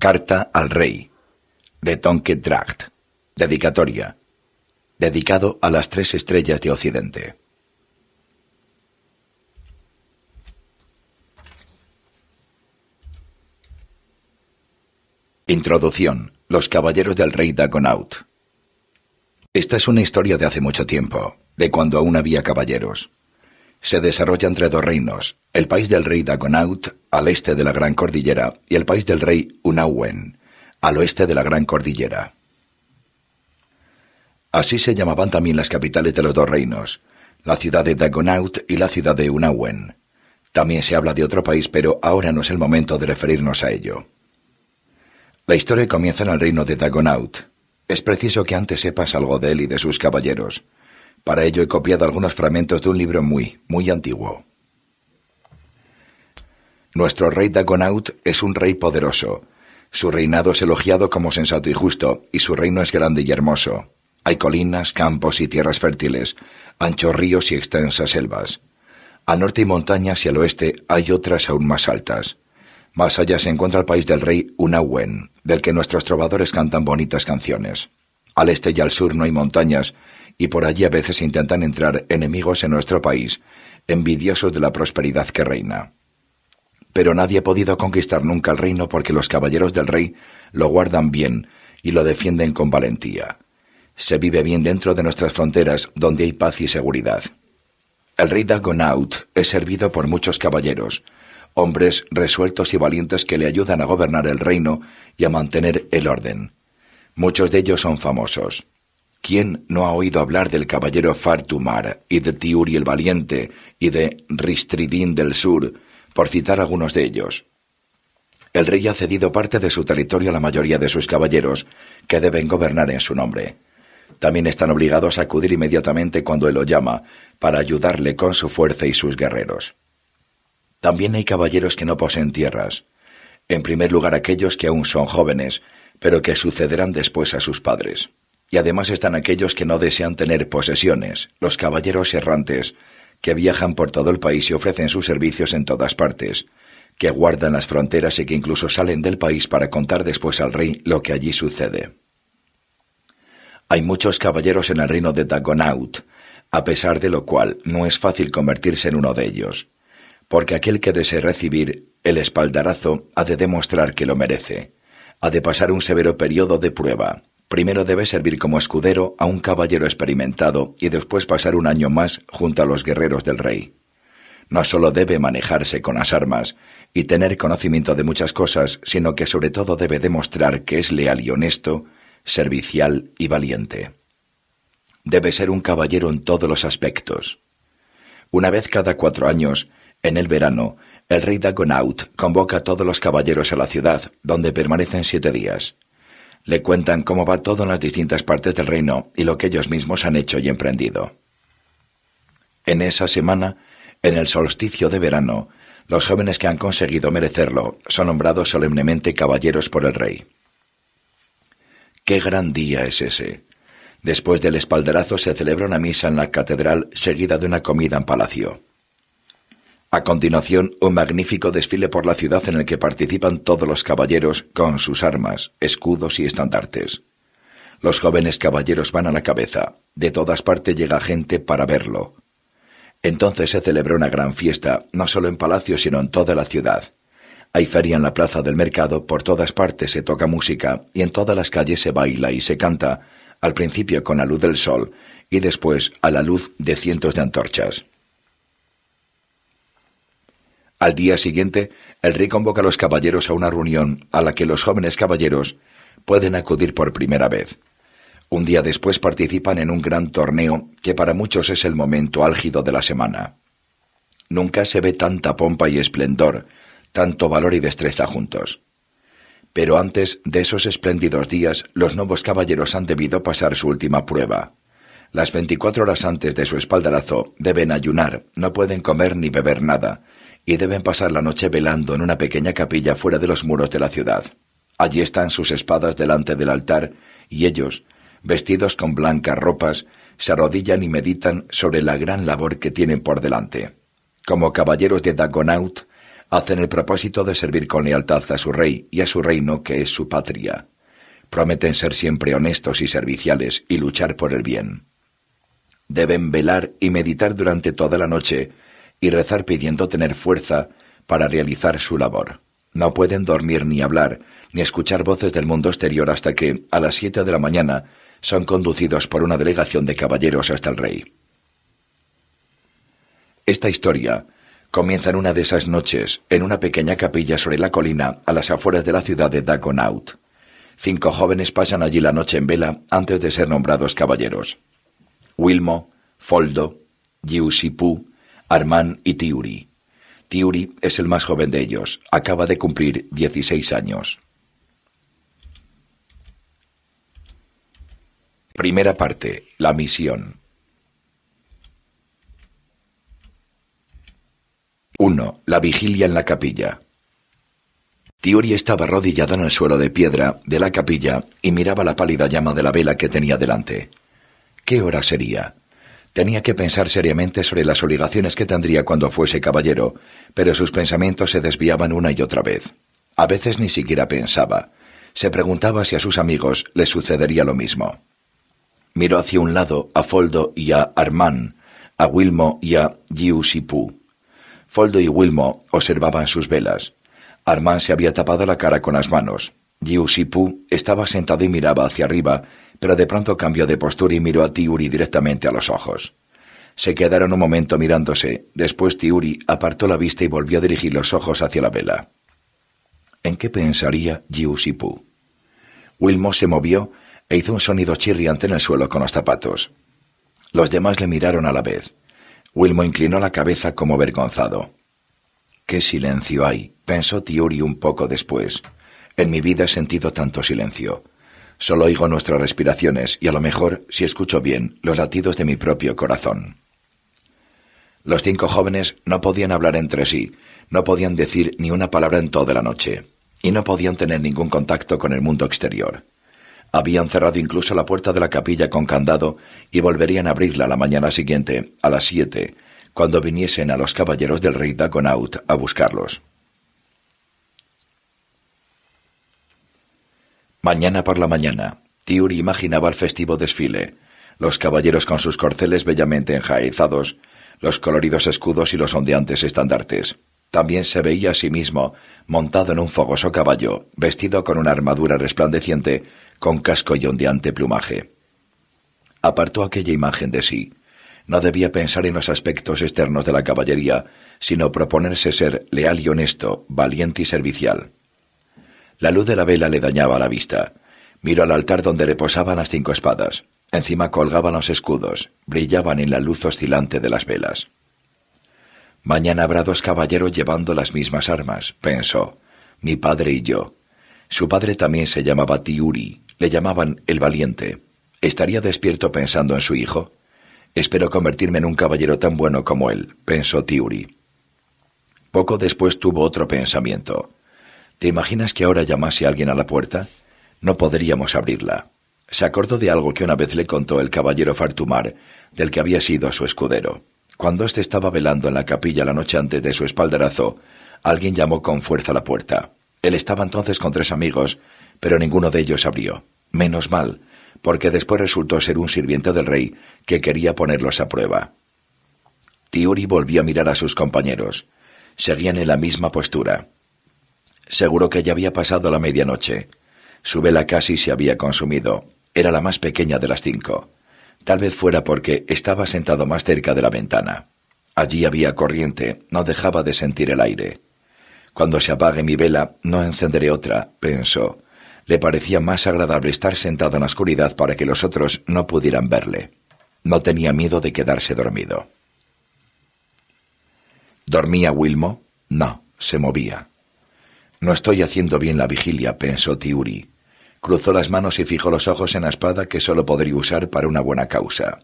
Carta al Rey, de Tonke Dracht, dedicatoria, dedicado a las tres estrellas de Occidente. Introducción. Los caballeros del rey Dagonaut. Esta es una historia de hace mucho tiempo, de cuando aún había caballeros. Se desarrolla entre dos reinos, el país del rey Dagonaut al este de la Gran Cordillera, y el país del rey Unawen, al oeste de la Gran Cordillera. Así se llamaban también las capitales de los dos reinos, la ciudad de Dagonaut y la ciudad de Unawen. También se habla de otro país, pero ahora no es el momento de referirnos a ello. La historia comienza en el reino de Dagonaut. Es preciso que antes sepas algo de él y de sus caballeros. Para ello he copiado algunos fragmentos de un libro muy, muy antiguo. Nuestro rey Dagonaut es un rey poderoso. Su reinado es elogiado como sensato y justo, y su reino es grande y hermoso. Hay colinas, campos y tierras fértiles, anchos ríos y extensas selvas. Al norte y montañas y al oeste hay otras aún más altas. Más allá se encuentra el país del rey Unawen, del que nuestros trovadores cantan bonitas canciones. Al este y al sur no hay montañas, y por allí a veces intentan entrar enemigos en nuestro país, envidiosos de la prosperidad que reina pero nadie ha podido conquistar nunca el reino porque los caballeros del rey lo guardan bien y lo defienden con valentía. Se vive bien dentro de nuestras fronteras, donde hay paz y seguridad. El rey Dagonaut es servido por muchos caballeros, hombres resueltos y valientes que le ayudan a gobernar el reino y a mantener el orden. Muchos de ellos son famosos. ¿Quién no ha oído hablar del caballero Fartumar y de Tiuri el Valiente y de Ristridín del Sur por citar algunos de ellos. El rey ha cedido parte de su territorio a la mayoría de sus caballeros, que deben gobernar en su nombre. También están obligados a acudir inmediatamente cuando él lo llama, para ayudarle con su fuerza y sus guerreros. También hay caballeros que no poseen tierras. En primer lugar aquellos que aún son jóvenes, pero que sucederán después a sus padres. Y además están aquellos que no desean tener posesiones, los caballeros errantes, que viajan por todo el país y ofrecen sus servicios en todas partes, que guardan las fronteras y que incluso salen del país para contar después al rey lo que allí sucede. Hay muchos caballeros en el reino de Dagonaut, a pesar de lo cual no es fácil convertirse en uno de ellos, porque aquel que desee recibir el espaldarazo ha de demostrar que lo merece, ha de pasar un severo periodo de prueba, Primero debe servir como escudero a un caballero experimentado y después pasar un año más junto a los guerreros del rey. No solo debe manejarse con las armas y tener conocimiento de muchas cosas, sino que sobre todo debe demostrar que es leal y honesto, servicial y valiente. Debe ser un caballero en todos los aspectos. Una vez cada cuatro años, en el verano, el rey Dagonaut convoca a todos los caballeros a la ciudad, donde permanecen siete días. Le cuentan cómo va todo en las distintas partes del reino y lo que ellos mismos han hecho y emprendido. En esa semana, en el solsticio de verano, los jóvenes que han conseguido merecerlo son nombrados solemnemente caballeros por el rey. Qué gran día es ese. Después del espaldarazo se celebra una misa en la catedral seguida de una comida en palacio. A continuación, un magnífico desfile por la ciudad en el que participan todos los caballeros con sus armas, escudos y estandartes. Los jóvenes caballeros van a la cabeza, de todas partes llega gente para verlo. Entonces se celebra una gran fiesta, no solo en Palacio, sino en toda la ciudad. Hay feria en la plaza del mercado, por todas partes se toca música, y en todas las calles se baila y se canta, al principio con la luz del sol, y después a la luz de cientos de antorchas. Al día siguiente, el rey convoca a los caballeros a una reunión a la que los jóvenes caballeros pueden acudir por primera vez. Un día después participan en un gran torneo que para muchos es el momento álgido de la semana. Nunca se ve tanta pompa y esplendor, tanto valor y destreza juntos. Pero antes de esos espléndidos días, los nuevos caballeros han debido pasar su última prueba. Las 24 horas antes de su espaldarazo deben ayunar, no pueden comer ni beber nada, y deben pasar la noche velando en una pequeña capilla fuera de los muros de la ciudad. Allí están sus espadas delante del altar, y ellos, vestidos con blancas ropas, se arrodillan y meditan sobre la gran labor que tienen por delante. Como caballeros de Dagonaut, hacen el propósito de servir con lealtad a su rey y a su reino que es su patria. Prometen ser siempre honestos y serviciales y luchar por el bien. Deben velar y meditar durante toda la noche y rezar pidiendo tener fuerza para realizar su labor. No pueden dormir ni hablar, ni escuchar voces del mundo exterior hasta que, a las siete de la mañana, son conducidos por una delegación de caballeros hasta el rey. Esta historia comienza en una de esas noches, en una pequeña capilla sobre la colina a las afueras de la ciudad de Dagonaut. Cinco jóvenes pasan allí la noche en vela antes de ser nombrados caballeros. Wilmo, Foldo, ...Yusipu... Armand y Tiuri. Tiuri es el más joven de ellos, acaba de cumplir 16 años. Primera parte, la misión. 1. La vigilia en la capilla. Tiuri estaba arrodillado en el suelo de piedra de la capilla y miraba la pálida llama de la vela que tenía delante. ¿Qué hora sería? Tenía que pensar seriamente sobre las obligaciones que tendría cuando fuese caballero, pero sus pensamientos se desviaban una y otra vez. A veces ni siquiera pensaba. Se preguntaba si a sus amigos les sucedería lo mismo. Miró hacia un lado a Foldo y a Armand, a Wilmo y a Giusipu. Foldo y Wilmo observaban sus velas. Armand se había tapado la cara con las manos. Giusipu estaba sentado y miraba hacia arriba, pero de pronto cambió de postura y miró a Tiuri directamente a los ojos. Se quedaron un momento mirándose, después Tiuri apartó la vista y volvió a dirigir los ojos hacia la vela. ¿En qué pensaría Giusipu? Wilmo se movió e hizo un sonido chirriante en el suelo con los zapatos. Los demás le miraron a la vez. Wilmo inclinó la cabeza como avergonzado. Qué silencio hay, pensó Tiuri un poco después. En mi vida he sentido tanto silencio. Solo oigo nuestras respiraciones y a lo mejor, si escucho bien, los latidos de mi propio corazón. Los cinco jóvenes no podían hablar entre sí, no podían decir ni una palabra en toda la noche, y no podían tener ningún contacto con el mundo exterior. Habían cerrado incluso la puerta de la capilla con candado y volverían a abrirla la mañana siguiente, a las siete, cuando viniesen a los caballeros del rey Dagonaut a buscarlos. Mañana por la mañana, Tiuri imaginaba el festivo desfile, los caballeros con sus corceles bellamente enjaezados, los coloridos escudos y los ondeantes estandartes. También se veía a sí mismo montado en un fogoso caballo, vestido con una armadura resplandeciente, con casco y ondeante plumaje. Apartó aquella imagen de sí. No debía pensar en los aspectos externos de la caballería, sino proponerse ser leal y honesto, valiente y servicial. La luz de la vela le dañaba la vista. Miró al altar donde reposaban las cinco espadas. Encima colgaban los escudos, brillaban en la luz oscilante de las velas. Mañana habrá dos caballeros llevando las mismas armas, pensó, mi padre y yo. Su padre también se llamaba Tiuri, le llamaban el valiente. ¿Estaría despierto pensando en su hijo? Espero convertirme en un caballero tan bueno como él, pensó Tiuri. Poco después tuvo otro pensamiento. ¿Te imaginas que ahora llamase alguien a la puerta? No podríamos abrirla. Se acordó de algo que una vez le contó el caballero Fartumar, del que había sido su escudero. Cuando éste estaba velando en la capilla la noche antes de su espaldarazo, alguien llamó con fuerza a la puerta. Él estaba entonces con tres amigos, pero ninguno de ellos abrió. Menos mal, porque después resultó ser un sirviente del rey que quería ponerlos a prueba. Tiuri volvió a mirar a sus compañeros. Seguían en la misma postura. Seguro que ya había pasado la medianoche. Su vela casi se había consumido. Era la más pequeña de las cinco. Tal vez fuera porque estaba sentado más cerca de la ventana. Allí había corriente, no dejaba de sentir el aire. Cuando se apague mi vela, no encenderé otra, pensó. Le parecía más agradable estar sentado en la oscuridad para que los otros no pudieran verle. No tenía miedo de quedarse dormido. ¿Dormía Wilmo? No, se movía. No estoy haciendo bien la vigilia, pensó Tiuri. Cruzó las manos y fijó los ojos en la espada que solo podría usar para una buena causa.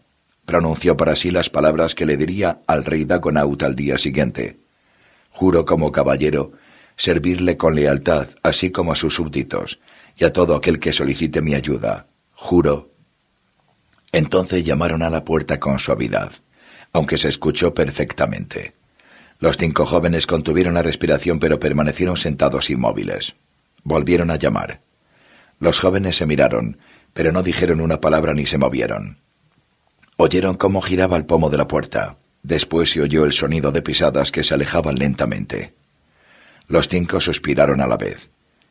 Pronunció para sí las palabras que le diría al rey Dagonaut al día siguiente. Juro como caballero servirle con lealtad, así como a sus súbditos, y a todo aquel que solicite mi ayuda. Juro. Entonces llamaron a la puerta con suavidad, aunque se escuchó perfectamente. Los cinco jóvenes contuvieron la respiración pero permanecieron sentados inmóviles. Volvieron a llamar. Los jóvenes se miraron, pero no dijeron una palabra ni se movieron. Oyeron cómo giraba el pomo de la puerta. Después se oyó el sonido de pisadas que se alejaban lentamente. Los cinco suspiraron a la vez.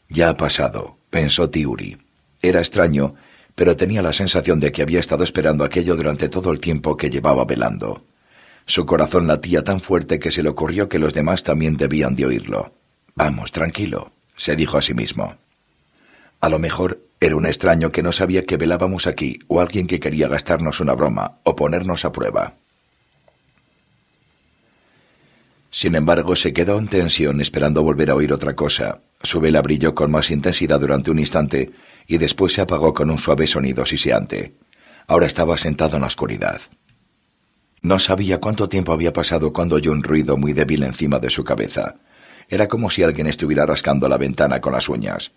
Ya ha pasado, pensó Tiuri. Era extraño, pero tenía la sensación de que había estado esperando aquello durante todo el tiempo que llevaba velando. Su corazón latía tan fuerte que se le ocurrió que los demás también debían de oírlo. Vamos, tranquilo, se dijo a sí mismo. A lo mejor era un extraño que no sabía que velábamos aquí, o alguien que quería gastarnos una broma, o ponernos a prueba. Sin embargo, se quedó en tensión esperando volver a oír otra cosa. Su vela brilló con más intensidad durante un instante y después se apagó con un suave sonido siseante. Ahora estaba sentado en la oscuridad. No sabía cuánto tiempo había pasado cuando oyó un ruido muy débil encima de su cabeza. Era como si alguien estuviera rascando la ventana con las uñas.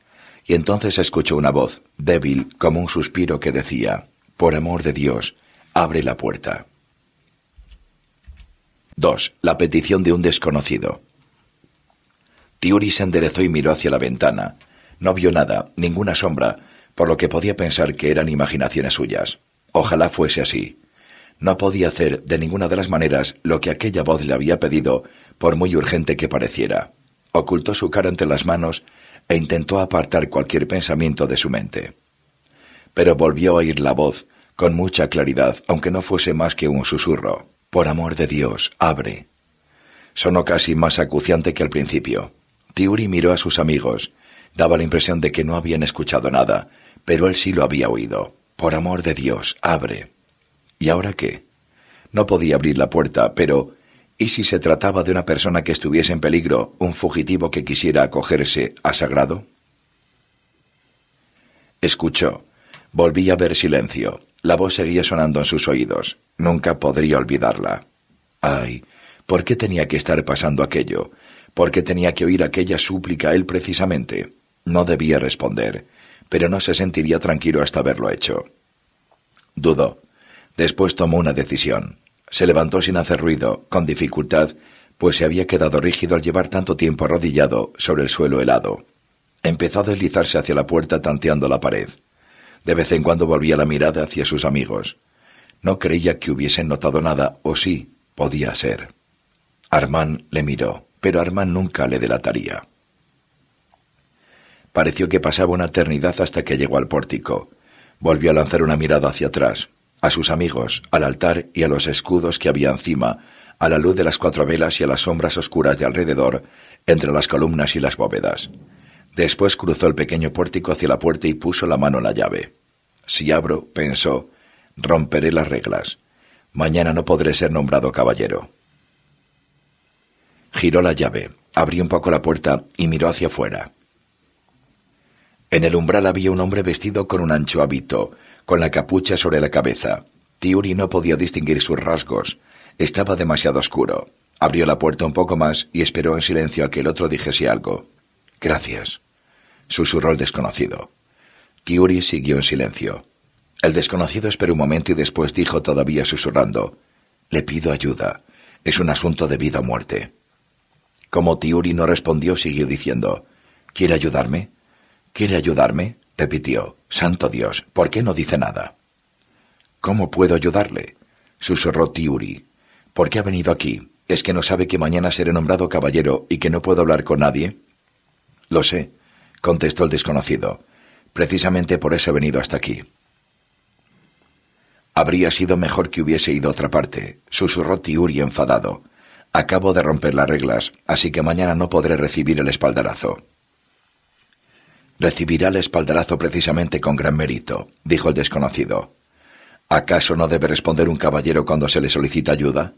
Y entonces escuchó una voz, débil, como un suspiro que decía, Por amor de Dios, abre la puerta. 2. La petición de un desconocido. Tiuri se enderezó y miró hacia la ventana. No vio nada, ninguna sombra, por lo que podía pensar que eran imaginaciones suyas. Ojalá fuese así. No podía hacer de ninguna de las maneras lo que aquella voz le había pedido, por muy urgente que pareciera. Ocultó su cara entre las manos e intentó apartar cualquier pensamiento de su mente. Pero volvió a oír la voz, con mucha claridad, aunque no fuese más que un susurro. Por amor de Dios, abre. Sonó casi más acuciante que al principio. Tiuri miró a sus amigos. Daba la impresión de que no habían escuchado nada, pero él sí lo había oído. Por amor de Dios, abre. ¿Y ahora qué? No podía abrir la puerta, pero ¿y si se trataba de una persona que estuviese en peligro, un fugitivo que quisiera acogerse a Sagrado? Escuchó. Volví a ver silencio. La voz seguía sonando en sus oídos. Nunca podría olvidarla. Ay, ¿por qué tenía que estar pasando aquello? ¿Por qué tenía que oír aquella súplica él precisamente? No debía responder, pero no se sentiría tranquilo hasta haberlo hecho. Dudó. Después tomó una decisión. Se levantó sin hacer ruido, con dificultad, pues se había quedado rígido al llevar tanto tiempo arrodillado sobre el suelo helado. Empezó a deslizarse hacia la puerta tanteando la pared. De vez en cuando volvía la mirada hacia sus amigos. No creía que hubiesen notado nada, o sí, podía ser. Armand le miró, pero Armand nunca le delataría. Pareció que pasaba una eternidad hasta que llegó al pórtico. Volvió a lanzar una mirada hacia atrás, a sus amigos, al altar y a los escudos que había encima, a la luz de las cuatro velas y a las sombras oscuras de alrededor, entre las columnas y las bóvedas. Después cruzó el pequeño pórtico hacia la puerta y puso la mano en la llave. Si abro, pensó, romperé las reglas. Mañana no podré ser nombrado caballero. Giró la llave, abrió un poco la puerta y miró hacia afuera. En el umbral había un hombre vestido con un ancho hábito, con la capucha sobre la cabeza. Tiuri no podía distinguir sus rasgos. Estaba demasiado oscuro. Abrió la puerta un poco más y esperó en silencio a que el otro dijese algo. Gracias, susurró el desconocido. Tiuri siguió en silencio. El desconocido esperó un momento y después dijo todavía susurrando Le pido ayuda. Es un asunto de vida o muerte. Como Tiuri no respondió, siguió diciendo ¿Quiere ayudarme? ¿Quiere ayudarme? repitió. Santo Dios, ¿por qué no dice nada? ¿Cómo puedo ayudarle? susurró Tiuri. ¿Por qué ha venido aquí? ¿Es que no sabe que mañana seré nombrado caballero y que no puedo hablar con nadie? Lo sé, contestó el desconocido. Precisamente por eso he venido hasta aquí. Habría sido mejor que hubiese ido a otra parte, susurró Tiuri enfadado. Acabo de romper las reglas, así que mañana no podré recibir el espaldarazo. Recibirá el espaldarazo precisamente con gran mérito, dijo el desconocido. ¿Acaso no debe responder un caballero cuando se le solicita ayuda?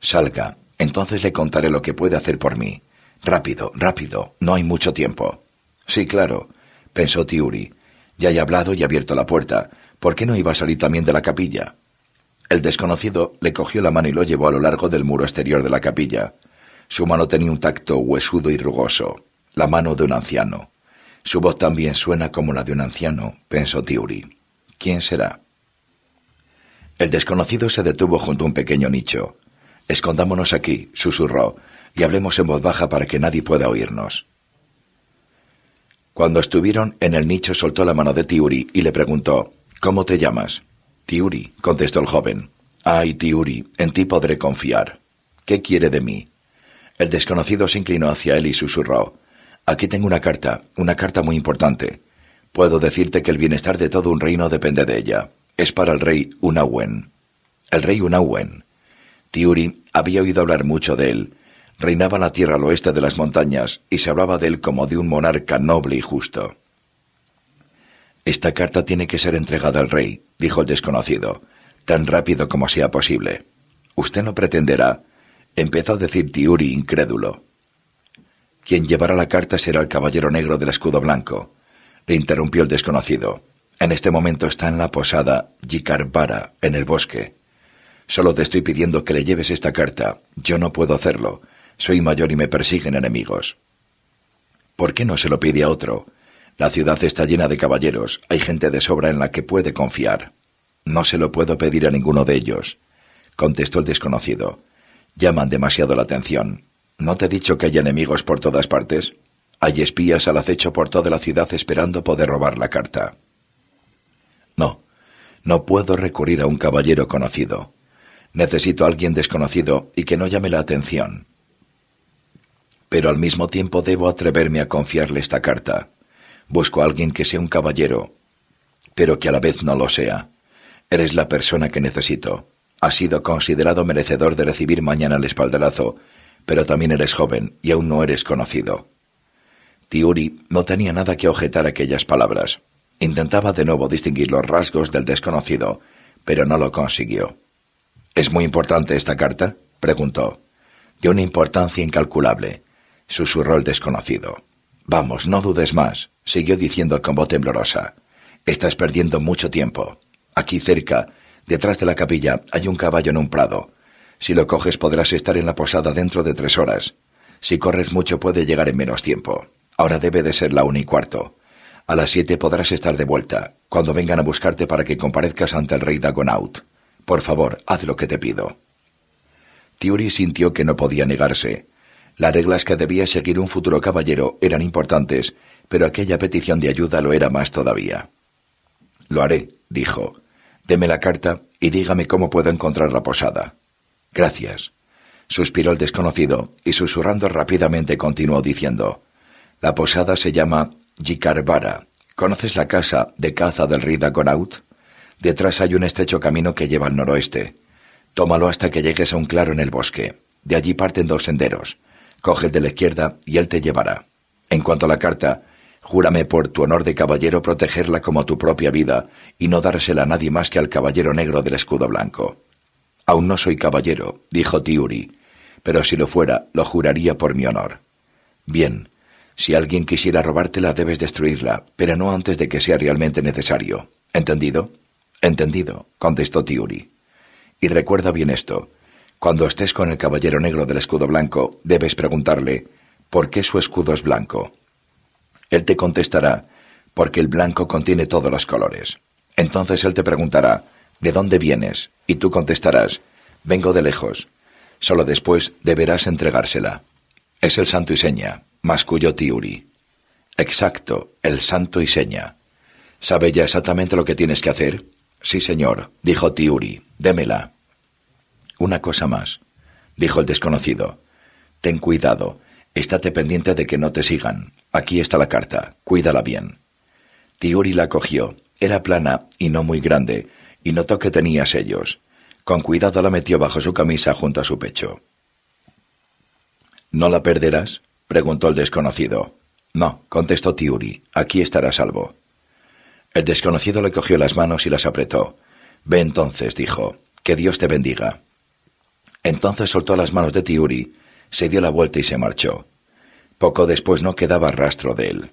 Salga, entonces le contaré lo que puede hacer por mí. Rápido, rápido, no hay mucho tiempo. Sí, claro, pensó Tiuri. Ya he hablado y abierto la puerta. ¿Por qué no iba a salir también de la capilla? El desconocido le cogió la mano y lo llevó a lo largo del muro exterior de la capilla. Su mano tenía un tacto huesudo y rugoso, la mano de un anciano. Su voz también suena como la de un anciano, pensó Tiuri. ¿Quién será? El desconocido se detuvo junto a un pequeño nicho. Escondámonos aquí, susurró, y hablemos en voz baja para que nadie pueda oírnos. Cuando estuvieron en el nicho soltó la mano de Tiuri y le preguntó ¿Cómo te llamas? Tiuri, contestó el joven. Ay, Tiuri, en ti podré confiar. ¿Qué quiere de mí? El desconocido se inclinó hacia él y susurró Aquí tengo una carta, una carta muy importante. Puedo decirte que el bienestar de todo un reino depende de ella. Es para el rey Unawen. El rey Unawen. Tiuri había oído hablar mucho de él. Reinaba la tierra al oeste de las montañas y se hablaba de él como de un monarca noble y justo. Esta carta tiene que ser entregada al rey, dijo el desconocido, tan rápido como sea posible. Usted no pretenderá, empezó a decir Tiuri incrédulo. Quien llevará la carta será el caballero negro del escudo blanco, le interrumpió el desconocido. En este momento está en la posada Yikarbara, en el bosque. Solo te estoy pidiendo que le lleves esta carta. Yo no puedo hacerlo. Soy mayor y me persiguen enemigos. ¿Por qué no se lo pide a otro? La ciudad está llena de caballeros, hay gente de sobra en la que puede confiar. No se lo puedo pedir a ninguno de ellos, contestó el desconocido. Llaman demasiado la atención. ¿No te he dicho que hay enemigos por todas partes? Hay espías al acecho por toda la ciudad esperando poder robar la carta. No, no puedo recurrir a un caballero conocido. Necesito a alguien desconocido y que no llame la atención. Pero al mismo tiempo debo atreverme a confiarle esta carta. Busco a alguien que sea un caballero, pero que a la vez no lo sea. Eres la persona que necesito. Has sido considerado merecedor de recibir mañana el espaldarazo pero también eres joven y aún no eres conocido. Tiuri no tenía nada que objetar aquellas palabras. Intentaba de nuevo distinguir los rasgos del desconocido, pero no lo consiguió. ¿Es muy importante esta carta? preguntó. De una importancia incalculable, susurró el desconocido. Vamos, no dudes más, siguió diciendo con voz temblorosa. Estás perdiendo mucho tiempo. Aquí cerca, detrás de la capilla, hay un caballo en un prado. Si lo coges podrás estar en la posada dentro de tres horas. Si corres mucho puede llegar en menos tiempo. Ahora debe de ser la una y cuarto. A las siete podrás estar de vuelta, cuando vengan a buscarte para que comparezcas ante el rey Dagonaut. Por favor, haz lo que te pido. Tiuri sintió que no podía negarse. Las reglas que debía seguir un futuro caballero eran importantes, pero aquella petición de ayuda lo era más todavía. Lo haré, dijo. Deme la carta y dígame cómo puedo encontrar la posada. Gracias. Suspiró el desconocido y susurrando rápidamente continuó diciendo: La posada se llama Jicarvara. ¿Conoces la casa de caza del rey Detrás hay un estrecho camino que lleva al noroeste. Tómalo hasta que llegues a un claro en el bosque. De allí parten dos senderos. Coge el de la izquierda y él te llevará. En cuanto a la carta, júrame por tu honor de caballero protegerla como tu propia vida y no dársela a nadie más que al caballero negro del escudo blanco. Aún no soy caballero, dijo Tiuri, pero si lo fuera, lo juraría por mi honor. Bien, si alguien quisiera robártela, debes destruirla, pero no antes de que sea realmente necesario. ¿Entendido? Entendido, contestó Tiuri. Y recuerda bien esto. Cuando estés con el caballero negro del escudo blanco, debes preguntarle ¿por qué su escudo es blanco? Él te contestará porque el blanco contiene todos los colores. Entonces él te preguntará ¿De dónde vienes? Y tú contestarás, vengo de lejos. Solo después deberás entregársela. Es el santo y seña, mascullo tiuri. Exacto, el santo y seña. ¿Sabe ya exactamente lo que tienes que hacer? Sí, señor, dijo Tiuri, démela. Una cosa más, dijo el desconocido. Ten cuidado, estate pendiente de que no te sigan. Aquí está la carta, cuídala bien. Tiuri la cogió. Era plana y no muy grande, y notó que tenía sellos. Con cuidado la metió bajo su camisa junto a su pecho. ¿No la perderás? preguntó el desconocido. No, contestó Tiuri, aquí estará salvo. El desconocido le cogió las manos y las apretó. Ve entonces, dijo, que Dios te bendiga. Entonces soltó las manos de Tiuri, se dio la vuelta y se marchó. Poco después no quedaba rastro de él.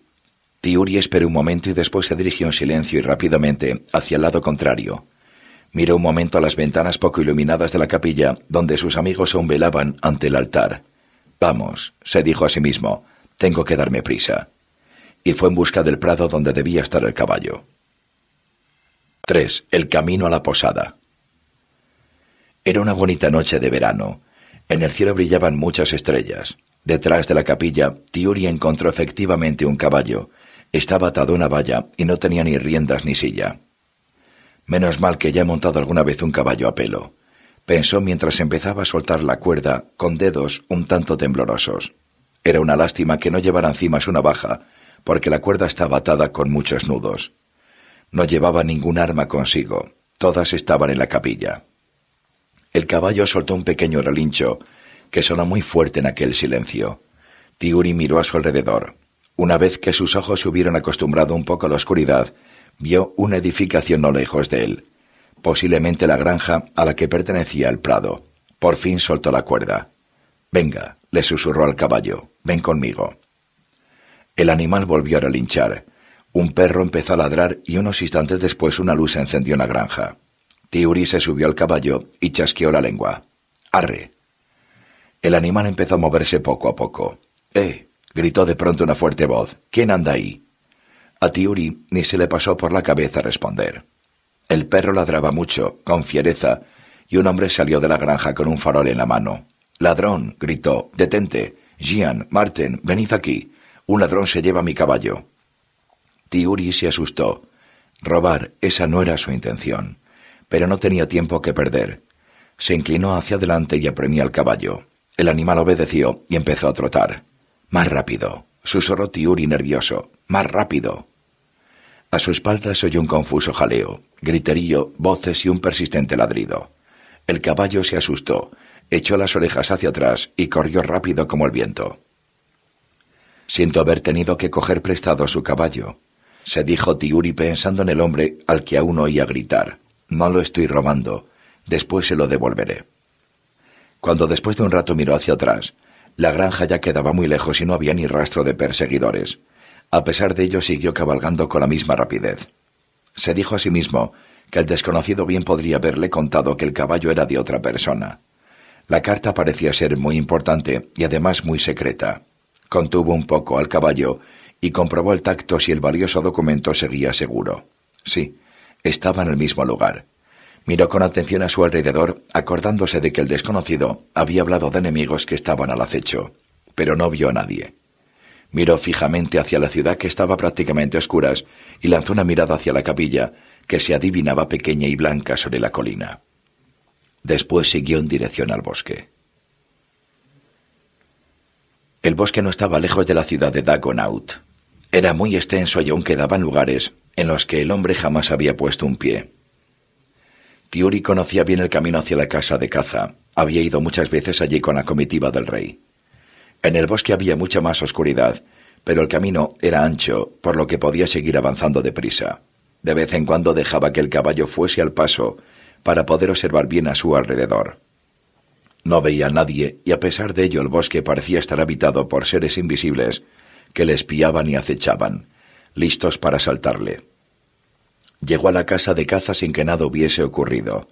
Tiuri esperó un momento y después se dirigió en silencio y rápidamente hacia el lado contrario, Miró un momento a las ventanas poco iluminadas de la capilla, donde sus amigos aún velaban ante el altar. Vamos, se dijo a sí mismo, tengo que darme prisa. Y fue en busca del prado donde debía estar el caballo. 3. El camino a la posada. Era una bonita noche de verano. En el cielo brillaban muchas estrellas. Detrás de la capilla, Tiuri encontró efectivamente un caballo. Estaba atado a una valla y no tenía ni riendas ni silla. Menos mal que ya he montado alguna vez un caballo a pelo, pensó mientras empezaba a soltar la cuerda con dedos un tanto temblorosos. Era una lástima que no llevara encima su navaja, porque la cuerda estaba atada con muchos nudos. No llevaba ningún arma consigo, todas estaban en la capilla. El caballo soltó un pequeño relincho, que sonó muy fuerte en aquel silencio. Tiuri miró a su alrededor. Una vez que sus ojos se hubieron acostumbrado un poco a la oscuridad, vio una edificación no lejos de él, posiblemente la granja a la que pertenecía el prado. Por fin soltó la cuerda. Venga, le susurró al caballo, ven conmigo. El animal volvió a relinchar. Un perro empezó a ladrar y unos instantes después una luz encendió en la granja. Tiuri se subió al caballo y chasqueó la lengua. ¡Arre! El animal empezó a moverse poco a poco. ¡Eh! gritó de pronto una fuerte voz. ¿Quién anda ahí? A Tiuri ni se le pasó por la cabeza responder. El perro ladraba mucho, con fiereza, y un hombre salió de la granja con un farol en la mano. Ladrón, gritó, detente. Gian, —¡Martin! venid aquí. Un ladrón se lleva mi caballo. Tiuri se asustó. Robar, esa no era su intención. Pero no tenía tiempo que perder. Se inclinó hacia adelante y apremió al caballo. El animal obedeció y empezó a trotar. Más rápido, susurró Tiuri nervioso más rápido. A su espalda se oyó un confuso jaleo, griterío, voces y un persistente ladrido. El caballo se asustó, echó las orejas hacia atrás y corrió rápido como el viento. Siento haber tenido que coger prestado su caballo, se dijo Tiuri pensando en el hombre al que aún oía gritar. No lo estoy robando, después se lo devolveré. Cuando después de un rato miró hacia atrás, la granja ya quedaba muy lejos y no había ni rastro de perseguidores. A pesar de ello siguió cabalgando con la misma rapidez. Se dijo a sí mismo que el desconocido bien podría haberle contado que el caballo era de otra persona. La carta parecía ser muy importante y además muy secreta. Contuvo un poco al caballo y comprobó el tacto si el valioso documento seguía seguro. Sí, estaba en el mismo lugar. Miró con atención a su alrededor, acordándose de que el desconocido había hablado de enemigos que estaban al acecho, pero no vio a nadie. Miró fijamente hacia la ciudad que estaba prácticamente a oscuras y lanzó una mirada hacia la capilla, que se adivinaba pequeña y blanca sobre la colina. Después siguió en dirección al bosque. El bosque no estaba lejos de la ciudad de Dagonaut. Era muy extenso y aún quedaban lugares en los que el hombre jamás había puesto un pie. Tiuri conocía bien el camino hacia la casa de caza. Había ido muchas veces allí con la comitiva del rey. En el bosque había mucha más oscuridad, pero el camino era ancho, por lo que podía seguir avanzando deprisa. De vez en cuando dejaba que el caballo fuese al paso para poder observar bien a su alrededor. No veía a nadie y a pesar de ello el bosque parecía estar habitado por seres invisibles que le espiaban y acechaban, listos para saltarle. Llegó a la casa de caza sin que nada hubiese ocurrido.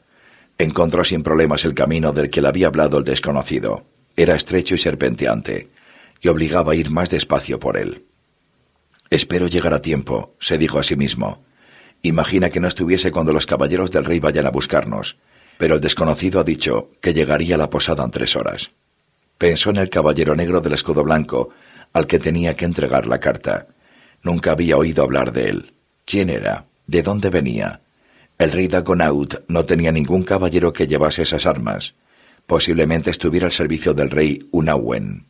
Encontró sin problemas el camino del que le había hablado el desconocido. Era estrecho y serpenteante, y obligaba a ir más despacio por él. Espero llegar a tiempo, se dijo a sí mismo. Imagina que no estuviese cuando los caballeros del rey vayan a buscarnos, pero el desconocido ha dicho que llegaría a la posada en tres horas. Pensó en el caballero negro del escudo blanco, al que tenía que entregar la carta. Nunca había oído hablar de él. ¿Quién era? ¿De dónde venía? El rey Dagonaut no tenía ningún caballero que llevase esas armas. Posiblemente estuviera al servicio del rey Unawen.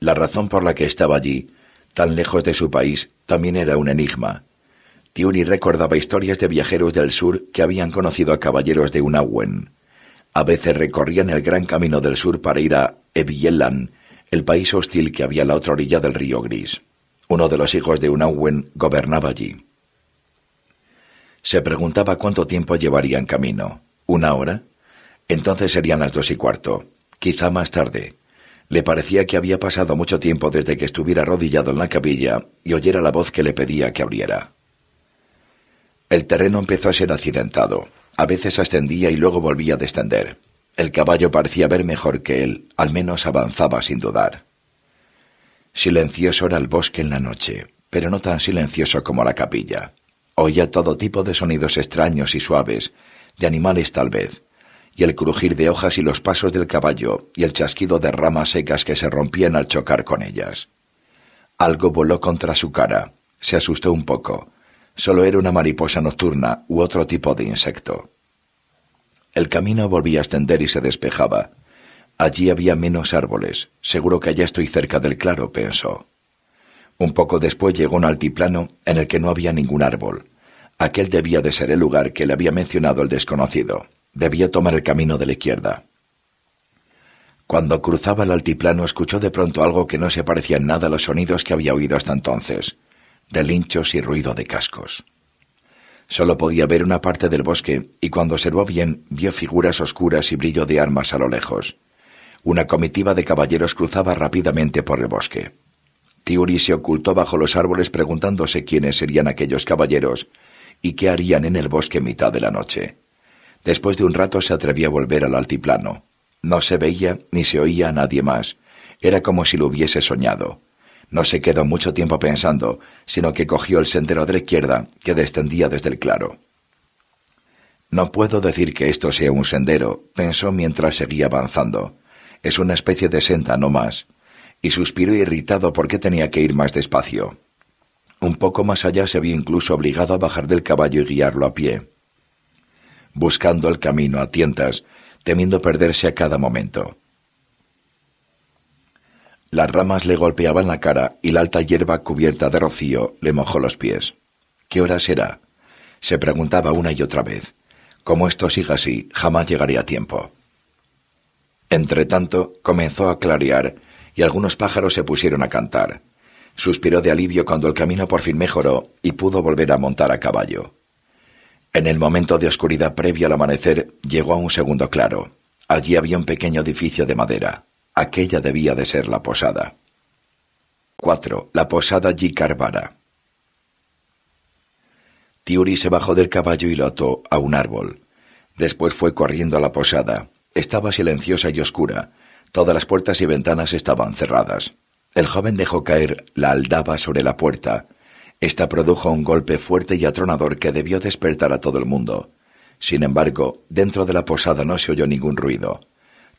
La razón por la que estaba allí, tan lejos de su país, también era un enigma. Tiuni recordaba historias de viajeros del sur que habían conocido a caballeros de Unawen. A veces recorrían el gran camino del sur para ir a Eviellan, el país hostil que había a la otra orilla del río Gris. Uno de los hijos de Unawen gobernaba allí. Se preguntaba cuánto tiempo llevarían camino. ¿Una hora? Entonces serían las dos y cuarto, quizá más tarde. Le parecía que había pasado mucho tiempo desde que estuviera arrodillado en la capilla y oyera la voz que le pedía que abriera. El terreno empezó a ser accidentado. A veces ascendía y luego volvía a descender. El caballo parecía ver mejor que él, al menos avanzaba sin dudar. Silencioso era el bosque en la noche, pero no tan silencioso como la capilla. Oía todo tipo de sonidos extraños y suaves, de animales tal vez, y el crujir de hojas y los pasos del caballo, y el chasquido de ramas secas que se rompían al chocar con ellas. Algo voló contra su cara. Se asustó un poco. Solo era una mariposa nocturna u otro tipo de insecto. El camino volvía a extender y se despejaba. Allí había menos árboles. Seguro que allá estoy cerca del claro, pensó. Un poco después llegó un altiplano en el que no había ningún árbol. Aquel debía de ser el lugar que le había mencionado el desconocido debió tomar el camino de la izquierda. Cuando cruzaba el altiplano escuchó de pronto algo que no se parecía en nada a los sonidos que había oído hasta entonces, relinchos y ruido de cascos. Solo podía ver una parte del bosque y cuando observó bien vio figuras oscuras y brillo de armas a lo lejos. Una comitiva de caballeros cruzaba rápidamente por el bosque. Tiuri se ocultó bajo los árboles preguntándose quiénes serían aquellos caballeros y qué harían en el bosque en mitad de la noche. Después de un rato se atrevió a volver al altiplano. No se veía ni se oía a nadie más. Era como si lo hubiese soñado. No se quedó mucho tiempo pensando, sino que cogió el sendero de la izquierda que descendía desde el claro. No puedo decir que esto sea un sendero, pensó mientras seguía avanzando. Es una especie de senda, no más. Y suspiró irritado porque tenía que ir más despacio. Un poco más allá se vio incluso obligado a bajar del caballo y guiarlo a pie buscando el camino a tientas, temiendo perderse a cada momento. Las ramas le golpeaban la cara y la alta hierba cubierta de rocío le mojó los pies. ¿Qué hora será? se preguntaba una y otra vez. Como esto siga así, jamás llegaría a tiempo. Entretanto, comenzó a clarear y algunos pájaros se pusieron a cantar. Suspiró de alivio cuando el camino por fin mejoró y pudo volver a montar a caballo. En el momento de oscuridad previo al amanecer llegó a un segundo claro. Allí había un pequeño edificio de madera. Aquella debía de ser la posada. 4. La posada G. Carvara. Tiuri se bajó del caballo y lo ató a un árbol. Después fue corriendo a la posada. Estaba silenciosa y oscura. Todas las puertas y ventanas estaban cerradas. El joven dejó caer la aldaba sobre la puerta esta produjo un golpe fuerte y atronador que debió despertar a todo el mundo. Sin embargo, dentro de la posada no se oyó ningún ruido.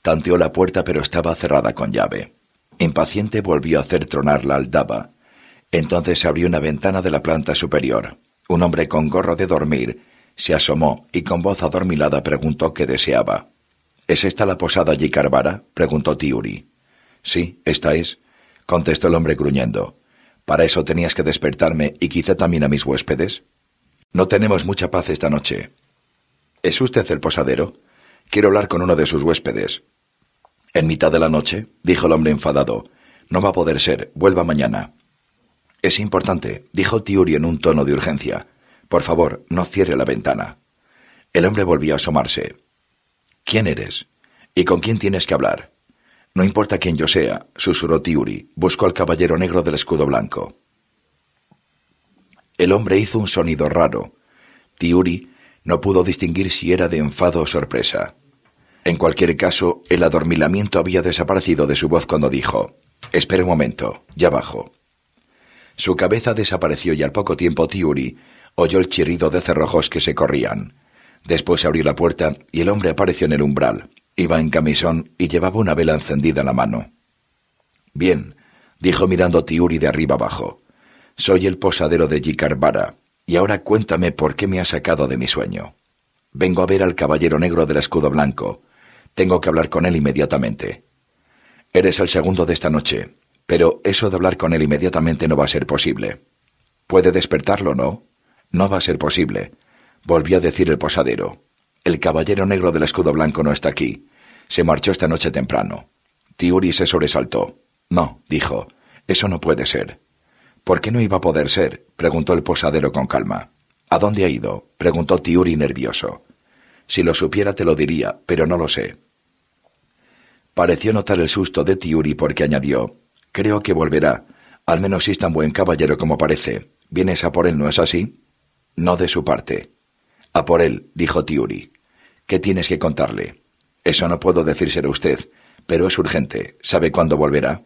Tanteó la puerta pero estaba cerrada con llave. Impaciente volvió a hacer tronar la aldaba. Entonces se abrió una ventana de la planta superior. Un hombre con gorro de dormir se asomó y con voz adormilada preguntó qué deseaba. ¿Es esta la posada Jicarbara? preguntó Tiuri. Sí, esta es, contestó el hombre gruñendo. ¿Para eso tenías que despertarme y quizá también a mis huéspedes? No tenemos mucha paz esta noche. ¿Es usted el posadero? Quiero hablar con uno de sus huéspedes. En mitad de la noche, dijo el hombre enfadado. No va a poder ser, vuelva mañana. Es importante, dijo Tiuri en un tono de urgencia. Por favor, no cierre la ventana. El hombre volvió a asomarse. ¿Quién eres? ¿Y con quién tienes que hablar? No importa quién yo sea, susurró Tiuri, buscó al caballero negro del escudo blanco. El hombre hizo un sonido raro. Tiuri no pudo distinguir si era de enfado o sorpresa. En cualquier caso, el adormilamiento había desaparecido de su voz cuando dijo Espere un momento, ya bajo. Su cabeza desapareció y al poco tiempo Tiuri oyó el chirrido de cerrojos que se corrían. Después abrió la puerta y el hombre apareció en el umbral. Iba en camisón y llevaba una vela encendida en la mano. Bien, dijo mirando a Tiuri de arriba abajo. Soy el posadero de Yicarbara, y ahora cuéntame por qué me ha sacado de mi sueño. Vengo a ver al caballero negro del escudo blanco. Tengo que hablar con él inmediatamente. Eres el segundo de esta noche, pero eso de hablar con él inmediatamente no va a ser posible. ¿Puede despertarlo, no? No va a ser posible, volvió a decir el posadero. El caballero negro del escudo blanco no está aquí. Se marchó esta noche temprano. Tiuri se sobresaltó. No, dijo, eso no puede ser. ¿Por qué no iba a poder ser? preguntó el posadero con calma. ¿A dónde ha ido? preguntó Tiuri nervioso. Si lo supiera te lo diría, pero no lo sé. Pareció notar el susto de Tiuri porque añadió Creo que volverá. Al menos es tan buen caballero como parece. ¿Vienes a por él, no es así? No de su parte. A por él, dijo Tiuri. ¿Qué tienes que contarle? Eso no puedo decírselo a usted, pero es urgente. ¿Sabe cuándo volverá?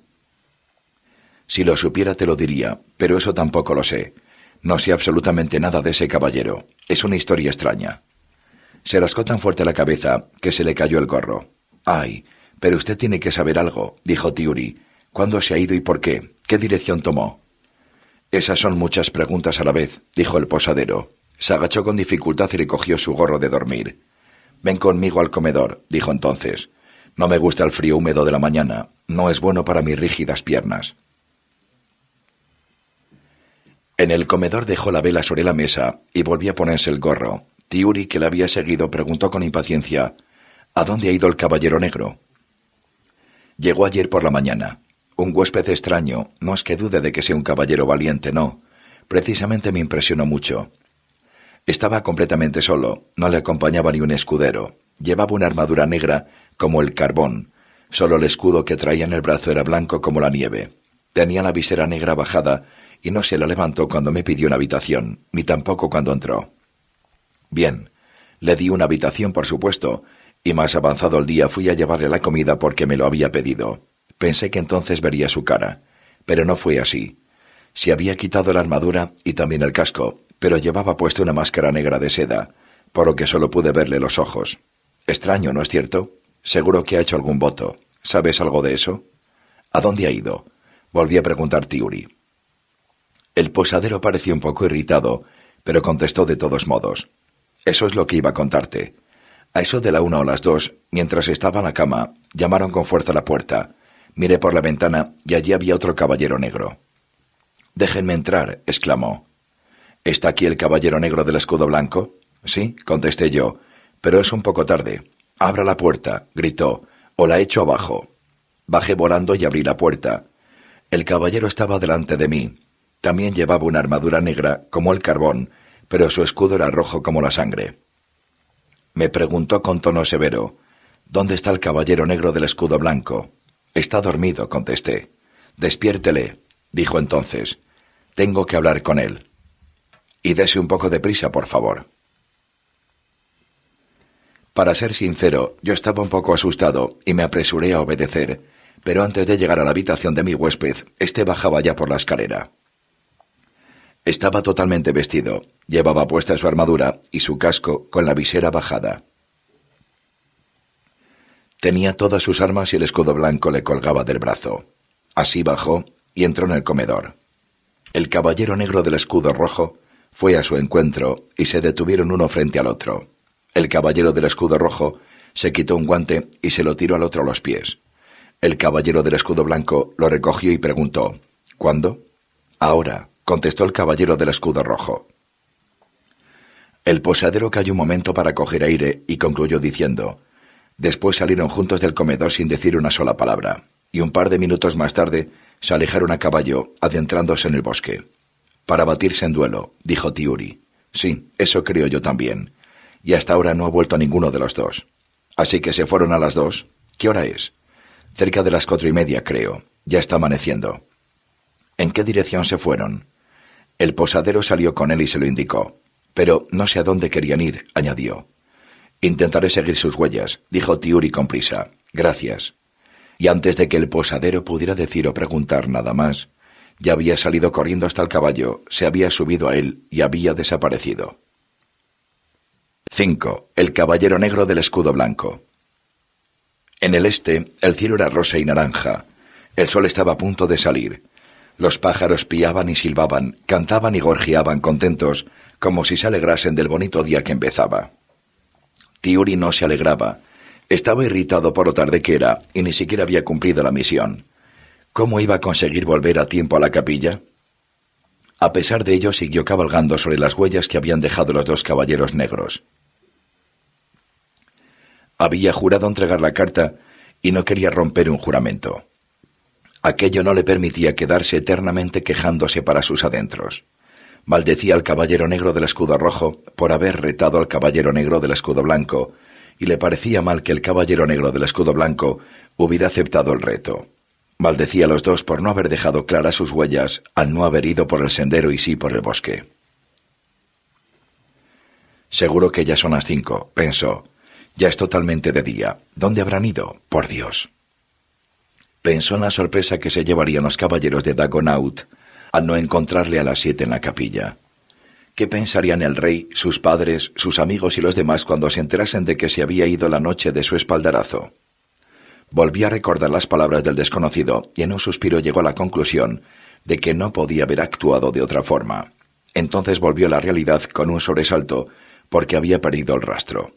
Si lo supiera te lo diría, pero eso tampoco lo sé. No sé absolutamente nada de ese caballero. Es una historia extraña. Se rascó tan fuerte la cabeza que se le cayó el gorro. Ay, pero usted tiene que saber algo, dijo Tiuri. ¿Cuándo se ha ido y por qué? ¿Qué dirección tomó? Esas son muchas preguntas a la vez, dijo el posadero. Se agachó con dificultad y recogió su gorro de dormir. Ven conmigo al comedor, dijo entonces. No me gusta el frío húmedo de la mañana, no es bueno para mis rígidas piernas. En el comedor dejó la vela sobre la mesa y volvió a ponerse el gorro. Tiuri, que la había seguido, preguntó con impaciencia ¿A dónde ha ido el caballero negro? Llegó ayer por la mañana. Un huésped extraño, no es que dude de que sea un caballero valiente, no. Precisamente me impresionó mucho. Estaba completamente solo, no le acompañaba ni un escudero. Llevaba una armadura negra como el carbón. Solo el escudo que traía en el brazo era blanco como la nieve. Tenía la visera negra bajada y no se la levantó cuando me pidió una habitación, ni tampoco cuando entró. Bien, le di una habitación, por supuesto, y más avanzado el día fui a llevarle la comida porque me lo había pedido. Pensé que entonces vería su cara, pero no fue así. Se había quitado la armadura y también el casco, pero llevaba puesta una máscara negra de seda, por lo que solo pude verle los ojos. Extraño, ¿no es cierto? Seguro que ha hecho algún voto. ¿Sabes algo de eso? ¿A dónde ha ido? Volví a preguntar Tiuri. El posadero pareció un poco irritado, pero contestó de todos modos. Eso es lo que iba a contarte. A eso de la una o las dos, mientras estaba en la cama, llamaron con fuerza a la puerta. Miré por la ventana y allí había otro caballero negro. Déjenme entrar, exclamó. ¿Está aquí el caballero negro del escudo blanco? Sí, contesté yo, pero es un poco tarde. Abra la puerta, gritó, o la echo abajo. Bajé volando y abrí la puerta. El caballero estaba delante de mí. También llevaba una armadura negra, como el carbón, pero su escudo era rojo como la sangre. Me preguntó con tono severo, ¿Dónde está el caballero negro del escudo blanco? Está dormido, contesté. Despiértele, dijo entonces. Tengo que hablar con él. Y dese un poco de prisa, por favor. Para ser sincero, yo estaba un poco asustado y me apresuré a obedecer, pero antes de llegar a la habitación de mi huésped, éste bajaba ya por la escalera. Estaba totalmente vestido, llevaba puesta su armadura y su casco con la visera bajada. Tenía todas sus armas y el escudo blanco le colgaba del brazo. Así bajó y entró en el comedor. El caballero negro del escudo rojo fue a su encuentro y se detuvieron uno frente al otro. El caballero del escudo rojo se quitó un guante y se lo tiró al otro a los pies. El caballero del escudo blanco lo recogió y preguntó ¿Cuándo? Ahora, contestó el caballero del escudo rojo. El posadero cayó un momento para coger aire y concluyó diciendo Después salieron juntos del comedor sin decir una sola palabra, y un par de minutos más tarde se alejaron a caballo, adentrándose en el bosque para batirse en duelo, dijo Tiuri. Sí, eso creo yo también. Y hasta ahora no ha vuelto ninguno de los dos. Así que se fueron a las dos. ¿Qué hora es? Cerca de las cuatro y media, creo. Ya está amaneciendo. ¿En qué dirección se fueron? El posadero salió con él y se lo indicó. Pero no sé a dónde querían ir, añadió. Intentaré seguir sus huellas, dijo Tiuri con prisa. Gracias. Y antes de que el posadero pudiera decir o preguntar nada más, ya había salido corriendo hasta el caballo, se había subido a él y había desaparecido. 5. El caballero negro del escudo blanco. En el este, el cielo era rosa y naranja. El sol estaba a punto de salir. Los pájaros piaban y silbaban, cantaban y gorjeaban contentos, como si se alegrasen del bonito día que empezaba. Tiuri no se alegraba. Estaba irritado por lo tarde que era y ni siquiera había cumplido la misión. ¿Cómo iba a conseguir volver a tiempo a la capilla? A pesar de ello, siguió cabalgando sobre las huellas que habían dejado los dos caballeros negros. Había jurado entregar la carta y no quería romper un juramento. Aquello no le permitía quedarse eternamente quejándose para sus adentros. Maldecía al caballero negro del escudo rojo por haber retado al caballero negro del escudo blanco, y le parecía mal que el caballero negro del escudo blanco hubiera aceptado el reto. Maldecía a los dos por no haber dejado claras sus huellas al no haber ido por el sendero y sí por el bosque. Seguro que ya son las cinco, pensó. Ya es totalmente de día. ¿Dónde habrán ido? Por Dios. Pensó en la sorpresa que se llevarían los caballeros de Dagonaut al no encontrarle a las siete en la capilla. ¿Qué pensarían el rey, sus padres, sus amigos y los demás cuando se enterasen de que se había ido la noche de su espaldarazo? Volvió a recordar las palabras del desconocido y en un suspiro llegó a la conclusión de que no podía haber actuado de otra forma. Entonces volvió a la realidad con un sobresalto porque había perdido el rastro.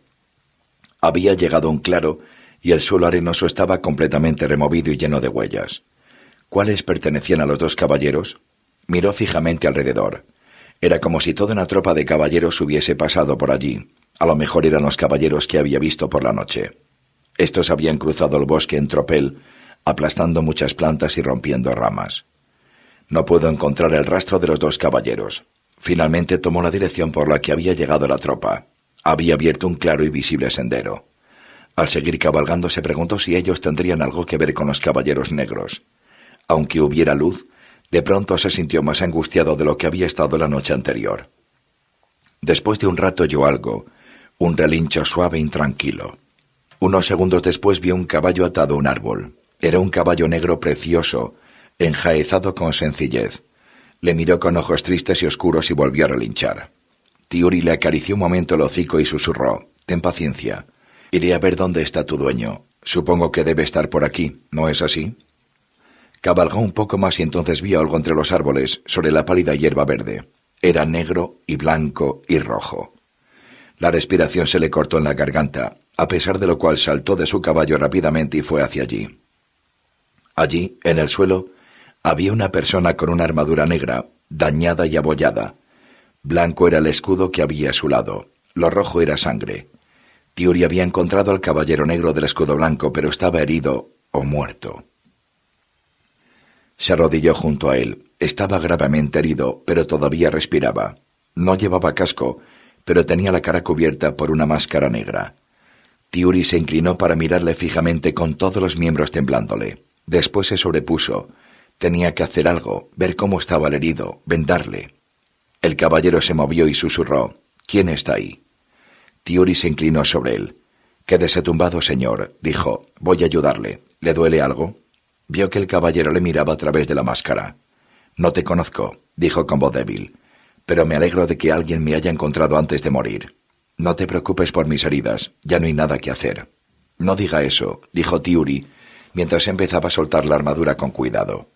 Había llegado un claro y el suelo arenoso estaba completamente removido y lleno de huellas. ¿Cuáles pertenecían a los dos caballeros? Miró fijamente alrededor. Era como si toda una tropa de caballeros hubiese pasado por allí. A lo mejor eran los caballeros que había visto por la noche. Estos habían cruzado el bosque en tropel, aplastando muchas plantas y rompiendo ramas. No pudo encontrar el rastro de los dos caballeros. Finalmente tomó la dirección por la que había llegado la tropa. Había abierto un claro y visible sendero. Al seguir cabalgando se preguntó si ellos tendrían algo que ver con los caballeros negros. Aunque hubiera luz, de pronto se sintió más angustiado de lo que había estado la noche anterior. Después de un rato oyó algo, un relincho suave e intranquilo. Unos segundos después vio un caballo atado a un árbol. Era un caballo negro precioso, enjaezado con sencillez. Le miró con ojos tristes y oscuros y volvió a relinchar. Tiuri le acarició un momento el hocico y susurró Ten paciencia. Iré a ver dónde está tu dueño. Supongo que debe estar por aquí, ¿no es así? Cabalgó un poco más y entonces vio algo entre los árboles, sobre la pálida hierba verde. Era negro y blanco y rojo. La respiración se le cortó en la garganta a pesar de lo cual saltó de su caballo rápidamente y fue hacia allí. Allí, en el suelo, había una persona con una armadura negra, dañada y abollada. Blanco era el escudo que había a su lado, lo rojo era sangre. Tiuri había encontrado al caballero negro del escudo blanco, pero estaba herido o muerto. Se arrodilló junto a él. Estaba gravemente herido, pero todavía respiraba. No llevaba casco, pero tenía la cara cubierta por una máscara negra. Tiuri se inclinó para mirarle fijamente con todos los miembros temblándole. Después se sobrepuso. Tenía que hacer algo, ver cómo estaba el herido, vendarle. El caballero se movió y susurró. ¿Quién está ahí? Tiuri se inclinó sobre él. Quédese tumbado, señor, dijo. Voy a ayudarle. ¿Le duele algo? Vio que el caballero le miraba a través de la máscara. No te conozco, dijo con voz débil, pero me alegro de que alguien me haya encontrado antes de morir. No te preocupes por mis heridas, ya no hay nada que hacer. No diga eso, dijo Tiuri, mientras empezaba a soltar la armadura con cuidado.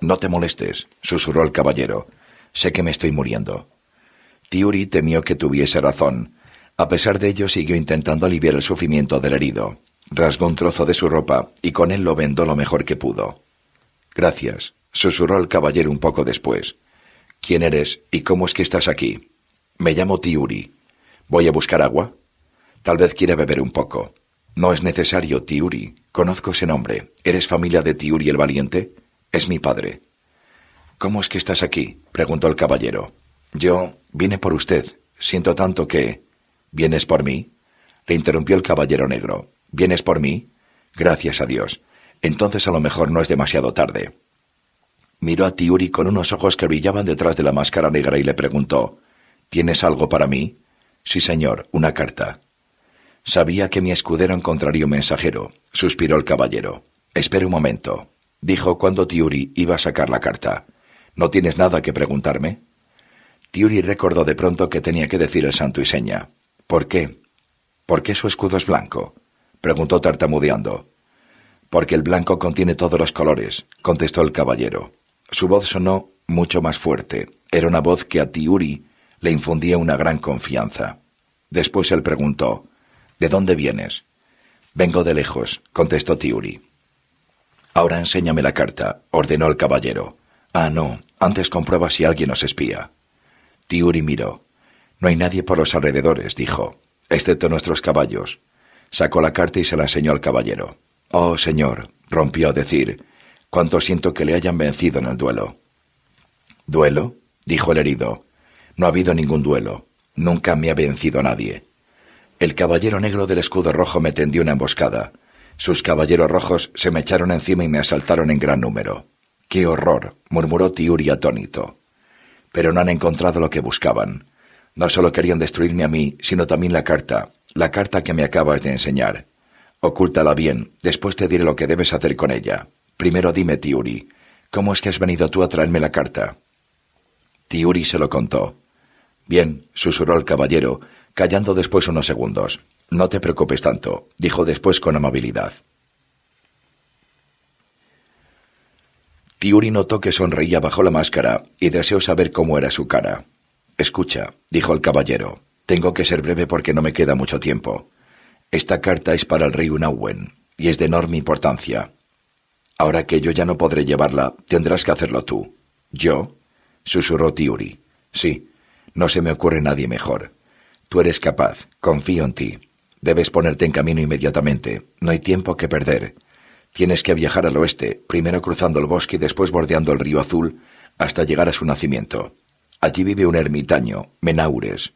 No te molestes, susurró el caballero. Sé que me estoy muriendo. Tiuri temió que tuviese razón. A pesar de ello, siguió intentando aliviar el sufrimiento del herido. Rasgó un trozo de su ropa y con él lo vendó lo mejor que pudo. Gracias, susurró el caballero un poco después. ¿Quién eres y cómo es que estás aquí? Me llamo Tiuri, Voy a buscar agua. Tal vez quiera beber un poco. No es necesario, Tiuri. Conozco ese nombre. ¿Eres familia de Tiuri el Valiente? Es mi padre. ¿Cómo es que estás aquí? preguntó el caballero. Yo vine por usted. Siento tanto que. ¿Vienes por mí? le interrumpió el caballero negro. ¿Vienes por mí? Gracias a Dios. Entonces a lo mejor no es demasiado tarde. Miró a Tiuri con unos ojos que brillaban detrás de la máscara negra y le preguntó ¿Tienes algo para mí? Sí, señor, una carta. Sabía que mi escudero encontraría un mensajero, suspiró el caballero. Espera un momento, dijo cuando Tiuri iba a sacar la carta. ¿No tienes nada que preguntarme? Tiuri recordó de pronto que tenía que decir el santo y seña. ¿Por qué? ¿Por qué su escudo es blanco? preguntó tartamudeando. Porque el blanco contiene todos los colores, contestó el caballero. Su voz sonó mucho más fuerte. Era una voz que a Tiuri le infundía una gran confianza. Después él preguntó, ¿De dónde vienes? Vengo de lejos, contestó Tiuri. Ahora enséñame la carta, ordenó el caballero. Ah, no, antes comprueba si alguien nos espía. Tiuri miró. No hay nadie por los alrededores, dijo, excepto nuestros caballos. Sacó la carta y se la enseñó al caballero. Oh, señor, rompió a decir, cuánto siento que le hayan vencido en el duelo. ¿Duelo? dijo el herido. No ha habido ningún duelo. Nunca me ha vencido nadie. El caballero negro del escudo rojo me tendió una emboscada. Sus caballeros rojos se me echaron encima y me asaltaron en gran número. ¡Qué horror! murmuró Tiuri atónito. Pero no han encontrado lo que buscaban. No solo querían destruirme a mí, sino también la carta, la carta que me acabas de enseñar. Ocúltala bien, después te diré lo que debes hacer con ella. Primero dime, Tiuri, ¿cómo es que has venido tú a traerme la carta? Tiuri se lo contó. Bien, susurró el caballero, callando después unos segundos. No te preocupes tanto, dijo después con amabilidad. Tiuri notó que sonreía bajo la máscara y deseó saber cómo era su cara. Escucha, dijo el caballero, tengo que ser breve porque no me queda mucho tiempo. Esta carta es para el rey Unawen y es de enorme importancia. Ahora que yo ya no podré llevarla, tendrás que hacerlo tú. ¿Yo? susurró Tiuri. Sí, no se me ocurre nadie mejor. Tú eres capaz, confío en ti. Debes ponerte en camino inmediatamente. No hay tiempo que perder. Tienes que viajar al oeste, primero cruzando el bosque y después bordeando el río azul, hasta llegar a su nacimiento. Allí vive un ermitaño, Menaures.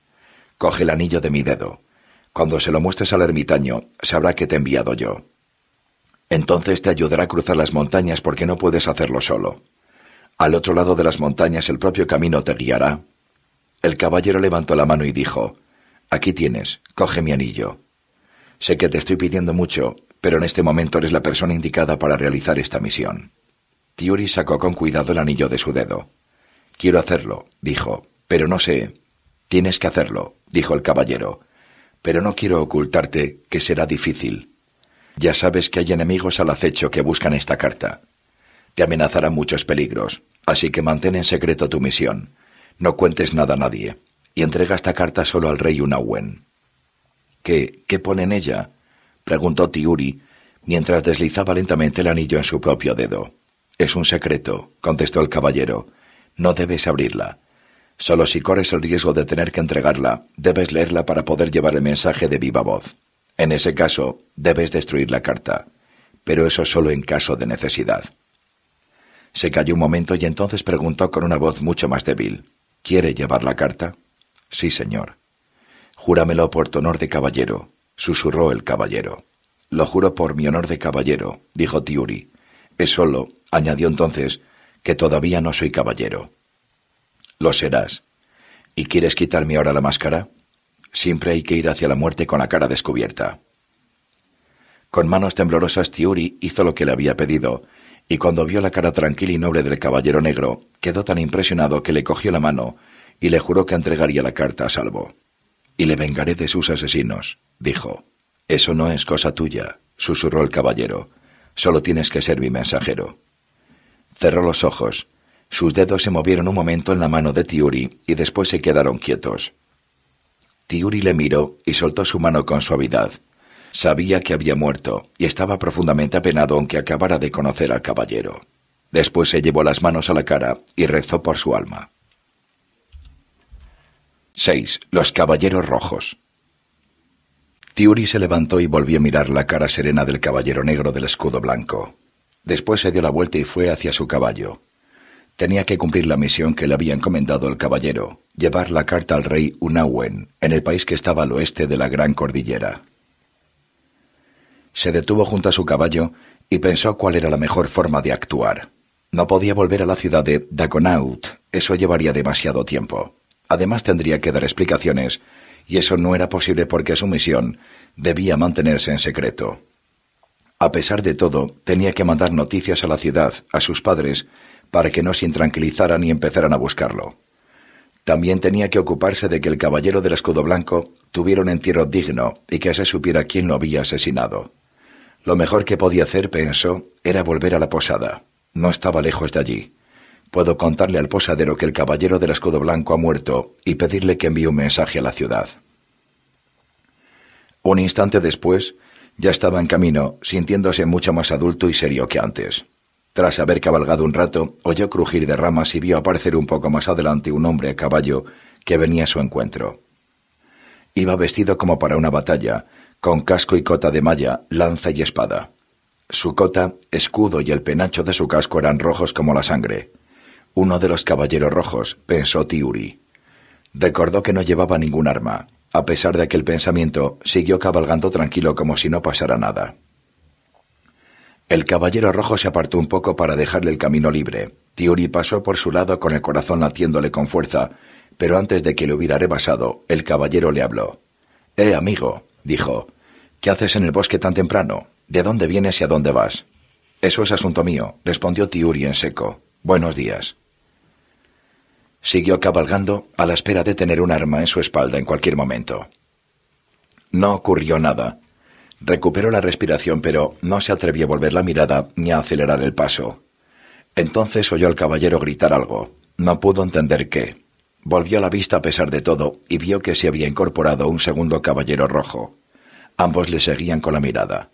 Coge el anillo de mi dedo. Cuando se lo muestres al ermitaño, sabrá que te he enviado yo. Entonces te ayudará a cruzar las montañas porque no puedes hacerlo solo. Al otro lado de las montañas el propio camino te guiará. El caballero levantó la mano y dijo, Aquí tienes, coge mi anillo. Sé que te estoy pidiendo mucho, pero en este momento eres la persona indicada para realizar esta misión. Tiuri sacó con cuidado el anillo de su dedo. Quiero hacerlo, dijo, pero no sé. Tienes que hacerlo, dijo el caballero, pero no quiero ocultarte que será difícil. Ya sabes que hay enemigos al acecho que buscan esta carta. Te amenazarán muchos peligros, así que mantén en secreto tu misión. No cuentes nada a nadie, y entrega esta carta solo al rey Unawen. ¿Qué, qué pone en ella? preguntó Tiuri, mientras deslizaba lentamente el anillo en su propio dedo. Es un secreto, contestó el caballero. No debes abrirla. Solo si corres el riesgo de tener que entregarla, debes leerla para poder llevar el mensaje de viva voz. En ese caso, debes destruir la carta, pero eso solo en caso de necesidad. Se calló un momento y entonces preguntó con una voz mucho más débil. ¿Quiere llevar la carta? Sí, señor. Júramelo por tu honor de caballero, susurró el caballero. Lo juro por mi honor de caballero, dijo Tiuri. Es solo, añadió entonces, que todavía no soy caballero. Lo serás. ¿Y quieres quitarme ahora la máscara? Siempre hay que ir hacia la muerte con la cara descubierta. Con manos temblorosas, Tiuri hizo lo que le había pedido, y cuando vio la cara tranquila y noble del caballero negro, quedó tan impresionado que le cogió la mano y le juró que entregaría la carta a salvo. Y le vengaré de sus asesinos, dijo. Eso no es cosa tuya, susurró el caballero. Solo tienes que ser mi mensajero. Cerró los ojos. Sus dedos se movieron un momento en la mano de Tiuri y después se quedaron quietos. Tiuri le miró y soltó su mano con suavidad. Sabía que había muerto y estaba profundamente apenado aunque acabara de conocer al caballero. Después se llevó las manos a la cara y rezó por su alma. 6. Los Caballeros Rojos. Tiuri se levantó y volvió a mirar la cara serena del caballero negro del escudo blanco. Después se dio la vuelta y fue hacia su caballo. Tenía que cumplir la misión que le había encomendado el caballero, llevar la carta al rey Unawen, en el país que estaba al oeste de la Gran Cordillera. Se detuvo junto a su caballo y pensó cuál era la mejor forma de actuar. No podía volver a la ciudad de Dagonaut, eso llevaría demasiado tiempo. Además tendría que dar explicaciones, y eso no era posible porque su misión debía mantenerse en secreto. A pesar de todo, tenía que mandar noticias a la ciudad, a sus padres, para que no se intranquilizaran y empezaran a buscarlo. También tenía que ocuparse de que el caballero del escudo blanco tuviera un entierro digno y que se supiera quién lo había asesinado. Lo mejor que podía hacer, pensó, era volver a la posada. No estaba lejos de allí. Puedo contarle al posadero que el caballero del escudo blanco ha muerto y pedirle que envíe un mensaje a la ciudad. Un instante después, ya estaba en camino, sintiéndose mucho más adulto y serio que antes. Tras haber cabalgado un rato, oyó crujir de ramas y vio aparecer un poco más adelante un hombre a caballo que venía a su encuentro. Iba vestido como para una batalla, con casco y cota de malla, lanza y espada. Su cota, escudo y el penacho de su casco eran rojos como la sangre. Uno de los caballeros rojos, pensó Tiuri. Recordó que no llevaba ningún arma. A pesar de aquel pensamiento, siguió cabalgando tranquilo como si no pasara nada. El caballero rojo se apartó un poco para dejarle el camino libre. Tiuri pasó por su lado con el corazón latiéndole con fuerza, pero antes de que le hubiera rebasado, el caballero le habló. Eh, amigo, dijo, ¿Qué haces en el bosque tan temprano? ¿De dónde vienes y a dónde vas? Eso es asunto mío, respondió Tiuri en seco. Buenos días. Siguió cabalgando a la espera de tener un arma en su espalda en cualquier momento. No ocurrió nada. Recuperó la respiración, pero no se atrevió a volver la mirada ni a acelerar el paso. Entonces oyó al caballero gritar algo. No pudo entender qué. Volvió a la vista a pesar de todo y vio que se había incorporado un segundo caballero rojo. Ambos le seguían con la mirada.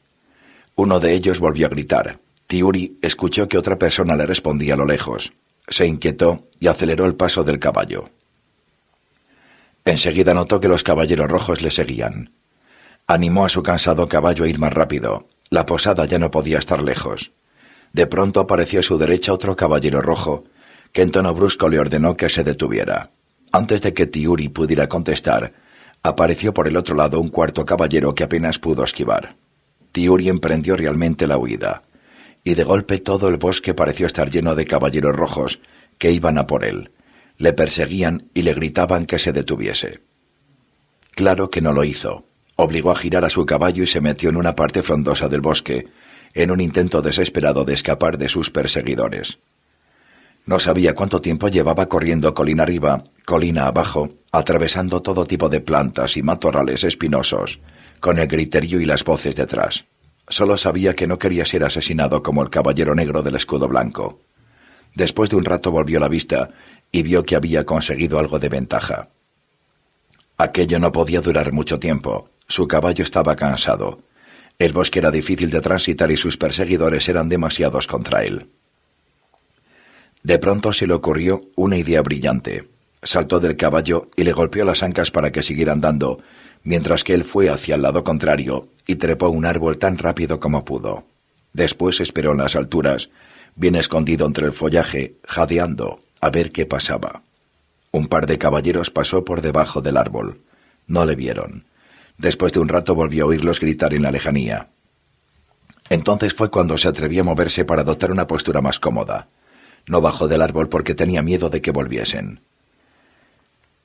Uno de ellos volvió a gritar. Tiuri escuchó que otra persona le respondía a lo lejos. Se inquietó y aceleró el paso del caballo. Enseguida notó que los caballeros rojos le seguían. Animó a su cansado caballo a ir más rápido. La posada ya no podía estar lejos. De pronto apareció a su derecha otro caballero rojo, que en tono brusco le ordenó que se detuviera. Antes de que Tiuri pudiera contestar, apareció por el otro lado un cuarto caballero que apenas pudo esquivar. Tiuri emprendió realmente la huida, y de golpe todo el bosque pareció estar lleno de caballeros rojos que iban a por él, le perseguían y le gritaban que se detuviese. Claro que no lo hizo. Obligó a girar a su caballo y se metió en una parte frondosa del bosque, en un intento desesperado de escapar de sus perseguidores. No sabía cuánto tiempo llevaba corriendo colina arriba, colina abajo, atravesando todo tipo de plantas y matorrales espinosos, con el griterío y las voces detrás. Solo sabía que no quería ser asesinado como el caballero negro del escudo blanco. Después de un rato volvió la vista y vio que había conseguido algo de ventaja. Aquello no podía durar mucho tiempo. Su caballo estaba cansado. El bosque era difícil de transitar y sus perseguidores eran demasiados contra él. De pronto se le ocurrió una idea brillante. Saltó del caballo y le golpeó las ancas para que siguiera andando, mientras que él fue hacia el lado contrario y trepó un árbol tan rápido como pudo. Después esperó en las alturas, bien escondido entre el follaje, jadeando, a ver qué pasaba. Un par de caballeros pasó por debajo del árbol. No le vieron. Después de un rato volvió a oírlos gritar en la lejanía. Entonces fue cuando se atrevió a moverse para adoptar una postura más cómoda. No bajó del árbol porque tenía miedo de que volviesen.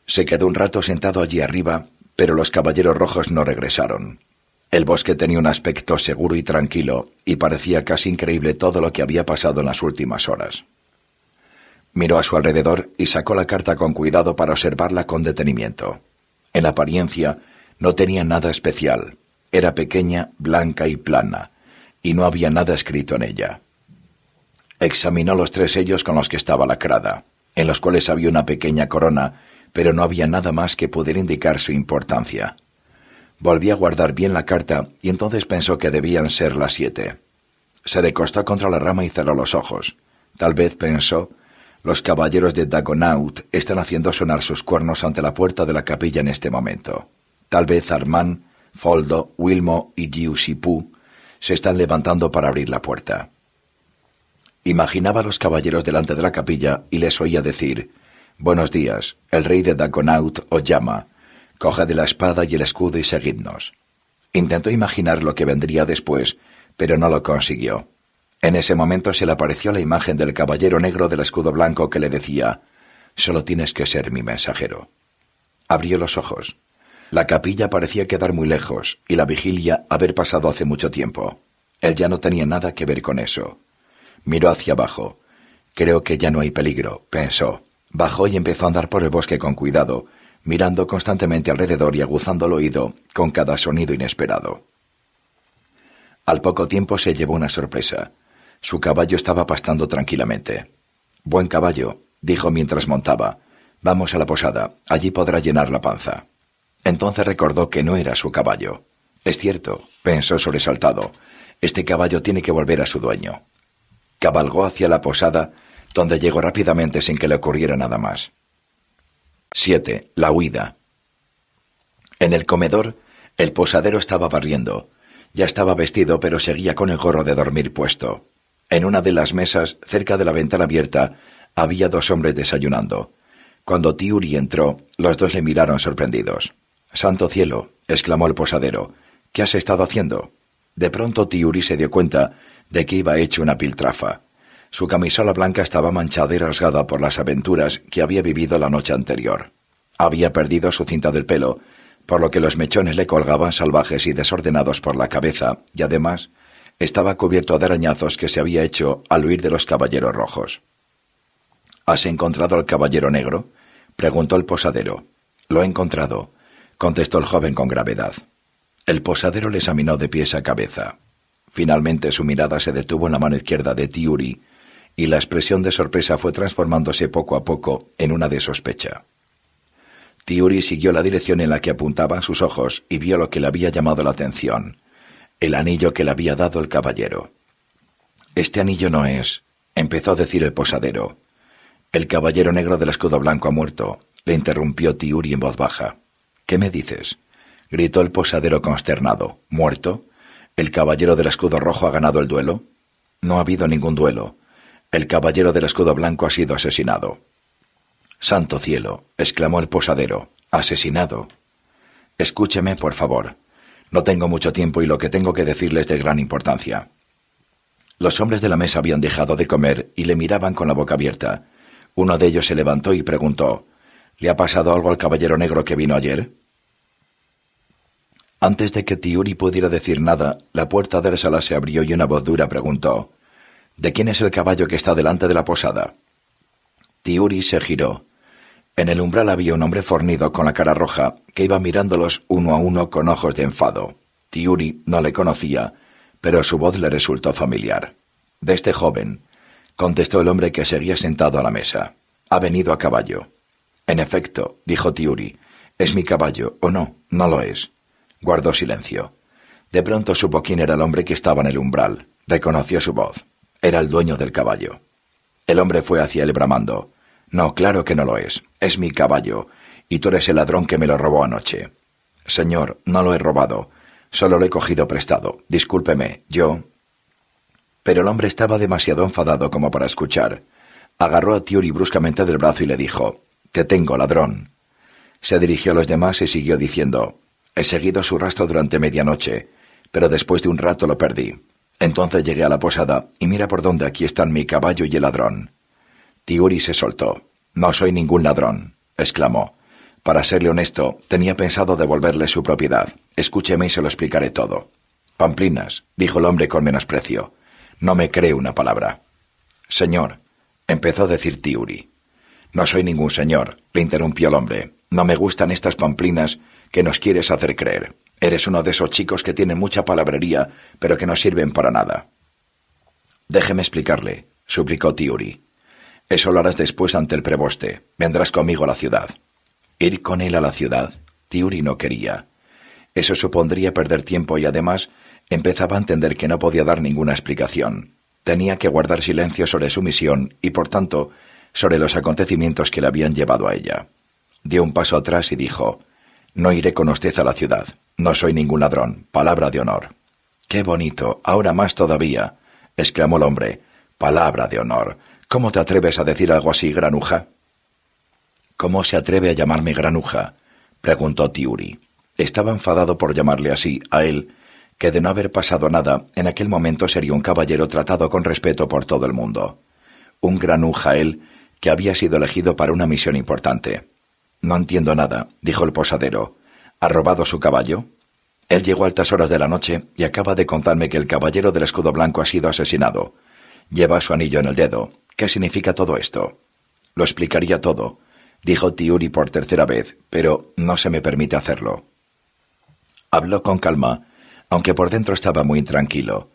Se quedó un rato sentado allí arriba, pero los caballeros rojos no regresaron. El bosque tenía un aspecto seguro y tranquilo, y parecía casi increíble todo lo que había pasado en las últimas horas. Miró a su alrededor y sacó la carta con cuidado para observarla con detenimiento. En apariencia, no tenía nada especial. Era pequeña, blanca y plana, y no había nada escrito en ella. Examinó los tres sellos con los que estaba lacrada, en los cuales había una pequeña corona, pero no había nada más que pudiera indicar su importancia. Volvió a guardar bien la carta y entonces pensó que debían ser las siete. Se recostó contra la rama y cerró los ojos. Tal vez pensó, los caballeros de Dagonaut están haciendo sonar sus cuernos ante la puerta de la capilla en este momento. Tal vez Armand, Foldo, Wilmo y Giusipu se están levantando para abrir la puerta. Imaginaba a los caballeros delante de la capilla y les oía decir Buenos días, el rey de Dagonaut os llama. de la espada y el escudo y seguidnos. Intentó imaginar lo que vendría después, pero no lo consiguió. En ese momento se le apareció la imagen del caballero negro del escudo blanco que le decía Solo tienes que ser mi mensajero. Abrió los ojos. La capilla parecía quedar muy lejos y la vigilia haber pasado hace mucho tiempo. Él ya no tenía nada que ver con eso. Miró hacia abajo. Creo que ya no hay peligro, pensó. Bajó y empezó a andar por el bosque con cuidado, mirando constantemente alrededor y aguzando el oído con cada sonido inesperado. Al poco tiempo se llevó una sorpresa. Su caballo estaba pastando tranquilamente. Buen caballo, dijo mientras montaba. Vamos a la posada, allí podrá llenar la panza. Entonces recordó que no era su caballo. Es cierto, pensó sobresaltado. Este caballo tiene que volver a su dueño cabalgó hacia la posada, donde llegó rápidamente sin que le ocurriera nada más. 7. La huida. En el comedor, el posadero estaba barriendo. Ya estaba vestido, pero seguía con el gorro de dormir puesto. En una de las mesas, cerca de la ventana abierta, había dos hombres desayunando. Cuando Tiuri entró, los dos le miraron sorprendidos. Santo cielo, exclamó el posadero, ¿qué has estado haciendo? De pronto Tiuri se dio cuenta de que iba hecho una piltrafa. Su camisola blanca estaba manchada y rasgada por las aventuras que había vivido la noche anterior. Había perdido su cinta del pelo, por lo que los mechones le colgaban salvajes y desordenados por la cabeza, y además estaba cubierto de arañazos que se había hecho al huir de los caballeros rojos. ¿Has encontrado al caballero negro? preguntó el posadero. Lo he encontrado, contestó el joven con gravedad. El posadero le examinó de pies a cabeza. Finalmente su mirada se detuvo en la mano izquierda de Tiuri, y la expresión de sorpresa fue transformándose poco a poco en una de sospecha. Tiuri siguió la dirección en la que apuntaban sus ojos y vio lo que le había llamado la atención, el anillo que le había dado el caballero. Este anillo no es, empezó a decir el posadero. El caballero negro del escudo blanco ha muerto, le interrumpió Tiuri en voz baja. ¿Qué me dices? gritó el posadero consternado. ¿Muerto? ¿El caballero del escudo rojo ha ganado el duelo? No ha habido ningún duelo. El caballero del escudo blanco ha sido asesinado. Santo cielo, exclamó el posadero, asesinado. Escúcheme, por favor. No tengo mucho tiempo y lo que tengo que decirle es de gran importancia. Los hombres de la mesa habían dejado de comer y le miraban con la boca abierta. Uno de ellos se levantó y preguntó ¿Le ha pasado algo al caballero negro que vino ayer? Antes de que Tiuri pudiera decir nada, la puerta de la sala se abrió y una voz dura preguntó ¿De quién es el caballo que está delante de la posada? Tiuri se giró. En el umbral había un hombre fornido con la cara roja que iba mirándolos uno a uno con ojos de enfado. Tiuri no le conocía, pero su voz le resultó familiar. De este joven, contestó el hombre que seguía sentado a la mesa. Ha venido a caballo. En efecto, dijo Tiuri, es mi caballo, o no, no lo es. Guardó silencio. De pronto supo quién era el hombre que estaba en el umbral. Reconoció su voz. Era el dueño del caballo. El hombre fue hacia él bramando. No, claro que no lo es. Es mi caballo. Y tú eres el ladrón que me lo robó anoche. Señor, no lo he robado. Solo lo he cogido prestado. Discúlpeme, yo. Pero el hombre estaba demasiado enfadado como para escuchar. Agarró a Tiuri bruscamente del brazo y le dijo Te tengo, ladrón. Se dirigió a los demás y siguió diciendo He seguido su rastro durante medianoche, pero después de un rato lo perdí. Entonces llegué a la posada y mira por dónde aquí están mi caballo y el ladrón. Tiuri se soltó. No soy ningún ladrón, exclamó. Para serle honesto, tenía pensado devolverle su propiedad. Escúcheme y se lo explicaré todo. Pamplinas, dijo el hombre con menosprecio. No me cree una palabra. Señor, empezó a decir Tiuri. No soy ningún señor, le interrumpió el hombre. No me gustan estas pamplinas que nos quieres hacer creer. Eres uno de esos chicos que tienen mucha palabrería, pero que no sirven para nada. Déjeme explicarle, suplicó Tiuri. Eso lo harás después ante el preboste. Vendrás conmigo a la ciudad. Ir con él a la ciudad, Tiuri no quería. Eso supondría perder tiempo y además empezaba a entender que no podía dar ninguna explicación. Tenía que guardar silencio sobre su misión y, por tanto, sobre los acontecimientos que la habían llevado a ella. Dio un paso atrás y dijo no iré con usted a la ciudad. No soy ningún ladrón. Palabra de honor. Qué bonito. Ahora más todavía. exclamó el hombre. Palabra de honor. ¿Cómo te atreves a decir algo así, granuja? ¿Cómo se atreve a llamarme granuja? preguntó Tiuri. Estaba enfadado por llamarle así a él, que de no haber pasado nada, en aquel momento sería un caballero tratado con respeto por todo el mundo. Un granuja él, que había sido elegido para una misión importante. No entiendo nada, dijo el posadero. ¿Ha robado su caballo? Él llegó a altas horas de la noche y acaba de contarme que el caballero del escudo blanco ha sido asesinado. Lleva su anillo en el dedo. ¿Qué significa todo esto? Lo explicaría todo, dijo Tiuri por tercera vez, pero no se me permite hacerlo. Habló con calma, aunque por dentro estaba muy intranquilo.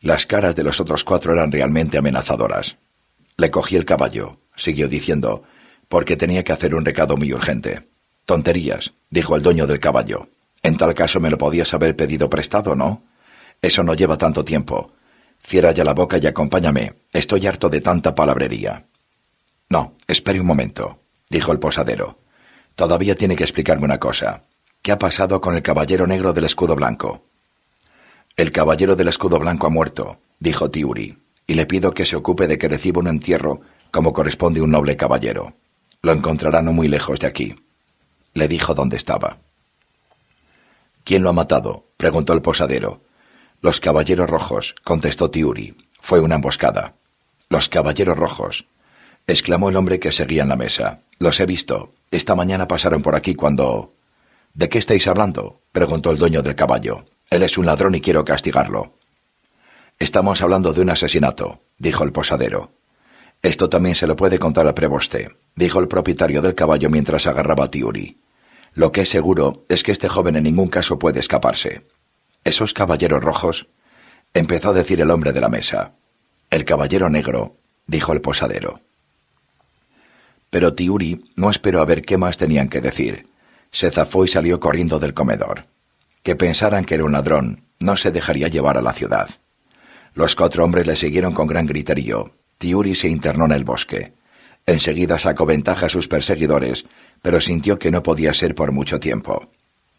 Las caras de los otros cuatro eran realmente amenazadoras. Le cogí el caballo, siguió diciendo, porque tenía que hacer un recado muy urgente. Tonterías, dijo el dueño del caballo. En tal caso me lo podías haber pedido prestado, ¿no? Eso no lleva tanto tiempo. Cierra ya la boca y acompáñame. Estoy harto de tanta palabrería. No, espere un momento, dijo el posadero. Todavía tiene que explicarme una cosa. ¿Qué ha pasado con el caballero negro del escudo blanco? El caballero del escudo blanco ha muerto, dijo Tiuri, y le pido que se ocupe de que reciba un entierro como corresponde a un noble caballero. Lo encontrarán no muy lejos de aquí. Le dijo dónde estaba. ¿Quién lo ha matado? preguntó el posadero. Los caballeros rojos, contestó Tiuri. Fue una emboscada. Los caballeros rojos, exclamó el hombre que seguía en la mesa. Los he visto. Esta mañana pasaron por aquí cuando. ¿De qué estáis hablando? preguntó el dueño del caballo. Él es un ladrón y quiero castigarlo. Estamos hablando de un asesinato, dijo el posadero. Esto también se lo puede contar al preboste dijo el propietario del caballo mientras agarraba a Tiuri. Lo que es seguro es que este joven en ningún caso puede escaparse. Esos caballeros rojos, empezó a decir el hombre de la mesa. El caballero negro, dijo el posadero. Pero Tiuri no esperó a ver qué más tenían que decir. Se zafó y salió corriendo del comedor. Que pensaran que era un ladrón, no se dejaría llevar a la ciudad. Los cuatro hombres le siguieron con gran griterío. Tiuri se internó en el bosque. Enseguida sacó ventaja a sus perseguidores, pero sintió que no podía ser por mucho tiempo.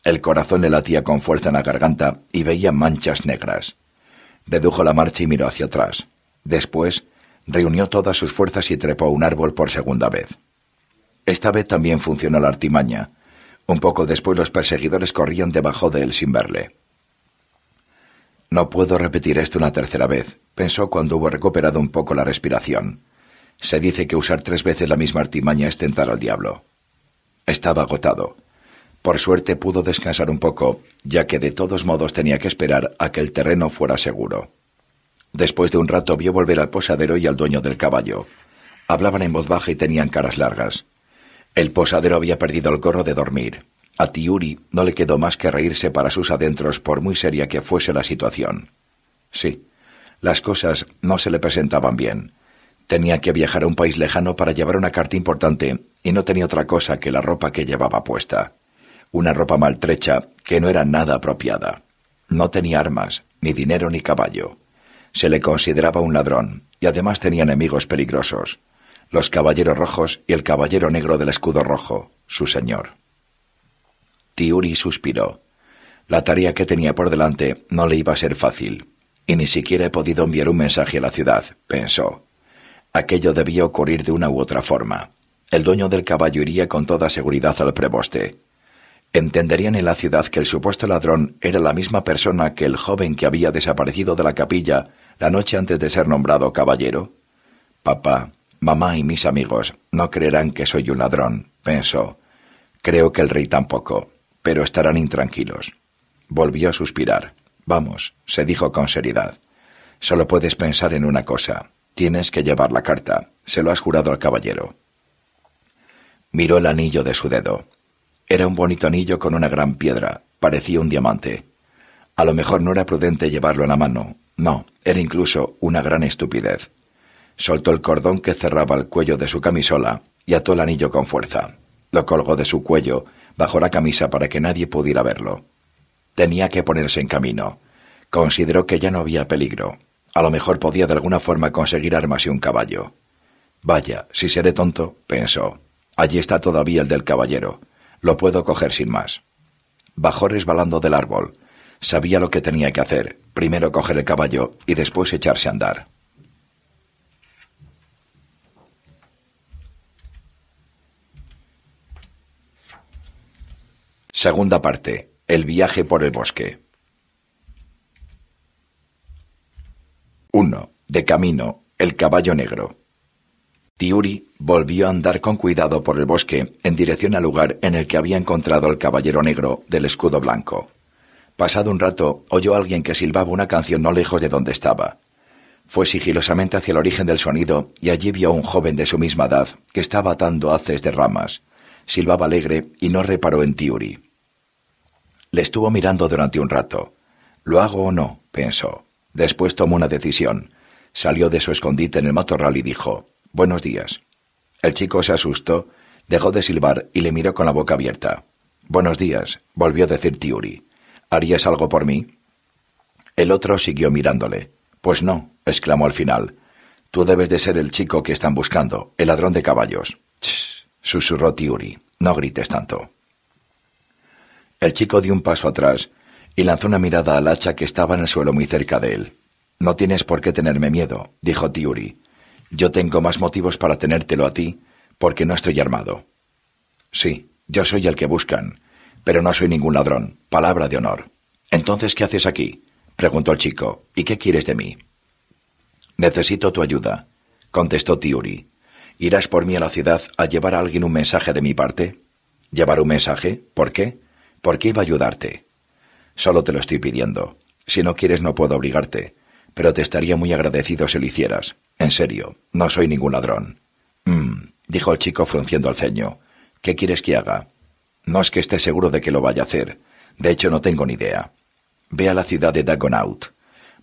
El corazón le latía con fuerza en la garganta y veía manchas negras. Redujo la marcha y miró hacia atrás. Después, reunió todas sus fuerzas y trepó un árbol por segunda vez. Esta vez también funcionó la artimaña. Un poco después los perseguidores corrían debajo de él sin verle. No puedo repetir esto una tercera vez, pensó cuando hubo recuperado un poco la respiración. Se dice que usar tres veces la misma artimaña es tentar al diablo. Estaba agotado. Por suerte pudo descansar un poco, ya que de todos modos tenía que esperar a que el terreno fuera seguro. Después de un rato vio volver al posadero y al dueño del caballo. Hablaban en voz baja y tenían caras largas. El posadero había perdido el gorro de dormir. A Tiuri no le quedó más que reírse para sus adentros por muy seria que fuese la situación. Sí, las cosas no se le presentaban bien. Tenía que viajar a un país lejano para llevar una carta importante y no tenía otra cosa que la ropa que llevaba puesta. Una ropa maltrecha que no era nada apropiada. No tenía armas, ni dinero ni caballo. Se le consideraba un ladrón y además tenía enemigos peligrosos. Los caballeros rojos y el caballero negro del escudo rojo, su señor. Tiuri suspiró. La tarea que tenía por delante no le iba a ser fácil. Y ni siquiera he podido enviar un mensaje a la ciudad, pensó. Aquello debía ocurrir de una u otra forma. El dueño del caballo iría con toda seguridad al preboste. Entenderían en la ciudad que el supuesto ladrón era la misma persona que el joven que había desaparecido de la capilla la noche antes de ser nombrado caballero. Papá, mamá y mis amigos no creerán que soy un ladrón, pensó. Creo que el rey tampoco, pero estarán intranquilos. Volvió a suspirar. Vamos, se dijo con seriedad. Solo puedes pensar en una cosa. Tienes que llevar la carta. Se lo has jurado al caballero. Miró el anillo de su dedo. Era un bonito anillo con una gran piedra. Parecía un diamante. A lo mejor no era prudente llevarlo en la mano. No, era incluso una gran estupidez. Soltó el cordón que cerraba el cuello de su camisola y ató el anillo con fuerza. Lo colgó de su cuello, bajo la camisa para que nadie pudiera verlo. Tenía que ponerse en camino. Consideró que ya no había peligro, a lo mejor podía de alguna forma conseguir armas y un caballo. Vaya, si seré tonto, pensó. Allí está todavía el del caballero. Lo puedo coger sin más. Bajó resbalando del árbol. Sabía lo que tenía que hacer. Primero coger el caballo y después echarse a andar. Segunda parte. El viaje por el bosque. 1. De camino, el caballo negro. Tiuri volvió a andar con cuidado por el bosque en dirección al lugar en el que había encontrado al caballero negro del escudo blanco. Pasado un rato, oyó a alguien que silbaba una canción no lejos de donde estaba. Fue sigilosamente hacia el origen del sonido y allí vio a un joven de su misma edad que estaba atando haces de ramas. Silbaba alegre y no reparó en Tiuri. Le estuvo mirando durante un rato. ¿Lo hago o no? pensó. Después tomó una decisión. Salió de su escondite en el matorral y dijo, Buenos días. El chico se asustó, dejó de silbar y le miró con la boca abierta. Buenos días, volvió a decir Tiuri. ¿Harías algo por mí? El otro siguió mirándole. Pues no, exclamó al final. Tú debes de ser el chico que están buscando, el ladrón de caballos. susurró Tiuri. No grites tanto. El chico dio un paso atrás y lanzó una mirada al hacha que estaba en el suelo muy cerca de él. No tienes por qué tenerme miedo, dijo Tiuri. Yo tengo más motivos para tenértelo a ti, porque no estoy armado. Sí, yo soy el que buscan, pero no soy ningún ladrón, palabra de honor. Entonces, ¿qué haces aquí? preguntó el chico. ¿Y qué quieres de mí? Necesito tu ayuda, contestó Tiuri. ¿Irás por mí a la ciudad a llevar a alguien un mensaje de mi parte? ¿Llevar un mensaje? ¿Por qué? ¿Por qué iba a ayudarte? Solo te lo estoy pidiendo. Si no quieres no puedo obligarte, pero te estaría muy agradecido si lo hicieras. En serio, no soy ningún ladrón. Mmm, dijo el chico frunciendo el ceño. ¿Qué quieres que haga? No es que esté seguro de que lo vaya a hacer. De hecho, no tengo ni idea. Ve a la ciudad de Dagonaut.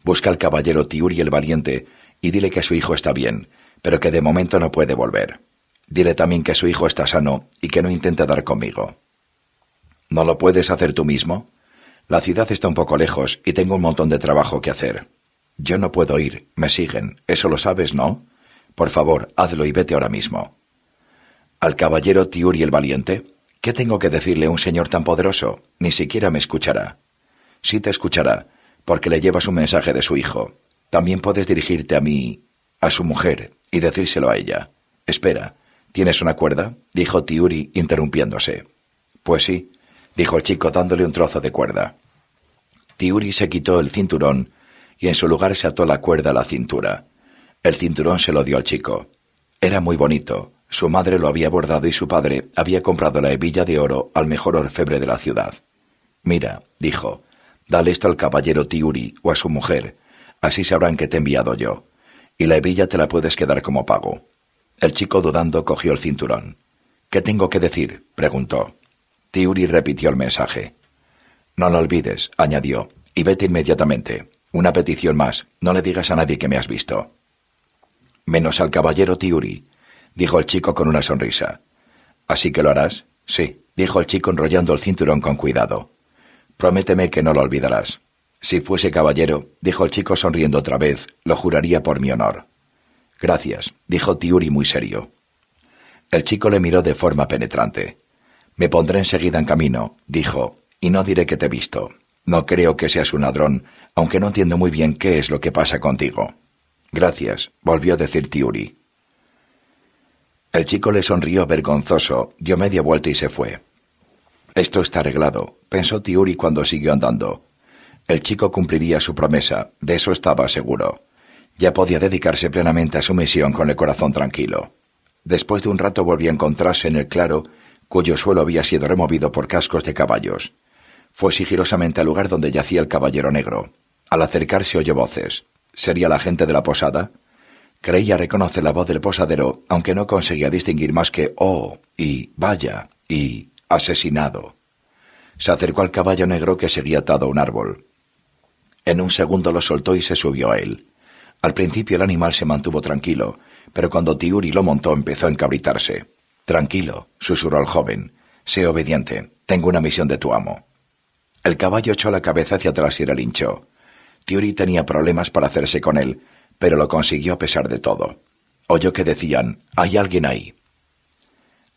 Busca al caballero Tiuri el Valiente y dile que su hijo está bien, pero que de momento no puede volver. Dile también que su hijo está sano y que no intente dar conmigo. ¿No lo puedes hacer tú mismo? La ciudad está un poco lejos y tengo un montón de trabajo que hacer. Yo no puedo ir, me siguen, eso lo sabes, ¿no? Por favor, hazlo y vete ahora mismo. Al caballero Tiuri el Valiente, ¿qué tengo que decirle a un señor tan poderoso? Ni siquiera me escuchará. Sí te escuchará, porque le llevas un mensaje de su hijo. También puedes dirigirte a mí, a su mujer, y decírselo a ella. Espera, ¿tienes una cuerda? dijo Tiuri, interrumpiéndose. Pues sí, dijo el chico dándole un trozo de cuerda. Tiuri se quitó el cinturón y en su lugar se ató la cuerda a la cintura. El cinturón se lo dio al chico. Era muy bonito. Su madre lo había bordado y su padre había comprado la hebilla de oro al mejor orfebre de la ciudad. Mira, dijo, dale esto al caballero Tiuri o a su mujer, así sabrán que te he enviado yo, y la hebilla te la puedes quedar como pago. El chico dudando cogió el cinturón. ¿Qué tengo que decir? preguntó. Tiuri repitió el mensaje. No lo olvides, añadió, y vete inmediatamente. Una petición más, no le digas a nadie que me has visto. Menos al caballero Tiuri, dijo el chico con una sonrisa. ¿Así que lo harás? Sí, dijo el chico enrollando el cinturón con cuidado. Prométeme que no lo olvidarás. Si fuese caballero, dijo el chico sonriendo otra vez, lo juraría por mi honor. Gracias, dijo Tiuri muy serio. El chico le miró de forma penetrante. Me pondré enseguida en camino, dijo, y no diré que te he visto. No creo que seas un ladrón, aunque no entiendo muy bien qué es lo que pasa contigo. Gracias, volvió a decir Tiuri. El chico le sonrió vergonzoso, dio media vuelta y se fue. Esto está arreglado, pensó Tiuri cuando siguió andando. El chico cumpliría su promesa, de eso estaba seguro. Ya podía dedicarse plenamente a su misión con el corazón tranquilo. Después de un rato volvió a encontrarse en el claro cuyo suelo había sido removido por cascos de caballos. Fue sigilosamente al lugar donde yacía el caballero negro. Al acercarse oyó voces. ¿Sería la gente de la posada? Creía reconocer la voz del posadero, aunque no conseguía distinguir más que oh y vaya y asesinado. Se acercó al caballo negro que seguía atado a un árbol. En un segundo lo soltó y se subió a él. Al principio el animal se mantuvo tranquilo, pero cuando Tiuri lo montó empezó a encabritarse. Tranquilo, susurró el joven. Sé obediente. Tengo una misión de tu amo. El caballo echó la cabeza hacia atrás y relinchó. Tiori tenía problemas para hacerse con él, pero lo consiguió a pesar de todo. Oyó que decían, hay alguien ahí.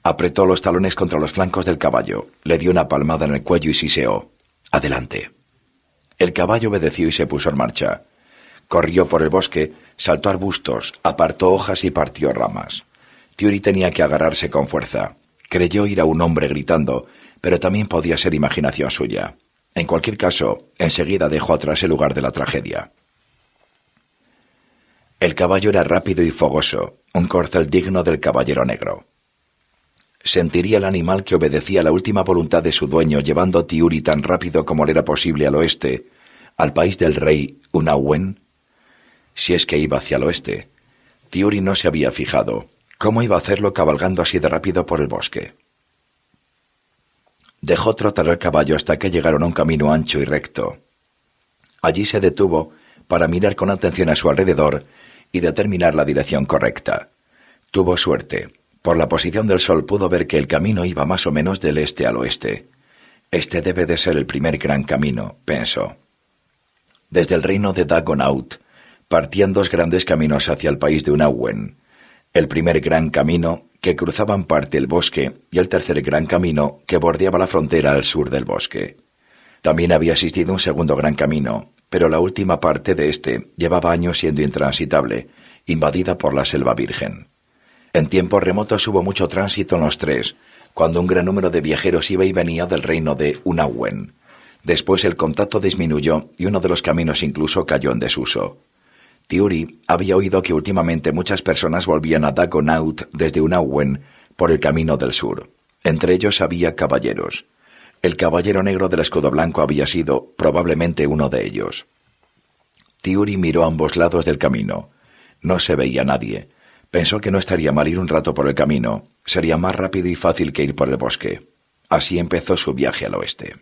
Apretó los talones contra los flancos del caballo, le dio una palmada en el cuello y siseó. Adelante. El caballo obedeció y se puso en marcha. Corrió por el bosque, saltó arbustos, apartó hojas y partió ramas. Tiuri tenía que agarrarse con fuerza. Creyó ir a un hombre gritando, pero también podía ser imaginación suya. En cualquier caso, enseguida dejó atrás el lugar de la tragedia. El caballo era rápido y fogoso, un corcel digno del caballero negro. Sentiría el animal que obedecía la última voluntad de su dueño llevando a Tiuri tan rápido como le era posible al oeste, al país del rey Unawen. Si es que iba hacia el oeste, Tiuri no se había fijado, ¿Cómo iba a hacerlo cabalgando así de rápido por el bosque? Dejó trotar el caballo hasta que llegaron a un camino ancho y recto. Allí se detuvo para mirar con atención a su alrededor y determinar la dirección correcta. Tuvo suerte. Por la posición del sol pudo ver que el camino iba más o menos del este al oeste. Este debe de ser el primer gran camino, pensó. Desde el reino de Dagonaut partían dos grandes caminos hacia el país de Unawen el primer gran camino que cruzaban parte el bosque y el tercer gran camino que bordeaba la frontera al sur del bosque. También había existido un segundo gran camino, pero la última parte de este llevaba años siendo intransitable, invadida por la selva virgen. En tiempos remotos hubo mucho tránsito en los tres, cuando un gran número de viajeros iba y venía del reino de Unawen. Después el contacto disminuyó y uno de los caminos incluso cayó en desuso. Tiuri había oído que últimamente muchas personas volvían a Dagonaut desde Unawen por el camino del sur. Entre ellos había caballeros. El caballero negro del escudo blanco había sido probablemente uno de ellos. Tiuri miró a ambos lados del camino. No se veía nadie. Pensó que no estaría mal ir un rato por el camino. Sería más rápido y fácil que ir por el bosque. Así empezó su viaje al oeste.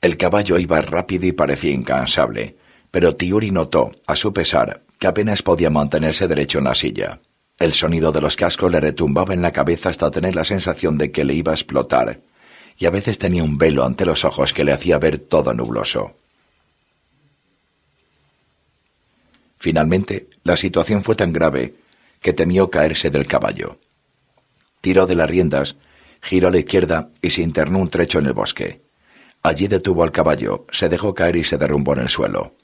El caballo iba rápido y parecía incansable pero Tiuri notó, a su pesar, que apenas podía mantenerse derecho en la silla. El sonido de los cascos le retumbaba en la cabeza hasta tener la sensación de que le iba a explotar, y a veces tenía un velo ante los ojos que le hacía ver todo nubloso. Finalmente, la situación fue tan grave que temió caerse del caballo. Tiró de las riendas, giró a la izquierda y se internó un trecho en el bosque. Allí detuvo al caballo, se dejó caer y se derrumbó en el suelo.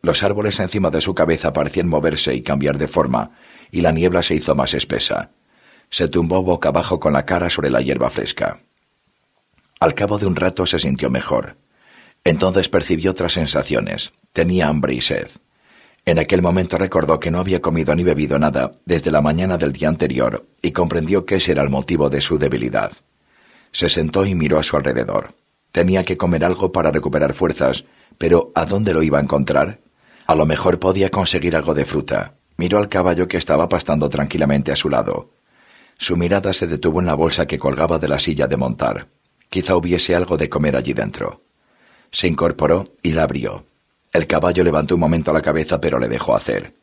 Los árboles encima de su cabeza parecían moverse y cambiar de forma, y la niebla se hizo más espesa. Se tumbó boca abajo con la cara sobre la hierba fresca. Al cabo de un rato se sintió mejor. Entonces percibió otras sensaciones. Tenía hambre y sed. En aquel momento recordó que no había comido ni bebido nada desde la mañana del día anterior y comprendió que ese era el motivo de su debilidad. Se sentó y miró a su alrededor. Tenía que comer algo para recuperar fuerzas, pero ¿a dónde lo iba a encontrar? A lo mejor podía conseguir algo de fruta. Miró al caballo que estaba pastando tranquilamente a su lado. Su mirada se detuvo en la bolsa que colgaba de la silla de montar. Quizá hubiese algo de comer allí dentro. Se incorporó y la abrió. El caballo levantó un momento la cabeza pero le dejó hacer.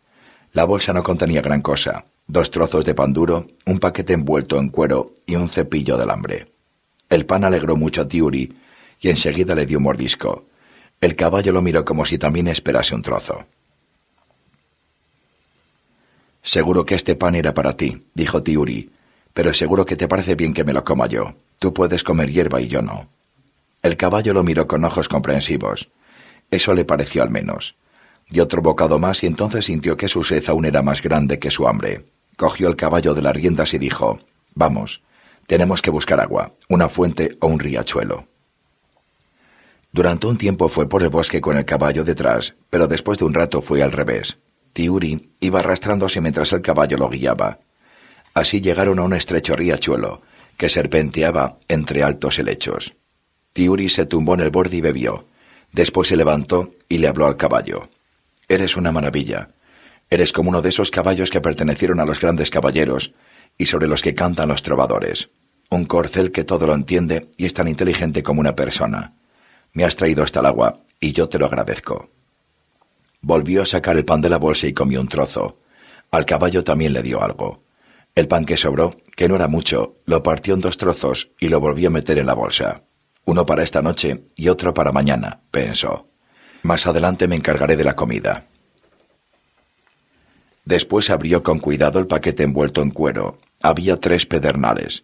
La bolsa no contenía gran cosa, dos trozos de pan duro, un paquete envuelto en cuero y un cepillo de alambre. El pan alegró mucho a Tiuri y enseguida le dio un mordisco. El caballo lo miró como si también esperase un trozo. Seguro que este pan era para ti, dijo Tiuri, pero seguro que te parece bien que me lo coma yo. Tú puedes comer hierba y yo no. El caballo lo miró con ojos comprensivos. Eso le pareció al menos. Dio otro bocado más y entonces sintió que su sed aún era más grande que su hambre. Cogió el caballo de las riendas y dijo Vamos, tenemos que buscar agua, una fuente o un riachuelo. Durante un tiempo fue por el bosque con el caballo detrás, pero después de un rato fue al revés. Tiuri iba arrastrándose mientras el caballo lo guiaba. Así llegaron a un estrecho riachuelo, que serpenteaba entre altos helechos. Tiuri se tumbó en el borde y bebió. Después se levantó y le habló al caballo. Eres una maravilla. Eres como uno de esos caballos que pertenecieron a los grandes caballeros y sobre los que cantan los trovadores. Un corcel que todo lo entiende y es tan inteligente como una persona. Me has traído hasta el agua, y yo te lo agradezco. Volvió a sacar el pan de la bolsa y comió un trozo. Al caballo también le dio algo. El pan que sobró, que no era mucho, lo partió en dos trozos y lo volvió a meter en la bolsa. Uno para esta noche y otro para mañana, pensó. Más adelante me encargaré de la comida. Después abrió con cuidado el paquete envuelto en cuero. Había tres pedernales.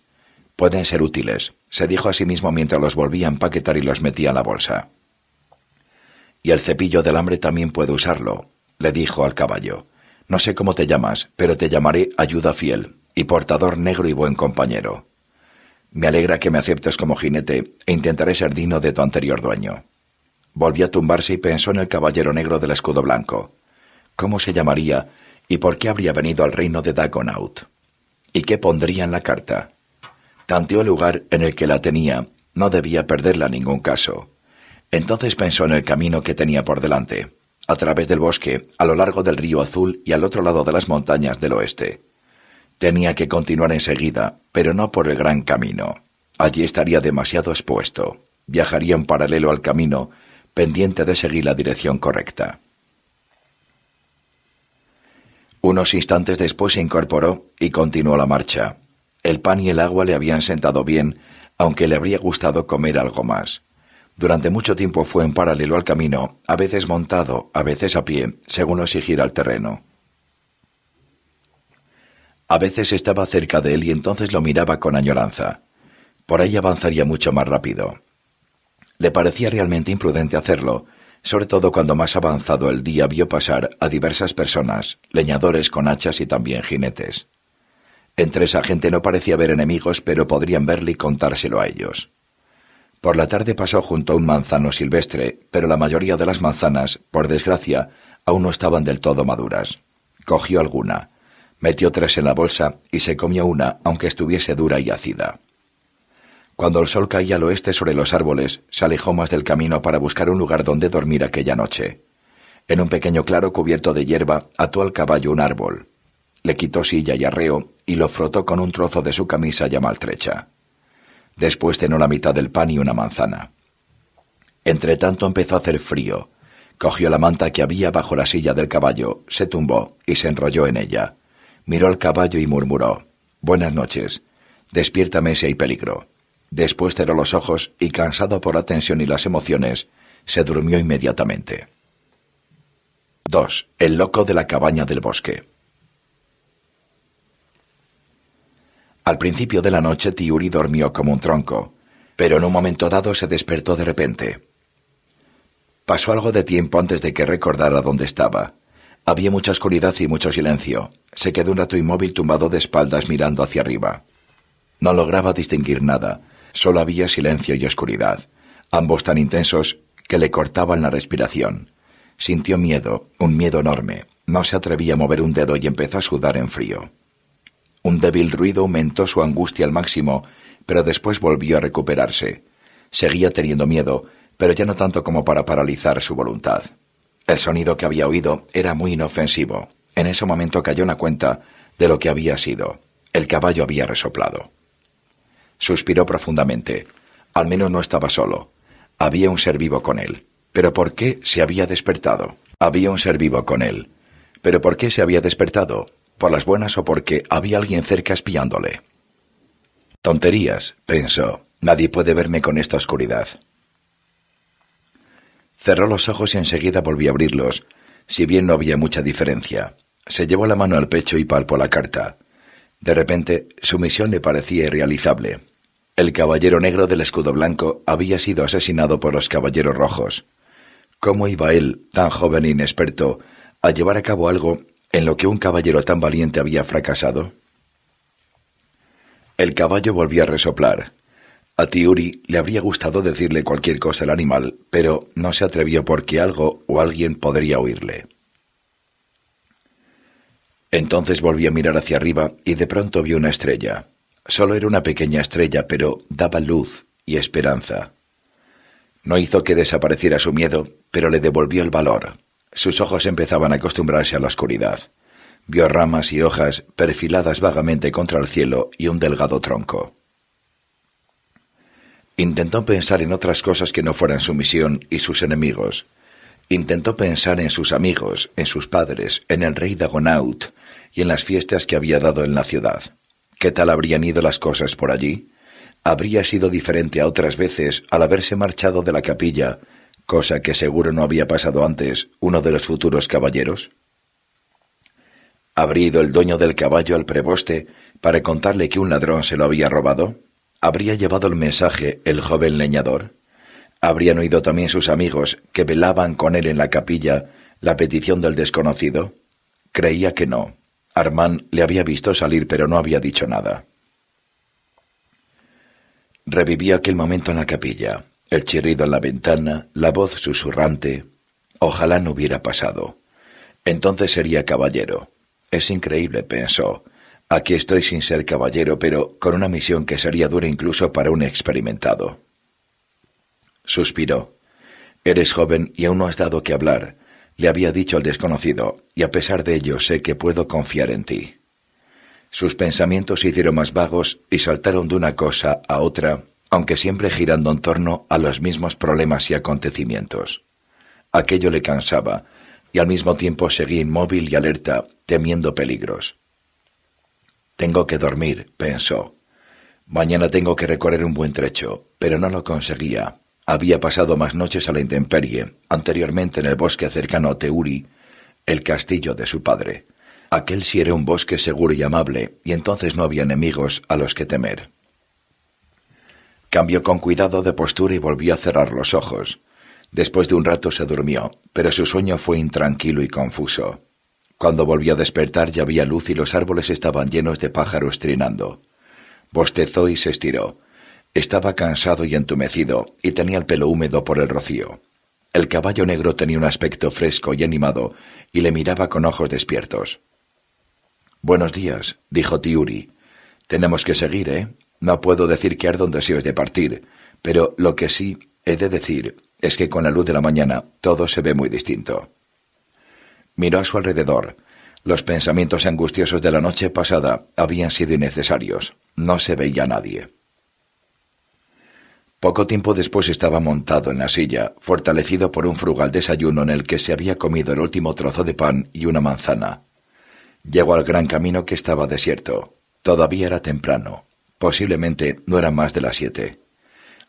Pueden ser útiles, se dijo a sí mismo mientras los volvía a empaquetar y los metía en la bolsa. Y el cepillo del hambre también puedo usarlo, le dijo al caballo. No sé cómo te llamas, pero te llamaré ayuda fiel y portador negro y buen compañero. Me alegra que me aceptes como jinete e intentaré ser digno de tu anterior dueño. Volvió a tumbarse y pensó en el caballero negro del escudo blanco. ¿Cómo se llamaría y por qué habría venido al reino de Dagonaut? ¿Y qué pondría en la carta? Tanteó el lugar en el que la tenía. No debía perderla en ningún caso. Entonces pensó en el camino que tenía por delante, a través del bosque, a lo largo del río azul y al otro lado de las montañas del oeste. Tenía que continuar enseguida, pero no por el gran camino. Allí estaría demasiado expuesto. Viajaría en paralelo al camino, pendiente de seguir la dirección correcta. Unos instantes después se incorporó y continuó la marcha. El pan y el agua le habían sentado bien, aunque le habría gustado comer algo más. Durante mucho tiempo fue en paralelo al camino, a veces montado, a veces a pie, según lo exigiera el terreno. A veces estaba cerca de él y entonces lo miraba con añoranza. Por ahí avanzaría mucho más rápido. Le parecía realmente imprudente hacerlo, sobre todo cuando más avanzado el día vio pasar a diversas personas, leñadores con hachas y también jinetes. Entre esa gente no parecía haber enemigos, pero podrían verle y contárselo a ellos. Por la tarde pasó junto a un manzano silvestre, pero la mayoría de las manzanas, por desgracia, aún no estaban del todo maduras. Cogió alguna, metió tres en la bolsa y se comió una, aunque estuviese dura y ácida. Cuando el sol caía al oeste sobre los árboles, se alejó más del camino para buscar un lugar donde dormir aquella noche. En un pequeño claro cubierto de hierba ató al caballo un árbol le quitó silla y arreo y lo frotó con un trozo de su camisa ya maltrecha. Después cenó la mitad del pan y una manzana. Entretanto empezó a hacer frío. Cogió la manta que había bajo la silla del caballo, se tumbó y se enrolló en ella. Miró al caballo y murmuró Buenas noches. Despiértame si hay peligro. Después cerró los ojos y, cansado por la tensión y las emociones, se durmió inmediatamente. 2. El loco de la cabaña del bosque. Al principio de la noche Tiuri dormió como un tronco, pero en un momento dado se despertó de repente. Pasó algo de tiempo antes de que recordara dónde estaba. Había mucha oscuridad y mucho silencio. Se quedó un rato inmóvil tumbado de espaldas mirando hacia arriba. No lograba distinguir nada, solo había silencio y oscuridad, ambos tan intensos que le cortaban la respiración. Sintió miedo, un miedo enorme. No se atrevía a mover un dedo y empezó a sudar en frío. Un débil ruido aumentó su angustia al máximo, pero después volvió a recuperarse. Seguía teniendo miedo, pero ya no tanto como para paralizar su voluntad. El sonido que había oído era muy inofensivo. En ese momento cayó en la cuenta de lo que había sido. El caballo había resoplado. Suspiró profundamente. Al menos no estaba solo. Había un ser vivo con él. ¿Pero por qué se había despertado? Había un ser vivo con él. ¿Pero por qué se había despertado? por las buenas o porque había alguien cerca espiándole. Tonterías, pensó. Nadie puede verme con esta oscuridad. Cerró los ojos y enseguida volvió a abrirlos, si bien no había mucha diferencia. Se llevó la mano al pecho y palpó la carta. De repente, su misión le parecía irrealizable. El caballero negro del escudo blanco había sido asesinado por los caballeros rojos. ¿Cómo iba él, tan joven e inexperto, a llevar a cabo algo en lo que un caballero tan valiente había fracasado? El caballo volvió a resoplar. A Tiuri le habría gustado decirle cualquier cosa al animal, pero no se atrevió porque algo o alguien podría oírle. Entonces volvió a mirar hacia arriba y de pronto vio una estrella. Solo era una pequeña estrella, pero daba luz y esperanza. No hizo que desapareciera su miedo, pero le devolvió el valor. Sus ojos empezaban a acostumbrarse a la oscuridad. Vio ramas y hojas perfiladas vagamente contra el cielo y un delgado tronco. Intentó pensar en otras cosas que no fueran su misión y sus enemigos. Intentó pensar en sus amigos, en sus padres, en el rey Dagonaut y en las fiestas que había dado en la ciudad. ¿Qué tal habrían ido las cosas por allí? Habría sido diferente a otras veces al haberse marchado de la capilla cosa que seguro no había pasado antes, uno de los futuros caballeros? ¿Habría ido el dueño del caballo al preboste para contarle que un ladrón se lo había robado? ¿Habría llevado el mensaje el joven leñador? ¿Habrían oído también sus amigos que velaban con él en la capilla la petición del desconocido? Creía que no. Armand le había visto salir pero no había dicho nada. Revivía aquel momento en la capilla el chirrido en la ventana, la voz susurrante. Ojalá no hubiera pasado. Entonces sería caballero. Es increíble, pensó. Aquí estoy sin ser caballero, pero con una misión que sería dura incluso para un experimentado. Suspiró. Eres joven y aún no has dado que hablar, le había dicho al desconocido, y a pesar de ello sé que puedo confiar en ti. Sus pensamientos se hicieron más vagos y saltaron de una cosa a otra aunque siempre girando en torno a los mismos problemas y acontecimientos. Aquello le cansaba, y al mismo tiempo seguía inmóvil y alerta, temiendo peligros. Tengo que dormir, pensó. Mañana tengo que recorrer un buen trecho, pero no lo conseguía. Había pasado más noches a la intemperie, anteriormente en el bosque cercano a Teuri, el castillo de su padre. Aquel sí era un bosque seguro y amable, y entonces no había enemigos a los que temer. Cambió con cuidado de postura y volvió a cerrar los ojos. Después de un rato se durmió, pero su sueño fue intranquilo y confuso. Cuando volvió a despertar ya había luz y los árboles estaban llenos de pájaros trinando. Bostezó y se estiró. Estaba cansado y entumecido, y tenía el pelo húmedo por el rocío. El caballo negro tenía un aspecto fresco y animado, y le miraba con ojos despiertos. Buenos días, dijo Tiuri. Tenemos que seguir, ¿eh? No puedo decir que ardon es de partir, pero lo que sí he de decir es que con la luz de la mañana todo se ve muy distinto. Miró a su alrededor. Los pensamientos angustiosos de la noche pasada habían sido innecesarios. No se veía nadie. Poco tiempo después estaba montado en la silla, fortalecido por un frugal desayuno en el que se había comido el último trozo de pan y una manzana. Llegó al gran camino que estaba desierto. Todavía era temprano. Posiblemente no eran más de las siete.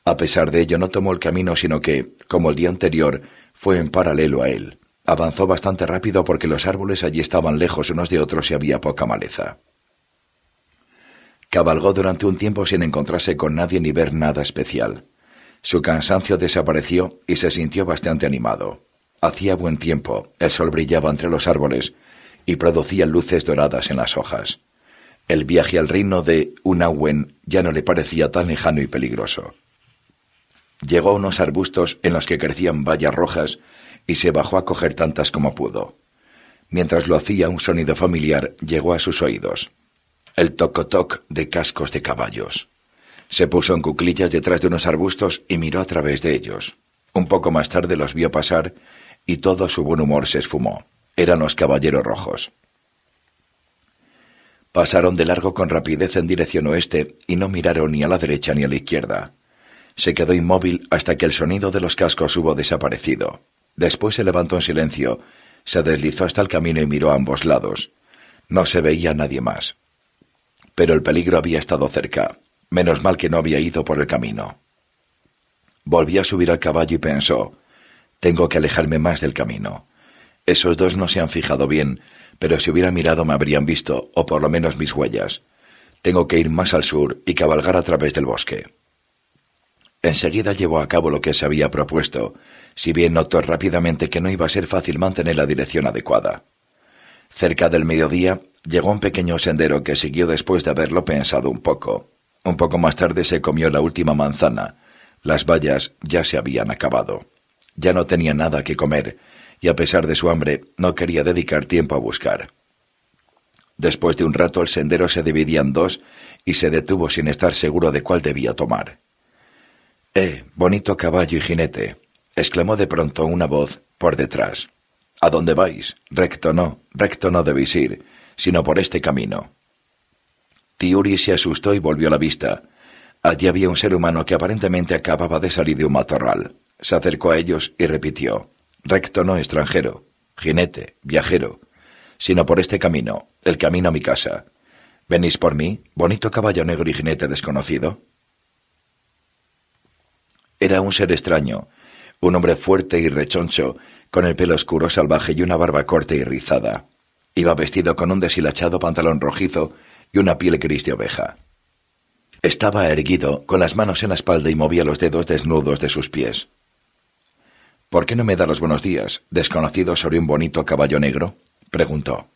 A pesar de ello, no tomó el camino, sino que, como el día anterior, fue en paralelo a él. Avanzó bastante rápido porque los árboles allí estaban lejos unos de otros y había poca maleza. Cabalgó durante un tiempo sin encontrarse con nadie ni ver nada especial. Su cansancio desapareció y se sintió bastante animado. Hacía buen tiempo, el sol brillaba entre los árboles y producía luces doradas en las hojas. El viaje al reino de Unawen ya no le parecía tan lejano y peligroso. Llegó a unos arbustos en los que crecían vallas rojas y se bajó a coger tantas como pudo. Mientras lo hacía, un sonido familiar llegó a sus oídos. El tocotoc de cascos de caballos. Se puso en cuclillas detrás de unos arbustos y miró a través de ellos. Un poco más tarde los vio pasar y todo su buen humor se esfumó. Eran los caballeros rojos. Pasaron de largo con rapidez en dirección oeste y no miraron ni a la derecha ni a la izquierda. Se quedó inmóvil hasta que el sonido de los cascos hubo desaparecido. Después se levantó en silencio, se deslizó hasta el camino y miró a ambos lados. No se veía nadie más. Pero el peligro había estado cerca. Menos mal que no había ido por el camino. Volvió a subir al caballo y pensó, tengo que alejarme más del camino. Esos dos no se han fijado bien, pero si hubiera mirado me habrían visto, o por lo menos mis huellas. Tengo que ir más al sur y cabalgar a través del bosque. Enseguida llevó a cabo lo que se había propuesto, si bien notó rápidamente que no iba a ser fácil mantener la dirección adecuada. Cerca del mediodía llegó un pequeño sendero que siguió después de haberlo pensado un poco. Un poco más tarde se comió la última manzana. Las vallas ya se habían acabado. Ya no tenía nada que comer, y a pesar de su hambre no quería dedicar tiempo a buscar. Después de un rato el sendero se dividía en dos y se detuvo sin estar seguro de cuál debía tomar. Eh, bonito caballo y jinete, exclamó de pronto una voz por detrás. ¿A dónde vais? Recto no, recto no debéis ir, sino por este camino. Tiuri se asustó y volvió a la vista. Allí había un ser humano que aparentemente acababa de salir de un matorral. Se acercó a ellos y repitió recto no extranjero, jinete, viajero, sino por este camino, el camino a mi casa. ¿Venís por mí, bonito caballo negro y jinete desconocido? Era un ser extraño, un hombre fuerte y rechoncho, con el pelo oscuro salvaje y una barba corta y rizada. Iba vestido con un deshilachado pantalón rojizo y una piel gris de oveja. Estaba erguido, con las manos en la espalda y movía los dedos desnudos de sus pies. ¿Por qué no me da los buenos días, desconocido sobre un bonito caballo negro? preguntó.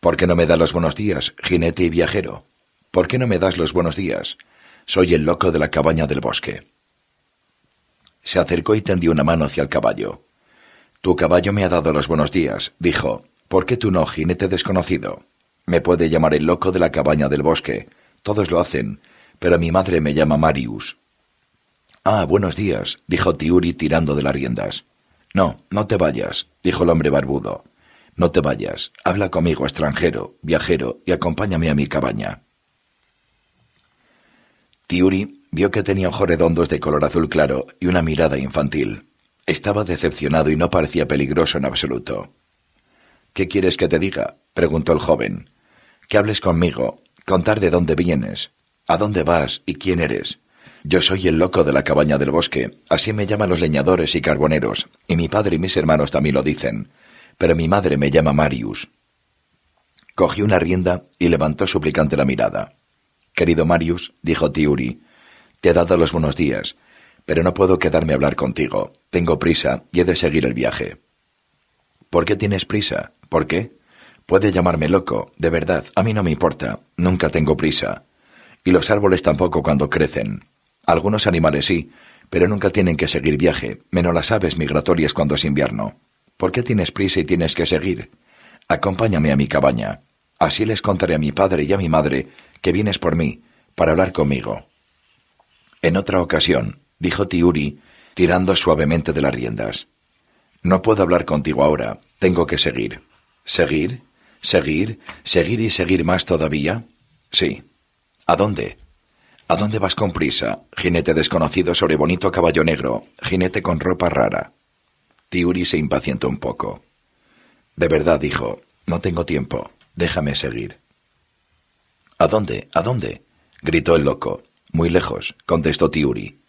¿Por qué no me da los buenos días, jinete y viajero? ¿Por qué no me das los buenos días? Soy el loco de la cabaña del bosque. Se acercó y tendió una mano hacia el caballo. Tu caballo me ha dado los buenos días, dijo. ¿Por qué tú no, jinete desconocido? Me puede llamar el loco de la cabaña del bosque. Todos lo hacen, pero mi madre me llama Marius. Ah, buenos días, dijo Tiuri tirando de las riendas. No, no te vayas, dijo el hombre barbudo. No te vayas, habla conmigo, extranjero, viajero, y acompáñame a mi cabaña. Tiuri vio que tenía ojos redondos de color azul claro y una mirada infantil. Estaba decepcionado y no parecía peligroso en absoluto. ¿Qué quieres que te diga? preguntó el joven. Que hables conmigo, contar de dónde vienes, a dónde vas y quién eres. Yo soy el loco de la cabaña del bosque, así me llaman los leñadores y carboneros, y mi padre y mis hermanos también lo dicen, pero mi madre me llama Marius. Cogió una rienda y levantó suplicante la mirada. Querido Marius, dijo Tiuri, te he dado los buenos días, pero no puedo quedarme a hablar contigo. Tengo prisa y he de seguir el viaje. ¿Por qué tienes prisa? ¿Por qué? Puede llamarme loco, de verdad, a mí no me importa, nunca tengo prisa. Y los árboles tampoco cuando crecen, algunos animales sí, pero nunca tienen que seguir viaje, menos las aves migratorias cuando es invierno. ¿Por qué tienes prisa y tienes que seguir? Acompáñame a mi cabaña. Así les contaré a mi padre y a mi madre que vienes por mí, para hablar conmigo. En otra ocasión, dijo Tiuri, tirando suavemente de las riendas. No puedo hablar contigo ahora, tengo que seguir. ¿Seguir? ¿Seguir? ¿Seguir y seguir más todavía? Sí. ¿A dónde? ¿A dónde vas con prisa? Jinete desconocido sobre bonito caballo negro, jinete con ropa rara. Tiuri se impacientó un poco. De verdad, dijo, no tengo tiempo. Déjame seguir. ¿A dónde? ¿A dónde? gritó el loco. Muy lejos, contestó Tiuri.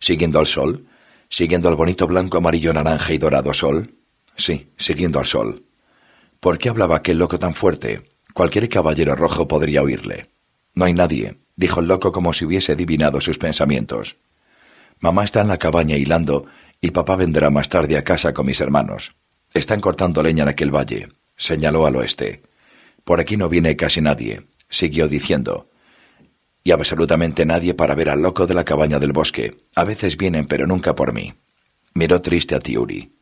¿Siguiendo al sol? ¿Siguiendo al bonito blanco, amarillo, naranja y dorado sol? Sí, siguiendo al sol. ¿Por qué hablaba aquel loco tan fuerte? Cualquier caballero rojo podría oírle. No hay nadie, dijo el loco como si hubiese adivinado sus pensamientos. Mamá está en la cabaña hilando y papá vendrá más tarde a casa con mis hermanos. Están cortando leña en aquel valle, señaló al oeste. Por aquí no viene casi nadie, siguió diciendo. Y absolutamente nadie para ver al loco de la cabaña del bosque. A veces vienen, pero nunca por mí. Miró triste a Tiuri.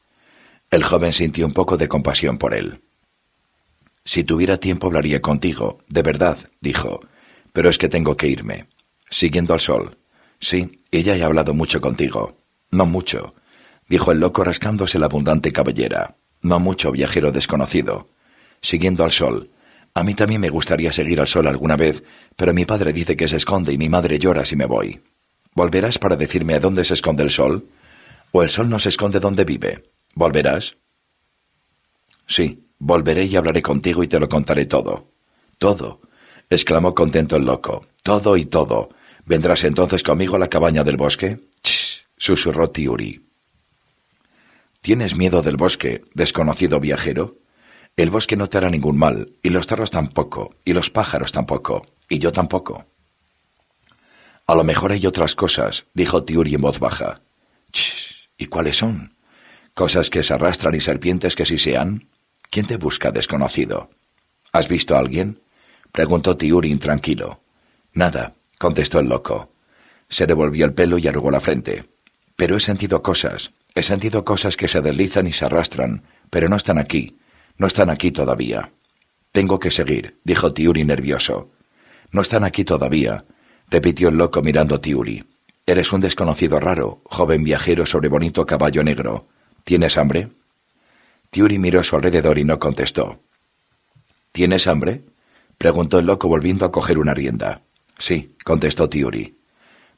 El joven sintió un poco de compasión por él. Si tuviera tiempo hablaría contigo, de verdad, dijo. Pero es que tengo que irme. Siguiendo al sol. Sí, ella ha hablado mucho contigo. No mucho, dijo el loco rascándose la abundante cabellera. No mucho, viajero desconocido. Siguiendo al sol. A mí también me gustaría seguir al sol alguna vez, pero mi padre dice que se esconde y mi madre llora si me voy. ¿Volverás para decirme a dónde se esconde el sol? ¿O el sol no se esconde donde vive? ¿Volverás? Sí, volveré y hablaré contigo y te lo contaré todo. Todo, exclamó contento el loco. Todo y todo. ¿Vendrás entonces conmigo a la cabaña del bosque? chis susurró Tiuri. ¿Tienes miedo del bosque, desconocido viajero? El bosque no te hará ningún mal, y los tarros tampoco, y los pájaros tampoco, y yo tampoco. A lo mejor hay otras cosas, dijo Tiuri en voz baja. chis ¿Y cuáles son? ¿Cosas que se arrastran y serpientes que sean? ¿Quién te busca, desconocido? ¿Has visto a alguien? preguntó Tiuri intranquilo. Nada, contestó el loco. Se revolvió el pelo y arrugó la frente. Pero he sentido cosas, he sentido cosas que se deslizan y se arrastran, pero no están aquí, no están aquí todavía. Tengo que seguir, dijo Tiuri nervioso. No están aquí todavía, repitió el loco mirando a Tiuri. Eres un desconocido raro, joven viajero sobre bonito caballo negro. ¿Tienes hambre? Tiuri miró a su alrededor y no contestó. ¿Tienes hambre? preguntó el loco volviendo a coger una rienda. Sí, contestó Tiuri.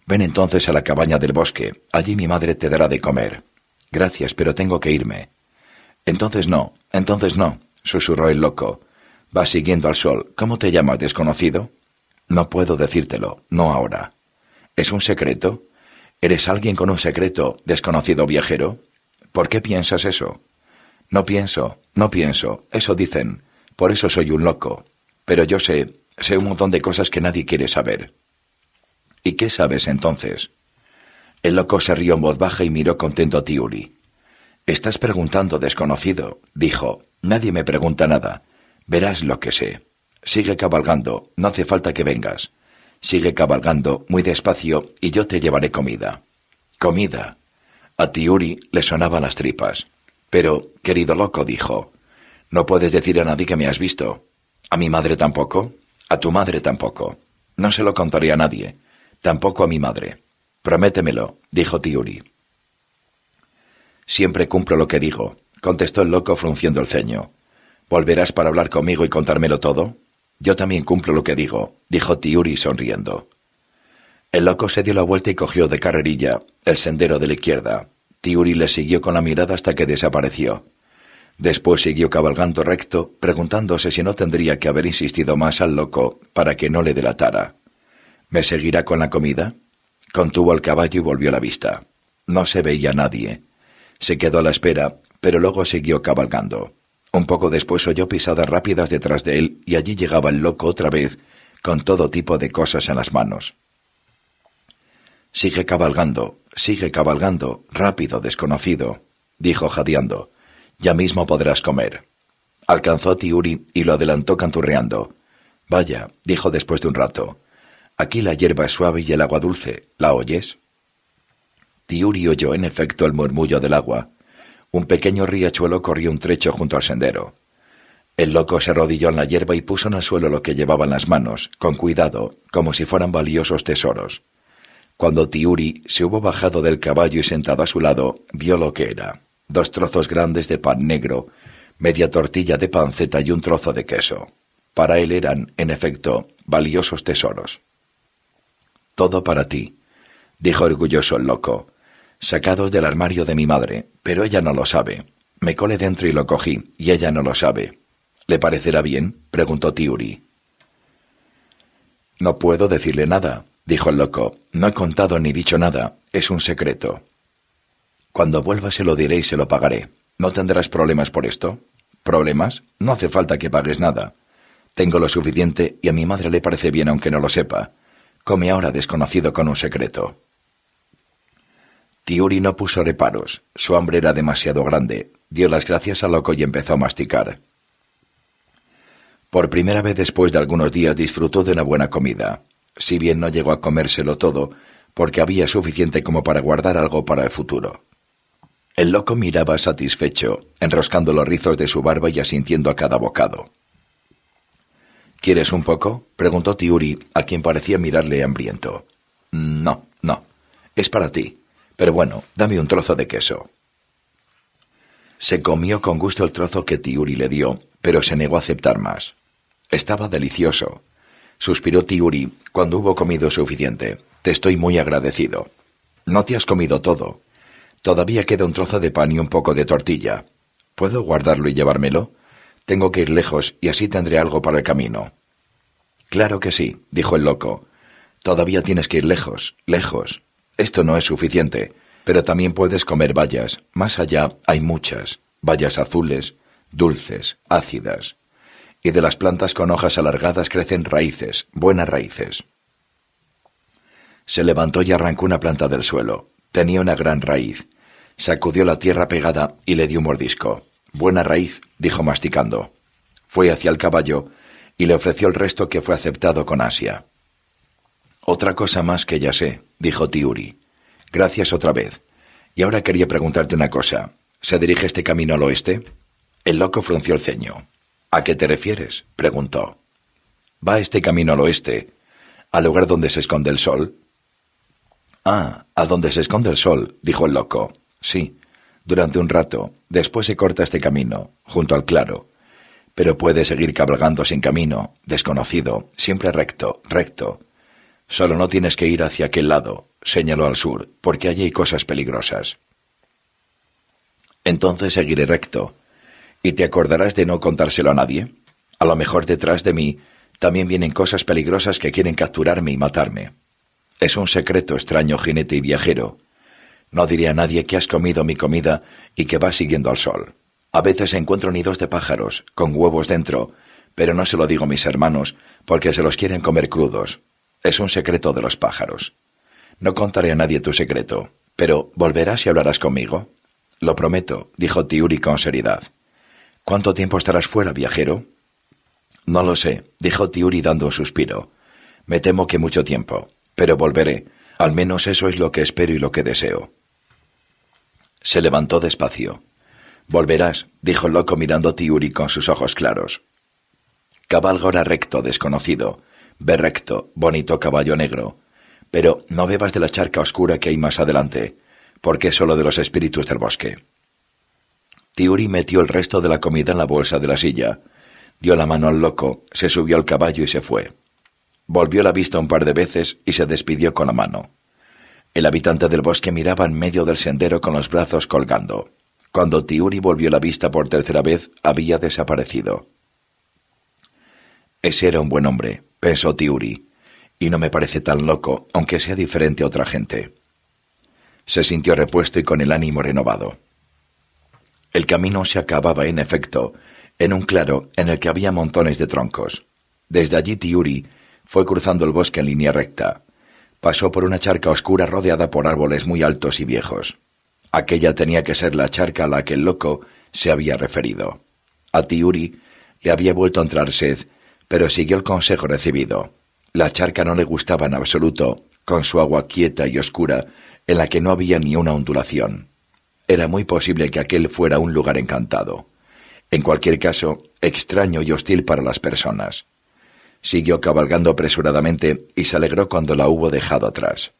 Ven entonces a la cabaña del bosque. Allí mi madre te dará de comer. Gracias, pero tengo que irme. Entonces no, entonces no, susurró el loco. «Va siguiendo al sol. ¿Cómo te llamas, desconocido? No puedo decírtelo, no ahora. ¿Es un secreto? ¿Eres alguien con un secreto, desconocido viajero? ¿Por qué piensas eso? No pienso, no pienso, eso dicen. Por eso soy un loco. Pero yo sé, sé un montón de cosas que nadie quiere saber. ¿Y qué sabes entonces? El loco se rió en voz baja y miró contento a Tiuri. Estás preguntando, desconocido, dijo. Nadie me pregunta nada. Verás lo que sé. Sigue cabalgando, no hace falta que vengas. Sigue cabalgando muy despacio y yo te llevaré comida. Comida. A Tiuri le sonaban las tripas. Pero, querido loco, dijo, no puedes decir a nadie que me has visto. A mi madre tampoco. A tu madre tampoco. No se lo contaré a nadie. Tampoco a mi madre. Prométemelo, dijo Tiuri. Siempre cumplo lo que digo, contestó el loco frunciendo el ceño. ¿Volverás para hablar conmigo y contármelo todo? Yo también cumplo lo que digo, dijo Tiuri sonriendo. El loco se dio la vuelta y cogió de carrerilla el sendero de la izquierda. Tiuri le siguió con la mirada hasta que desapareció. Después siguió cabalgando recto, preguntándose si no tendría que haber insistido más al loco para que no le delatara. ¿Me seguirá con la comida? Contuvo el caballo y volvió la vista. No se veía nadie. Se quedó a la espera, pero luego siguió cabalgando. Un poco después oyó pisadas rápidas detrás de él y allí llegaba el loco otra vez, con todo tipo de cosas en las manos. Sigue cabalgando, sigue cabalgando, rápido, desconocido, dijo jadeando. Ya mismo podrás comer. Alcanzó a Tiuri y lo adelantó canturreando. Vaya, dijo después de un rato. Aquí la hierba es suave y el agua dulce. ¿La oyes? Tiuri oyó en efecto el murmullo del agua. Un pequeño riachuelo corrió un trecho junto al sendero. El loco se arrodilló en la hierba y puso en el suelo lo que llevaba en las manos, con cuidado, como si fueran valiosos tesoros. Cuando Tiuri se hubo bajado del caballo y sentado a su lado, vio lo que era dos trozos grandes de pan negro, media tortilla de panceta y un trozo de queso. Para él eran, en efecto, valiosos tesoros. Todo para ti, dijo orgulloso el loco, sacados del armario de mi madre, pero ella no lo sabe. Me colé dentro y lo cogí, y ella no lo sabe. ¿Le parecerá bien? preguntó Tiuri. No puedo decirle nada, dijo el loco. No he contado ni dicho nada. Es un secreto. Cuando vuelva se lo diré y se lo pagaré. ¿No tendrás problemas por esto? ¿Problemas? No hace falta que pagues nada. Tengo lo suficiente y a mi madre le parece bien aunque no lo sepa. Come ahora desconocido con un secreto. Tiuri no puso reparos. Su hambre era demasiado grande. Dio las gracias al loco y empezó a masticar. Por primera vez después de algunos días disfrutó de una buena comida. Si bien no llegó a comérselo todo, porque había suficiente como para guardar algo para el futuro. El loco miraba satisfecho, enroscando los rizos de su barba y asintiendo a cada bocado. ¿Quieres un poco? preguntó Tiuri, a quien parecía mirarle hambriento. No, no. Es para ti. Pero bueno, dame un trozo de queso. Se comió con gusto el trozo que Tiuri le dio, pero se negó a aceptar más. Estaba delicioso. Suspiró Tiuri cuando hubo comido suficiente. Te estoy muy agradecido. No te has comido todo, Todavía queda un trozo de pan y un poco de tortilla. ¿Puedo guardarlo y llevármelo? Tengo que ir lejos y así tendré algo para el camino. Claro que sí, dijo el loco. Todavía tienes que ir lejos, lejos. Esto no es suficiente, pero también puedes comer bayas. Más allá hay muchas, bayas azules, dulces, ácidas. Y de las plantas con hojas alargadas crecen raíces, buenas raíces. Se levantó y arrancó una planta del suelo. Tenía una gran raíz. Sacudió la tierra pegada y le dio un mordisco. Buena raíz, dijo masticando. Fue hacia el caballo y le ofreció el resto que fue aceptado con asia. Otra cosa más que ya sé, dijo Tiuri. Gracias otra vez. Y ahora quería preguntarte una cosa. ¿Se dirige este camino al oeste? El loco frunció el ceño. ¿A qué te refieres? preguntó. Va este camino al oeste, al lugar donde se esconde el sol, Ah, a dónde se esconde el sol, dijo el loco. Sí, durante un rato, después se corta este camino, junto al claro. Pero puede seguir cabalgando sin camino, desconocido, siempre recto, recto. Solo no tienes que ir hacia aquel lado, señaló al sur, porque allí hay cosas peligrosas. Entonces seguiré recto. ¿Y te acordarás de no contárselo a nadie? A lo mejor detrás de mí también vienen cosas peligrosas que quieren capturarme y matarme. Es un secreto, extraño jinete y viajero. No diré a nadie que has comido mi comida y que vas siguiendo al sol. A veces encuentro nidos de pájaros, con huevos dentro, pero no se lo digo a mis hermanos, porque se los quieren comer crudos. Es un secreto de los pájaros. No contaré a nadie tu secreto, pero ¿volverás y hablarás conmigo? Lo prometo, dijo Tiuri con seriedad. ¿Cuánto tiempo estarás fuera, viajero? No lo sé, dijo Tiuri dando un suspiro. Me temo que mucho tiempo pero volveré. Al menos eso es lo que espero y lo que deseo. Se levantó despacio. Volverás, dijo el loco mirando a Tiuri con sus ojos claros. Cabalgora recto, desconocido. Ve recto, bonito caballo negro. Pero no bebas de la charca oscura que hay más adelante, porque es solo de los espíritus del bosque. Tiuri metió el resto de la comida en la bolsa de la silla, dio la mano al loco, se subió al caballo y se fue volvió la vista un par de veces y se despidió con la mano. El habitante del bosque miraba en medio del sendero con los brazos colgando. Cuando Tiuri volvió la vista por tercera vez, había desaparecido. Ese era un buen hombre, pensó Tiuri, y no me parece tan loco, aunque sea diferente a otra gente. Se sintió repuesto y con el ánimo renovado. El camino se acababa, en efecto, en un claro en el que había montones de troncos. Desde allí Tiuri fue cruzando el bosque en línea recta. Pasó por una charca oscura rodeada por árboles muy altos y viejos. Aquella tenía que ser la charca a la que el loco se había referido. A Tiuri le había vuelto a entrar sed, pero siguió el consejo recibido. La charca no le gustaba en absoluto, con su agua quieta y oscura, en la que no había ni una ondulación. Era muy posible que aquel fuera un lugar encantado. En cualquier caso, extraño y hostil para las personas. Siguió cabalgando apresuradamente y se alegró cuando la hubo dejado atrás.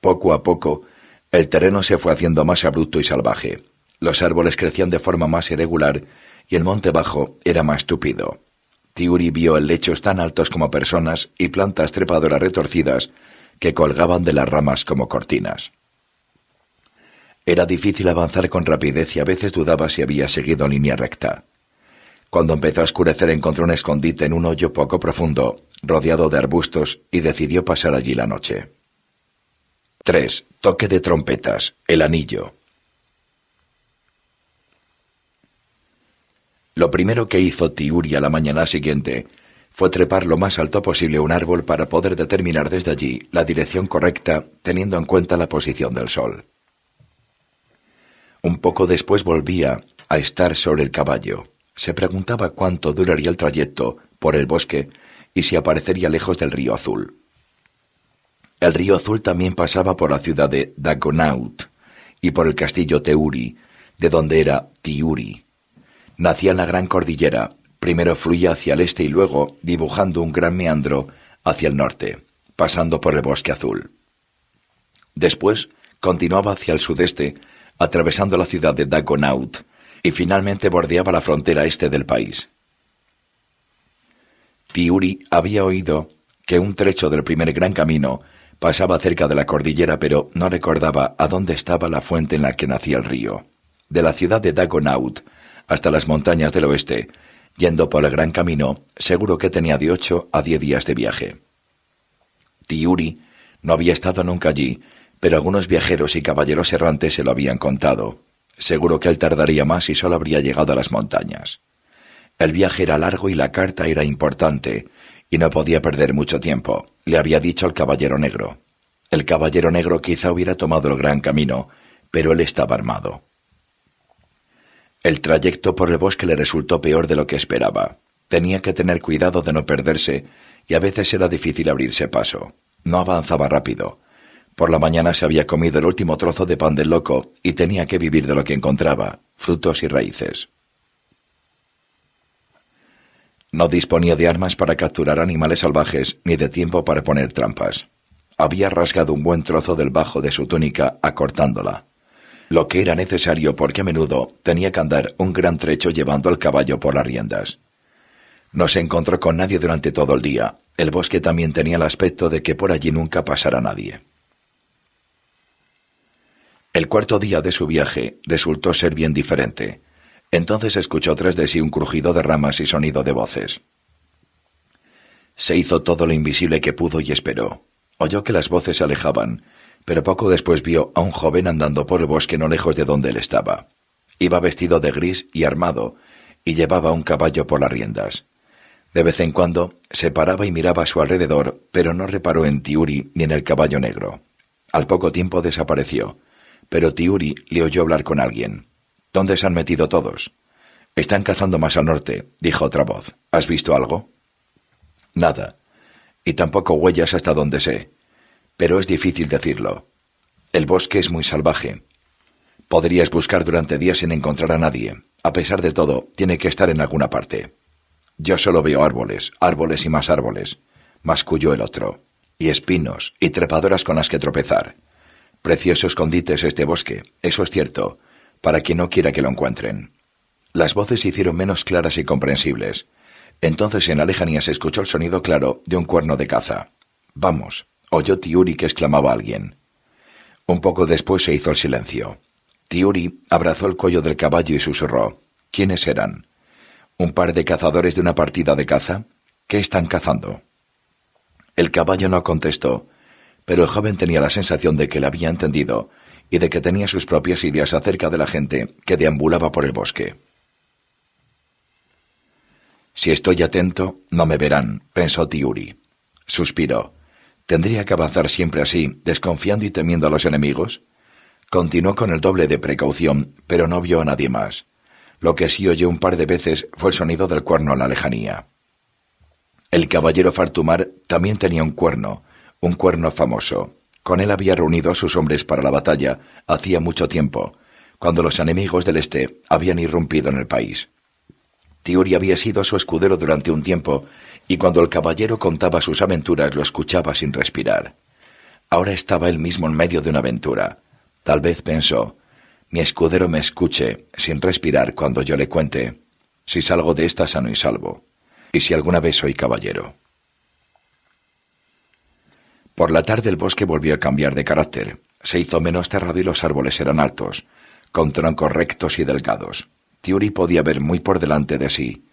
Poco a poco, el terreno se fue haciendo más abrupto y salvaje. Los árboles crecían de forma más irregular y el monte bajo era más tupido. Tiuri vio lechos tan altos como personas y plantas trepadoras retorcidas que colgaban de las ramas como cortinas. Era difícil avanzar con rapidez y a veces dudaba si había seguido línea recta. Cuando empezó a oscurecer encontró un escondite en un hoyo poco profundo, rodeado de arbustos, y decidió pasar allí la noche. 3. Toque de trompetas. El anillo. Lo primero que hizo Tiuri a la mañana siguiente fue trepar lo más alto posible un árbol para poder determinar desde allí la dirección correcta teniendo en cuenta la posición del sol. Un poco después volvía a estar sobre el caballo. Se preguntaba cuánto duraría el trayecto por el bosque y si aparecería lejos del río azul. El río azul también pasaba por la ciudad de Dagonaut y por el castillo Teuri, de donde era Tiuri. Nacía en la gran cordillera, primero fluía hacia el este y luego, dibujando un gran meandro, hacia el norte, pasando por el bosque azul. Después, continuaba hacia el sudeste, atravesando la ciudad de Dagonaut y finalmente bordeaba la frontera este del país. Tiuri había oído que un trecho del primer gran camino pasaba cerca de la cordillera, pero no recordaba a dónde estaba la fuente en la que nacía el río. De la ciudad de Dagonaut hasta las montañas del oeste, yendo por el gran camino, seguro que tenía de ocho a diez días de viaje. Tiuri no había estado nunca allí, pero algunos viajeros y caballeros errantes se lo habían contado. Seguro que él tardaría más y solo habría llegado a las montañas. El viaje era largo y la carta era importante, y no podía perder mucho tiempo, le había dicho al caballero negro. El caballero negro quizá hubiera tomado el gran camino, pero él estaba armado. El trayecto por el bosque le resultó peor de lo que esperaba. Tenía que tener cuidado de no perderse, y a veces era difícil abrirse paso. No avanzaba rápido, por la mañana se había comido el último trozo de pan del loco y tenía que vivir de lo que encontraba, frutos y raíces. No disponía de armas para capturar animales salvajes ni de tiempo para poner trampas. Había rasgado un buen trozo del bajo de su túnica acortándola, lo que era necesario porque a menudo tenía que andar un gran trecho llevando al caballo por las riendas. No se encontró con nadie durante todo el día. El bosque también tenía el aspecto de que por allí nunca pasara nadie. El cuarto día de su viaje resultó ser bien diferente. Entonces escuchó tras de sí un crujido de ramas y sonido de voces. Se hizo todo lo invisible que pudo y esperó. Oyó que las voces se alejaban, pero poco después vio a un joven andando por el bosque no lejos de donde él estaba. Iba vestido de gris y armado, y llevaba un caballo por las riendas. De vez en cuando se paraba y miraba a su alrededor, pero no reparó en Tiuri ni en el caballo negro. Al poco tiempo desapareció pero Tiuri le oyó hablar con alguien. ¿Dónde se han metido todos? Están cazando más al norte, dijo otra voz. ¿Has visto algo? Nada. Y tampoco huellas hasta donde sé. Pero es difícil decirlo. El bosque es muy salvaje. Podrías buscar durante días sin encontrar a nadie. A pesar de todo, tiene que estar en alguna parte. Yo solo veo árboles, árboles y más árboles, masculló el otro, y espinos y trepadoras con las que tropezar. Precioso escondite es este bosque, eso es cierto, para quien no quiera que lo encuentren. Las voces se hicieron menos claras y comprensibles. Entonces en la lejanía se escuchó el sonido claro de un cuerno de caza. Vamos, oyó Tiuri que exclamaba alguien. Un poco después se hizo el silencio. Tiuri abrazó el cuello del caballo y susurró. ¿Quiénes eran? ¿Un par de cazadores de una partida de caza? ¿Qué están cazando? El caballo no contestó, pero el joven tenía la sensación de que la había entendido y de que tenía sus propias ideas acerca de la gente que deambulaba por el bosque. Si estoy atento, no me verán, pensó Tiuri. Suspiró. ¿Tendría que avanzar siempre así, desconfiando y temiendo a los enemigos? Continuó con el doble de precaución, pero no vio a nadie más. Lo que sí oyó un par de veces fue el sonido del cuerno en la lejanía. El caballero Fartumar también tenía un cuerno, un cuerno famoso. Con él había reunido a sus hombres para la batalla hacía mucho tiempo, cuando los enemigos del este habían irrumpido en el país. Tiuri había sido su escudero durante un tiempo, y cuando el caballero contaba sus aventuras lo escuchaba sin respirar. Ahora estaba él mismo en medio de una aventura. Tal vez pensó, mi escudero me escuche sin respirar cuando yo le cuente, si salgo de esta sano y salvo, y si alguna vez soy caballero. Por la tarde el bosque volvió a cambiar de carácter. Se hizo menos cerrado y los árboles eran altos, con troncos rectos y delgados. Tiuri podía ver muy por delante de sí.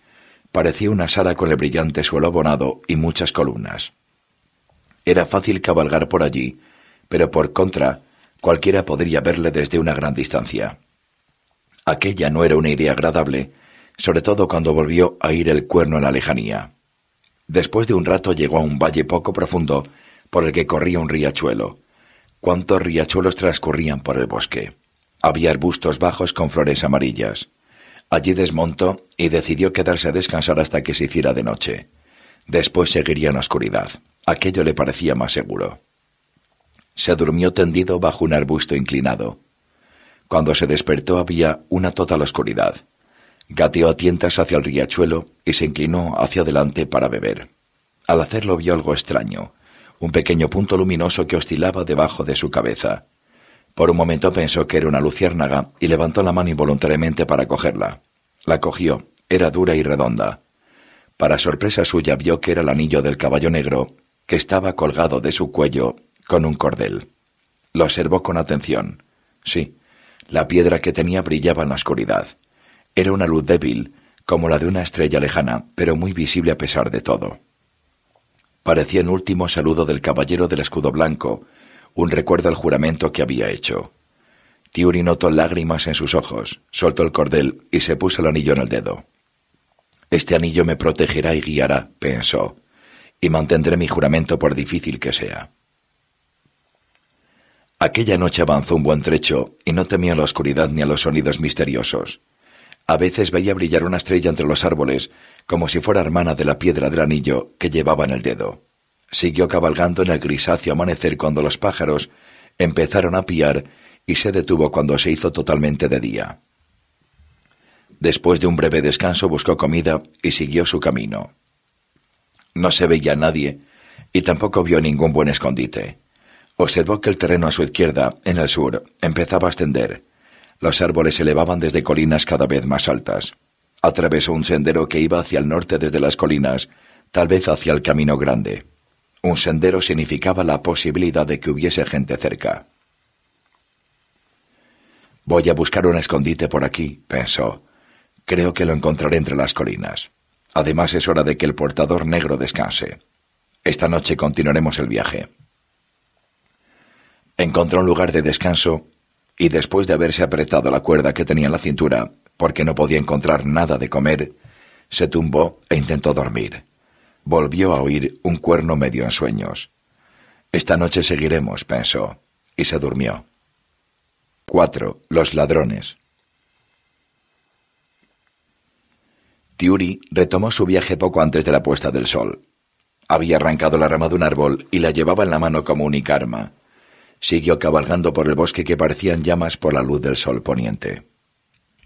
Parecía una sala con el brillante suelo abonado y muchas columnas. Era fácil cabalgar por allí, pero por contra, cualquiera podría verle desde una gran distancia. Aquella no era una idea agradable, sobre todo cuando volvió a ir el cuerno en la lejanía. Después de un rato llegó a un valle poco profundo por el que corría un riachuelo. Cuántos riachuelos transcurrían por el bosque. Había arbustos bajos con flores amarillas. Allí desmontó y decidió quedarse a descansar hasta que se hiciera de noche. Después seguiría en oscuridad. Aquello le parecía más seguro. Se durmió tendido bajo un arbusto inclinado. Cuando se despertó había una total oscuridad. Gateó a tientas hacia el riachuelo y se inclinó hacia adelante para beber. Al hacerlo vio algo extraño, un pequeño punto luminoso que oscilaba debajo de su cabeza. Por un momento pensó que era una luciérnaga y levantó la mano involuntariamente para cogerla. La cogió. Era dura y redonda. Para sorpresa suya vio que era el anillo del caballo negro, que estaba colgado de su cuello con un cordel. Lo observó con atención. Sí, la piedra que tenía brillaba en la oscuridad. Era una luz débil, como la de una estrella lejana, pero muy visible a pesar de todo. Parecía un último saludo del caballero del escudo blanco, un recuerdo al juramento que había hecho. Tiuri notó lágrimas en sus ojos, soltó el cordel y se puso el anillo en el dedo. Este anillo me protegerá y guiará, pensó, y mantendré mi juramento por difícil que sea. Aquella noche avanzó un buen trecho y no temía la oscuridad ni a los sonidos misteriosos. A veces veía brillar una estrella entre los árboles como si fuera hermana de la piedra del anillo que llevaba en el dedo. Siguió cabalgando en el grisáceo amanecer cuando los pájaros empezaron a piar y se detuvo cuando se hizo totalmente de día. Después de un breve descanso buscó comida y siguió su camino. No se veía a nadie y tampoco vio ningún buen escondite. Observó que el terreno a su izquierda, en el sur, empezaba a ascender. Los árboles se elevaban desde colinas cada vez más altas. Atravesó un sendero que iba hacia el norte desde las colinas, tal vez hacia el camino grande. Un sendero significaba la posibilidad de que hubiese gente cerca. Voy a buscar un escondite por aquí, pensó. Creo que lo encontraré entre las colinas. Además es hora de que el portador negro descanse. Esta noche continuaremos el viaje. Encontró un lugar de descanso y después de haberse apretado la cuerda que tenía en la cintura, porque no podía encontrar nada de comer, se tumbó e intentó dormir. Volvió a oír un cuerno medio en sueños. Esta noche seguiremos, pensó, y se durmió. 4. Los ladrones. Tiuri retomó su viaje poco antes de la puesta del sol. Había arrancado la rama de un árbol y la llevaba en la mano como un arma. Siguió cabalgando por el bosque que parecían llamas por la luz del sol poniente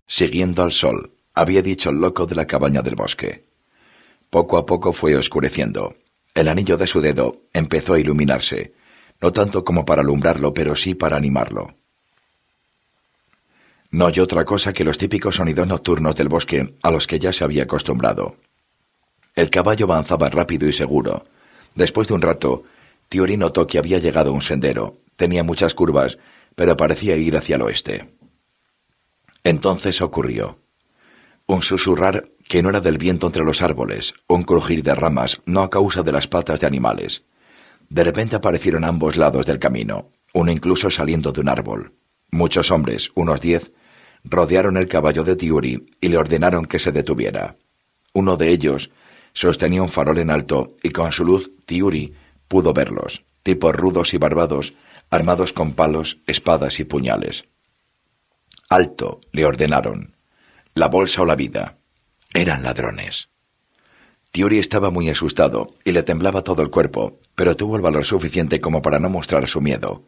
siguiendo al sol, había dicho el loco de la cabaña del bosque. Poco a poco fue oscureciendo. El anillo de su dedo empezó a iluminarse, no tanto como para alumbrarlo, pero sí para animarlo. No oyó otra cosa que los típicos sonidos nocturnos del bosque a los que ya se había acostumbrado. El caballo avanzaba rápido y seguro. Después de un rato, Tiori notó que había llegado a un sendero. Tenía muchas curvas, pero parecía ir hacia el oeste. Entonces ocurrió un susurrar que no era del viento entre los árboles, un crujir de ramas, no a causa de las patas de animales. De repente aparecieron ambos lados del camino, uno incluso saliendo de un árbol. Muchos hombres, unos diez, rodearon el caballo de Tiuri y le ordenaron que se detuviera. Uno de ellos sostenía un farol en alto y con su luz Tiuri pudo verlos, tipos rudos y barbados, armados con palos, espadas y puñales. Alto, le ordenaron. La bolsa o la vida. Eran ladrones. Tiuri estaba muy asustado y le temblaba todo el cuerpo, pero tuvo el valor suficiente como para no mostrar su miedo.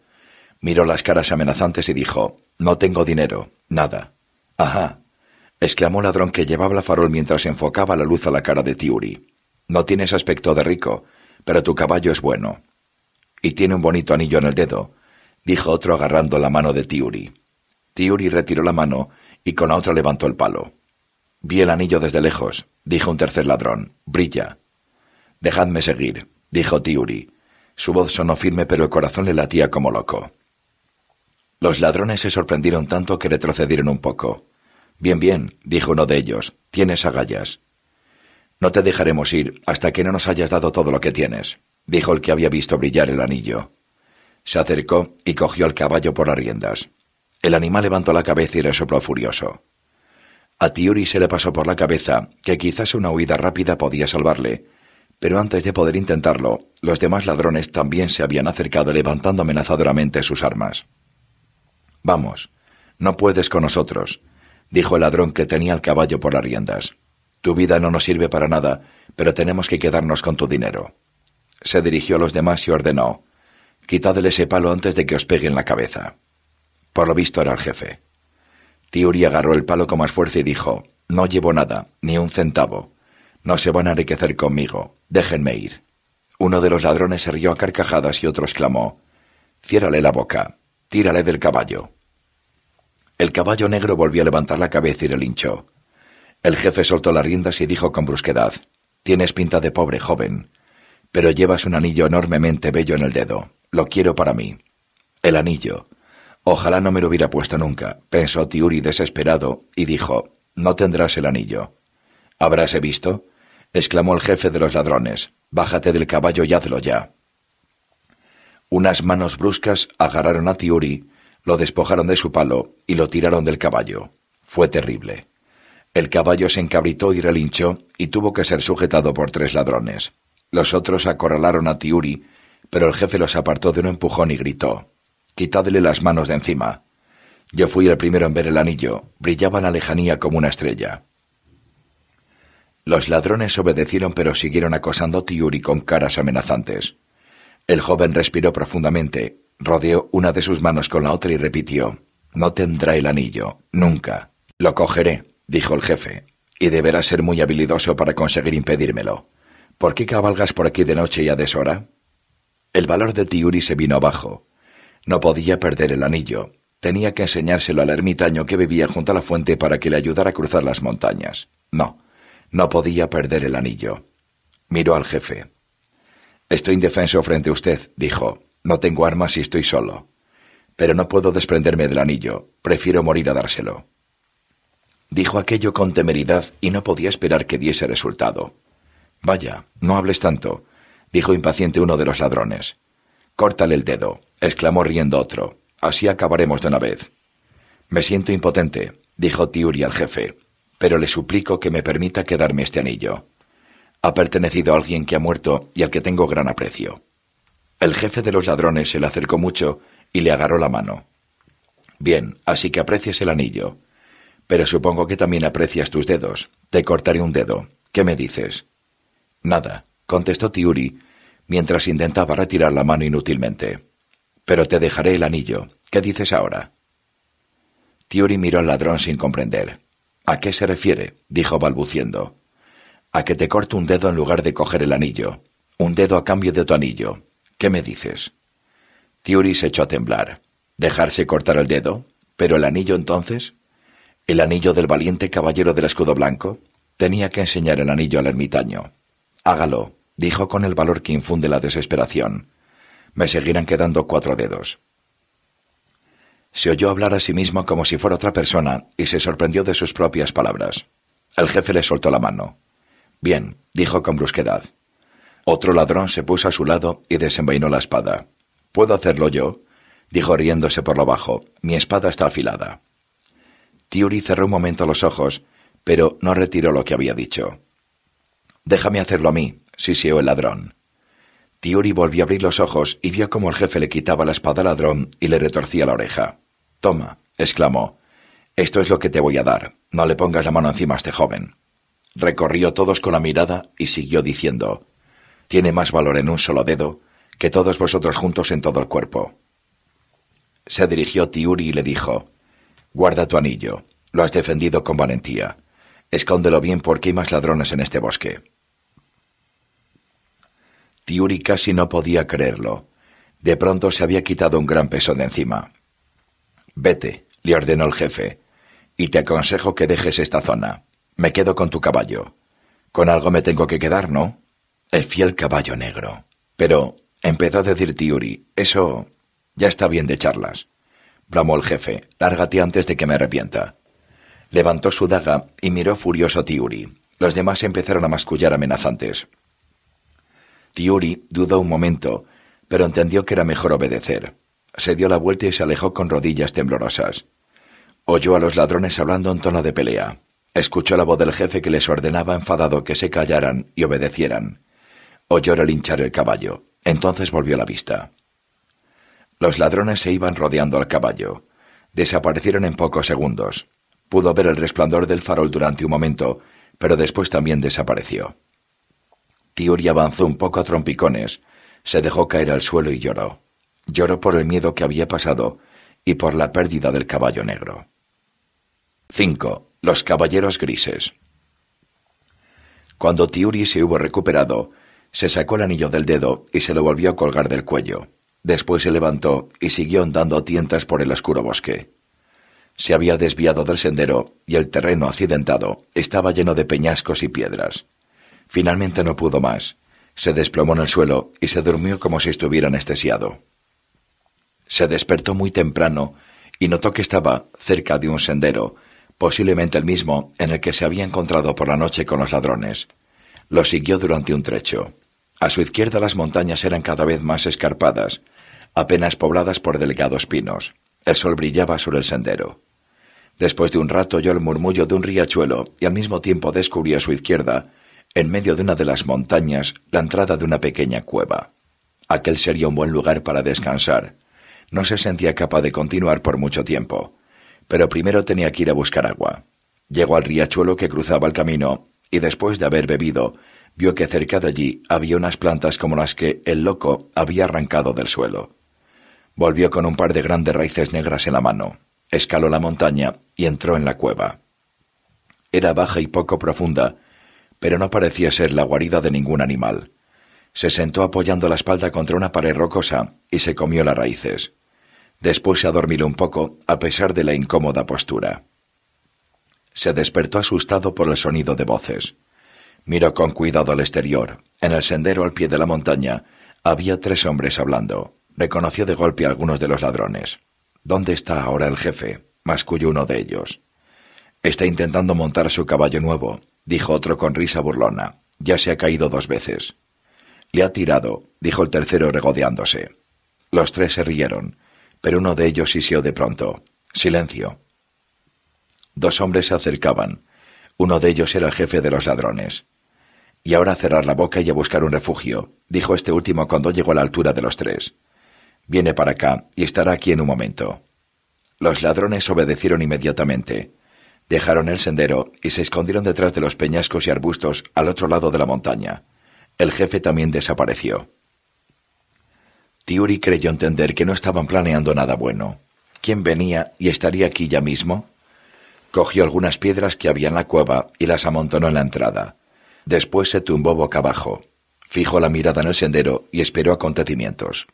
Miró las caras amenazantes y dijo, No tengo dinero, nada. Ajá, exclamó el ladrón que llevaba la farol mientras enfocaba la luz a la cara de Tiuri. No tienes aspecto de rico, pero tu caballo es bueno. Y tiene un bonito anillo en el dedo, dijo otro agarrando la mano de Tiuri. Tiuri retiró la mano y con la otra levantó el palo. Vi el anillo desde lejos, dijo un tercer ladrón. Brilla. Dejadme seguir, dijo Tiuri. Su voz sonó firme pero el corazón le latía como loco. Los ladrones se sorprendieron tanto que retrocedieron un poco. Bien, bien, dijo uno de ellos, tienes agallas. No te dejaremos ir hasta que no nos hayas dado todo lo que tienes, dijo el que había visto brillar el anillo. Se acercó y cogió al caballo por las riendas. El animal levantó la cabeza y resopló furioso. A Tiuri se le pasó por la cabeza que quizás una huida rápida podía salvarle, pero antes de poder intentarlo, los demás ladrones también se habían acercado levantando amenazadoramente sus armas. Vamos, no puedes con nosotros, dijo el ladrón que tenía el caballo por las riendas. Tu vida no nos sirve para nada, pero tenemos que quedarnos con tu dinero. Se dirigió a los demás y ordenó Quitadle ese palo antes de que os peguen la cabeza. Por lo visto era el jefe. Tiuri agarró el palo con más fuerza y dijo, No llevo nada, ni un centavo. No se van a enriquecer conmigo. Déjenme ir. Uno de los ladrones se rió a carcajadas y otro exclamó, Ciérrale la boca. Tírale del caballo. El caballo negro volvió a levantar la cabeza y le linchó. El jefe soltó las riendas y dijo con brusquedad, Tienes pinta de pobre joven, pero llevas un anillo enormemente bello en el dedo. Lo quiero para mí. El anillo, Ojalá no me lo hubiera puesto nunca, pensó Tiuri desesperado, y dijo No tendrás el anillo. he visto? exclamó el jefe de los ladrones. Bájate del caballo y hazlo ya. Unas manos bruscas agarraron a Tiuri, lo despojaron de su palo y lo tiraron del caballo. Fue terrible. El caballo se encabritó y relinchó y tuvo que ser sujetado por tres ladrones. Los otros acorralaron a Tiuri, pero el jefe los apartó de un empujón y gritó Quitadle las manos de encima. Yo fui el primero en ver el anillo. Brillaba en la lejanía como una estrella. Los ladrones obedecieron pero siguieron acosando a Tiuri con caras amenazantes. El joven respiró profundamente, rodeó una de sus manos con la otra y repitió No tendrá el anillo, nunca. Lo cogeré, dijo el jefe, y deberá ser muy habilidoso para conseguir impedírmelo. ¿Por qué cabalgas por aquí de noche y a deshora? El valor de Tiuri se vino abajo. No podía perder el anillo. Tenía que enseñárselo al ermitaño que bebía junto a la fuente para que le ayudara a cruzar las montañas. No, no podía perder el anillo. Miró al jefe. Estoy indefenso frente a usted, dijo. No tengo armas y estoy solo. Pero no puedo desprenderme del anillo. Prefiero morir a dárselo. Dijo aquello con temeridad y no podía esperar que diese resultado. Vaya, no hables tanto, dijo impaciente uno de los ladrones. Córtale el dedo, exclamó riendo otro. Así acabaremos de una vez. Me siento impotente, dijo Tiuri al jefe, pero le suplico que me permita quedarme este anillo. Ha pertenecido a alguien que ha muerto y al que tengo gran aprecio. El jefe de los ladrones se le acercó mucho y le agarró la mano. Bien, así que aprecias el anillo. Pero supongo que también aprecias tus dedos. Te cortaré un dedo. ¿Qué me dices? Nada, contestó Tiuri, mientras intentaba retirar la mano inútilmente. Pero te dejaré el anillo. ¿Qué dices ahora? Tiuri miró al ladrón sin comprender. ¿A qué se refiere? dijo balbuciendo. A que te corte un dedo en lugar de coger el anillo. Un dedo a cambio de tu anillo. ¿Qué me dices? Tiuri se echó a temblar. ¿Dejarse cortar el dedo? ¿Pero el anillo entonces? ¿El anillo del valiente caballero del escudo blanco? Tenía que enseñar el anillo al ermitaño. Hágalo, dijo con el valor que infunde la desesperación. Me seguirán quedando cuatro dedos. Se oyó hablar a sí mismo como si fuera otra persona y se sorprendió de sus propias palabras. El jefe le soltó la mano. Bien, dijo con brusquedad. Otro ladrón se puso a su lado y desenvainó la espada. ¿Puedo hacerlo yo? dijo riéndose por lo bajo. Mi espada está afilada. Tiuri cerró un momento los ojos, pero no retiró lo que había dicho. Déjame hacerlo a mí, siseó el ladrón. Tiuri volvió a abrir los ojos y vio cómo el jefe le quitaba la espada al ladrón y le retorcía la oreja. Toma, exclamó. Esto es lo que te voy a dar. No le pongas la mano encima a este joven. Recorrió todos con la mirada y siguió diciendo Tiene más valor en un solo dedo que todos vosotros juntos en todo el cuerpo. Se dirigió Tiuri y le dijo Guarda tu anillo. Lo has defendido con valentía. Escóndelo bien porque hay más ladrones en este bosque. Tiuri casi no podía creerlo. De pronto se había quitado un gran peso de encima. Vete, le ordenó el jefe, y te aconsejo que dejes esta zona. Me quedo con tu caballo. Con algo me tengo que quedar, ¿no? El fiel caballo negro. Pero, empezó a decir Tiuri, eso ya está bien de charlas. Bramó el jefe, lárgate antes de que me arrepienta. Levantó su daga y miró furioso a Tiuri. Los demás empezaron a mascullar amenazantes. Tiuri dudó un momento, pero entendió que era mejor obedecer. Se dio la vuelta y se alejó con rodillas temblorosas. Oyó a los ladrones hablando en tono de pelea. Escuchó la voz del jefe que les ordenaba enfadado que se callaran y obedecieran. Oyó relinchar el caballo. Entonces volvió la vista. Los ladrones se iban rodeando al caballo. Desaparecieron en pocos segundos. Pudo ver el resplandor del farol durante un momento, pero después también desapareció. Tiuri avanzó un poco a trompicones, se dejó caer al suelo y lloró. Lloró por el miedo que había pasado y por la pérdida del caballo negro. 5. Los caballeros grises. Cuando Tiuri se hubo recuperado, se sacó el anillo del dedo y se lo volvió a colgar del cuello. Después se levantó y siguió andando tientas por el oscuro bosque. Se había desviado del sendero y el terreno accidentado estaba lleno de peñascos y piedras. Finalmente no pudo más. Se desplomó en el suelo y se durmió como si estuviera anestesiado. Se despertó muy temprano y notó que estaba cerca de un sendero, posiblemente el mismo en el que se había encontrado por la noche con los ladrones. Lo siguió durante un trecho. A su izquierda las montañas eran cada vez más escarpadas, apenas pobladas por delgados pinos. El sol brillaba sobre el sendero. Después de un rato oyó el murmullo de un riachuelo y al mismo tiempo descubrió a su izquierda en medio de una de las montañas, la entrada de una pequeña cueva. Aquel sería un buen lugar para descansar. No se sentía capaz de continuar por mucho tiempo, pero primero tenía que ir a buscar agua. Llegó al riachuelo que cruzaba el camino y después de haber bebido, vio que cerca de allí había unas plantas como las que el loco había arrancado del suelo. Volvió con un par de grandes raíces negras en la mano, escaló la montaña y entró en la cueva. Era baja y poco profunda, pero no parecía ser la guarida de ningún animal. Se sentó apoyando la espalda contra una pared rocosa y se comió las raíces. Después se adormiló un poco, a pesar de la incómoda postura. Se despertó asustado por el sonido de voces. Miró con cuidado al exterior. En el sendero al pie de la montaña había tres hombres hablando. Reconoció de golpe a algunos de los ladrones. ¿Dónde está ahora el jefe? masculló uno de ellos. Está intentando montar su caballo nuevo, dijo otro con risa burlona. Ya se ha caído dos veces. Le ha tirado, dijo el tercero regodeándose. Los tres se rieron, pero uno de ellos sisió de pronto. Silencio. Dos hombres se acercaban. Uno de ellos era el jefe de los ladrones. Y ahora cerrar la boca y a buscar un refugio, dijo este último cuando llegó a la altura de los tres. Viene para acá y estará aquí en un momento. Los ladrones obedecieron inmediatamente. Dejaron el sendero y se escondieron detrás de los peñascos y arbustos al otro lado de la montaña. El jefe también desapareció. Tiuri creyó entender que no estaban planeando nada bueno. ¿Quién venía y estaría aquí ya mismo? Cogió algunas piedras que había en la cueva y las amontonó en la entrada. Después se tumbó boca abajo, fijó la mirada en el sendero y esperó acontecimientos.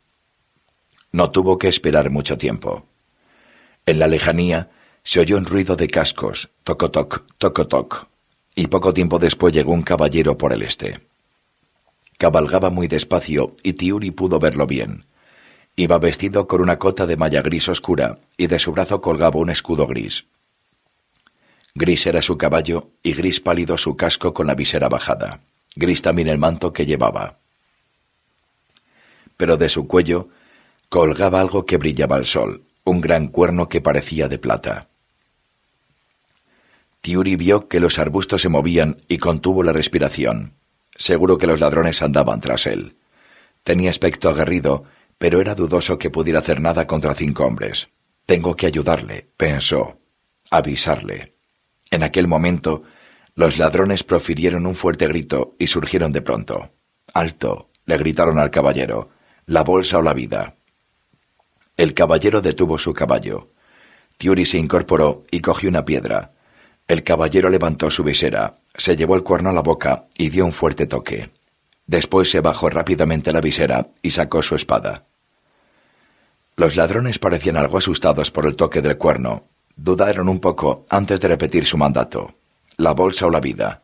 No tuvo que esperar mucho tiempo. En la lejanía, se oyó un ruido de cascos, tocotoc, tocotoc, y poco tiempo después llegó un caballero por el este. Cabalgaba muy despacio y Tiuri pudo verlo bien. Iba vestido con una cota de malla gris oscura y de su brazo colgaba un escudo gris. Gris era su caballo y gris pálido su casco con la visera bajada. Gris también el manto que llevaba. Pero de su cuello colgaba algo que brillaba al sol, un gran cuerno que parecía de plata. Tiuri vio que los arbustos se movían y contuvo la respiración. Seguro que los ladrones andaban tras él. Tenía aspecto aguerrido, pero era dudoso que pudiera hacer nada contra cinco hombres. Tengo que ayudarle, pensó. Avisarle. En aquel momento, los ladrones profirieron un fuerte grito y surgieron de pronto. Alto, le gritaron al caballero. La bolsa o la vida. El caballero detuvo su caballo. Tiuri se incorporó y cogió una piedra. El caballero levantó su visera, se llevó el cuerno a la boca y dio un fuerte toque. Después se bajó rápidamente la visera y sacó su espada. Los ladrones parecían algo asustados por el toque del cuerno. Dudaron un poco antes de repetir su mandato. La bolsa o la vida.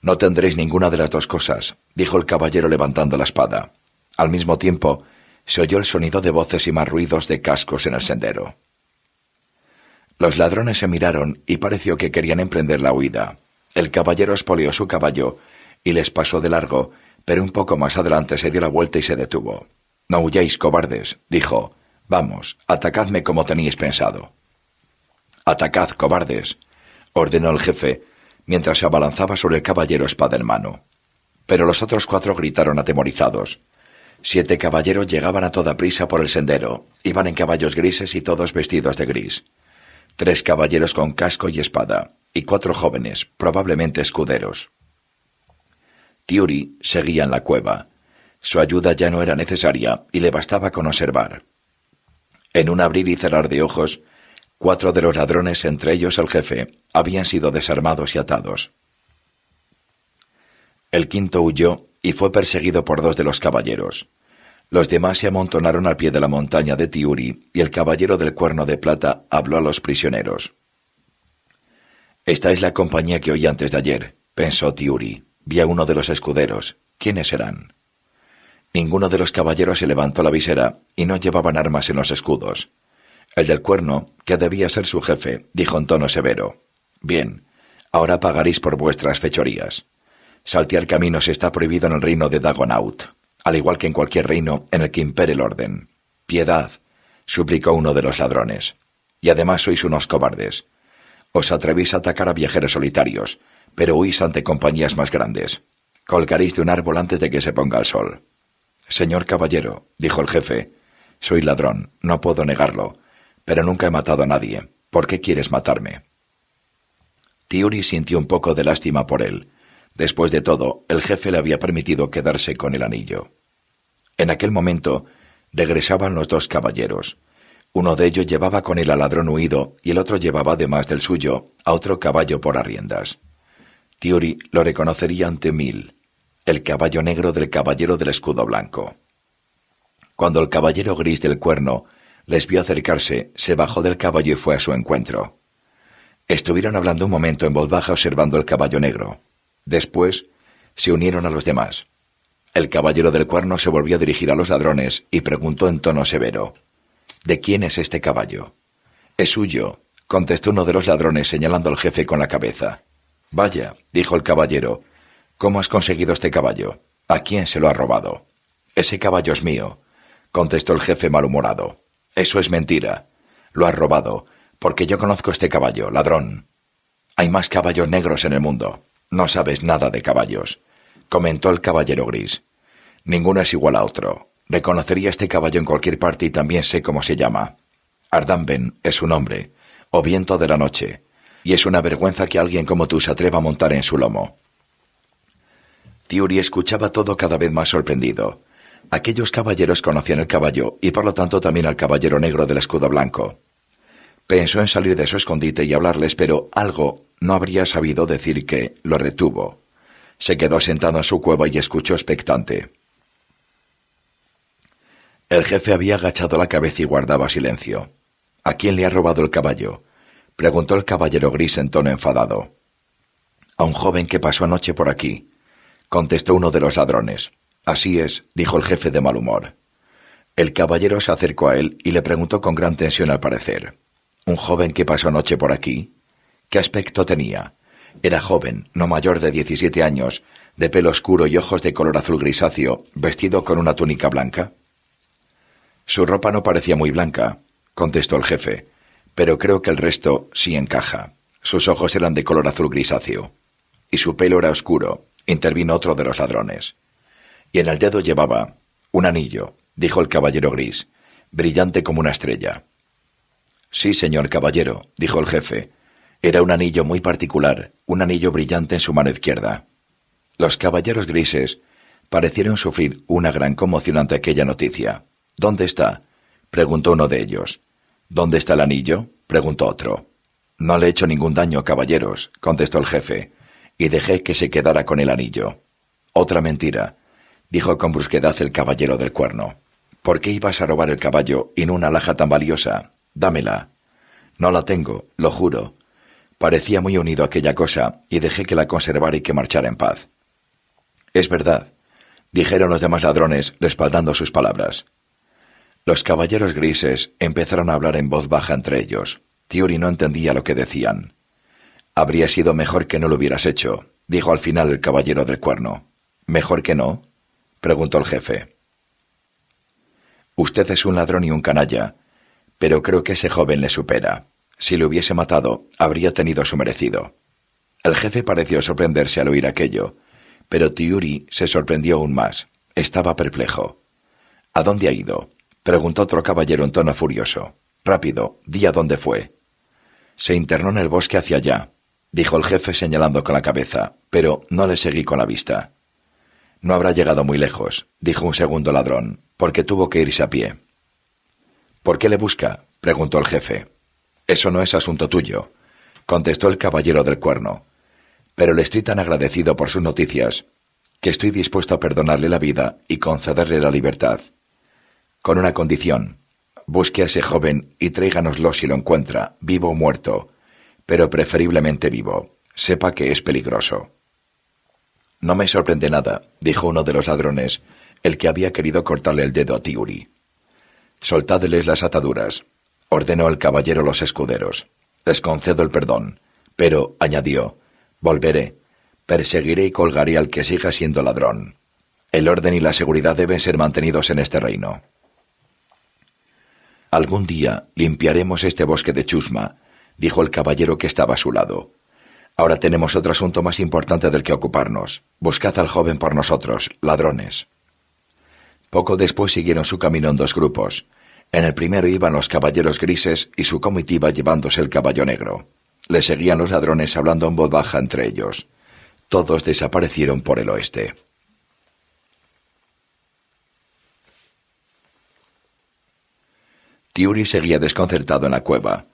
No tendréis ninguna de las dos cosas, dijo el caballero levantando la espada. Al mismo tiempo, se oyó el sonido de voces y más ruidos de cascos en el sendero. Los ladrones se miraron y pareció que querían emprender la huida. El caballero espolió su caballo y les pasó de largo, pero un poco más adelante se dio la vuelta y se detuvo. No huyáis, cobardes, dijo. Vamos, atacadme como teníais pensado. Atacad, cobardes, ordenó el jefe, mientras se abalanzaba sobre el caballero espada en mano. Pero los otros cuatro gritaron atemorizados. Siete caballeros llegaban a toda prisa por el sendero, iban en caballos grises y todos vestidos de gris tres caballeros con casco y espada, y cuatro jóvenes, probablemente escuderos. Tiuri seguía en la cueva. Su ayuda ya no era necesaria y le bastaba con observar. En un abrir y cerrar de ojos, cuatro de los ladrones, entre ellos el jefe, habían sido desarmados y atados. El quinto huyó y fue perseguido por dos de los caballeros. Los demás se amontonaron al pie de la montaña de Tiuri, y el caballero del cuerno de plata habló a los prisioneros. Esta es la compañía que oí antes de ayer, pensó Tiuri. Vi a uno de los escuderos. ¿Quiénes serán? Ninguno de los caballeros se levantó la visera y no llevaban armas en los escudos. El del cuerno, que debía ser su jefe, dijo en tono severo. Bien, ahora pagaréis por vuestras fechorías. Saltear caminos está prohibido en el reino de Dagonaut al igual que en cualquier reino en el que impere el orden. Piedad, suplicó uno de los ladrones. Y además sois unos cobardes. Os atrevéis a atacar a viajeros solitarios, pero huís ante compañías más grandes. Colgaréis de un árbol antes de que se ponga el sol. Señor caballero, dijo el jefe, soy ladrón, no puedo negarlo, pero nunca he matado a nadie. ¿Por qué quieres matarme? Tiuri sintió un poco de lástima por él, Después de todo, el jefe le había permitido quedarse con el anillo. En aquel momento, regresaban los dos caballeros. Uno de ellos llevaba con él al ladrón huido y el otro llevaba, además del suyo, a otro caballo por arriendas. Tiuri lo reconocería ante Mil, el caballo negro del caballero del escudo blanco. Cuando el caballero gris del cuerno les vio acercarse, se bajó del caballo y fue a su encuentro. Estuvieron hablando un momento en voz baja observando el caballo negro. Después, se unieron a los demás. El caballero del cuerno se volvió a dirigir a los ladrones y preguntó en tono severo ¿De quién es este caballo? Es suyo, contestó uno de los ladrones señalando al jefe con la cabeza. Vaya, dijo el caballero, ¿cómo has conseguido este caballo? ¿A quién se lo ha robado? Ese caballo es mío, contestó el jefe malhumorado. Eso es mentira. Lo has robado, porque yo conozco este caballo, ladrón. Hay más caballos negros en el mundo. No sabes nada de caballos, comentó el caballero gris. Ninguno es igual a otro. Reconocería este caballo en cualquier parte y también sé cómo se llama. Ardamben es su nombre, o viento de la noche, y es una vergüenza que alguien como tú se atreva a montar en su lomo. Tiuri escuchaba todo cada vez más sorprendido. Aquellos caballeros conocían el caballo y por lo tanto también al caballero negro del escudo blanco. Pensó en salir de su escondite y hablarles, pero algo no habría sabido decir que lo retuvo. Se quedó sentado en su cueva y escuchó expectante. El jefe había agachado la cabeza y guardaba silencio. ¿A quién le ha robado el caballo? preguntó el caballero gris en tono enfadado. A un joven que pasó anoche por aquí, contestó uno de los ladrones. Así es, dijo el jefe de mal humor. El caballero se acercó a él y le preguntó con gran tensión al parecer. ¿Un joven que pasó anoche por aquí? ¿Qué aspecto tenía? Era joven, no mayor de 17 años, de pelo oscuro y ojos de color azul grisáceo, vestido con una túnica blanca. Su ropa no parecía muy blanca, contestó el jefe, pero creo que el resto sí encaja. Sus ojos eran de color azul grisáceo. Y su pelo era oscuro, intervino otro de los ladrones. Y en el dedo llevaba un anillo, dijo el caballero gris, brillante como una estrella. Sí, señor caballero, dijo el jefe, era un anillo muy particular, un anillo brillante en su mano izquierda. Los caballeros grises parecieron sufrir una gran conmoción ante aquella noticia. ¿Dónde está? preguntó uno de ellos. ¿Dónde está el anillo? preguntó otro. No le he hecho ningún daño, caballeros, contestó el jefe, y dejé que se quedara con el anillo. Otra mentira, dijo con brusquedad el caballero del cuerno. ¿Por qué ibas a robar el caballo en una alhaja tan valiosa? Dámela. No la tengo, lo juro, Parecía muy unido aquella cosa, y dejé que la conservara y que marchara en paz. Es verdad, dijeron los demás ladrones, respaldando sus palabras. Los caballeros grises empezaron a hablar en voz baja entre ellos. Tiuri no entendía lo que decían. Habría sido mejor que no lo hubieras hecho, dijo al final el caballero del cuerno. ¿Mejor que no? preguntó el jefe. Usted es un ladrón y un canalla, pero creo que ese joven le supera. Si le hubiese matado, habría tenido su merecido. El jefe pareció sorprenderse al oír aquello, pero Tiuri se sorprendió aún más. Estaba perplejo. ¿A dónde ha ido? preguntó otro caballero en tono furioso. Rápido, di a dónde fue. Se internó en el bosque hacia allá, dijo el jefe señalando con la cabeza, pero no le seguí con la vista. No habrá llegado muy lejos, dijo un segundo ladrón, porque tuvo que irse a pie. ¿Por qué le busca? preguntó el jefe. Eso no es asunto tuyo, contestó el caballero del cuerno. Pero le estoy tan agradecido por sus noticias que estoy dispuesto a perdonarle la vida y concederle la libertad. Con una condición. Busque a ese joven y tráiganoslo si lo encuentra, vivo o muerto, pero preferiblemente vivo. Sepa que es peligroso. No me sorprende nada, dijo uno de los ladrones, el que había querido cortarle el dedo a Tiguri. Soltadles las ataduras, ordenó el caballero los escuderos. Les concedo el perdón, pero añadió Volveré, perseguiré y colgaré al que siga siendo ladrón. El orden y la seguridad deben ser mantenidos en este reino. Algún día limpiaremos este bosque de chusma, dijo el caballero que estaba a su lado. Ahora tenemos otro asunto más importante del que ocuparnos. Buscad al joven por nosotros, ladrones. Poco después siguieron su camino en dos grupos, en el primero iban los caballeros grises y su comitiva llevándose el caballo negro. Le seguían los ladrones hablando en voz baja entre ellos. Todos desaparecieron por el oeste. Tiuri seguía desconcertado en la cueva.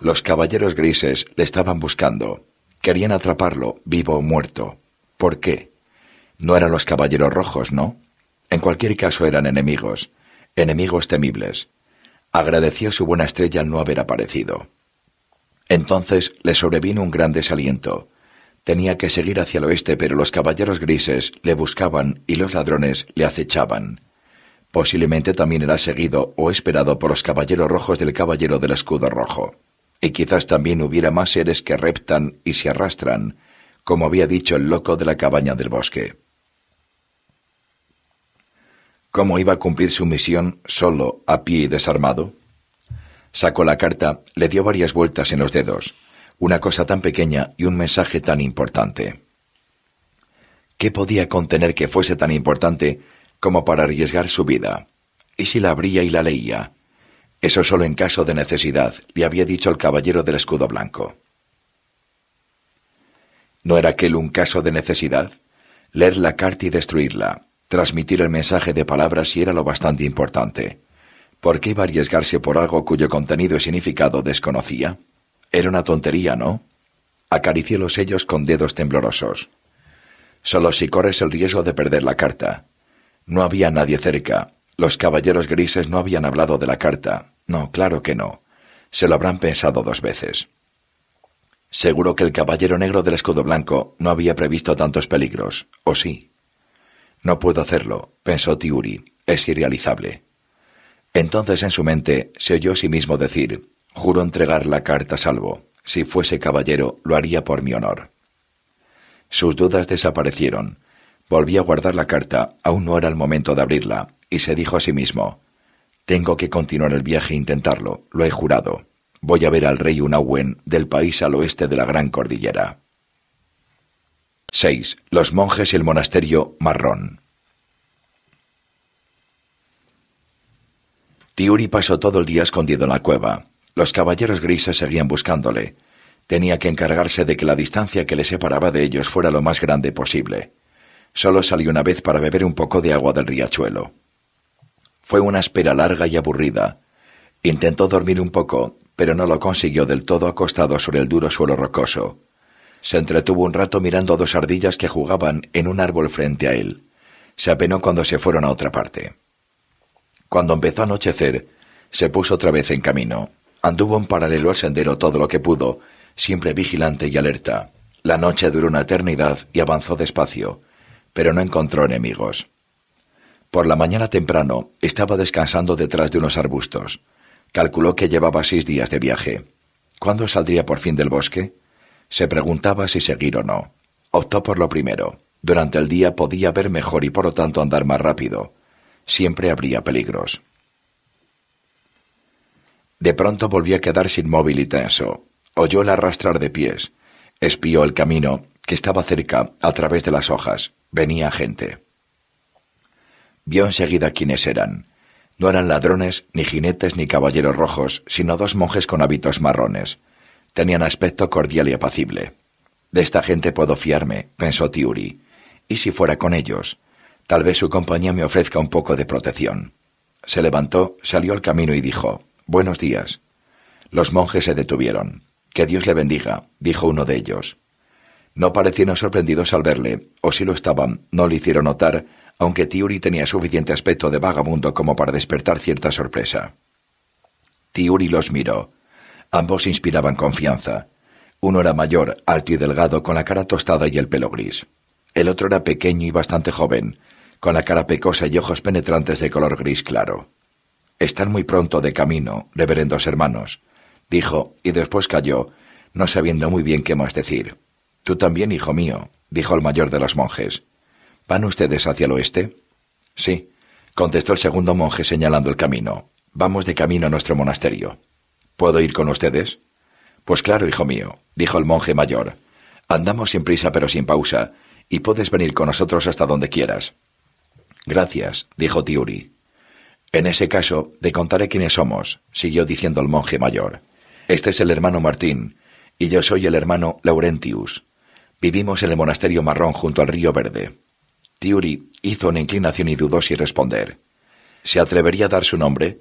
Los caballeros grises le estaban buscando. Querían atraparlo, vivo o muerto. ¿Por qué? No eran los caballeros rojos, ¿no? En cualquier caso eran enemigos enemigos temibles. Agradeció su buena estrella no haber aparecido. Entonces le sobrevino un gran desaliento. Tenía que seguir hacia el oeste, pero los caballeros grises le buscaban y los ladrones le acechaban. Posiblemente también era seguido o esperado por los caballeros rojos del caballero del escudo rojo. Y quizás también hubiera más seres que reptan y se arrastran, como había dicho el loco de la cabaña del bosque cómo iba a cumplir su misión solo, a pie y desarmado? Sacó la carta, le dio varias vueltas en los dedos. Una cosa tan pequeña y un mensaje tan importante. ¿Qué podía contener que fuese tan importante como para arriesgar su vida? ¿Y si la abría y la leía? Eso solo en caso de necesidad, le había dicho el caballero del escudo blanco. ¿No era aquel un caso de necesidad? Leer la carta y destruirla, Transmitir el mensaje de palabras sí era lo bastante importante. ¿Por qué iba a arriesgarse por algo cuyo contenido y significado desconocía? Era una tontería, ¿no? Acaricié los sellos con dedos temblorosos. Solo si corres el riesgo de perder la carta. No había nadie cerca. Los caballeros grises no habían hablado de la carta. No, claro que no. Se lo habrán pensado dos veces. Seguro que el caballero negro del escudo blanco no había previsto tantos peligros, ¿o sí? No puedo hacerlo, pensó Tiuri, es irrealizable. Entonces en su mente se oyó a sí mismo decir, juro entregar la carta a salvo, si fuese caballero lo haría por mi honor. Sus dudas desaparecieron. Volví a guardar la carta, aún no era el momento de abrirla, y se dijo a sí mismo, tengo que continuar el viaje e intentarlo, lo he jurado. Voy a ver al rey Unawen del país al oeste de la Gran Cordillera. 6. Los monjes y el monasterio marrón. Tiuri pasó todo el día escondido en la cueva. Los caballeros grises seguían buscándole. Tenía que encargarse de que la distancia que le separaba de ellos fuera lo más grande posible. Solo salió una vez para beber un poco de agua del riachuelo. Fue una espera larga y aburrida. Intentó dormir un poco, pero no lo consiguió del todo acostado sobre el duro suelo rocoso. Se entretuvo un rato mirando a dos ardillas que jugaban en un árbol frente a él. Se apenó cuando se fueron a otra parte. Cuando empezó a anochecer, se puso otra vez en camino. Anduvo en paralelo al sendero todo lo que pudo, siempre vigilante y alerta. La noche duró una eternidad y avanzó despacio, pero no encontró enemigos. Por la mañana temprano estaba descansando detrás de unos arbustos. Calculó que llevaba seis días de viaje. ¿Cuándo saldría por fin del bosque? Se preguntaba si seguir o no. Optó por lo primero. Durante el día podía ver mejor y por lo tanto andar más rápido. Siempre habría peligros. De pronto volvió a quedarse inmóvil y tenso. Oyó el arrastrar de pies. Espió el camino, que estaba cerca, a través de las hojas. Venía gente. Vio enseguida quiénes eran. No eran ladrones, ni jinetes, ni caballeros rojos, sino dos monjes con hábitos marrones. Tenían aspecto cordial y apacible. De esta gente puedo fiarme, pensó Tiuri. ¿Y si fuera con ellos? Tal vez su compañía me ofrezca un poco de protección. Se levantó, salió al camino y dijo, Buenos días. Los monjes se detuvieron. Que Dios le bendiga, dijo uno de ellos. No parecieron sorprendidos al verle, o si lo estaban, no le hicieron notar, aunque Tiuri tenía suficiente aspecto de vagabundo como para despertar cierta sorpresa. Tiuri los miró. Ambos inspiraban confianza. Uno era mayor, alto y delgado, con la cara tostada y el pelo gris. El otro era pequeño y bastante joven, con la cara pecosa y ojos penetrantes de color gris claro. Están muy pronto de camino, reverendos hermanos, dijo, y después calló, no sabiendo muy bien qué más decir. Tú también, hijo mío, dijo el mayor de los monjes. ¿Van ustedes hacia el oeste? Sí, contestó el segundo monje señalando el camino. Vamos de camino a nuestro monasterio. ¿Puedo ir con ustedes? Pues claro, hijo mío, dijo el monje mayor. Andamos sin prisa pero sin pausa, y puedes venir con nosotros hasta donde quieras. Gracias, dijo Tiuri. En ese caso, te contaré quiénes somos, siguió diciendo el monje mayor. Este es el hermano Martín, y yo soy el hermano Laurentius. Vivimos en el monasterio marrón junto al río Verde. Tiuri hizo una inclinación y dudó sin responder. ¿Se atrevería a dar su nombre?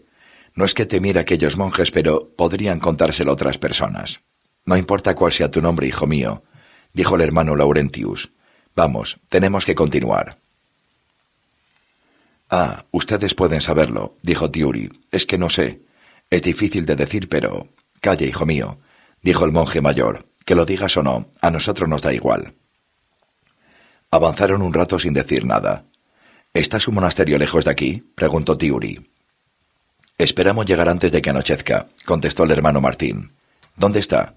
No es que temiera a aquellos monjes, pero podrían contárselo otras personas. No importa cuál sea tu nombre, hijo mío, dijo el hermano Laurentius. Vamos, tenemos que continuar. Ah, ustedes pueden saberlo, dijo Tiuri. Es que no sé. Es difícil de decir, pero. Calle, hijo mío, dijo el monje mayor. Que lo digas o no, a nosotros nos da igual. Avanzaron un rato sin decir nada. ¿Está su monasterio lejos de aquí? preguntó Tiuri. Esperamos llegar antes de que anochezca, contestó el hermano Martín. ¿Dónde está?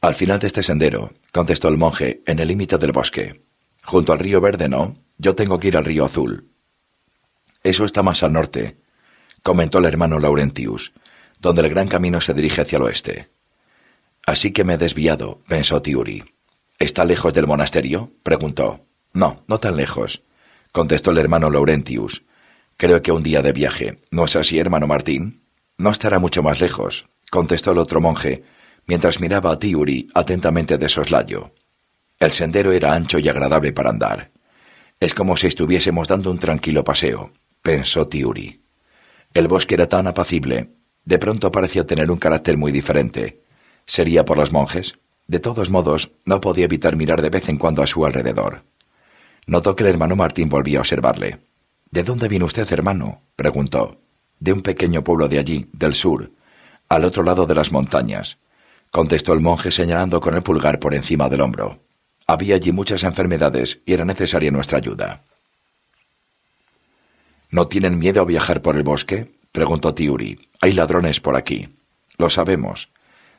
Al final de este sendero, contestó el monje, en el límite del bosque. Junto al río verde, no. Yo tengo que ir al río azul. Eso está más al norte, comentó el hermano Laurentius, donde el gran camino se dirige hacia el oeste. Así que me he desviado, pensó Tiuri. ¿Está lejos del monasterio? preguntó. No, no tan lejos, contestó el hermano Laurentius, Creo que un día de viaje, ¿no es así, hermano Martín? No estará mucho más lejos, contestó el otro monje, mientras miraba a Tiuri atentamente de soslayo. El sendero era ancho y agradable para andar. Es como si estuviésemos dando un tranquilo paseo, pensó Tiuri. El bosque era tan apacible, de pronto parecía tener un carácter muy diferente. ¿Sería por los monjes? De todos modos, no podía evitar mirar de vez en cuando a su alrededor. Notó que el hermano Martín volvía a observarle. ¿De dónde viene usted, hermano? preguntó. De un pequeño pueblo de allí, del sur, al otro lado de las montañas, contestó el monje señalando con el pulgar por encima del hombro. Había allí muchas enfermedades y era necesaria nuestra ayuda. ¿No tienen miedo a viajar por el bosque? preguntó Tiuri. Hay ladrones por aquí. Lo sabemos,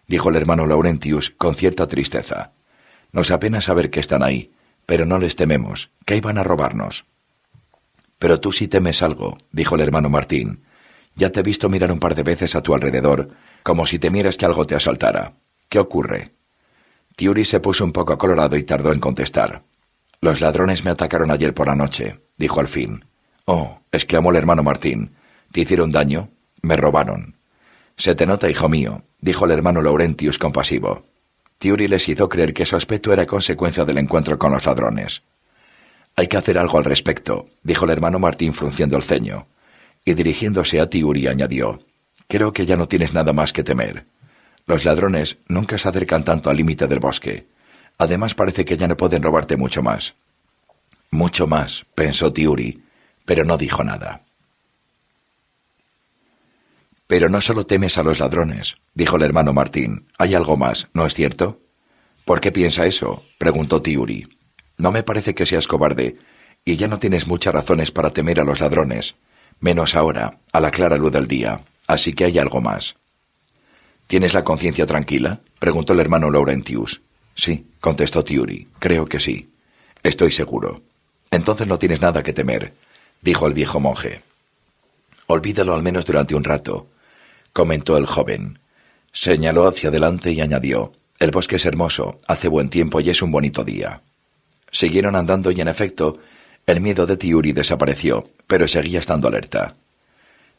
dijo el hermano Laurentius con cierta tristeza. Nos apena saber que están ahí, pero no les tememos, que iban a robarnos. Pero tú sí temes algo, dijo el hermano Martín. Ya te he visto mirar un par de veces a tu alrededor, como si temieras que algo te asaltara. ¿Qué ocurre? Tiuri se puso un poco colorado y tardó en contestar. Los ladrones me atacaron ayer por la noche, dijo al fin. Oh, exclamó el hermano Martín. ¿Te hicieron daño? Me robaron. Se te nota, hijo mío, dijo el hermano Laurentius compasivo. Tiuri les hizo creer que su aspecto era consecuencia del encuentro con los ladrones. Hay que hacer algo al respecto, dijo el hermano Martín frunciendo el ceño, y dirigiéndose a Tiuri añadió Creo que ya no tienes nada más que temer. Los ladrones nunca se acercan tanto al límite del bosque. Además parece que ya no pueden robarte mucho más. Mucho más, pensó Tiuri, pero no dijo nada. Pero no solo temes a los ladrones, dijo el hermano Martín. Hay algo más, ¿no es cierto? ¿Por qué piensa eso? preguntó Tiuri. No me parece que seas cobarde, y ya no tienes muchas razones para temer a los ladrones, menos ahora, a la clara luz del día, así que hay algo más. ¿Tienes la conciencia tranquila? preguntó el hermano Laurentius. Sí, contestó Tiuri, creo que sí. Estoy seguro. Entonces no tienes nada que temer, dijo el viejo monje. Olvídalo al menos durante un rato, comentó el joven. Señaló hacia adelante y añadió El bosque es hermoso, hace buen tiempo y es un bonito día. Siguieron andando y en efecto, el miedo de Tiuri desapareció, pero seguía estando alerta.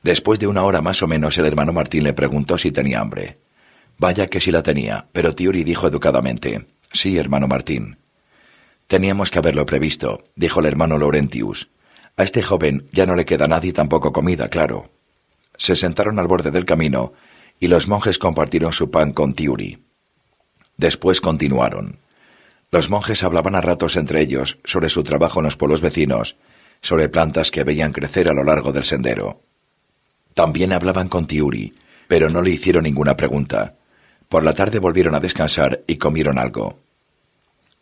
Después de una hora más o menos, el hermano Martín le preguntó si tenía hambre. Vaya que sí la tenía, pero Tiuri dijo educadamente: Sí, hermano Martín. Teníamos que haberlo previsto, dijo el hermano Laurentius. A este joven ya no le queda nadie tampoco comida, claro. Se sentaron al borde del camino y los monjes compartieron su pan con Tiuri. Después continuaron. Los monjes hablaban a ratos entre ellos sobre su trabajo en los pueblos vecinos, sobre plantas que veían crecer a lo largo del sendero. También hablaban con Tiuri, pero no le hicieron ninguna pregunta. Por la tarde volvieron a descansar y comieron algo.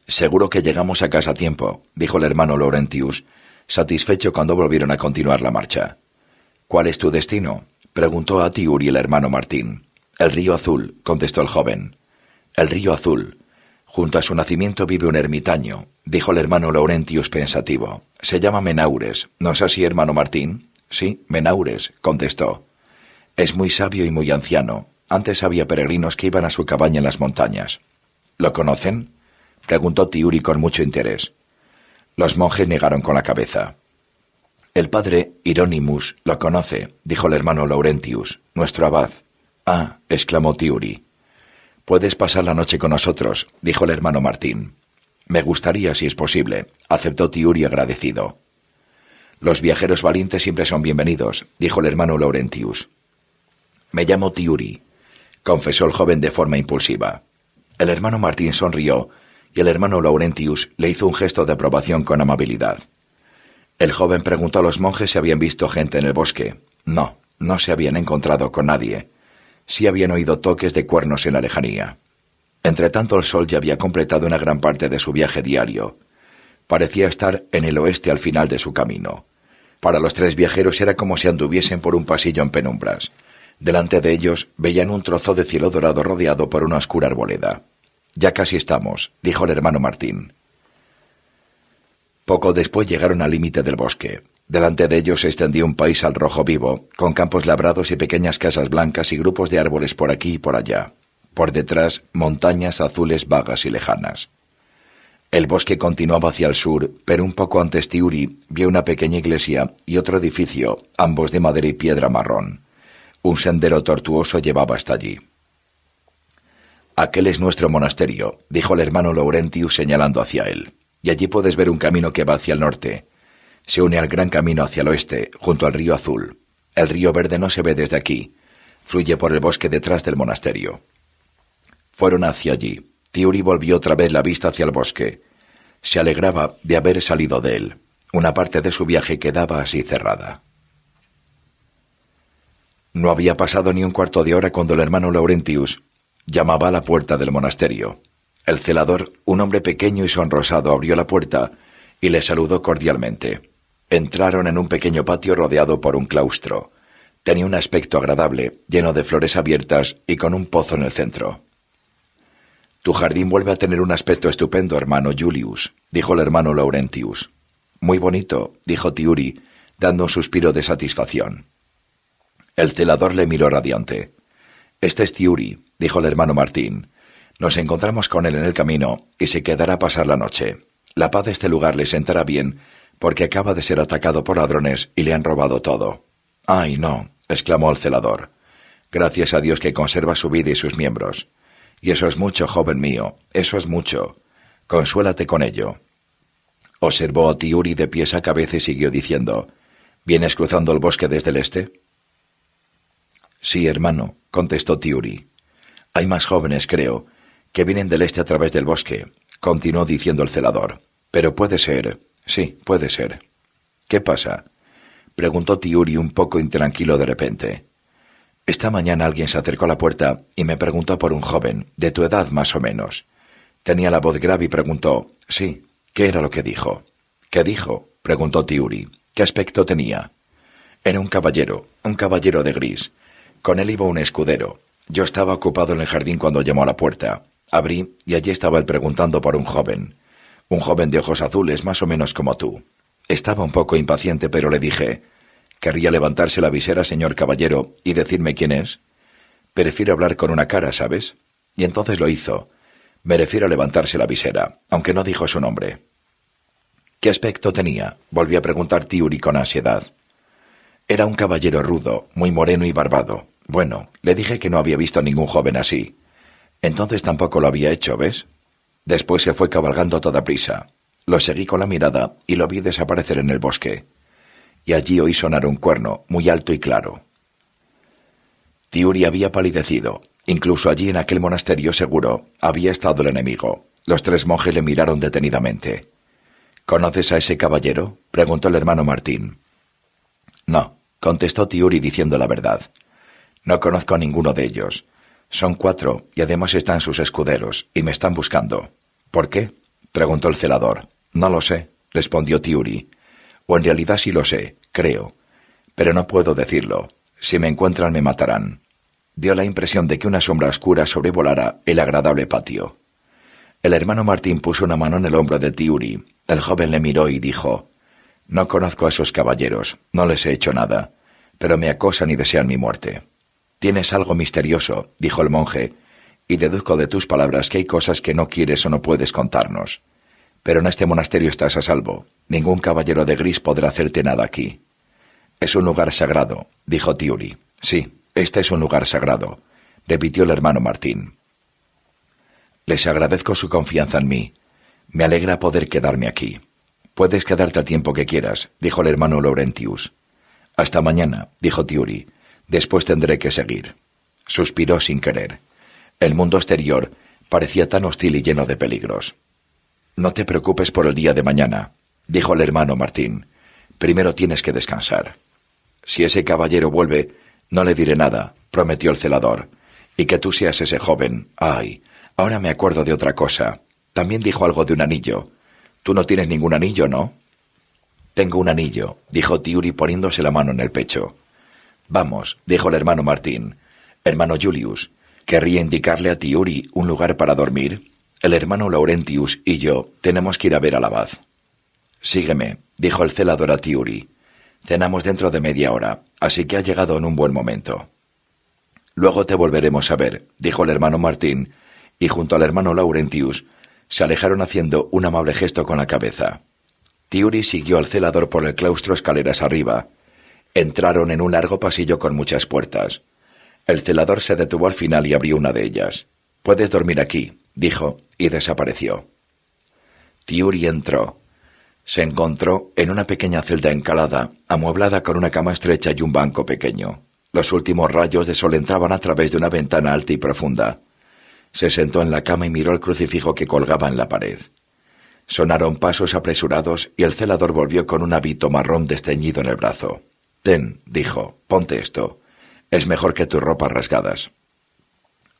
Seguro que llegamos a casa a tiempo, dijo el hermano Laurentius, satisfecho cuando volvieron a continuar la marcha. ¿Cuál es tu destino? preguntó a Tiuri el hermano Martín. El río azul, contestó el joven. El río azul, Junto a su nacimiento vive un ermitaño, dijo el hermano Laurentius pensativo. Se llama Menaures. ¿No es así, hermano Martín? Sí, Menaures, contestó. Es muy sabio y muy anciano. Antes había peregrinos que iban a su cabaña en las montañas. ¿Lo conocen? preguntó Tiuri con mucho interés. Los monjes negaron con la cabeza. El padre Hieronymus lo conoce, dijo el hermano Laurentius, nuestro abad. Ah, exclamó Tiuri. Puedes pasar la noche con nosotros, dijo el hermano Martín. Me gustaría, si es posible, aceptó Tiuri agradecido. Los viajeros valientes siempre son bienvenidos, dijo el hermano Laurentius. Me llamo Tiuri, confesó el joven de forma impulsiva. El hermano Martín sonrió y el hermano Laurentius le hizo un gesto de aprobación con amabilidad. El joven preguntó a los monjes si habían visto gente en el bosque. No, no se habían encontrado con nadie sí habían oído toques de cuernos en la lejanía. Entretanto el sol ya había completado una gran parte de su viaje diario. Parecía estar en el oeste al final de su camino. Para los tres viajeros era como si anduviesen por un pasillo en penumbras. Delante de ellos veían un trozo de cielo dorado rodeado por una oscura arboleda. Ya casi estamos, dijo el hermano Martín. Poco después llegaron al límite del bosque. Delante de ellos se extendía un país al rojo vivo, con campos labrados y pequeñas casas blancas y grupos de árboles por aquí y por allá. Por detrás, montañas azules vagas y lejanas. El bosque continuaba hacia el sur, pero un poco antes Tiuri vio una pequeña iglesia y otro edificio, ambos de madera y piedra marrón. Un sendero tortuoso llevaba hasta allí. Aquel es nuestro monasterio, dijo el hermano Laurentius señalando hacia él, y allí puedes ver un camino que va hacia el norte se une al gran camino hacia el oeste, junto al río Azul. El río Verde no se ve desde aquí. Fluye por el bosque detrás del monasterio. Fueron hacia allí. Tiuri volvió otra vez la vista hacia el bosque. Se alegraba de haber salido de él. Una parte de su viaje quedaba así cerrada. No había pasado ni un cuarto de hora cuando el hermano Laurentius llamaba a la puerta del monasterio. El celador, un hombre pequeño y sonrosado, abrió la puerta y le saludó cordialmente. Entraron en un pequeño patio rodeado por un claustro. Tenía un aspecto agradable, lleno de flores abiertas y con un pozo en el centro. Tu jardín vuelve a tener un aspecto estupendo, hermano Julius, dijo el hermano Laurentius. Muy bonito, dijo Tiuri, dando un suspiro de satisfacción. El celador le miró radiante. Este es Tiuri, dijo el hermano Martín. Nos encontramos con él en el camino y se quedará a pasar la noche. La paz de este lugar le sentará bien porque acaba de ser atacado por ladrones y le han robado todo. Ay, no, exclamó el celador. Gracias a Dios que conserva su vida y sus miembros. Y eso es mucho, joven mío, eso es mucho. Consuélate con ello. Observó a Tiuri de pies a cabeza y siguió diciendo ¿Vienes cruzando el bosque desde el este? Sí, hermano, contestó Tiuri. Hay más jóvenes, creo, que vienen del este a través del bosque, continuó diciendo el celador. Pero puede ser. Sí, puede ser. ¿Qué pasa? preguntó Tiuri un poco intranquilo de repente. Esta mañana alguien se acercó a la puerta y me preguntó por un joven, de tu edad más o menos. Tenía la voz grave y preguntó, sí, ¿qué era lo que dijo? ¿Qué dijo? preguntó Tiuri. ¿Qué aspecto tenía? Era un caballero, un caballero de gris. Con él iba un escudero. Yo estaba ocupado en el jardín cuando llamó a la puerta. Abrí y allí estaba él preguntando por un joven. Un joven de ojos azules, más o menos como tú. Estaba un poco impaciente, pero le dije ¿Querría levantarse la visera, señor caballero, y decirme quién es? Prefiero hablar con una cara, ¿sabes? Y entonces lo hizo. Me refiero a levantarse la visera, aunque no dijo su nombre. ¿Qué aspecto tenía? Volví a preguntar Tiuri con ansiedad. Era un caballero rudo, muy moreno y barbado. Bueno, le dije que no había visto a ningún joven así. Entonces tampoco lo había hecho, ¿ves? Después se fue cabalgando a toda prisa. Lo seguí con la mirada y lo vi desaparecer en el bosque. Y allí oí sonar un cuerno, muy alto y claro. Tiuri había palidecido. Incluso allí en aquel monasterio seguro había estado el enemigo. Los tres monjes le miraron detenidamente. ¿Conoces a ese caballero? preguntó el hermano Martín. No, contestó Tiuri diciendo la verdad. No conozco a ninguno de ellos. Son cuatro, y además están sus escuderos, y me están buscando. ¿Por qué? preguntó el celador. No lo sé, respondió Tiuri. O en realidad sí lo sé, creo. Pero no puedo decirlo. Si me encuentran me matarán. Dio la impresión de que una sombra oscura sobrevolara el agradable patio. El hermano Martín puso una mano en el hombro de Tiuri. El joven le miró y dijo No conozco a esos caballeros, no les he hecho nada, pero me acosan y desean mi muerte. Tienes algo misterioso, dijo el monje, y deduzco de tus palabras que hay cosas que no quieres o no puedes contarnos. Pero en este monasterio estás a salvo. Ningún caballero de gris podrá hacerte nada aquí. Es un lugar sagrado, dijo Tiuri. Sí, este es un lugar sagrado, repitió el hermano Martín. Les agradezco su confianza en mí. Me alegra poder quedarme aquí. Puedes quedarte al tiempo que quieras, dijo el hermano Laurentius. Hasta mañana, dijo Tiuri, Después tendré que seguir. Suspiró sin querer. El mundo exterior parecía tan hostil y lleno de peligros. No te preocupes por el día de mañana, dijo el hermano Martín. Primero tienes que descansar. Si ese caballero vuelve, no le diré nada, prometió el celador. Y que tú seas ese joven. Ay, ahora me acuerdo de otra cosa. También dijo algo de un anillo. Tú no tienes ningún anillo, ¿no? Tengo un anillo, dijo Tiuri poniéndose la mano en el pecho. Vamos, dijo el hermano Martín. Hermano Julius, ¿querría indicarle a Tiuri un lugar para dormir? El hermano Laurentius y yo tenemos que ir a ver la abad. Sígueme, dijo el celador a Tiuri. Cenamos dentro de media hora, así que ha llegado en un buen momento. Luego te volveremos a ver, dijo el hermano Martín, y junto al hermano Laurentius se alejaron haciendo un amable gesto con la cabeza. Tiuri siguió al celador por el claustro escaleras arriba, Entraron en un largo pasillo con muchas puertas. El celador se detuvo al final y abrió una de ellas. Puedes dormir aquí, dijo, y desapareció. Tiuri entró. Se encontró en una pequeña celda encalada, amueblada con una cama estrecha y un banco pequeño. Los últimos rayos de sol entraban a través de una ventana alta y profunda. Se sentó en la cama y miró el crucifijo que colgaba en la pared. Sonaron pasos apresurados y el celador volvió con un hábito marrón desteñido en el brazo. Ten, dijo, ponte esto. Es mejor que tus ropas rasgadas.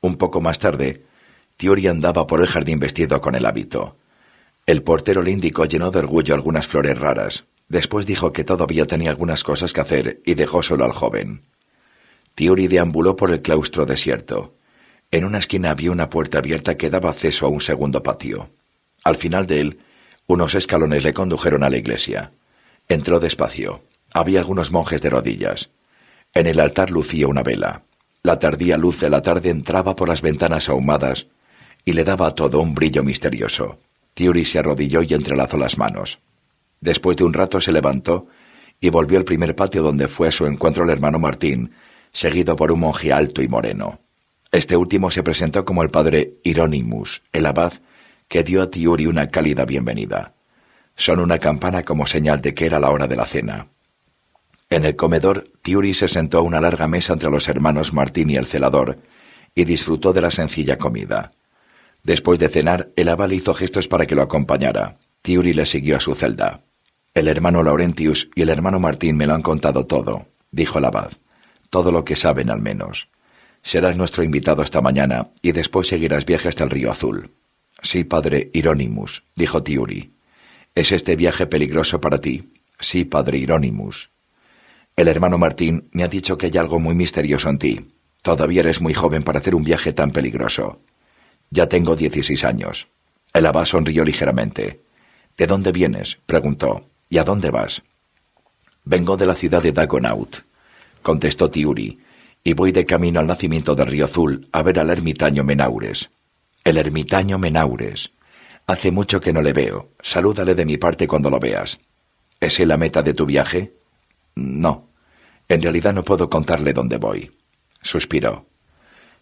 Un poco más tarde, Tiori andaba por el jardín vestido con el hábito. El portero le indicó llenó de orgullo algunas flores raras. Después dijo que todavía tenía algunas cosas que hacer y dejó solo al joven. Tiori deambuló por el claustro desierto. En una esquina había una puerta abierta que daba acceso a un segundo patio. Al final de él, unos escalones le condujeron a la iglesia. Entró despacio había algunos monjes de rodillas. En el altar lucía una vela. La tardía luz de la tarde entraba por las ventanas ahumadas y le daba a todo un brillo misterioso. Tiuri se arrodilló y entrelazó las manos. Después de un rato se levantó y volvió al primer patio donde fue a su encuentro el hermano Martín, seguido por un monje alto y moreno. Este último se presentó como el padre Hieronymus, el abad, que dio a Tiuri una cálida bienvenida. Son una campana como señal de que era la hora de la cena. En el comedor, Tiuri se sentó a una larga mesa entre los hermanos Martín y el celador, y disfrutó de la sencilla comida. Después de cenar, el abad hizo gestos para que lo acompañara. Tiuri le siguió a su celda. El hermano Laurentius y el hermano Martín me lo han contado todo, dijo el abad. Todo lo que saben al menos. Serás nuestro invitado esta mañana y después seguirás viaje hasta el río Azul. Sí, padre Hieronymus, dijo Tiuri. ¿Es este viaje peligroso para ti? Sí, padre Hieronymus. El hermano Martín me ha dicho que hay algo muy misterioso en ti. Todavía eres muy joven para hacer un viaje tan peligroso. Ya tengo dieciséis años. El abad sonrió ligeramente. ¿De dónde vienes? preguntó. ¿Y a dónde vas? Vengo de la ciudad de Dagonaut, contestó Tiuri, y voy de camino al nacimiento del río Azul a ver al ermitaño Menaures. El ermitaño Menaures. Hace mucho que no le veo. Salúdale de mi parte cuando lo veas. ¿Es él la meta de tu viaje? No. En realidad no puedo contarle dónde voy. Suspiró.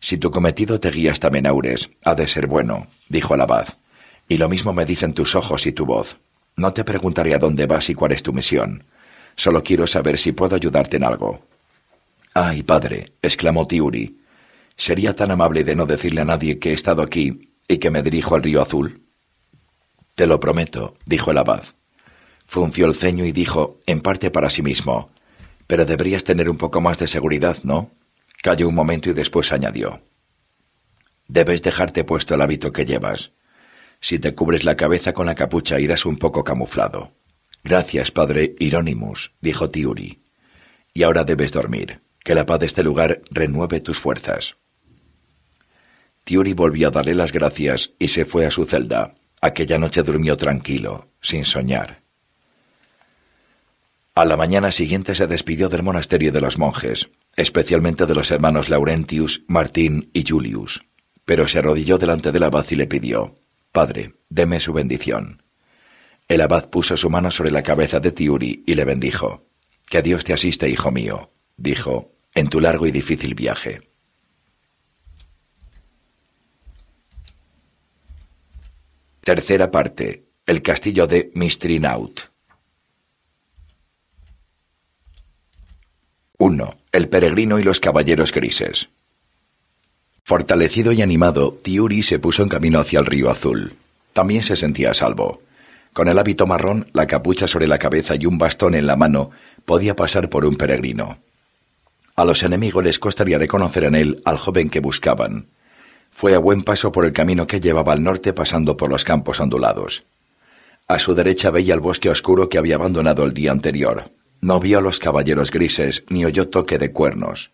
Si tu cometido te guía hasta Menaures, ha de ser bueno, dijo el abad. Y lo mismo me dicen tus ojos y tu voz. No te preguntaré a dónde vas y cuál es tu misión. Solo quiero saber si puedo ayudarte en algo. Ay, padre, exclamó Tiuri. ¿Sería tan amable de no decirle a nadie que he estado aquí y que me dirijo al río azul? Te lo prometo, dijo el abad. Frunció el ceño y dijo, en parte para sí mismo, Pero deberías tener un poco más de seguridad, ¿no? Calló un momento y después añadió, Debes dejarte puesto el hábito que llevas. Si te cubres la cabeza con la capucha irás un poco camuflado. Gracias, padre Hieronymus, dijo Tiuri. Y ahora debes dormir. Que la paz de este lugar renueve tus fuerzas. Tiuri volvió a darle las gracias y se fue a su celda. Aquella noche durmió tranquilo, sin soñar. A la mañana siguiente se despidió del monasterio de los monjes, especialmente de los hermanos Laurentius, Martín y Julius, pero se arrodilló delante del abad y le pidió, Padre, deme su bendición. El abad puso su mano sobre la cabeza de Tiuri y le bendijo. Que Dios te asiste, hijo mío, dijo, en tu largo y difícil viaje. Tercera parte. El castillo de Mistrinaut. 1. El peregrino y los caballeros grises. Fortalecido y animado, Tiuri se puso en camino hacia el río azul. También se sentía a salvo. Con el hábito marrón, la capucha sobre la cabeza y un bastón en la mano, podía pasar por un peregrino. A los enemigos les costaría reconocer en él al joven que buscaban. Fue a buen paso por el camino que llevaba al norte pasando por los campos ondulados. A su derecha veía el bosque oscuro que había abandonado el día anterior. No vio a los caballeros grises ni oyó toque de cuernos.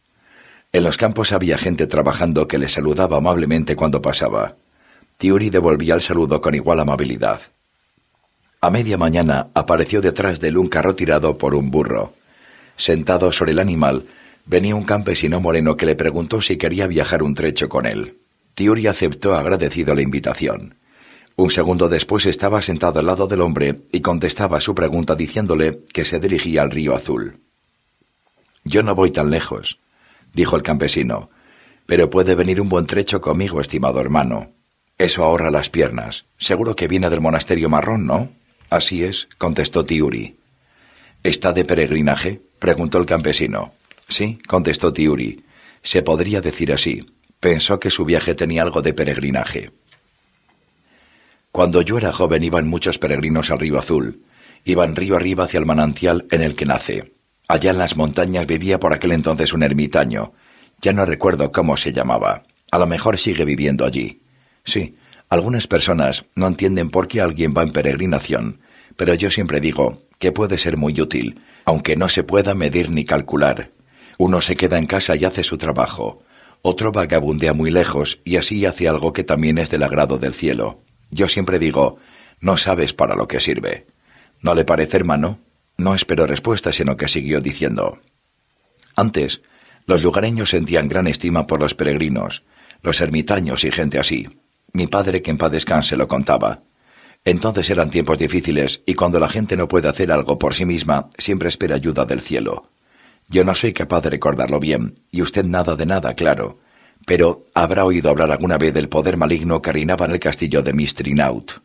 En los campos había gente trabajando que le saludaba amablemente cuando pasaba. Tiuri devolvía el saludo con igual amabilidad. A media mañana apareció detrás de él un carro tirado por un burro. Sentado sobre el animal, venía un campesino moreno que le preguntó si quería viajar un trecho con él. Tiuri aceptó agradecido la invitación. Un segundo después estaba sentado al lado del hombre y contestaba su pregunta diciéndole que se dirigía al río azul. Yo no voy tan lejos, dijo el campesino, pero puede venir un buen trecho conmigo, estimado hermano. Eso ahorra las piernas. Seguro que viene del monasterio marrón, ¿no? Así es, contestó Tiuri. ¿Está de peregrinaje? preguntó el campesino. Sí, contestó Tiuri. Se podría decir así. Pensó que su viaje tenía algo de peregrinaje. Cuando yo era joven iban muchos peregrinos al río Azul, iban río arriba hacia el manantial en el que nace. Allá en las montañas vivía por aquel entonces un ermitaño, ya no recuerdo cómo se llamaba, a lo mejor sigue viviendo allí. Sí, algunas personas no entienden por qué alguien va en peregrinación, pero yo siempre digo que puede ser muy útil, aunque no se pueda medir ni calcular. Uno se queda en casa y hace su trabajo, otro vagabundea muy lejos y así hace algo que también es del agrado del cielo. Yo siempre digo, no sabes para lo que sirve. ¿No le parece, hermano? No esperó respuesta, sino que siguió diciendo. Antes, los lugareños sentían gran estima por los peregrinos, los ermitaños y gente así. Mi padre, que en paz descanse, lo contaba. Entonces eran tiempos difíciles y cuando la gente no puede hacer algo por sí misma, siempre espera ayuda del cielo. Yo no soy capaz de recordarlo bien, y usted nada de nada, claro, pero habrá oído hablar alguna vez del poder maligno que reinaba en el castillo de Mistrinaut.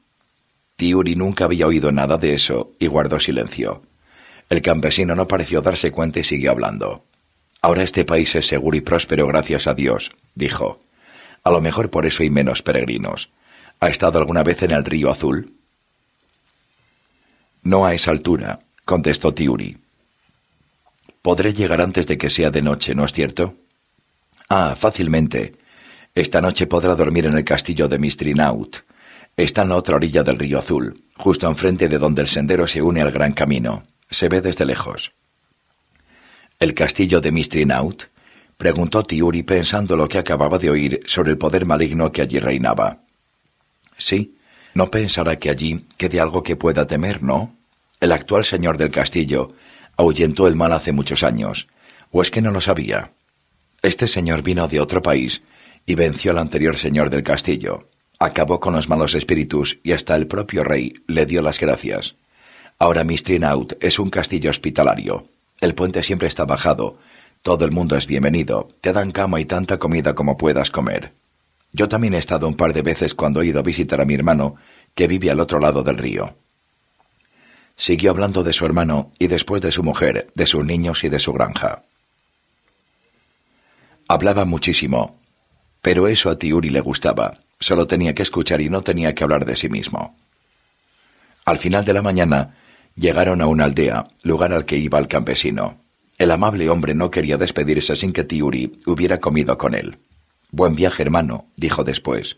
Tiuri nunca había oído nada de eso y guardó silencio. El campesino no pareció darse cuenta y siguió hablando. Ahora este país es seguro y próspero gracias a Dios, dijo. A lo mejor por eso hay menos peregrinos. ¿Ha estado alguna vez en el río azul? No a esa altura, contestó Tiuri. Podré llegar antes de que sea de noche, ¿no es cierto? Ah, fácilmente. Esta noche podrá dormir en el castillo de Mistrinaut. Está en la otra orilla del río Azul, justo enfrente de donde el sendero se une al gran camino. Se ve desde lejos. ¿El castillo de Mistrinaut? preguntó Tiuri pensando lo que acababa de oír sobre el poder maligno que allí reinaba. Sí, no pensará que allí quede algo que pueda temer, ¿no? El actual señor del castillo ahuyentó el mal hace muchos años. ¿O es que no lo sabía? Este señor vino de otro país y venció al anterior señor del castillo. Acabó con los malos espíritus y hasta el propio rey le dio las gracias. Ahora Mistrinaut es un castillo hospitalario. El puente siempre está bajado. Todo el mundo es bienvenido. Te dan cama y tanta comida como puedas comer. Yo también he estado un par de veces cuando he ido a visitar a mi hermano, que vive al otro lado del río. Siguió hablando de su hermano y después de su mujer, de sus niños y de su granja. Hablaba muchísimo. Pero eso a Tiuri le gustaba. Solo tenía que escuchar y no tenía que hablar de sí mismo. Al final de la mañana llegaron a una aldea, lugar al que iba el campesino. El amable hombre no quería despedirse sin que Tiuri hubiera comido con él. Buen viaje, hermano, dijo después.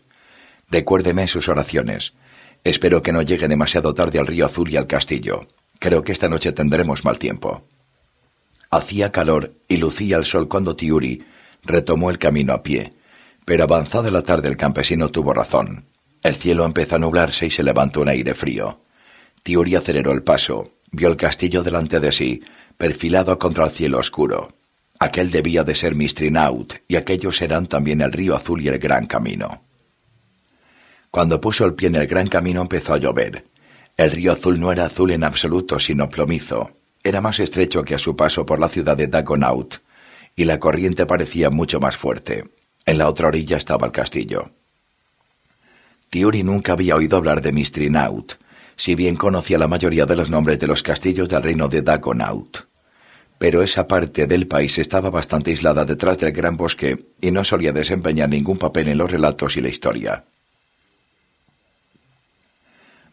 Recuérdeme sus oraciones. Espero que no llegue demasiado tarde al río azul y al castillo. Creo que esta noche tendremos mal tiempo. Hacía calor y lucía el sol cuando Tiuri retomó el camino a pie, pero avanzada la tarde el campesino tuvo razón. El cielo empezó a nublarse y se levantó un aire frío. Tiuri aceleró el paso, vio el castillo delante de sí, perfilado contra el cielo oscuro. Aquel debía de ser Mistrinaut, y aquellos eran también el río azul y el gran camino. Cuando puso el pie en el gran camino empezó a llover. El río azul no era azul en absoluto, sino plomizo. Era más estrecho que a su paso por la ciudad de Dagonaut, y la corriente parecía mucho más fuerte. En la otra orilla estaba el castillo. Tiuri nunca había oído hablar de Mistrinaut, si bien conocía la mayoría de los nombres de los castillos del reino de Dagonaut. Pero esa parte del país estaba bastante aislada detrás del gran bosque y no solía desempeñar ningún papel en los relatos y la historia.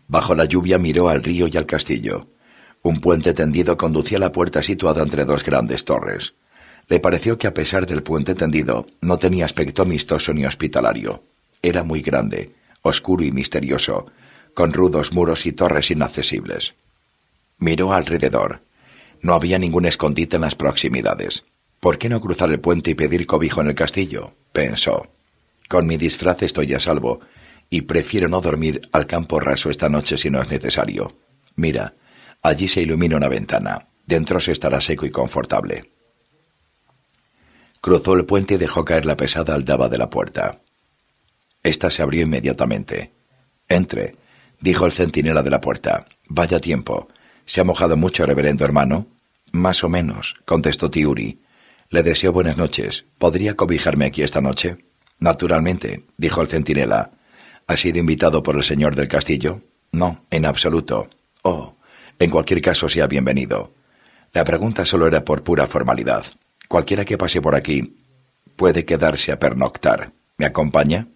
Bajo la lluvia miró al río y al castillo. Un puente tendido conducía a la puerta situada entre dos grandes torres. Le pareció que a pesar del puente tendido, no tenía aspecto amistoso ni hospitalario. Era muy grande, oscuro y misterioso, con rudos muros y torres inaccesibles. Miró alrededor. No había ningún escondite en las proximidades. ¿Por qué no cruzar el puente y pedir cobijo en el castillo? pensó. Con mi disfraz estoy a salvo, y prefiero no dormir al campo raso esta noche si no es necesario. Mira, allí se ilumina una ventana. Dentro se estará seco y confortable. Cruzó el puente y dejó caer la pesada aldaba de la puerta. Esta se abrió inmediatamente. Entre, dijo el centinela de la puerta. Vaya tiempo. ¿Se ha mojado mucho, reverendo hermano? Más o menos, contestó Tiuri. Le deseo buenas noches. ¿Podría cobijarme aquí esta noche? Naturalmente, dijo el centinela. ¿Ha sido invitado por el señor del castillo? No, en absoluto. Oh, en cualquier caso sea bienvenido. La pregunta solo era por pura formalidad. Cualquiera que pase por aquí puede quedarse a pernoctar. ¿Me acompaña?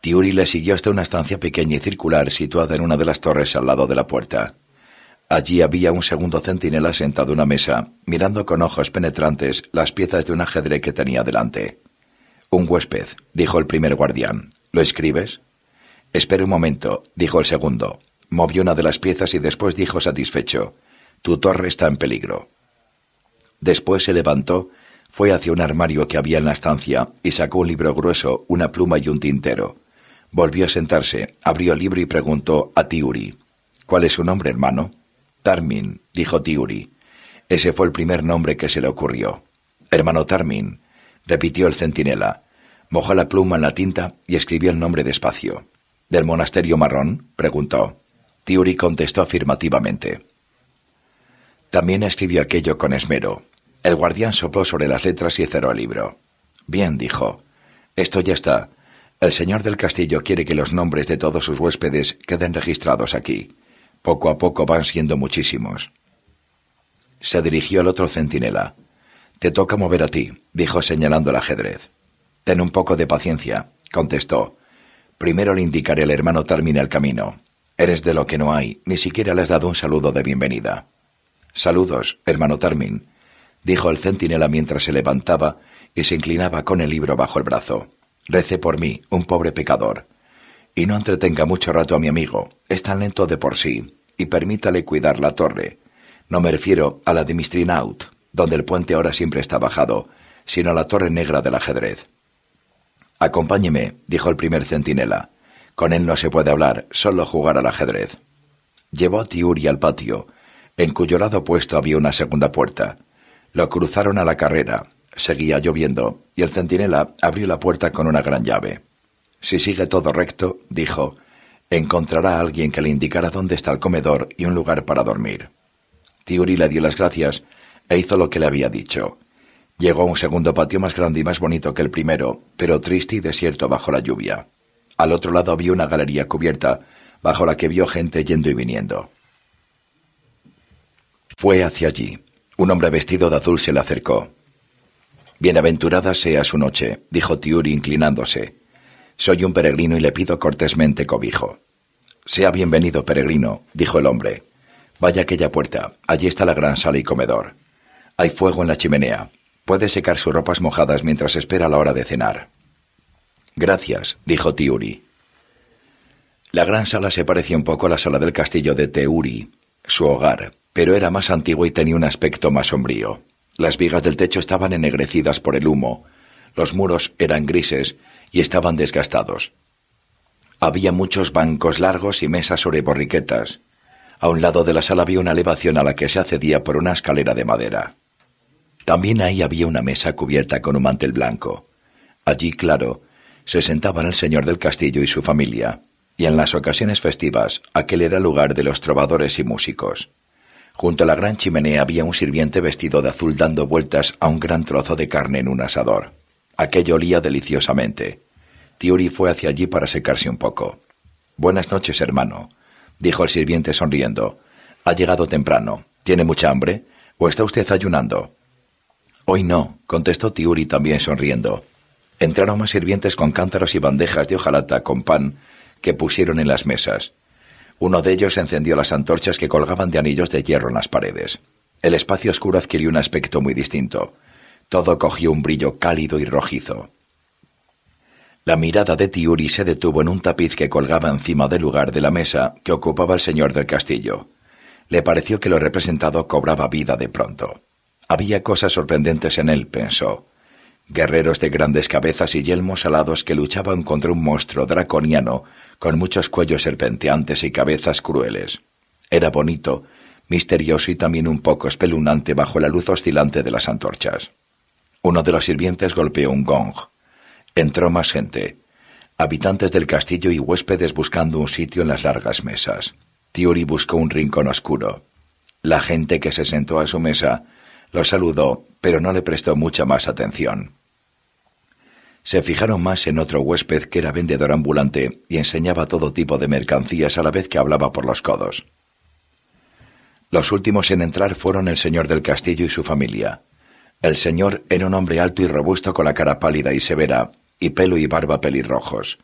Tiuri le siguió hasta una estancia pequeña y circular situada en una de las torres al lado de la puerta. Allí había un segundo centinela sentado en una mesa, mirando con ojos penetrantes las piezas de un ajedrez que tenía delante. Un huésped, dijo el primer guardián. ¿Lo escribes? Espera un momento, dijo el segundo. Movió una de las piezas y después dijo satisfecho. Tu torre está en peligro. Después se levantó, fue hacia un armario que había en la estancia y sacó un libro grueso, una pluma y un tintero. Volvió a sentarse, abrió el libro y preguntó a Tiuri. ¿Cuál es su nombre, hermano? Tarmin, dijo Tiuri. Ese fue el primer nombre que se le ocurrió. Hermano Tarmin, repitió el centinela. Mojó la pluma en la tinta y escribió el nombre despacio. ¿Del monasterio marrón? preguntó. Tiuri contestó afirmativamente. También escribió aquello con esmero, el guardián sopló sobre las letras y cerró el libro. Bien, dijo. Esto ya está. El señor del castillo quiere que los nombres de todos sus huéspedes queden registrados aquí. Poco a poco van siendo muchísimos. Se dirigió al otro centinela. Te toca mover a ti, dijo señalando el ajedrez. Ten un poco de paciencia, contestó. Primero le indicaré al hermano Tarmin el camino. Eres de lo que no hay, ni siquiera le has dado un saludo de bienvenida. Saludos, hermano Tarmin dijo el centinela mientras se levantaba y se inclinaba con el libro bajo el brazo. Rece por mí, un pobre pecador. Y no entretenga mucho rato a mi amigo, es tan lento de por sí, y permítale cuidar la torre. No me refiero a la de Mistrinaut, donde el puente ahora siempre está bajado, sino a la torre negra del ajedrez. Acompáñeme, dijo el primer centinela. Con él no se puede hablar, solo jugar al ajedrez. Llevó a Tiuri al patio, en cuyo lado opuesto había una segunda puerta. Lo cruzaron a la carrera. Seguía lloviendo, y el centinela abrió la puerta con una gran llave. Si sigue todo recto, dijo, encontrará a alguien que le indicará dónde está el comedor y un lugar para dormir. Tiuri le dio las gracias e hizo lo que le había dicho. Llegó a un segundo patio más grande y más bonito que el primero, pero triste y desierto bajo la lluvia. Al otro lado había una galería cubierta, bajo la que vio gente yendo y viniendo. Fue hacia allí. Un hombre vestido de azul se le acercó. Bienaventurada sea su noche, dijo Tiuri inclinándose. Soy un peregrino y le pido cortésmente cobijo. Sea bienvenido, peregrino, dijo el hombre. Vaya aquella puerta, allí está la gran sala y comedor. Hay fuego en la chimenea. Puede secar sus ropas mojadas mientras espera la hora de cenar. Gracias, dijo Tiuri. La gran sala se parecía un poco a la sala del castillo de Teuri, su hogar, pero era más antiguo y tenía un aspecto más sombrío. Las vigas del techo estaban ennegrecidas por el humo, los muros eran grises y estaban desgastados. Había muchos bancos largos y mesas sobre borriquetas. A un lado de la sala había una elevación a la que se accedía por una escalera de madera. También ahí había una mesa cubierta con un mantel blanco. Allí, claro, se sentaban el señor del castillo y su familia, y en las ocasiones festivas aquel era el lugar de los trovadores y músicos. Junto a la gran chimenea había un sirviente vestido de azul dando vueltas a un gran trozo de carne en un asador. Aquello olía deliciosamente. Tiuri fue hacia allí para secarse un poco. Buenas noches, hermano, dijo el sirviente sonriendo. Ha llegado temprano. ¿Tiene mucha hambre? ¿O está usted ayunando? Hoy no, contestó Tiuri también sonriendo. Entraron más sirvientes con cántaros y bandejas de hojalata con pan que pusieron en las mesas. Uno de ellos encendió las antorchas que colgaban de anillos de hierro en las paredes. El espacio oscuro adquirió un aspecto muy distinto. Todo cogió un brillo cálido y rojizo. La mirada de Tiuri se detuvo en un tapiz que colgaba encima del lugar de la mesa que ocupaba el señor del castillo. Le pareció que lo representado cobraba vida de pronto. Había cosas sorprendentes en él, pensó. Guerreros de grandes cabezas y yelmos alados que luchaban contra un monstruo draconiano con muchos cuellos serpenteantes y cabezas crueles. Era bonito, misterioso y también un poco espeluznante bajo la luz oscilante de las antorchas. Uno de los sirvientes golpeó un gong. Entró más gente, habitantes del castillo y huéspedes buscando un sitio en las largas mesas. Tiuri buscó un rincón oscuro. La gente que se sentó a su mesa lo saludó, pero no le prestó mucha más atención. Se fijaron más en otro huésped que era vendedor ambulante y enseñaba todo tipo de mercancías a la vez que hablaba por los codos. Los últimos en entrar fueron el señor del castillo y su familia. El señor era un hombre alto y robusto con la cara pálida y severa, y pelo y barba pelirrojos.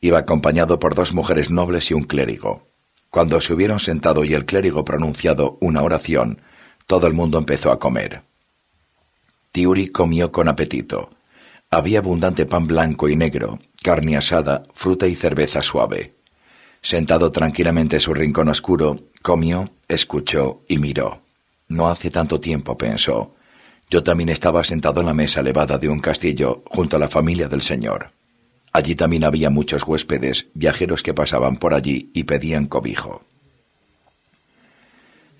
Iba acompañado por dos mujeres nobles y un clérigo. Cuando se hubieron sentado y el clérigo pronunciado una oración, todo el mundo empezó a comer. Tiuri comió con apetito. Había abundante pan blanco y negro, carne asada, fruta y cerveza suave. Sentado tranquilamente en su rincón oscuro, comió, escuchó y miró. No hace tanto tiempo, pensó. Yo también estaba sentado en la mesa elevada de un castillo junto a la familia del señor. Allí también había muchos huéspedes, viajeros que pasaban por allí y pedían cobijo.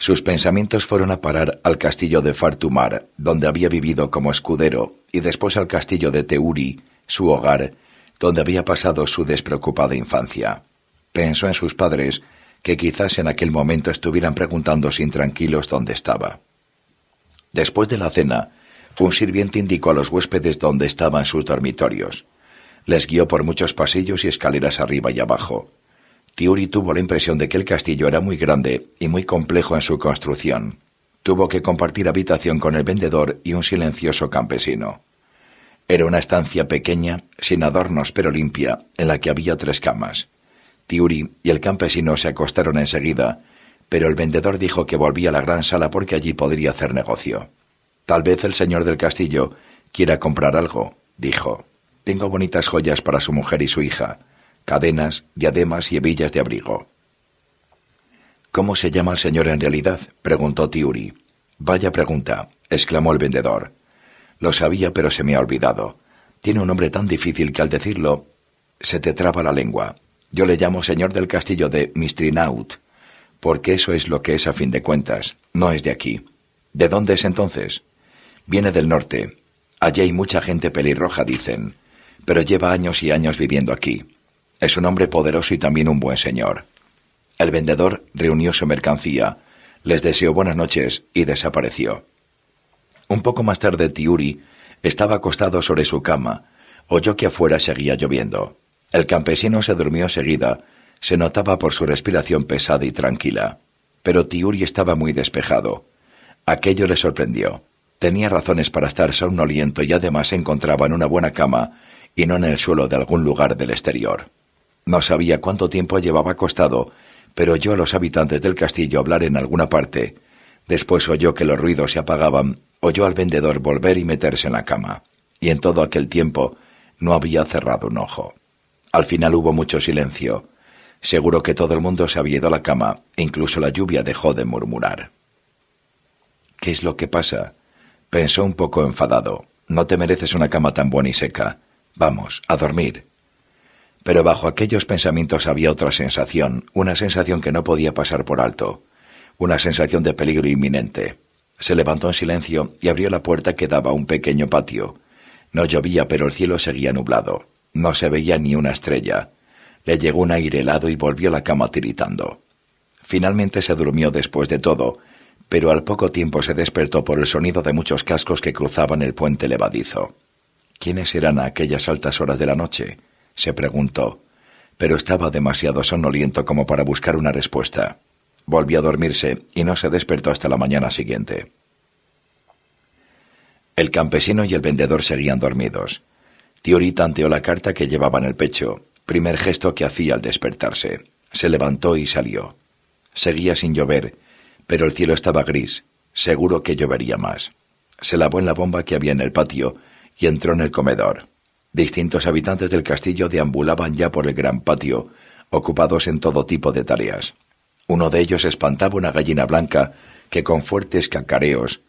Sus pensamientos fueron a parar al castillo de Fartumar, donde había vivido como escudero, y después al castillo de Teuri, su hogar, donde había pasado su despreocupada infancia. Pensó en sus padres, que quizás en aquel momento estuvieran preguntando sin tranquilos dónde estaba. Después de la cena, un sirviente indicó a los huéspedes dónde estaban sus dormitorios. Les guió por muchos pasillos y escaleras arriba y abajo. Tiuri tuvo la impresión de que el castillo era muy grande y muy complejo en su construcción. Tuvo que compartir habitación con el vendedor y un silencioso campesino. Era una estancia pequeña, sin adornos pero limpia, en la que había tres camas. Tiuri y el campesino se acostaron enseguida, pero el vendedor dijo que volvía a la gran sala porque allí podría hacer negocio. Tal vez el señor del castillo quiera comprar algo, dijo. Tengo bonitas joyas para su mujer y su hija cadenas, diademas y hebillas de abrigo. ¿Cómo se llama el señor en realidad? preguntó Tiuri. Vaya pregunta, exclamó el vendedor. Lo sabía, pero se me ha olvidado. Tiene un nombre tan difícil que al decirlo se te traba la lengua. Yo le llamo señor del castillo de Mistrinaut, porque eso es lo que es a fin de cuentas, no es de aquí. ¿De dónde es entonces? Viene del norte. Allí hay mucha gente pelirroja, dicen, pero lleva años y años viviendo aquí. Es un hombre poderoso y también un buen señor. El vendedor reunió su mercancía, les deseó buenas noches y desapareció. Un poco más tarde Tiuri estaba acostado sobre su cama, oyó que afuera seguía lloviendo. El campesino se durmió seguida, se notaba por su respiración pesada y tranquila, pero Tiuri estaba muy despejado. Aquello le sorprendió. Tenía razones para estar somnoliento y además se encontraba en una buena cama y no en el suelo de algún lugar del exterior. No sabía cuánto tiempo llevaba acostado, pero oyó a los habitantes del castillo hablar en alguna parte. Después oyó que los ruidos se apagaban, oyó al vendedor volver y meterse en la cama, y en todo aquel tiempo no había cerrado un ojo. Al final hubo mucho silencio. Seguro que todo el mundo se había ido a la cama, e incluso la lluvia dejó de murmurar. ¿Qué es lo que pasa? pensó un poco enfadado. No te mereces una cama tan buena y seca. Vamos, a dormir. Pero bajo aquellos pensamientos había otra sensación, una sensación que no podía pasar por alto, una sensación de peligro inminente. Se levantó en silencio y abrió la puerta que daba a un pequeño patio. No llovía, pero el cielo seguía nublado. No se veía ni una estrella. Le llegó un aire helado y volvió a la cama tiritando. Finalmente se durmió después de todo, pero al poco tiempo se despertó por el sonido de muchos cascos que cruzaban el puente levadizo. ¿Quiénes eran a aquellas altas horas de la noche? se preguntó, pero estaba demasiado sonoliento como para buscar una respuesta. Volvió a dormirse y no se despertó hasta la mañana siguiente. El campesino y el vendedor seguían dormidos. Tiori tanteó la carta que llevaba en el pecho, primer gesto que hacía al despertarse. Se levantó y salió. Seguía sin llover, pero el cielo estaba gris, seguro que llovería más. Se lavó en la bomba que había en el patio y entró en el comedor distintos habitantes del castillo deambulaban ya por el gran patio, ocupados en todo tipo de tareas. Uno de ellos espantaba una gallina blanca que con fuertes cacareos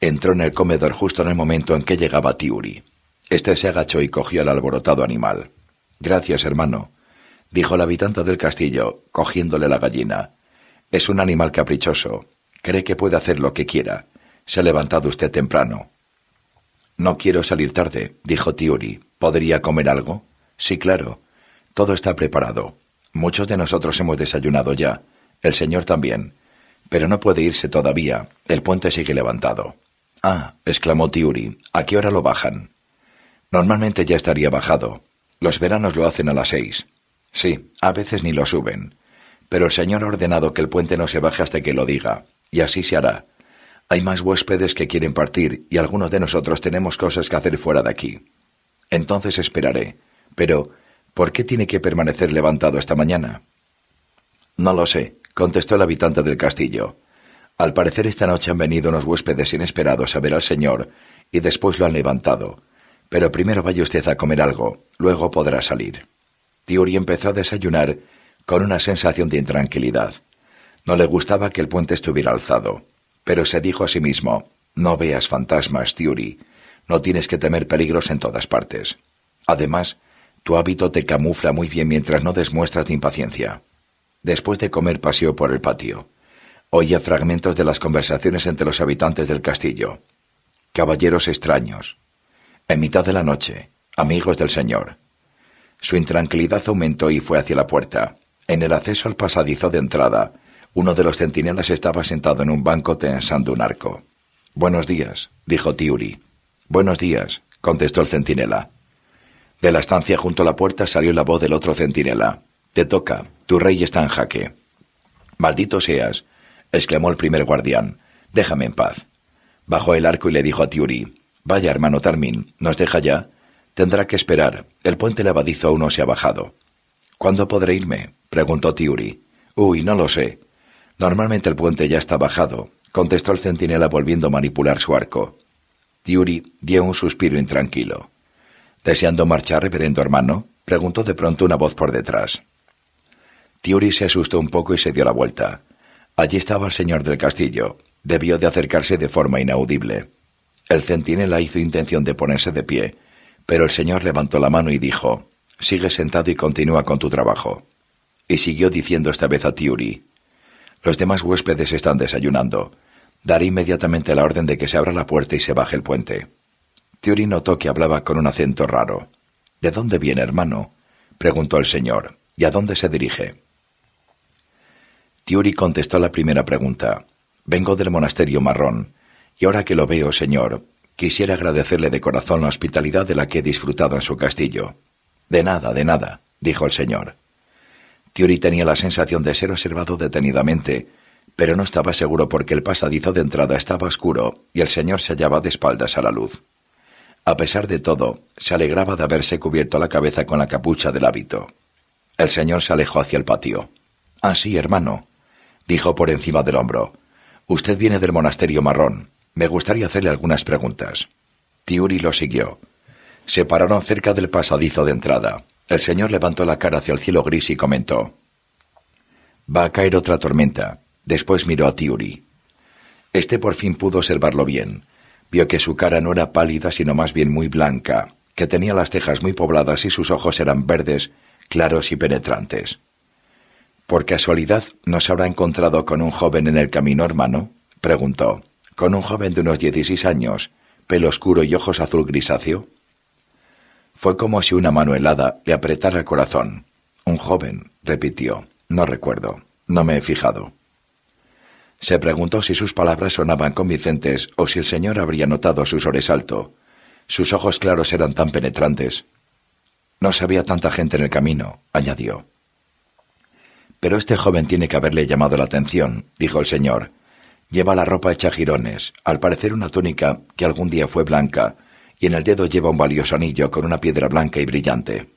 entró en el comedor justo en el momento en que llegaba Tiuri. Este se agachó y cogió al alborotado animal. Gracias, hermano, dijo el habitante del castillo, cogiéndole la gallina. Es un animal caprichoso. Cree que puede hacer lo que quiera. Se ha levantado usted temprano. No quiero salir tarde, dijo Tiuri. ¿Podría comer algo? Sí, claro. Todo está preparado. Muchos de nosotros hemos desayunado ya. El señor también. Pero no puede irse todavía. El puente sigue levantado. Ah, exclamó Tiuri. ¿A qué hora lo bajan? Normalmente ya estaría bajado. Los veranos lo hacen a las seis. Sí, a veces ni lo suben. Pero el señor ha ordenado que el puente no se baje hasta que lo diga, y así se hará. Hay más huéspedes que quieren partir y algunos de nosotros tenemos cosas que hacer fuera de aquí. Entonces esperaré. Pero, ¿por qué tiene que permanecer levantado esta mañana? No lo sé, contestó el habitante del castillo. Al parecer esta noche han venido unos huéspedes inesperados a ver al señor y después lo han levantado. Pero primero vaya usted a comer algo, luego podrá salir. Tiuri empezó a desayunar con una sensación de intranquilidad. No le gustaba que el puente estuviera alzado pero se dijo a sí mismo, no veas fantasmas, Theory, no tienes que temer peligros en todas partes. Además, tu hábito te camufla muy bien mientras no desmuestras de impaciencia. Después de comer paseó por el patio. Oía fragmentos de las conversaciones entre los habitantes del castillo. Caballeros extraños. En mitad de la noche, amigos del señor. Su intranquilidad aumentó y fue hacia la puerta. En el acceso al pasadizo de entrada, uno de los centinelas estaba sentado en un banco tensando un arco. Buenos días, dijo Tiuri. Buenos días, contestó el centinela. De la estancia junto a la puerta salió la voz del otro centinela. Te toca, tu rey está en jaque. Maldito seas, exclamó el primer guardián. Déjame en paz. Bajó el arco y le dijo a Tiuri: Vaya, hermano Tarmin, ¿nos deja ya? Tendrá que esperar. El puente levadizo aún no se ha bajado. ¿Cuándo podré irme? preguntó Tiuri. Uy, no lo sé. Normalmente el puente ya está bajado, contestó el centinela volviendo a manipular su arco. Tiuri dio un suspiro intranquilo. ¿Deseando marchar, reverendo hermano? preguntó de pronto una voz por detrás. Tiuri se asustó un poco y se dio la vuelta. Allí estaba el señor del castillo. Debió de acercarse de forma inaudible. El centinela hizo intención de ponerse de pie, pero el señor levantó la mano y dijo: Sigue sentado y continúa con tu trabajo. Y siguió diciendo esta vez a Tiuri: los demás huéspedes están desayunando. Daré inmediatamente la orden de que se abra la puerta y se baje el puente. Tiuri notó que hablaba con un acento raro. ¿De dónde viene, hermano? preguntó el señor. ¿Y a dónde se dirige? Tiuri contestó la primera pregunta. Vengo del monasterio marrón, y ahora que lo veo, señor, quisiera agradecerle de corazón la hospitalidad de la que he disfrutado en su castillo. De nada, de nada, dijo el señor. Tiuri tenía la sensación de ser observado detenidamente, pero no estaba seguro porque el pasadizo de entrada estaba oscuro y el señor se hallaba de espaldas a la luz. A pesar de todo, se alegraba de haberse cubierto la cabeza con la capucha del hábito. El señor se alejó hacia el patio. Ah, sí, hermano, dijo por encima del hombro. Usted viene del monasterio marrón. Me gustaría hacerle algunas preguntas. Tiuri lo siguió. Se pararon cerca del pasadizo de entrada. El señor levantó la cara hacia el cielo gris y comentó: Va a caer otra tormenta. Después miró a Tiuri. Este por fin pudo observarlo bien. Vio que su cara no era pálida, sino más bien muy blanca, que tenía las cejas muy pobladas y sus ojos eran verdes, claros y penetrantes. ¿Por casualidad nos habrá encontrado con un joven en el camino, hermano? preguntó. Con un joven de unos dieciséis años, pelo oscuro y ojos azul grisáceo. Fue como si una mano helada le apretara el corazón. Un joven, repitió. No recuerdo. No me he fijado. Se preguntó si sus palabras sonaban convincentes o si el señor habría notado su sobresalto. Sus ojos claros eran tan penetrantes. No sabía tanta gente en el camino, añadió. Pero este joven tiene que haberle llamado la atención, dijo el señor. Lleva la ropa hecha girones, al parecer una túnica que algún día fue blanca, y en el dedo lleva un valioso anillo con una piedra blanca y brillante.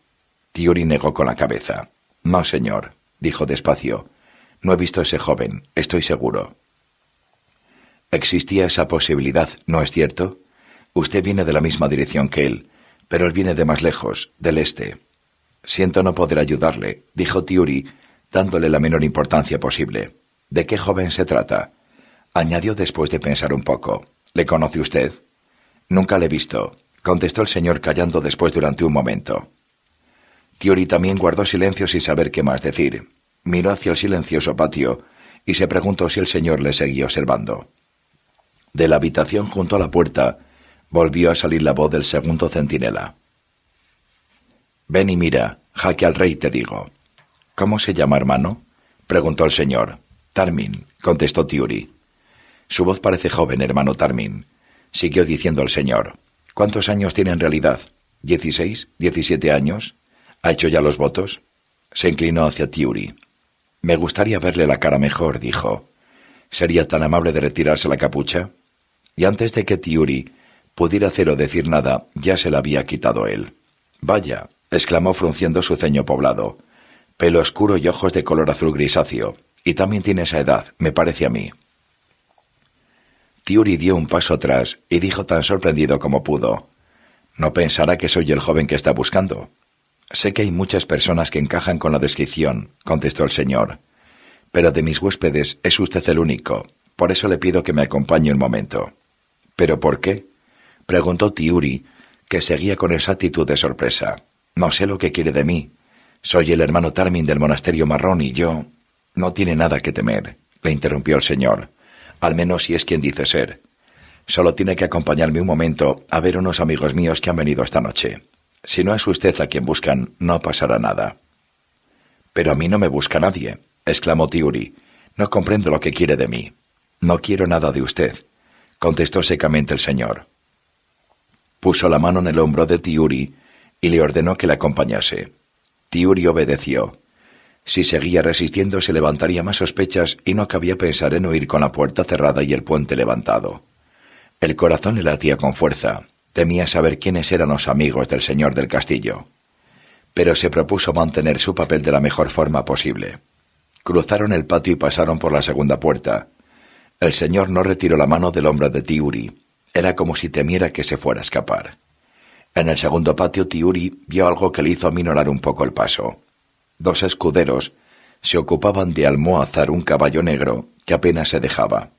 Tiuri negó con la cabeza. No, señor, dijo despacio. No he visto a ese joven, estoy seguro. Existía esa posibilidad, ¿no es cierto? Usted viene de la misma dirección que él, pero él viene de más lejos, del este. Siento no poder ayudarle, dijo Tiuri, dándole la menor importancia posible. ¿De qué joven se trata? añadió después de pensar un poco. ¿Le conoce usted? Nunca le he visto, contestó el señor callando después durante un momento. Tiori también guardó silencio sin saber qué más decir. Miró hacia el silencioso patio y se preguntó si el señor le seguía observando. De la habitación junto a la puerta volvió a salir la voz del segundo centinela. Ven y mira, jaque al rey te digo. ¿Cómo se llama, hermano? preguntó el señor. Tarmin, contestó Tiuri. Su voz parece joven, hermano Tarmin, Siguió diciendo el señor. ¿Cuántos años tiene en realidad? ¿Dieciséis? ¿Diecisiete años? ¿Ha hecho ya los votos? Se inclinó hacia Tiuri. Me gustaría verle la cara mejor, dijo. ¿Sería tan amable de retirarse la capucha? Y antes de que Tiuri pudiera hacer o decir nada, ya se la había quitado él. Vaya, exclamó frunciendo su ceño poblado. Pelo oscuro y ojos de color azul grisáceo. Y también tiene esa edad, me parece a mí. Tiuri dio un paso atrás y dijo tan sorprendido como pudo. No pensará que soy el joven que está buscando. Sé que hay muchas personas que encajan con la descripción, contestó el señor. Pero de mis huéspedes es usted el único. Por eso le pido que me acompañe un momento. ¿Pero por qué? preguntó Tiuri, que seguía con esa actitud de sorpresa. No sé lo que quiere de mí. Soy el hermano Tarmin del monasterio marrón y yo. No tiene nada que temer, le interrumpió el señor al menos si es quien dice ser. Solo tiene que acompañarme un momento a ver unos amigos míos que han venido esta noche. Si no es usted a quien buscan, no pasará nada. Pero a mí no me busca nadie, exclamó Tiuri. No comprendo lo que quiere de mí. No quiero nada de usted, contestó secamente el señor. Puso la mano en el hombro de Tiuri y le ordenó que le acompañase. Tiuri obedeció. Si seguía resistiendo se levantaría más sospechas y no cabía pensar en huir con la puerta cerrada y el puente levantado. El corazón le latía con fuerza. Temía saber quiénes eran los amigos del señor del castillo. Pero se propuso mantener su papel de la mejor forma posible. Cruzaron el patio y pasaron por la segunda puerta. El señor no retiró la mano del hombro de Tiuri. Era como si temiera que se fuera a escapar. En el segundo patio, Tiuri vio algo que le hizo aminorar un poco el paso. Dos escuderos se ocupaban de almohazar un caballo negro que apenas se dejaba.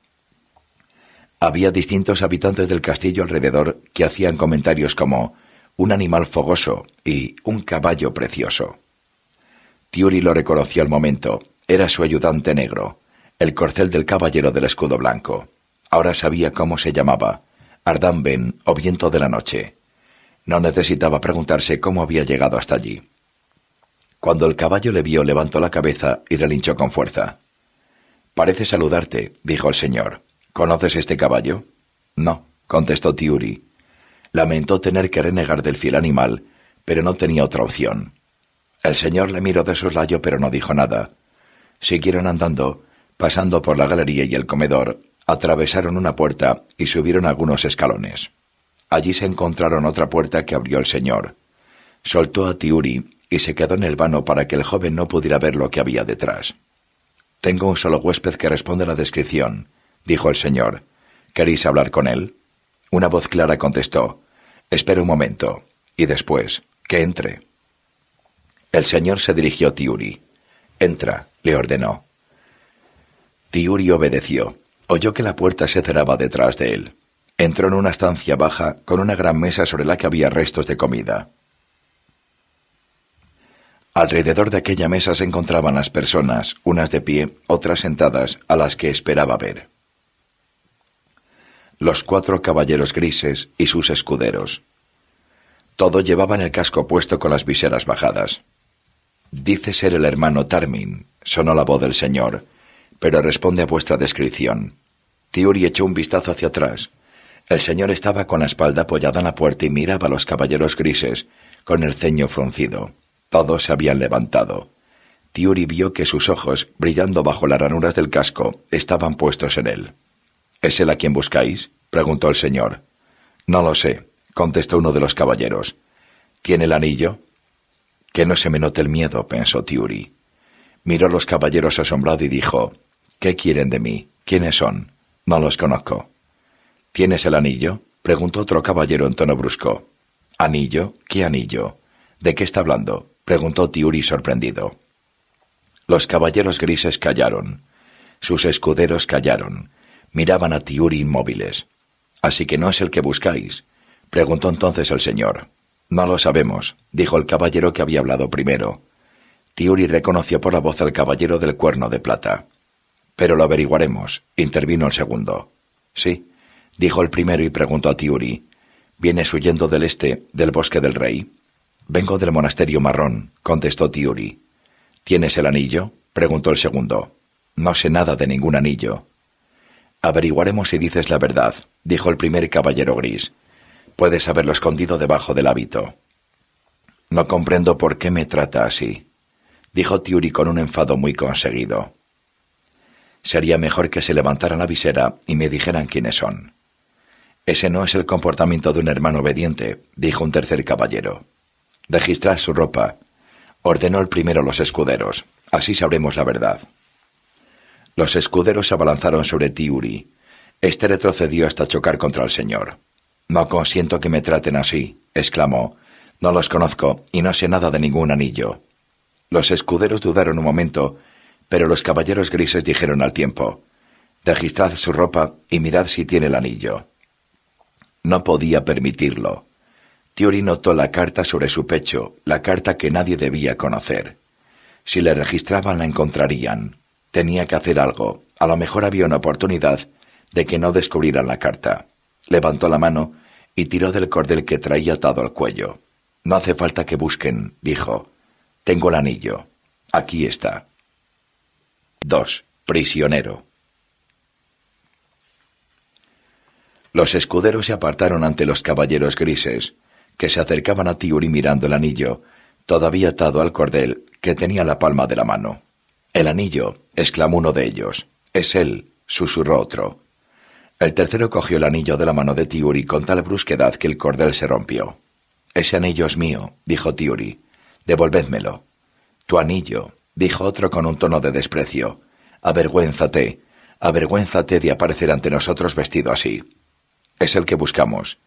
Había distintos habitantes del castillo alrededor que hacían comentarios como un animal fogoso y un caballo precioso. Tiuri lo reconoció al momento. Era su ayudante negro, el corcel del caballero del escudo blanco. Ahora sabía cómo se llamaba, Ardanben o Viento de la Noche. No necesitaba preguntarse cómo había llegado hasta allí. Cuando el caballo le vio, levantó la cabeza y relinchó con fuerza. Parece saludarte, dijo el señor. ¿Conoces este caballo? No, contestó Tiuri. Lamentó tener que renegar del fiel animal, pero no tenía otra opción. El señor le miró de soslayo, pero no dijo nada. Siguieron andando, pasando por la galería y el comedor, atravesaron una puerta y subieron algunos escalones. Allí se encontraron otra puerta que abrió el señor. Soltó a Tiuri y se quedó en el vano para que el joven no pudiera ver lo que había detrás. Tengo un solo huésped que responde a la descripción, dijo el señor. ¿Queréis hablar con él? Una voz clara contestó Espera un momento, y después, que entre. El señor se dirigió a Tiuri. Entra, le ordenó. Tiuri obedeció. Oyó que la puerta se cerraba detrás de él. Entró en una estancia baja con una gran mesa sobre la que había restos de comida. Alrededor de aquella mesa se encontraban las personas, unas de pie, otras sentadas, a las que esperaba ver. Los cuatro caballeros grises y sus escuderos. Todos llevaban el casco puesto con las viseras bajadas. Dice ser el hermano Tarmin, sonó la voz del señor, pero responde a vuestra descripción. Tiuri echó un vistazo hacia atrás. El señor estaba con la espalda apoyada en la puerta y miraba a los caballeros grises, con el ceño fruncido. Todos se habían levantado. Tiuri vio que sus ojos, brillando bajo las ranuras del casco, estaban puestos en él. ¿Es él a quien buscáis? preguntó el señor. No lo sé, contestó uno de los caballeros. ¿Tiene el anillo? Que no se me note el miedo, pensó Tiuri. Miró a los caballeros asombrado y dijo ¿Qué quieren de mí? ¿Quiénes son? No los conozco. ¿Tienes el anillo? preguntó otro caballero en tono brusco. ¿Anillo? ¿Qué anillo? ¿De qué está hablando? preguntó Tiuri sorprendido. Los caballeros grises callaron. Sus escuderos callaron. Miraban a Tiuri inmóviles. Así que no es el que buscáis, preguntó entonces el señor. No lo sabemos, dijo el caballero que había hablado primero. Tiuri reconoció por la voz al caballero del cuerno de plata. Pero lo averiguaremos, intervino el segundo. Sí, dijo el primero y preguntó a Tiuri. ¿Vienes huyendo del este, del bosque del rey? Vengo del monasterio marrón, contestó Tiuri. ¿Tienes el anillo? preguntó el segundo. No sé nada de ningún anillo. Averiguaremos si dices la verdad, dijo el primer caballero gris. Puedes haberlo escondido debajo del hábito. No comprendo por qué me trata así, dijo Tiuri con un enfado muy conseguido. Sería mejor que se levantaran la visera y me dijeran quiénes son. Ese no es el comportamiento de un hermano obediente, dijo un tercer caballero. Registrad su ropa, ordenó el primero los escuderos, así sabremos la verdad. Los escuderos se abalanzaron sobre Tiuri. Este retrocedió hasta chocar contra el señor. No consiento que me traten así, exclamó. No los conozco y no sé nada de ningún anillo. Los escuderos dudaron un momento, pero los caballeros grises dijeron al tiempo Registrad su ropa y mirad si tiene el anillo. No podía permitirlo. Tiori notó la carta sobre su pecho, la carta que nadie debía conocer. Si le registraban la encontrarían. Tenía que hacer algo. A lo mejor había una oportunidad de que no descubrieran la carta. Levantó la mano y tiró del cordel que traía atado al cuello. No hace falta que busquen, dijo. Tengo el anillo. Aquí está. 2. Prisionero. Los escuderos se apartaron ante los caballeros grises que se acercaban a Tiuri mirando el anillo, todavía atado al cordel que tenía la palma de la mano. El anillo, exclamó uno de ellos. Es él, susurró otro. El tercero cogió el anillo de la mano de Tiuri con tal brusquedad que el cordel se rompió. Ese anillo es mío, dijo Tiuri. Devolvédmelo. Tu anillo, dijo otro con un tono de desprecio. Avergüénzate, avergüénzate de aparecer ante nosotros vestido así. Es el que buscamos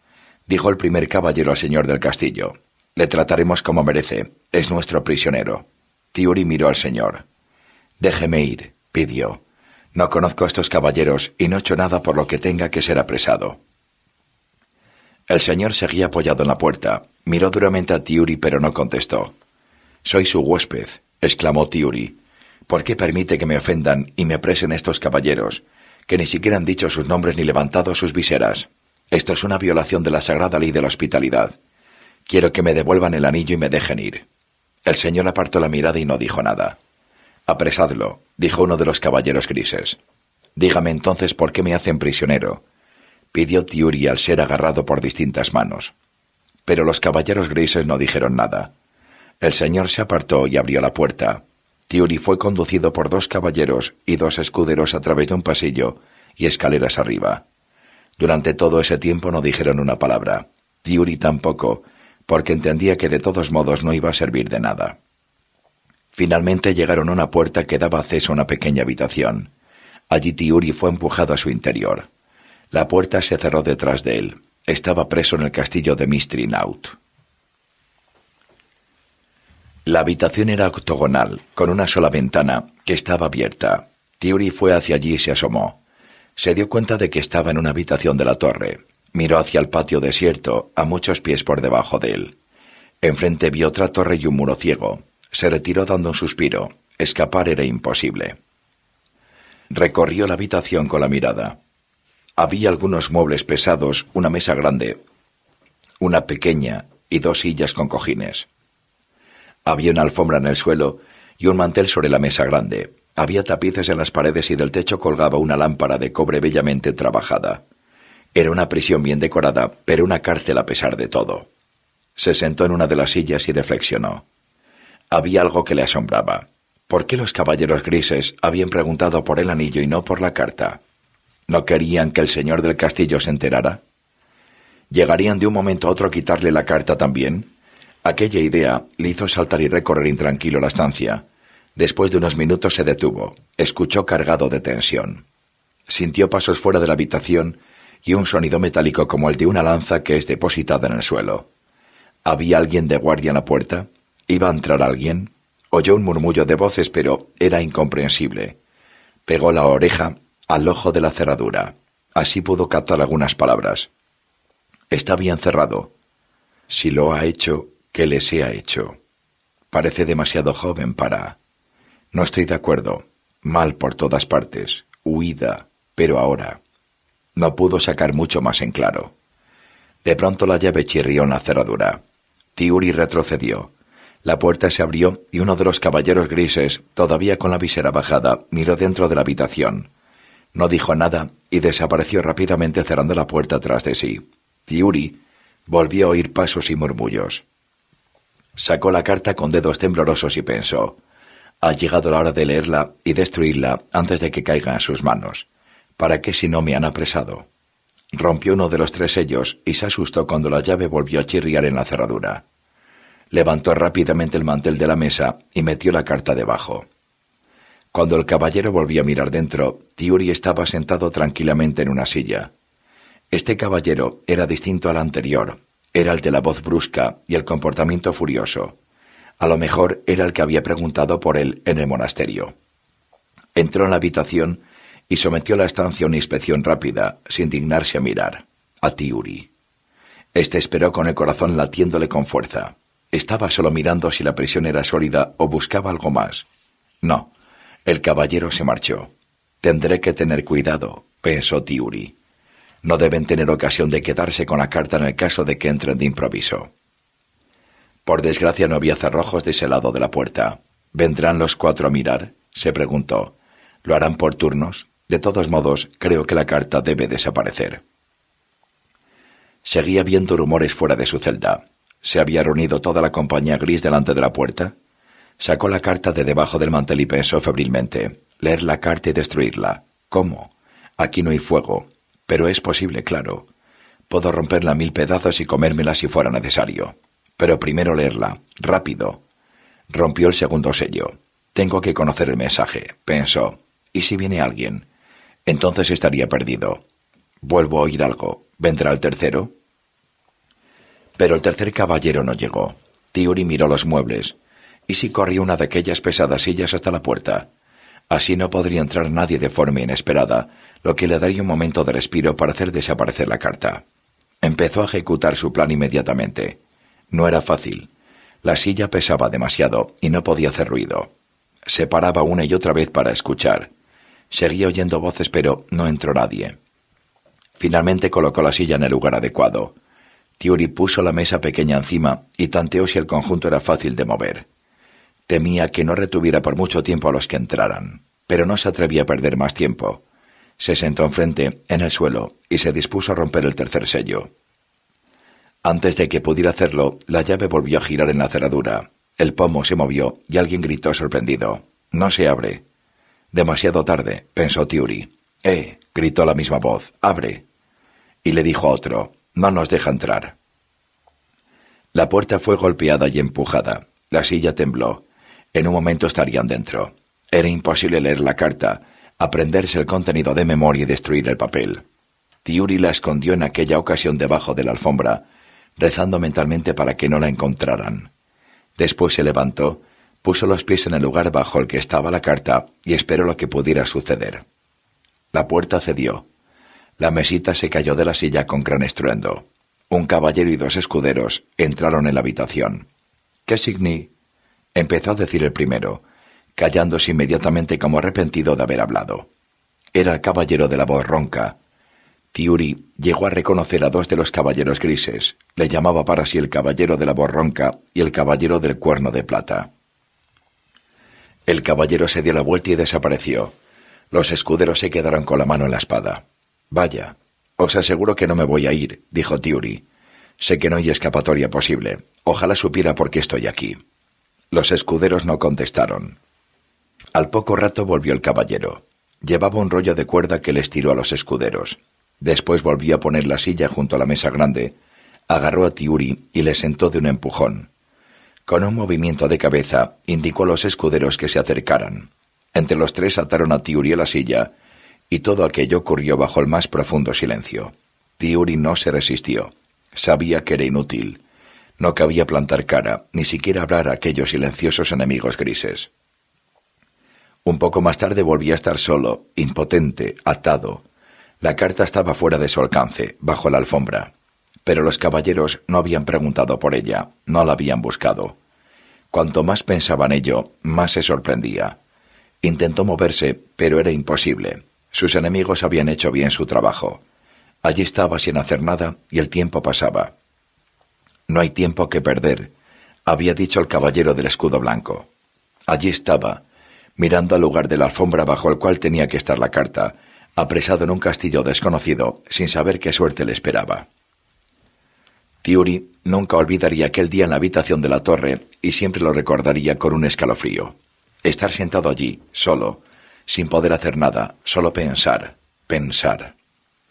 dijo el primer caballero al señor del castillo. Le trataremos como merece. Es nuestro prisionero. Tiuri miró al señor. Déjeme ir, pidió. No conozco a estos caballeros y no he hecho nada por lo que tenga que ser apresado. El señor seguía apoyado en la puerta. Miró duramente a Tiuri, pero no contestó. Soy su huésped, exclamó Tiuri. ¿Por qué permite que me ofendan y me apresen estos caballeros, que ni siquiera han dicho sus nombres ni levantado sus viseras? Esto es una violación de la sagrada ley de la hospitalidad. Quiero que me devuelvan el anillo y me dejen ir. El señor apartó la mirada y no dijo nada. Apresadlo, dijo uno de los caballeros grises. Dígame entonces por qué me hacen prisionero. Pidió Tiuri al ser agarrado por distintas manos. Pero los caballeros grises no dijeron nada. El señor se apartó y abrió la puerta. Tiuri fue conducido por dos caballeros y dos escuderos a través de un pasillo y escaleras arriba. Durante todo ese tiempo no dijeron una palabra. Tiuri tampoco, porque entendía que de todos modos no iba a servir de nada. Finalmente llegaron a una puerta que daba acceso a una pequeña habitación. Allí Tiuri fue empujado a su interior. La puerta se cerró detrás de él. Estaba preso en el castillo de mystery Naut. La habitación era octogonal, con una sola ventana, que estaba abierta. Tiuri fue hacia allí y se asomó. Se dio cuenta de que estaba en una habitación de la torre. Miró hacia el patio desierto, a muchos pies por debajo de él. Enfrente vio otra torre y un muro ciego. Se retiró dando un suspiro. Escapar era imposible. Recorrió la habitación con la mirada. Había algunos muebles pesados, una mesa grande, una pequeña y dos sillas con cojines. Había una alfombra en el suelo y un mantel sobre la mesa grande. Había tapices en las paredes y del techo colgaba una lámpara de cobre bellamente trabajada. Era una prisión bien decorada, pero una cárcel a pesar de todo. Se sentó en una de las sillas y reflexionó. Había algo que le asombraba. ¿Por qué los caballeros grises habían preguntado por el anillo y no por la carta? ¿No querían que el señor del castillo se enterara? ¿Llegarían de un momento a otro a quitarle la carta también? Aquella idea le hizo saltar y recorrer intranquilo la estancia. Después de unos minutos se detuvo, escuchó cargado de tensión. Sintió pasos fuera de la habitación y un sonido metálico como el de una lanza que es depositada en el suelo. ¿Había alguien de guardia en la puerta? ¿Iba a entrar alguien? Oyó un murmullo de voces, pero era incomprensible. Pegó la oreja al ojo de la cerradura. Así pudo captar algunas palabras. Está bien cerrado. Si lo ha hecho, ¿qué le ha hecho? Parece demasiado joven para... No estoy de acuerdo. Mal por todas partes. Huida. Pero ahora. No pudo sacar mucho más en claro. De pronto la llave chirrió en la cerradura. Tiuri retrocedió. La puerta se abrió y uno de los caballeros grises, todavía con la visera bajada, miró dentro de la habitación. No dijo nada y desapareció rápidamente cerrando la puerta tras de sí. Tiuri volvió a oír pasos y murmullos. Sacó la carta con dedos temblorosos y pensó ha llegado la hora de leerla y destruirla antes de que caiga en sus manos. ¿Para qué si no me han apresado? Rompió uno de los tres sellos y se asustó cuando la llave volvió a chirriar en la cerradura. Levantó rápidamente el mantel de la mesa y metió la carta debajo. Cuando el caballero volvió a mirar dentro, Tiuri estaba sentado tranquilamente en una silla. Este caballero era distinto al anterior, era el de la voz brusca y el comportamiento furioso. A lo mejor era el que había preguntado por él en el monasterio. Entró en la habitación y sometió la estancia a una inspección rápida, sin dignarse a mirar. A Tiuri. Este esperó con el corazón latiéndole con fuerza. Estaba solo mirando si la prisión era sólida o buscaba algo más. No, el caballero se marchó. Tendré que tener cuidado, pensó Tiuri. No deben tener ocasión de quedarse con la carta en el caso de que entren de improviso. Por desgracia no había cerrojos de ese lado de la puerta. ¿Vendrán los cuatro a mirar? se preguntó. ¿Lo harán por turnos? De todos modos, creo que la carta debe desaparecer. Seguía viendo rumores fuera de su celda. ¿Se había reunido toda la compañía gris delante de la puerta? Sacó la carta de debajo del mantel y pensó febrilmente. Leer la carta y destruirla. ¿Cómo? Aquí no hay fuego. Pero es posible, claro. Puedo romperla a mil pedazos y comérmela si fuera necesario. Pero primero leerla. Rápido. Rompió el segundo sello. Tengo que conocer el mensaje, pensó. ¿Y si viene alguien? Entonces estaría perdido. Vuelvo a oír algo. ¿Vendrá el tercero? Pero el tercer caballero no llegó. Tiuri miró los muebles. ¿Y si corrió una de aquellas pesadas sillas hasta la puerta? Así no podría entrar nadie de forma inesperada, lo que le daría un momento de respiro para hacer desaparecer la carta. Empezó a ejecutar su plan inmediatamente. No era fácil. La silla pesaba demasiado y no podía hacer ruido. Se paraba una y otra vez para escuchar. Seguía oyendo voces, pero no entró nadie. Finalmente colocó la silla en el lugar adecuado. Tiuri puso la mesa pequeña encima y tanteó si el conjunto era fácil de mover. Temía que no retuviera por mucho tiempo a los que entraran, pero no se atrevía a perder más tiempo. Se sentó enfrente, en el suelo, y se dispuso a romper el tercer sello. Antes de que pudiera hacerlo, la llave volvió a girar en la cerradura. El pomo se movió y alguien gritó sorprendido. No se abre. Demasiado tarde, pensó Tiuri. Eh, gritó la misma voz. Abre. Y le dijo a otro. No nos deja entrar. La puerta fue golpeada y empujada. La silla tembló. En un momento estarían dentro. Era imposible leer la carta, aprenderse el contenido de memoria y destruir el papel. Tiuri la escondió en aquella ocasión debajo de la alfombra, rezando mentalmente para que no la encontraran. Después se levantó, puso los pies en el lugar bajo el que estaba la carta y esperó lo que pudiera suceder. La puerta cedió. La mesita se cayó de la silla con gran estruendo. Un caballero y dos escuderos entraron en la habitación. ¿Qué signi? empezó a decir el primero, callándose inmediatamente como arrepentido de haber hablado. Era el caballero de la voz ronca, Tiuri llegó a reconocer a dos de los caballeros grises. Le llamaba para sí el caballero de la borronca y el caballero del cuerno de plata. El caballero se dio la vuelta y desapareció. Los escuderos se quedaron con la mano en la espada. Vaya, os aseguro que no me voy a ir, dijo Tiuri. Sé que no hay escapatoria posible. Ojalá supiera por qué estoy aquí. Los escuderos no contestaron. Al poco rato volvió el caballero. Llevaba un rollo de cuerda que les tiró a los escuderos. Después volvió a poner la silla junto a la mesa grande, agarró a Tiuri y le sentó de un empujón. Con un movimiento de cabeza indicó a los escuderos que se acercaran. Entre los tres ataron a Tiuri a la silla, y todo aquello ocurrió bajo el más profundo silencio. Tiuri no se resistió. Sabía que era inútil. No cabía plantar cara, ni siquiera hablar a aquellos silenciosos enemigos grises. Un poco más tarde volví a estar solo, impotente, atado, la carta estaba fuera de su alcance, bajo la alfombra. Pero los caballeros no habían preguntado por ella, no la habían buscado. Cuanto más pensaba en ello, más se sorprendía. Intentó moverse, pero era imposible. Sus enemigos habían hecho bien su trabajo. Allí estaba sin hacer nada y el tiempo pasaba. No hay tiempo que perder, había dicho el caballero del escudo blanco. Allí estaba, mirando al lugar de la alfombra bajo el cual tenía que estar la carta, apresado en un castillo desconocido, sin saber qué suerte le esperaba. Tiuri nunca olvidaría aquel día en la habitación de la torre y siempre lo recordaría con un escalofrío. Estar sentado allí, solo, sin poder hacer nada, solo pensar, pensar.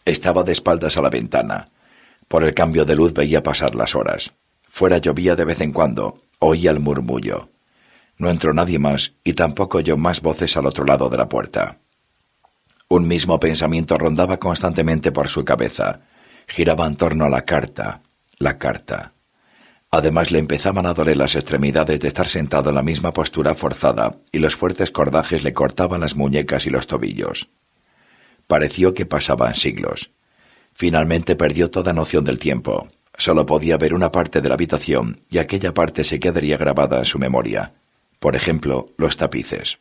Estaba de espaldas a la ventana. Por el cambio de luz veía pasar las horas. Fuera llovía de vez en cuando, oía el murmullo. No entró nadie más y tampoco oyó más voces al otro lado de la puerta. Un mismo pensamiento rondaba constantemente por su cabeza. Giraba en torno a la carta, la carta. Además le empezaban a doler las extremidades de estar sentado en la misma postura forzada y los fuertes cordajes le cortaban las muñecas y los tobillos. Pareció que pasaban siglos. Finalmente perdió toda noción del tiempo. Solo podía ver una parte de la habitación y aquella parte se quedaría grabada en su memoria. Por ejemplo, los tapices.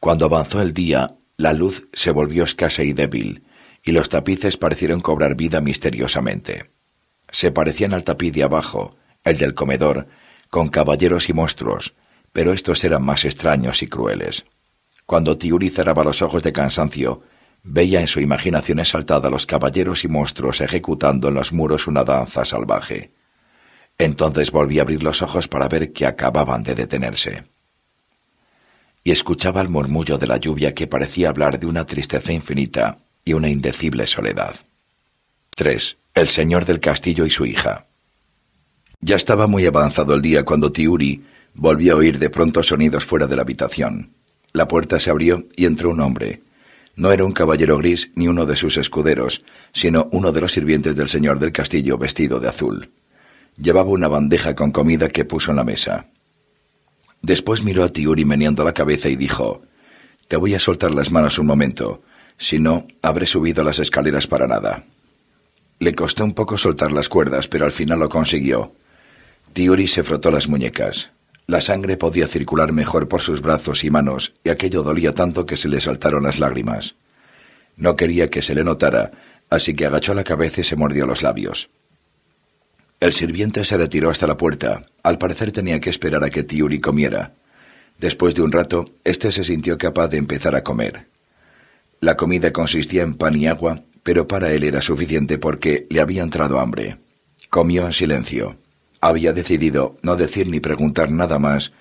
Cuando avanzó el día, la luz se volvió escasa y débil, y los tapices parecieron cobrar vida misteriosamente. Se parecían al tapiz de abajo, el del comedor, con caballeros y monstruos, pero estos eran más extraños y crueles. Cuando Tiuri cerraba los ojos de cansancio, veía en su imaginación exaltada a los caballeros y monstruos ejecutando en los muros una danza salvaje. Entonces volví a abrir los ojos para ver que acababan de detenerse y escuchaba el murmullo de la lluvia que parecía hablar de una tristeza infinita y una indecible soledad. 3. El señor del castillo y su hija. Ya estaba muy avanzado el día cuando Tiuri volvió a oír de pronto sonidos fuera de la habitación. La puerta se abrió y entró un hombre. No era un caballero gris ni uno de sus escuderos, sino uno de los sirvientes del señor del castillo vestido de azul. Llevaba una bandeja con comida que puso en la mesa. Después miró a Tiuri meneando la cabeza y dijo, Te voy a soltar las manos un momento, si no, habré subido las escaleras para nada. Le costó un poco soltar las cuerdas, pero al final lo consiguió. Tiuri se frotó las muñecas. La sangre podía circular mejor por sus brazos y manos, y aquello dolía tanto que se le saltaron las lágrimas. No quería que se le notara, así que agachó la cabeza y se mordió los labios. El sirviente se retiró hasta la puerta. Al parecer tenía que esperar a que Tiuri comiera. Después de un rato, éste se sintió capaz de empezar a comer. La comida consistía en pan y agua, pero para él era suficiente porque le había entrado hambre. Comió en silencio. Había decidido no decir ni preguntar nada más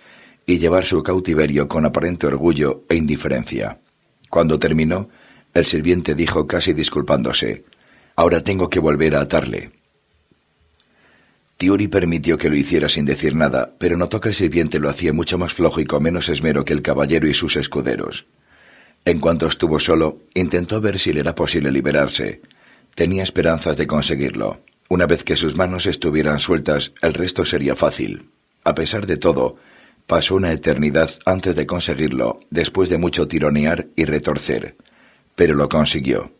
y llevar su cautiverio con aparente orgullo e indiferencia. Cuando terminó, el sirviente dijo casi disculpándose Ahora tengo que volver a atarle. Tiuri permitió que lo hiciera sin decir nada, pero notó que el sirviente lo hacía mucho más flojo y con menos esmero que el caballero y sus escuderos. En cuanto estuvo solo, intentó ver si le era posible liberarse. Tenía esperanzas de conseguirlo. Una vez que sus manos estuvieran sueltas, el resto sería fácil. A pesar de todo, pasó una eternidad antes de conseguirlo, después de mucho tironear y retorcer. Pero lo consiguió.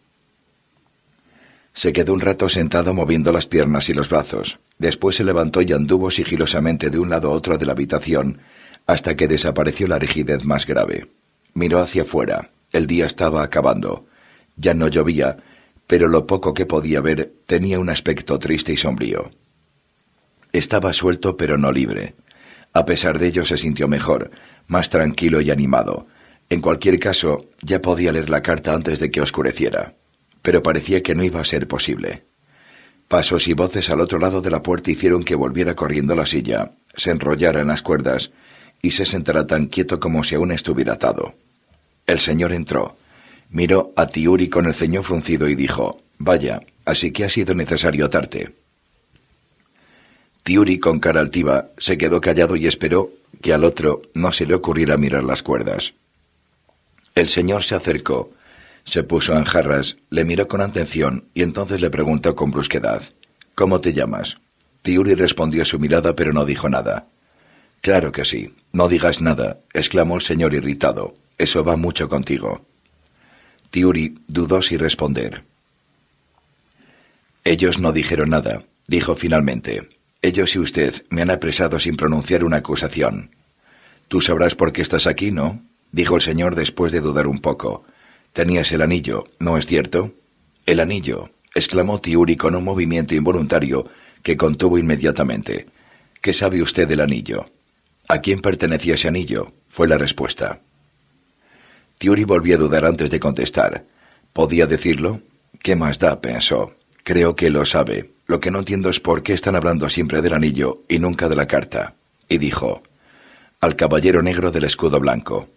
Se quedó un rato sentado moviendo las piernas y los brazos. Después se levantó y anduvo sigilosamente de un lado a otro de la habitación, hasta que desapareció la rigidez más grave. Miró hacia afuera. El día estaba acabando. Ya no llovía, pero lo poco que podía ver tenía un aspecto triste y sombrío. Estaba suelto pero no libre. A pesar de ello se sintió mejor, más tranquilo y animado. En cualquier caso, ya podía leer la carta antes de que oscureciera. Pero parecía que no iba a ser posible. Pasos y voces al otro lado de la puerta hicieron que volviera corriendo la silla, se enrollara en las cuerdas y se sentara tan quieto como si aún estuviera atado. El señor entró, miró a Tiuri con el ceño fruncido y dijo, Vaya, así que ha sido necesario atarte. Tiuri, con cara altiva, se quedó callado y esperó que al otro no se le ocurriera mirar las cuerdas. El señor se acercó, se puso en jarras, le miró con atención y entonces le preguntó con brusquedad: ¿Cómo te llamas? Tiuri respondió a su mirada, pero no dijo nada. Claro que sí, no digas nada, exclamó el señor irritado. Eso va mucho contigo. Tiuri dudó si responder. Ellos no dijeron nada, dijo finalmente. Ellos y usted me han apresado sin pronunciar una acusación. Tú sabrás por qué estás aquí, ¿no? dijo el señor después de dudar un poco. Tenías el anillo, ¿no es cierto? El anillo, exclamó Tiuri con un movimiento involuntario que contuvo inmediatamente. ¿Qué sabe usted del anillo? ¿A quién pertenecía ese anillo? fue la respuesta. Tiuri volvió a dudar antes de contestar. ¿Podía decirlo? ¿Qué más da? pensó. Creo que lo sabe. Lo que no entiendo es por qué están hablando siempre del anillo y nunca de la carta. Y dijo, al caballero negro del escudo blanco.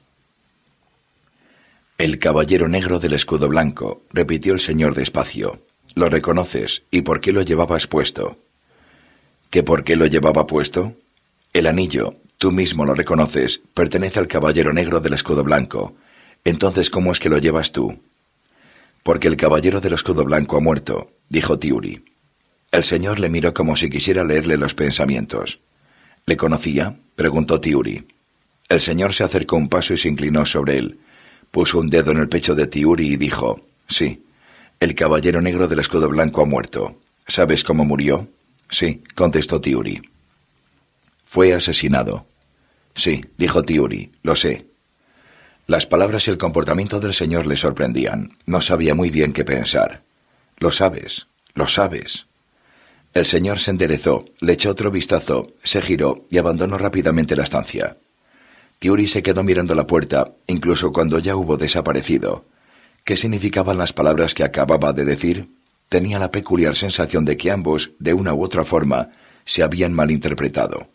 El caballero negro del escudo blanco, repitió el señor despacio. Lo reconoces, ¿y por qué lo llevabas puesto? ¿Qué por qué lo llevaba puesto? El anillo, tú mismo lo reconoces, pertenece al caballero negro del escudo blanco. Entonces, ¿cómo es que lo llevas tú? Porque el caballero del escudo blanco ha muerto, dijo Tiuri. El señor le miró como si quisiera leerle los pensamientos. ¿Le conocía? preguntó Tiuri. El señor se acercó un paso y se inclinó sobre él Puso un dedo en el pecho de Tiuri y dijo, Sí, el caballero negro del escudo blanco ha muerto. ¿Sabes cómo murió? Sí, contestó Tiuri. Fue asesinado. Sí, dijo Tiuri, lo sé. Las palabras y el comportamiento del señor le sorprendían. No sabía muy bien qué pensar. Lo sabes, lo sabes. El señor se enderezó, le echó otro vistazo, se giró y abandonó rápidamente la estancia. Yuri se quedó mirando la puerta, incluso cuando ya hubo desaparecido. ¿Qué significaban las palabras que acababa de decir? Tenía la peculiar sensación de que ambos, de una u otra forma, se habían malinterpretado.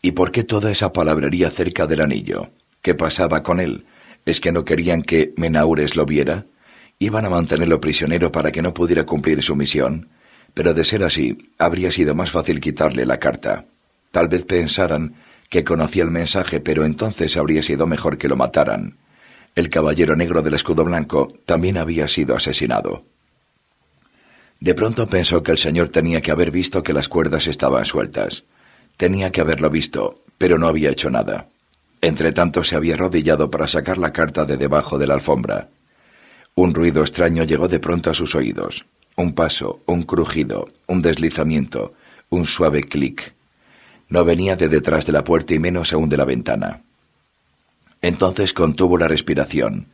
¿Y por qué toda esa palabrería cerca del anillo? ¿Qué pasaba con él? ¿Es que no querían que Menaures lo viera? ¿Iban a mantenerlo prisionero para que no pudiera cumplir su misión? Pero de ser así, habría sido más fácil quitarle la carta. Tal vez pensaran que conocía el mensaje, pero entonces habría sido mejor que lo mataran. El caballero negro del escudo blanco también había sido asesinado. De pronto pensó que el señor tenía que haber visto que las cuerdas estaban sueltas. Tenía que haberlo visto, pero no había hecho nada. Entretanto se había arrodillado para sacar la carta de debajo de la alfombra. Un ruido extraño llegó de pronto a sus oídos. Un paso, un crujido, un deslizamiento, un suave clic. No venía de detrás de la puerta y menos aún de la ventana. Entonces contuvo la respiración.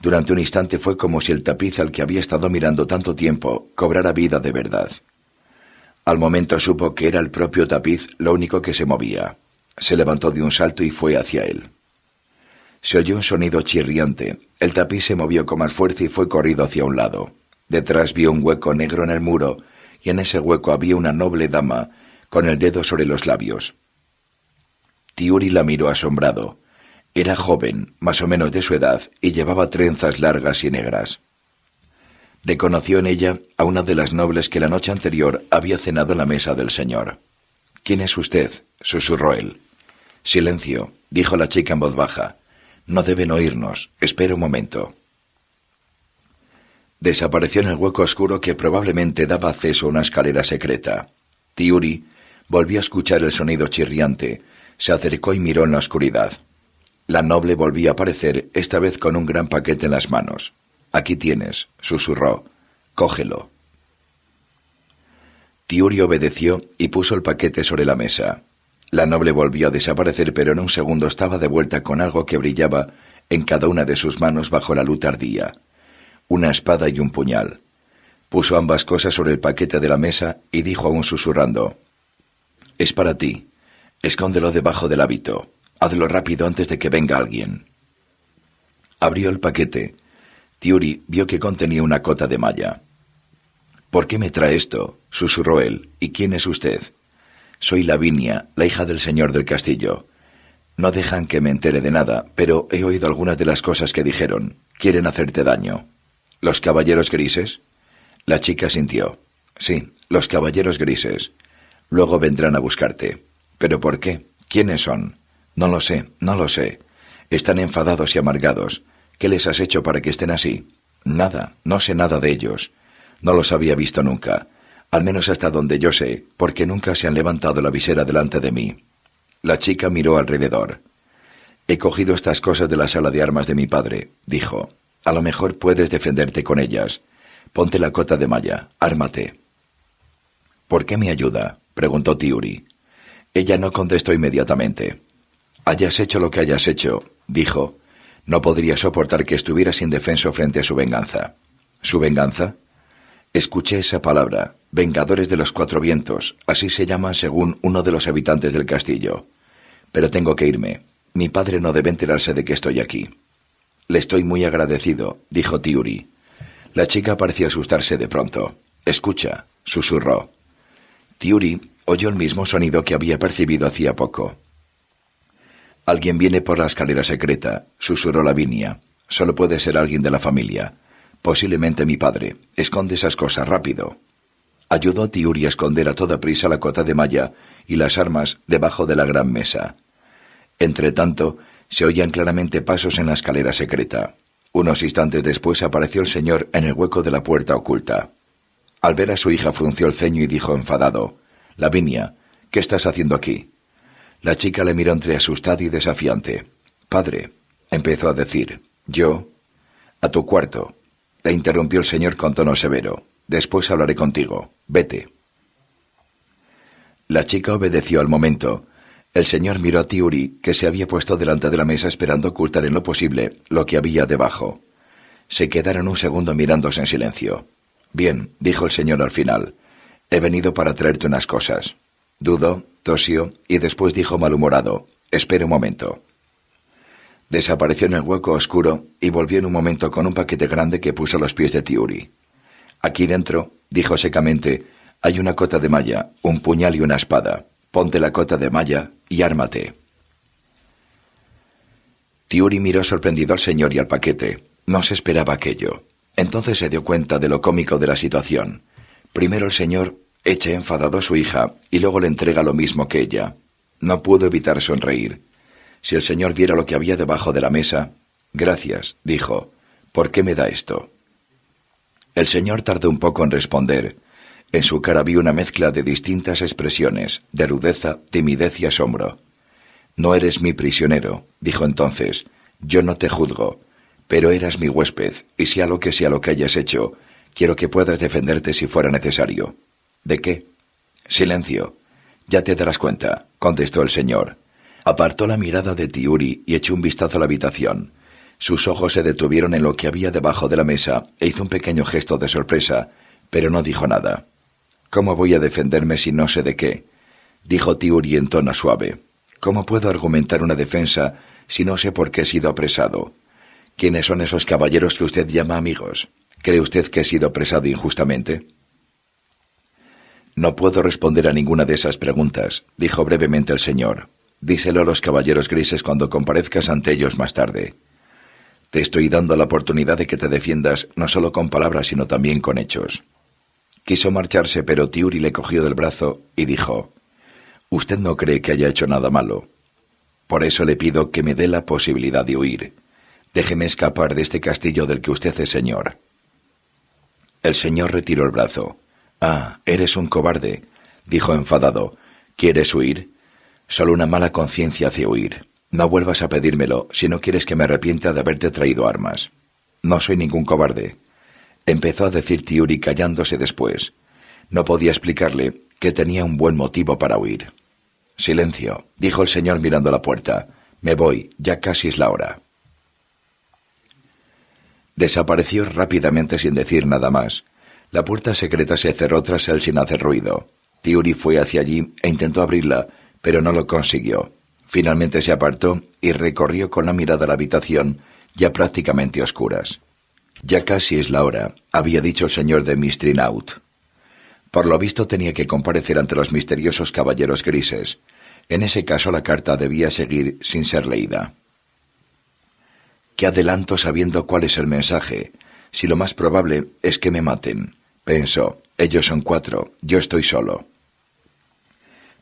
Durante un instante fue como si el tapiz al que había estado mirando tanto tiempo cobrara vida de verdad. Al momento supo que era el propio tapiz lo único que se movía. Se levantó de un salto y fue hacia él. Se oyó un sonido chirriante. El tapiz se movió con más fuerza y fue corrido hacia un lado. Detrás vio un hueco negro en el muro, y en ese hueco había una noble dama con el dedo sobre los labios. Tiuri la miró asombrado. Era joven, más o menos de su edad, y llevaba trenzas largas y negras. Reconoció en ella a una de las nobles que la noche anterior había cenado en la mesa del señor. ¿Quién es usted? susurró él. Silencio, dijo la chica en voz baja. No deben oírnos. Espera un momento. Desapareció en el hueco oscuro que probablemente daba acceso a una escalera secreta. Tiuri Volvió a escuchar el sonido chirriante. Se acercó y miró en la oscuridad. La noble volvió a aparecer, esta vez con un gran paquete en las manos. Aquí tienes, susurró. Cógelo. Tiuri obedeció y puso el paquete sobre la mesa. La noble volvió a desaparecer, pero en un segundo estaba de vuelta con algo que brillaba en cada una de sus manos bajo la luz tardía. Una espada y un puñal. Puso ambas cosas sobre el paquete de la mesa y dijo aún susurrando es para ti. Escóndelo debajo del hábito. Hazlo rápido antes de que venga alguien. Abrió el paquete. Tiuri vio que contenía una cota de malla. ¿Por qué me trae esto? susurró él. ¿Y quién es usted? Soy Lavinia, la hija del señor del castillo. No dejan que me entere de nada, pero he oído algunas de las cosas que dijeron. Quieren hacerte daño. ¿Los caballeros grises? La chica sintió. Sí, los caballeros grises. Luego vendrán a buscarte. ¿Pero por qué? ¿Quiénes son? No lo sé, no lo sé. Están enfadados y amargados. ¿Qué les has hecho para que estén así? Nada, no sé nada de ellos. No los había visto nunca, al menos hasta donde yo sé, porque nunca se han levantado la visera delante de mí. La chica miró alrededor. He cogido estas cosas de la sala de armas de mi padre, dijo. A lo mejor puedes defenderte con ellas. Ponte la cota de malla, ármate. ¿Por qué me ayuda? preguntó Tiuri. Ella no contestó inmediatamente. Hayas hecho lo que hayas hecho, dijo, no podría soportar que estuvieras indefenso frente a su venganza. ¿Su venganza? Escuché esa palabra, Vengadores de los Cuatro Vientos, así se llaman según uno de los habitantes del castillo. Pero tengo que irme. Mi padre no debe enterarse de que estoy aquí. Le estoy muy agradecido, dijo Tiuri. La chica pareció asustarse de pronto. Escucha, susurró. Tiuri oyó el mismo sonido que había percibido hacía poco. Alguien viene por la escalera secreta, susurró Lavinia. Solo puede ser alguien de la familia. Posiblemente mi padre. Esconde esas cosas rápido. Ayudó a Tiuri a esconder a toda prisa la cota de malla y las armas debajo de la gran mesa. Entretanto, se oían claramente pasos en la escalera secreta. Unos instantes después apareció el señor en el hueco de la puerta oculta. Al ver a su hija frunció el ceño y dijo enfadado Lavinia, ¿qué estás haciendo aquí? La chica le miró entre asustada y desafiante. Padre, empezó a decir, yo. A tu cuarto, le interrumpió el señor con tono severo. Después hablaré contigo. Vete. La chica obedeció al momento. El señor miró a Tiuri, que se había puesto delante de la mesa esperando ocultar en lo posible lo que había debajo. Se quedaron un segundo mirándose en silencio. Bien, dijo el señor al final, he venido para traerte unas cosas. Dudo, tosió y después dijo malhumorado, espere un momento. Desapareció en el hueco oscuro y volvió en un momento con un paquete grande que puso a los pies de Tiuri. Aquí dentro, dijo secamente, hay una cota de malla, un puñal y una espada. Ponte la cota de malla y ármate. Tiuri miró sorprendido al señor y al paquete. No se esperaba aquello. Entonces se dio cuenta de lo cómico de la situación. Primero el señor echa enfadado a su hija y luego le entrega lo mismo que ella. No pudo evitar sonreír. Si el señor viera lo que había debajo de la mesa, gracias, dijo, ¿por qué me da esto? El señor tardó un poco en responder. En su cara vi una mezcla de distintas expresiones, de rudeza, timidez y asombro. No eres mi prisionero, dijo entonces, yo no te juzgo, pero eras mi huésped, y sea lo que sea lo que hayas hecho, quiero que puedas defenderte si fuera necesario. ¿De qué? Silencio. Ya te darás cuenta, contestó el señor. Apartó la mirada de Tiuri y echó un vistazo a la habitación. Sus ojos se detuvieron en lo que había debajo de la mesa e hizo un pequeño gesto de sorpresa, pero no dijo nada. ¿Cómo voy a defenderme si no sé de qué? dijo Tiuri en tono suave. ¿Cómo puedo argumentar una defensa si no sé por qué he sido apresado? ¿Quiénes son esos caballeros que usted llama amigos? ¿Cree usted que he sido presado injustamente? No puedo responder a ninguna de esas preguntas, dijo brevemente el señor. Díselo a los caballeros grises cuando comparezcas ante ellos más tarde. Te estoy dando la oportunidad de que te defiendas no solo con palabras, sino también con hechos. Quiso marcharse, pero Tiuri le cogió del brazo y dijo Usted no cree que haya hecho nada malo. Por eso le pido que me dé la posibilidad de huir. Déjeme escapar de este castillo del que usted es señor. El señor retiró el brazo. Ah, eres un cobarde, dijo enfadado. ¿Quieres huir? Solo una mala conciencia hace huir. No vuelvas a pedírmelo si no quieres que me arrepienta de haberte traído armas. No soy ningún cobarde. Empezó a decir Tiuri callándose después. No podía explicarle que tenía un buen motivo para huir. Silencio, dijo el señor mirando la puerta. Me voy, ya casi es la hora. Desapareció rápidamente sin decir nada más. La puerta secreta se cerró tras él sin hacer ruido. Tiuri fue hacia allí e intentó abrirla, pero no lo consiguió. Finalmente se apartó y recorrió con la mirada la habitación, ya prácticamente oscuras. Ya casi es la hora, había dicho el señor de Mistrinaut. Por lo visto tenía que comparecer ante los misteriosos caballeros grises. En ese caso la carta debía seguir sin ser leída. ...que adelanto sabiendo cuál es el mensaje? Si lo más probable es que me maten. Pensó, ellos son cuatro, yo estoy solo.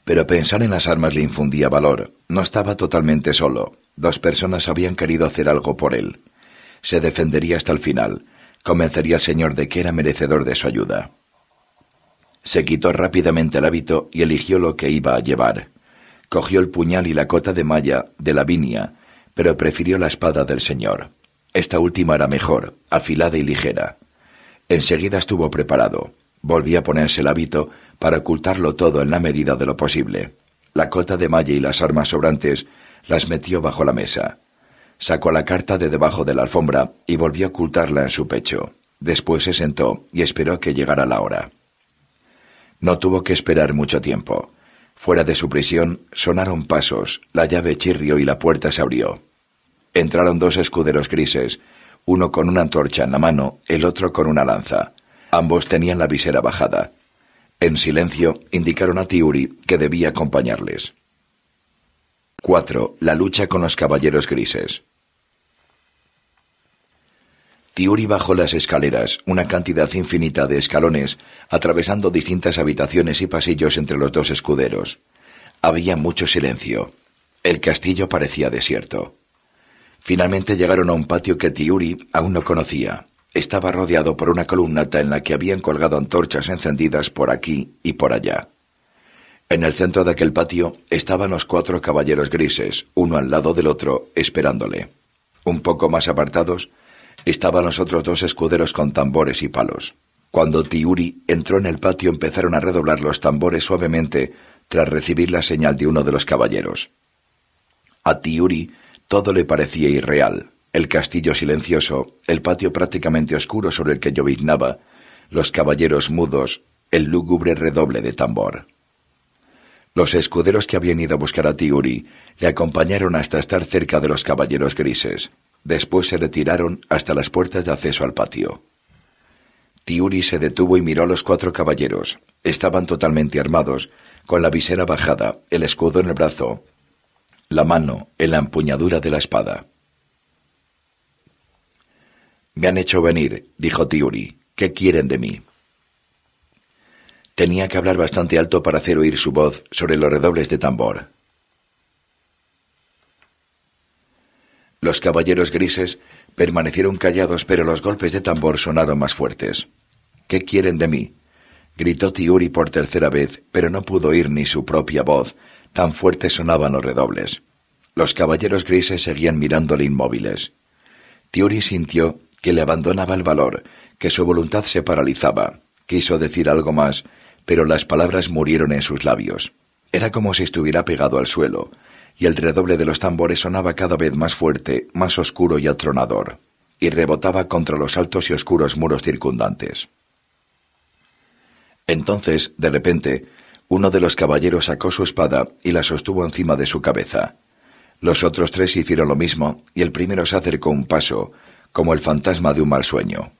Pero pensar en las armas le infundía valor. No estaba totalmente solo. Dos personas habían querido hacer algo por él. Se defendería hasta el final. Convencería al señor de que era merecedor de su ayuda. Se quitó rápidamente el hábito y eligió lo que iba a llevar. Cogió el puñal y la cota de malla de la viña pero prefirió la espada del Señor. Esta última era mejor, afilada y ligera. Enseguida estuvo preparado. Volvió a ponerse el hábito para ocultarlo todo en la medida de lo posible. La cota de malla y las armas sobrantes las metió bajo la mesa. Sacó la carta de debajo de la alfombra y volvió a ocultarla en su pecho. Después se sentó y esperó que llegara la hora. No tuvo que esperar mucho tiempo. Fuera de su prisión sonaron pasos, la llave chirrió y la puerta se abrió. Entraron dos escuderos grises, uno con una antorcha en la mano, el otro con una lanza. Ambos tenían la visera bajada. En silencio indicaron a Tiuri que debía acompañarles. 4. La lucha con los caballeros grises. Tiuri bajó las escaleras, una cantidad infinita de escalones, atravesando distintas habitaciones y pasillos entre los dos escuderos. Había mucho silencio. El castillo parecía desierto. Finalmente llegaron a un patio que Tiuri aún no conocía. Estaba rodeado por una columnata en la que habían colgado antorchas encendidas por aquí y por allá. En el centro de aquel patio estaban los cuatro caballeros grises, uno al lado del otro, esperándole. Un poco más apartados, Estaban los otros dos escuderos con tambores y palos. Cuando Tiuri entró en el patio empezaron a redoblar los tambores suavemente tras recibir la señal de uno de los caballeros. A Tiuri todo le parecía irreal. El castillo silencioso, el patio prácticamente oscuro sobre el que lloviznaba, los caballeros mudos, el lúgubre redoble de tambor. Los escuderos que habían ido a buscar a Tiuri le acompañaron hasta estar cerca de los caballeros grises. Después se retiraron hasta las puertas de acceso al patio. Tiuri se detuvo y miró a los cuatro caballeros. Estaban totalmente armados, con la visera bajada, el escudo en el brazo, la mano en la empuñadura de la espada. Me han hecho venir, dijo Tiuri. ¿Qué quieren de mí? Tenía que hablar bastante alto para hacer oír su voz sobre los redobles de tambor. Los caballeros grises permanecieron callados, pero los golpes de tambor sonaron más fuertes. ¿Qué quieren de mí? gritó Tiuri por tercera vez, pero no pudo oír ni su propia voz, tan fuertes sonaban los redobles. Los caballeros grises seguían mirándole inmóviles. Tiuri sintió que le abandonaba el valor, que su voluntad se paralizaba. Quiso decir algo más, pero las palabras murieron en sus labios. Era como si estuviera pegado al suelo, y el redoble de los tambores sonaba cada vez más fuerte, más oscuro y atronador, y rebotaba contra los altos y oscuros muros circundantes. Entonces, de repente, uno de los caballeros sacó su espada y la sostuvo encima de su cabeza. Los otros tres hicieron lo mismo, y el primero se acercó un paso, como el fantasma de un mal sueño.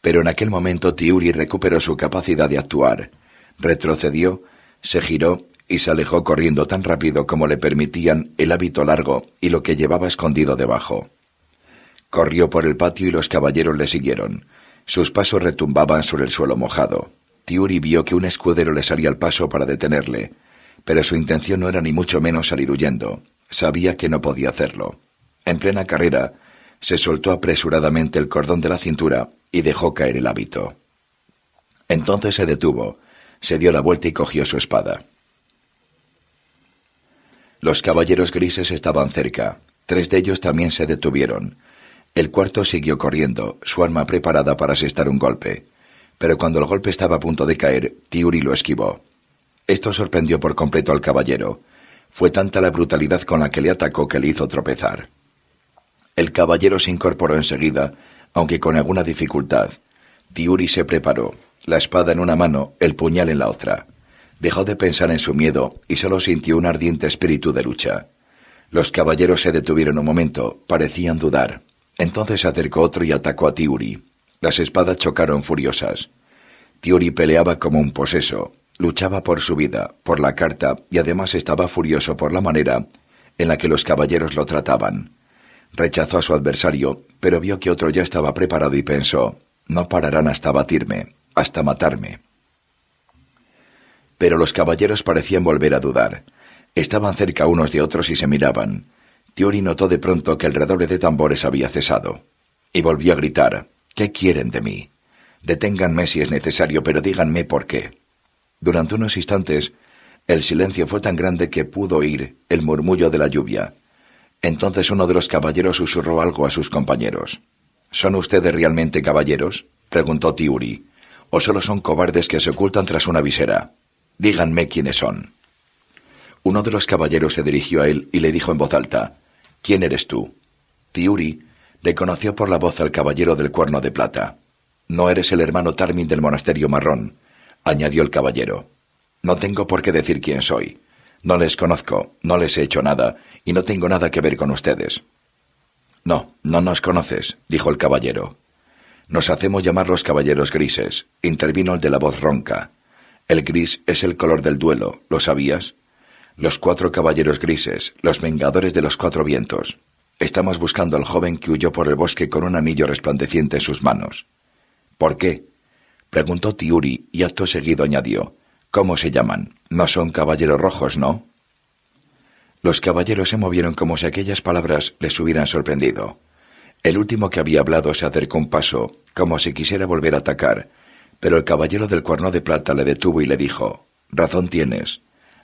Pero en aquel momento Tiuri recuperó su capacidad de actuar, retrocedió, se giró y se alejó corriendo tan rápido como le permitían el hábito largo y lo que llevaba escondido debajo. Corrió por el patio y los caballeros le siguieron. Sus pasos retumbaban sobre el suelo mojado. Tiuri vio que un escudero le salía al paso para detenerle, pero su intención no era ni mucho menos salir huyendo. Sabía que no podía hacerlo. En plena carrera, se soltó apresuradamente el cordón de la cintura y dejó caer el hábito. Entonces se detuvo, se dio la vuelta y cogió su espada. Los caballeros grises estaban cerca. Tres de ellos también se detuvieron. El cuarto siguió corriendo, su arma preparada para asestar un golpe. Pero cuando el golpe estaba a punto de caer, Tiuri lo esquivó. Esto sorprendió por completo al caballero. Fue tanta la brutalidad con la que le atacó que le hizo tropezar. El caballero se incorporó enseguida, aunque con alguna dificultad. Tiuri se preparó, la espada en una mano, el puñal en la otra. Dejó de pensar en su miedo y solo sintió un ardiente espíritu de lucha. Los caballeros se detuvieron un momento, parecían dudar. Entonces acercó otro y atacó a Tiuri. Las espadas chocaron furiosas. Tiuri peleaba como un poseso, luchaba por su vida, por la carta y además estaba furioso por la manera en la que los caballeros lo trataban. Rechazó a su adversario, pero vio que otro ya estaba preparado y pensó, no pararán hasta batirme, hasta matarme. Pero los caballeros parecían volver a dudar. Estaban cerca unos de otros y se miraban. Tiuri notó de pronto que el redoble de tambores había cesado. Y volvió a gritar ¿Qué quieren de mí? Deténganme si es necesario, pero díganme por qué. Durante unos instantes, el silencio fue tan grande que pudo oír el murmullo de la lluvia. Entonces uno de los caballeros susurró algo a sus compañeros. ¿Son ustedes realmente caballeros? preguntó Tiuri. ¿O solo son cobardes que se ocultan tras una visera? Díganme quiénes son. Uno de los caballeros se dirigió a él y le dijo en voz alta, ¿Quién eres tú? Tiuri le conoció por la voz al caballero del cuerno de plata. No eres el hermano Tarmin del monasterio marrón, añadió el caballero. No tengo por qué decir quién soy. No les conozco, no les he hecho nada, y no tengo nada que ver con ustedes. No, no nos conoces, dijo el caballero. Nos hacemos llamar los caballeros grises, intervino el de la voz ronca. El gris es el color del duelo, ¿lo sabías? Los cuatro caballeros grises, los vengadores de los cuatro vientos. Estamos buscando al joven que huyó por el bosque con un anillo resplandeciente en sus manos. ¿Por qué? preguntó Tiuri y acto seguido añadió ¿Cómo se llaman? No son caballeros rojos, ¿no? Los caballeros se movieron como si aquellas palabras les hubieran sorprendido. El último que había hablado se acercó un paso, como si quisiera volver a atacar, pero el caballero del cuerno de plata le detuvo y le dijo Razón tienes.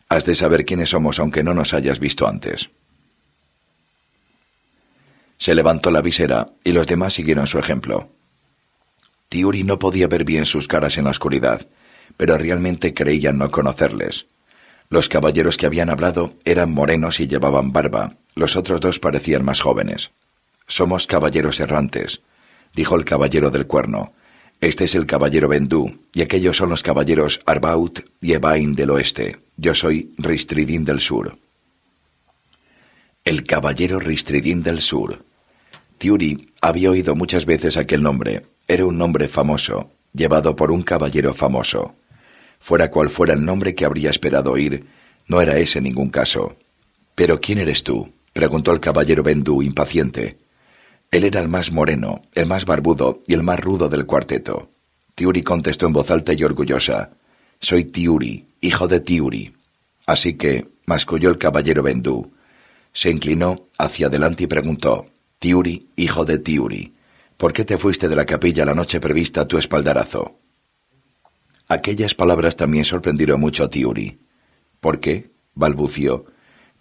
Has de saber quiénes somos aunque no nos hayas visto antes. Se levantó la visera y los demás siguieron su ejemplo. Tiuri no podía ver bien sus caras en la oscuridad, pero realmente creían no conocerles. Los caballeros que habían hablado eran morenos y llevaban barba, los otros dos parecían más jóvenes. Somos caballeros errantes, dijo el caballero del cuerno, este es el caballero Bendú, y aquellos son los caballeros Arbaut y Evain del oeste. Yo soy Ristridín del sur. El caballero Ristridín del sur. Tiuri había oído muchas veces aquel nombre. Era un nombre famoso, llevado por un caballero famoso. Fuera cual fuera el nombre que habría esperado oír, no era ese en ningún caso. Pero ¿quién eres tú? preguntó el caballero Bendú impaciente. Él era el más moreno, el más barbudo y el más rudo del cuarteto. Tiuri contestó en voz alta y orgullosa. Soy Tiuri, hijo de Tiuri. Así que, masculló el caballero Bendú. Se inclinó hacia adelante y preguntó, Tiuri, hijo de Tiuri, ¿por qué te fuiste de la capilla la noche prevista a tu espaldarazo? Aquellas palabras también sorprendieron mucho a Tiuri. ¿Por qué? balbució,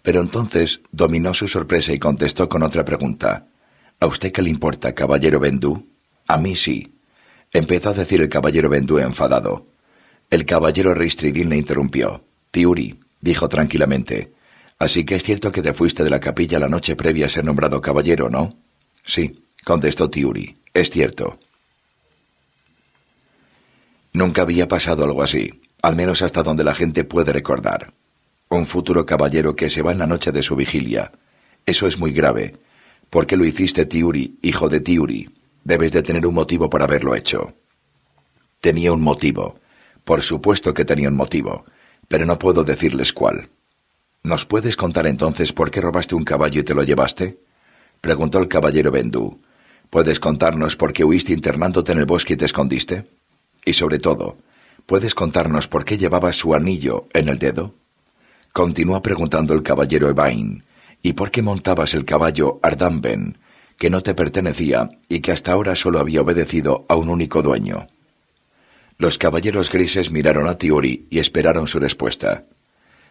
pero entonces dominó su sorpresa y contestó con otra pregunta. ¿A usted qué le importa, caballero Bendú? A mí sí. Empezó a decir el caballero Bendú enfadado. El caballero stridín le interrumpió. Tiuri, dijo tranquilamente. Así que es cierto que te fuiste de la capilla la noche previa a ser nombrado caballero, ¿no? Sí, contestó Tiuri. Es cierto. Nunca había pasado algo así, al menos hasta donde la gente puede recordar. Un futuro caballero que se va en la noche de su vigilia. Eso es muy grave, ¿Por qué lo hiciste, Tiuri, hijo de Tiuri? Debes de tener un motivo por haberlo hecho. Tenía un motivo. Por supuesto que tenía un motivo, pero no puedo decirles cuál. ¿Nos puedes contar entonces por qué robaste un caballo y te lo llevaste? preguntó el caballero Bendú. ¿Puedes contarnos por qué huiste internándote en el bosque y te escondiste? Y sobre todo, ¿puedes contarnos por qué llevabas su anillo en el dedo? Continúa preguntando el caballero Evain, ¿Y por qué montabas el caballo Ardamben, que no te pertenecía y que hasta ahora solo había obedecido a un único dueño? Los caballeros grises miraron a Tiuri y esperaron su respuesta.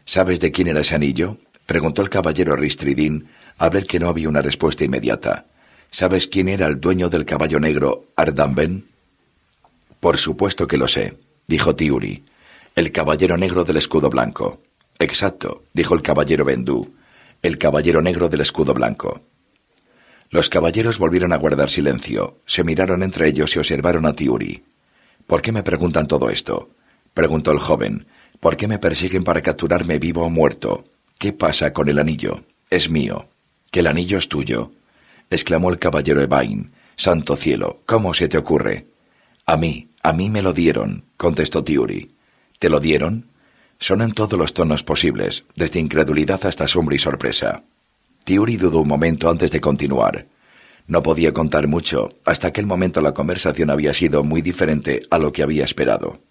¿Sabes de quién era ese anillo? preguntó el caballero Ristridín, a ver que no había una respuesta inmediata. ¿Sabes quién era el dueño del caballo negro, Ardamben? Por supuesto que lo sé, dijo Tiuri, el caballero negro del escudo blanco. Exacto, dijo el caballero Bendú, el caballero negro del escudo blanco. Los caballeros volvieron a guardar silencio, se miraron entre ellos y observaron a Tiuri. ¿Por qué me preguntan todo esto? preguntó el joven. ¿Por qué me persiguen para capturarme vivo o muerto? ¿Qué pasa con el anillo? Es mío. Que el anillo es tuyo. exclamó el caballero Evain. Santo cielo, ¿cómo se te ocurre? A mí, a mí me lo dieron, contestó Tiuri. ¿Te lo dieron? Son en todos los tonos posibles, desde incredulidad hasta asombro y sorpresa. Tiuri dudó un momento antes de continuar. No podía contar mucho, hasta aquel momento la conversación había sido muy diferente a lo que había esperado.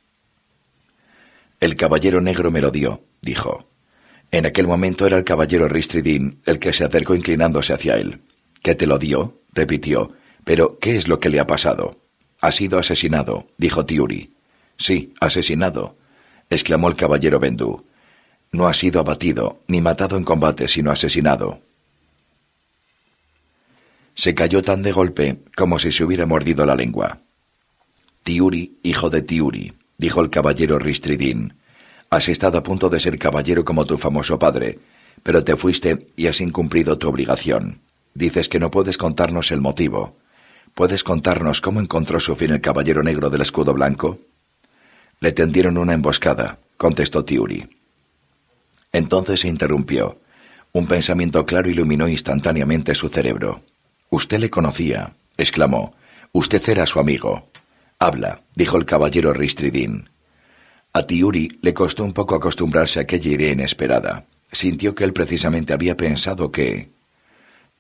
El caballero negro me lo dio, dijo. En aquel momento era el caballero Ristridin el que se acercó inclinándose hacia él. ¿Qué te lo dio? repitió. Pero, ¿qué es lo que le ha pasado? Ha sido asesinado, dijo Tiuri. Sí, asesinado exclamó el caballero Bendú. No ha sido abatido ni matado en combate, sino asesinado. Se cayó tan de golpe como si se hubiera mordido la lengua. Tiuri, hijo de Tiuri, dijo el caballero Ristridín, has estado a punto de ser caballero como tu famoso padre, pero te fuiste y has incumplido tu obligación. Dices que no puedes contarnos el motivo. ¿Puedes contarnos cómo encontró su fin el caballero negro del escudo blanco? Le tendieron una emboscada, contestó Tiuri. Entonces se interrumpió. Un pensamiento claro iluminó instantáneamente su cerebro. Usted le conocía, exclamó. Usted era su amigo. Habla, dijo el caballero Ristridín. A Tiuri le costó un poco acostumbrarse a aquella idea inesperada. Sintió que él precisamente había pensado que...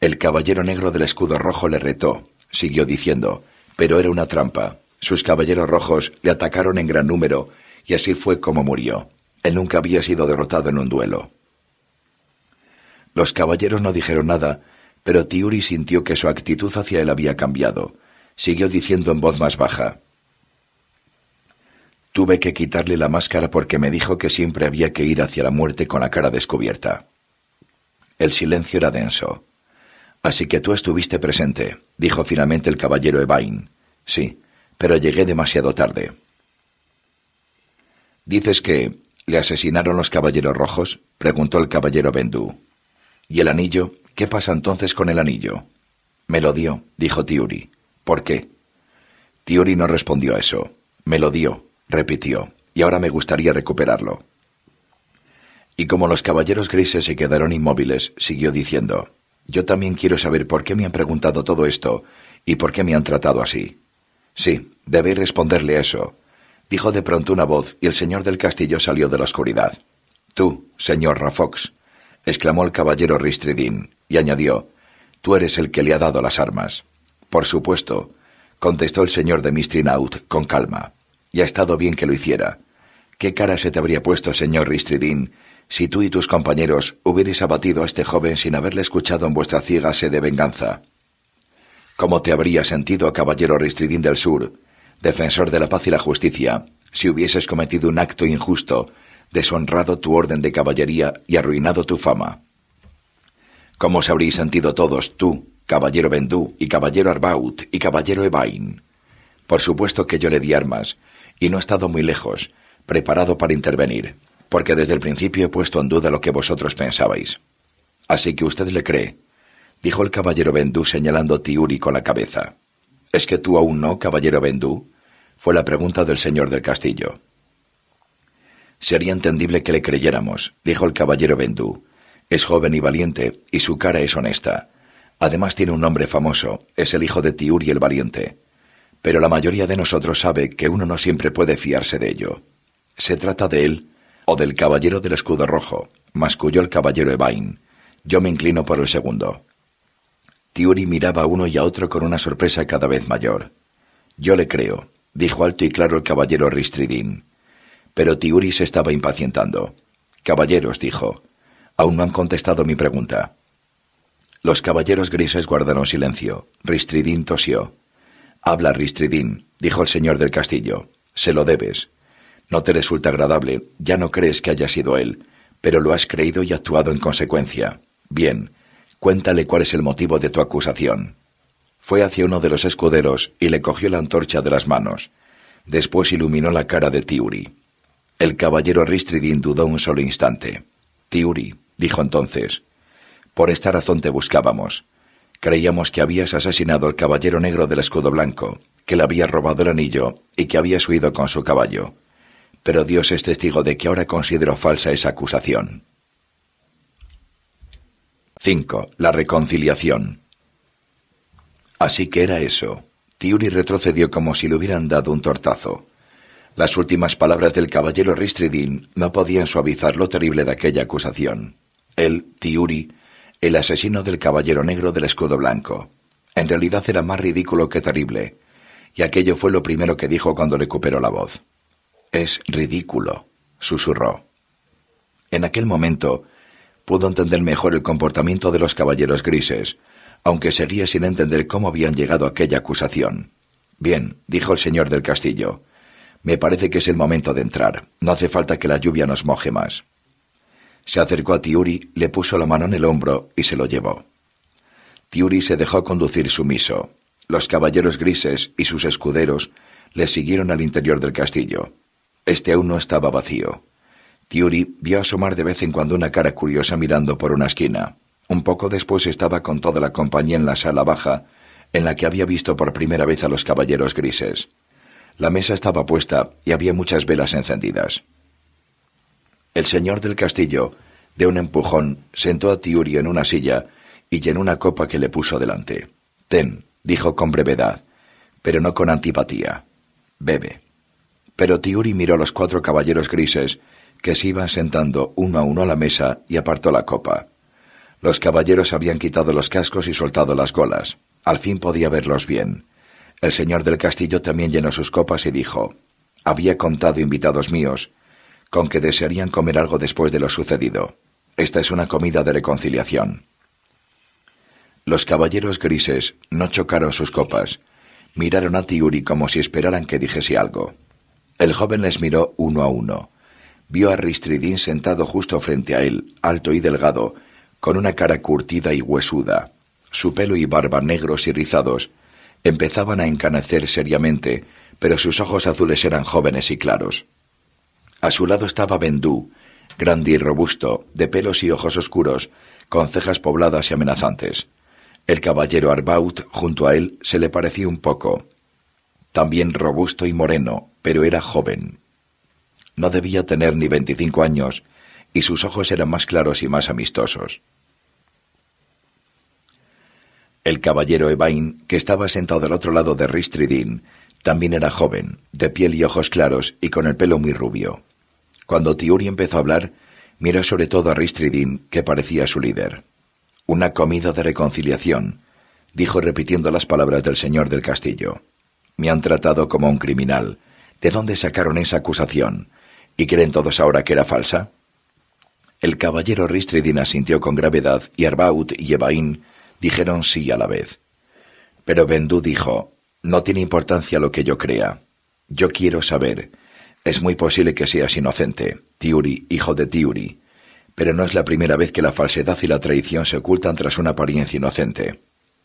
El caballero negro del escudo rojo le retó, siguió diciendo, pero era una trampa. Sus caballeros rojos le atacaron en gran número y así fue como murió. Él nunca había sido derrotado en un duelo. Los caballeros no dijeron nada, pero Tiuri sintió que su actitud hacia él había cambiado. Siguió diciendo en voz más baja. Tuve que quitarle la máscara porque me dijo que siempre había que ir hacia la muerte con la cara descubierta. El silencio era denso. Así que tú estuviste presente, dijo finalmente el caballero Evain. Sí, pero llegué demasiado tarde. ¿Dices que le asesinaron los caballeros rojos? preguntó el caballero Bendú. ¿Y el anillo? ¿Qué pasa entonces con el anillo? Me lo dio, dijo Tiuri. ¿Por qué? Tiuri no respondió a eso. Me lo dio, repitió, y ahora me gustaría recuperarlo. Y como los caballeros grises se quedaron inmóviles, siguió diciendo, Yo también quiero saber por qué me han preguntado todo esto y por qué me han tratado así. Sí, debéis responderle eso. Dijo de pronto una voz y el señor del castillo salió de la oscuridad. Tú, señor Rafox, exclamó el caballero Ristridín y añadió: Tú eres el que le ha dado las armas. Por supuesto, contestó el señor de Mistrinaut con calma. Y ha estado bien que lo hiciera. ¿Qué cara se te habría puesto, señor Ristridín, si tú y tus compañeros hubierais abatido a este joven sin haberle escuchado en vuestra ciega sed de venganza? ¿Cómo te habría sentido, caballero Ristridín del Sur, defensor de la paz y la justicia, si hubieses cometido un acto injusto, deshonrado tu orden de caballería y arruinado tu fama? ¿Cómo os habréis sentido todos, tú, caballero Bendú, y caballero Arbaut, y caballero Evain? Por supuesto que yo le di armas, y no he estado muy lejos, preparado para intervenir, porque desde el principio he puesto en duda lo que vosotros pensabais. Así que usted le cree, dijo el caballero Bendú señalando a Tiuri con la cabeza. ¿Es que tú aún no, caballero Bendú? fue la pregunta del señor del castillo. Sería entendible que le creyéramos, dijo el caballero Bendú. Es joven y valiente, y su cara es honesta. Además tiene un nombre famoso, es el hijo de Tiuri el valiente. Pero la mayoría de nosotros sabe que uno no siempre puede fiarse de ello. Se trata de él o del caballero del escudo rojo, masculló el caballero Evain. Yo me inclino por el segundo. Tiuri miraba a uno y a otro con una sorpresa cada vez mayor. Yo le creo, dijo alto y claro el caballero Ristridín. Pero Tiuri se estaba impacientando. Caballeros, dijo, aún no han contestado mi pregunta. Los caballeros grises guardaron silencio. Ristridín tosió. Habla, Ristridín, dijo el señor del castillo. Se lo debes. No te resulta agradable, ya no crees que haya sido él, pero lo has creído y actuado en consecuencia. Bien, Cuéntale cuál es el motivo de tu acusación. Fue hacia uno de los escuderos y le cogió la antorcha de las manos. Después iluminó la cara de Tiuri. El caballero Ristridin dudó un solo instante. Tiuri, dijo entonces, por esta razón te buscábamos. Creíamos que habías asesinado al caballero negro del escudo blanco, que le había robado el anillo y que habías huido con su caballo. Pero Dios es testigo de que ahora considero falsa esa acusación. 5. La reconciliación. Así que era eso. Tiuri retrocedió como si le hubieran dado un tortazo. Las últimas palabras del caballero Ristridin no podían suavizar lo terrible de aquella acusación. Él, Tiuri, el asesino del caballero negro del escudo blanco. En realidad era más ridículo que terrible, y aquello fue lo primero que dijo cuando recuperó la voz. Es ridículo, susurró. En aquel momento, pudo entender mejor el comportamiento de los caballeros grises, aunque seguía sin entender cómo habían llegado a aquella acusación. Bien, dijo el señor del castillo, me parece que es el momento de entrar. No hace falta que la lluvia nos moje más. Se acercó a Tiuri, le puso la mano en el hombro y se lo llevó. Tiuri se dejó conducir sumiso. Los caballeros grises y sus escuderos le siguieron al interior del castillo. Este aún no estaba vacío. Tiuri vio asomar de vez en cuando una cara curiosa mirando por una esquina. Un poco después estaba con toda la compañía en la sala baja, en la que había visto por primera vez a los caballeros grises. La mesa estaba puesta y había muchas velas encendidas. El señor del castillo, de un empujón, sentó a Tiuri en una silla y llenó una copa que le puso delante. Ten, dijo con brevedad, pero no con antipatía. Bebe. Pero Tiuri miró a los cuatro caballeros grises que se iban sentando uno a uno a la mesa y apartó la copa. Los caballeros habían quitado los cascos y soltado las golas. Al fin podía verlos bien. El señor del castillo también llenó sus copas y dijo Había contado invitados míos con que desearían comer algo después de lo sucedido. Esta es una comida de reconciliación. Los caballeros grises no chocaron sus copas. Miraron a Tiuri como si esperaran que dijese algo. El joven les miró uno a uno vio a Ristridín sentado justo frente a él, alto y delgado, con una cara curtida y huesuda. Su pelo y barba negros y rizados empezaban a encanecer seriamente, pero sus ojos azules eran jóvenes y claros. A su lado estaba Bendú, grande y robusto, de pelos y ojos oscuros, con cejas pobladas y amenazantes. El caballero Arbaut, junto a él, se le parecía un poco. También robusto y moreno, pero era joven. No debía tener ni veinticinco años, y sus ojos eran más claros y más amistosos. El caballero Evain, que estaba sentado al otro lado de Ristridin, también era joven, de piel y ojos claros y con el pelo muy rubio. Cuando Tiuri empezó a hablar, miró sobre todo a Ristridin, que parecía su líder. Una comida de reconciliación, dijo repitiendo las palabras del señor del castillo. Me han tratado como un criminal. ¿De dónde sacaron esa acusación? ¿Y creen todos ahora que era falsa? El caballero Ristridin asintió con gravedad y Arbaut y Ebaín dijeron sí a la vez. Pero Bendú dijo, no tiene importancia lo que yo crea. Yo quiero saber. Es muy posible que seas inocente, Tiuri, hijo de Tiuri, pero no es la primera vez que la falsedad y la traición se ocultan tras una apariencia inocente.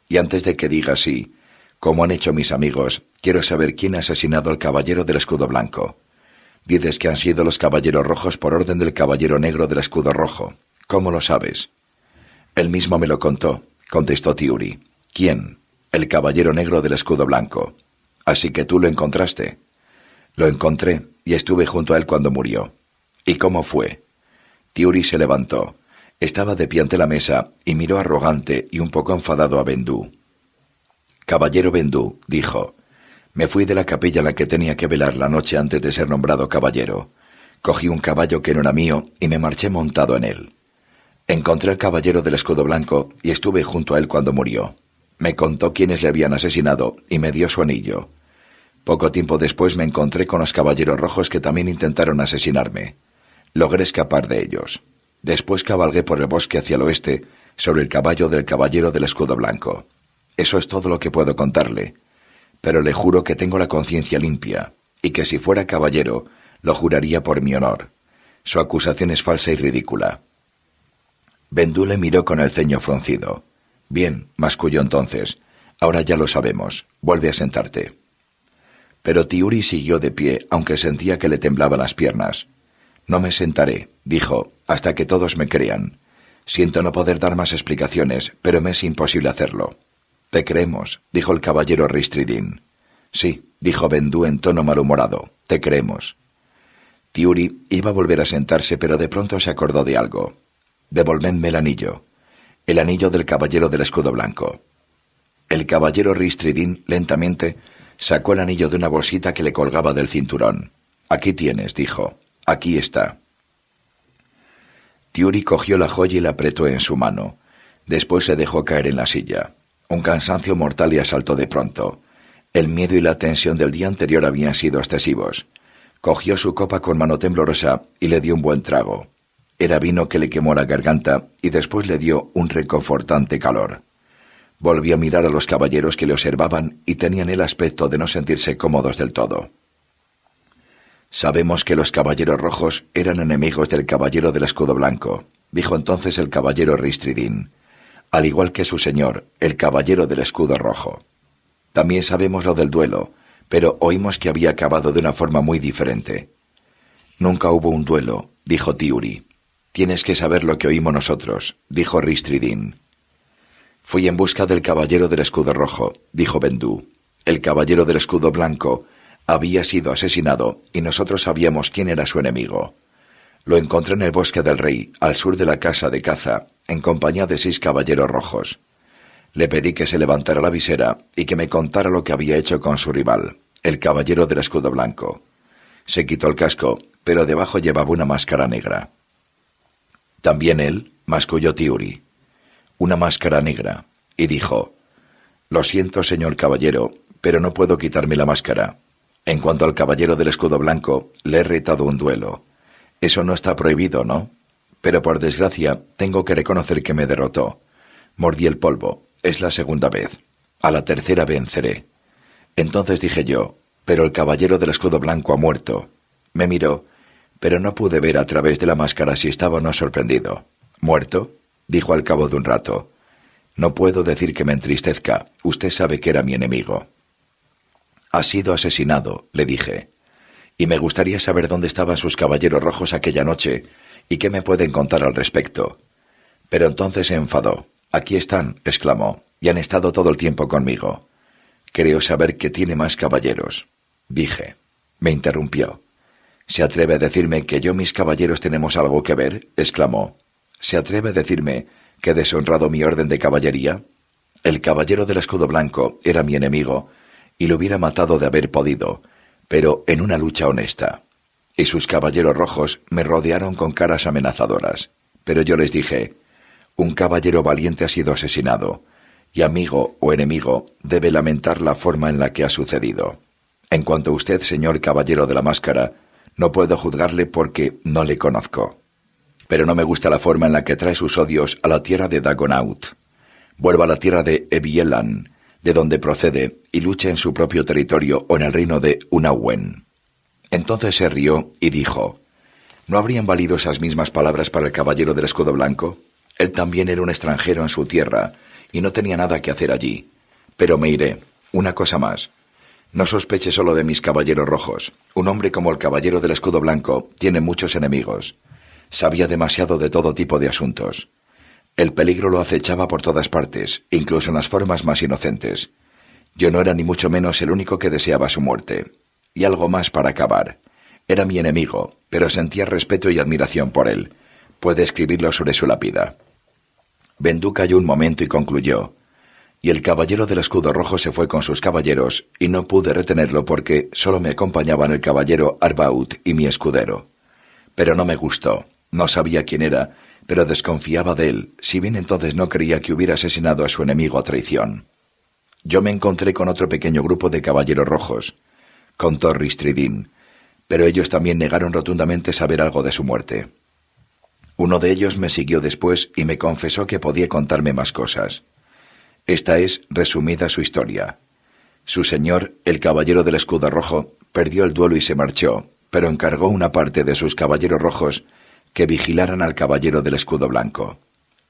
Y antes de que diga sí, como han hecho mis amigos, quiero saber quién ha asesinado al caballero del escudo blanco. Dices que han sido los caballeros rojos por orden del caballero negro del escudo rojo. ¿Cómo lo sabes? Él mismo me lo contó, contestó Tiuri. ¿Quién? El caballero negro del escudo blanco. Así que tú lo encontraste. Lo encontré y estuve junto a él cuando murió. ¿Y cómo fue? Tiuri se levantó. Estaba de pie ante la mesa y miró arrogante y un poco enfadado a Bendú. Caballero Bendú, dijo, me fui de la capilla a la que tenía que velar la noche antes de ser nombrado caballero. Cogí un caballo que no era mío y me marché montado en él. Encontré al caballero del escudo blanco y estuve junto a él cuando murió. Me contó quiénes le habían asesinado y me dio su anillo. Poco tiempo después me encontré con los caballeros rojos que también intentaron asesinarme. Logré escapar de ellos. Después cabalgué por el bosque hacia el oeste sobre el caballo del caballero del escudo blanco. Eso es todo lo que puedo contarle pero le juro que tengo la conciencia limpia, y que si fuera caballero, lo juraría por mi honor. Su acusación es falsa y ridícula. Bendú le miró con el ceño fruncido. Bien, masculló entonces. Ahora ya lo sabemos. Vuelve a sentarte. Pero Tiuri siguió de pie, aunque sentía que le temblaban las piernas. No me sentaré, dijo, hasta que todos me crean. Siento no poder dar más explicaciones, pero me es imposible hacerlo. Te creemos, dijo el caballero Ristridín. Sí, dijo Bendú en tono malhumorado. Te creemos. Tiuri iba a volver a sentarse, pero de pronto se acordó de algo. Devolvedme el anillo. El anillo del caballero del escudo blanco. El caballero Ristridín lentamente sacó el anillo de una bolsita que le colgaba del cinturón. Aquí tienes, dijo. Aquí está. Tiuri cogió la joya y la apretó en su mano. Después se dejó caer en la silla. Un cansancio mortal le asaltó de pronto. El miedo y la tensión del día anterior habían sido excesivos. Cogió su copa con mano temblorosa y le dio un buen trago. Era vino que le quemó la garganta y después le dio un reconfortante calor. Volvió a mirar a los caballeros que le observaban y tenían el aspecto de no sentirse cómodos del todo. Sabemos que los caballeros rojos eran enemigos del caballero del escudo blanco, dijo entonces el caballero Ristridín al igual que su señor, el caballero del escudo rojo. También sabemos lo del duelo, pero oímos que había acabado de una forma muy diferente. Nunca hubo un duelo, dijo Tiuri. Tienes que saber lo que oímos nosotros, dijo Ristridin. Fui en busca del caballero del escudo rojo, dijo Bendú. El caballero del escudo blanco había sido asesinado y nosotros sabíamos quién era su enemigo. Lo encontré en el bosque del rey, al sur de la casa de caza, en compañía de seis caballeros rojos. Le pedí que se levantara la visera y que me contara lo que había hecho con su rival, el caballero del escudo blanco. Se quitó el casco, pero debajo llevaba una máscara negra. También él masculló Tiuri, una máscara negra, y dijo Lo siento, señor caballero, pero no puedo quitarme la máscara. En cuanto al caballero del escudo blanco, le he retado un duelo. Eso no está prohibido, ¿no? pero por desgracia tengo que reconocer que me derrotó. Mordí el polvo. Es la segunda vez. A la tercera venceré. Entonces dije yo, pero el caballero del escudo blanco ha muerto. Me miró, pero no pude ver a través de la máscara si estaba o no sorprendido. ¿Muerto? dijo al cabo de un rato. No puedo decir que me entristezca. Usted sabe que era mi enemigo. Ha sido asesinado, le dije. Y me gustaría saber dónde estaban sus caballeros rojos aquella noche, ¿Y qué me pueden contar al respecto? Pero entonces se enfadó. Aquí están, exclamó, y han estado todo el tiempo conmigo. Creo saber que tiene más caballeros. Dije. Me interrumpió. ¿Se atreve a decirme que yo mis caballeros tenemos algo que ver? exclamó. ¿Se atreve a decirme que he deshonrado mi orden de caballería? El caballero del escudo blanco era mi enemigo, y lo hubiera matado de haber podido, pero en una lucha honesta y sus caballeros rojos me rodearon con caras amenazadoras, pero yo les dije, un caballero valiente ha sido asesinado, y amigo o enemigo debe lamentar la forma en la que ha sucedido. En cuanto a usted, señor caballero de la máscara, no puedo juzgarle porque no le conozco. Pero no me gusta la forma en la que trae sus odios a la tierra de Dagonaut. Vuelva a la tierra de Ebielan, de donde procede, y luche en su propio territorio o en el reino de Unawen. Entonces se rió y dijo, ¿No habrían valido esas mismas palabras para el caballero del escudo blanco? Él también era un extranjero en su tierra, y no tenía nada que hacer allí. Pero me iré. Una cosa más. No sospeche solo de mis caballeros rojos. Un hombre como el caballero del escudo blanco tiene muchos enemigos. Sabía demasiado de todo tipo de asuntos. El peligro lo acechaba por todas partes, incluso en las formas más inocentes. Yo no era ni mucho menos el único que deseaba su muerte y algo más para acabar. Era mi enemigo, pero sentía respeto y admiración por él. Puede escribirlo sobre su lápida. Bendú cayó un momento y concluyó. Y el caballero del escudo rojo se fue con sus caballeros, y no pude retenerlo porque solo me acompañaban el caballero Arbaut y mi escudero. Pero no me gustó. No sabía quién era, pero desconfiaba de él, si bien entonces no creía que hubiera asesinado a su enemigo a traición. Yo me encontré con otro pequeño grupo de caballeros rojos contó Ristridin, pero ellos también negaron rotundamente saber algo de su muerte. Uno de ellos me siguió después y me confesó que podía contarme más cosas. Esta es resumida su historia. Su señor, el caballero del escudo rojo, perdió el duelo y se marchó, pero encargó una parte de sus caballeros rojos que vigilaran al caballero del escudo blanco.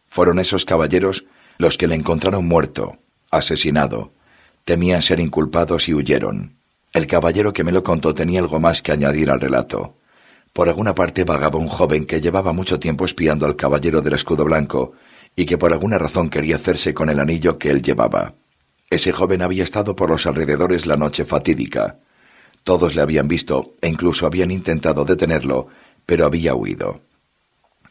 Fueron esos caballeros los que le encontraron muerto, asesinado. Temían ser inculpados y huyeron. El caballero que me lo contó tenía algo más que añadir al relato. Por alguna parte vagaba un joven que llevaba mucho tiempo espiando al caballero del escudo blanco y que por alguna razón quería hacerse con el anillo que él llevaba. Ese joven había estado por los alrededores la noche fatídica. Todos le habían visto e incluso habían intentado detenerlo, pero había huido.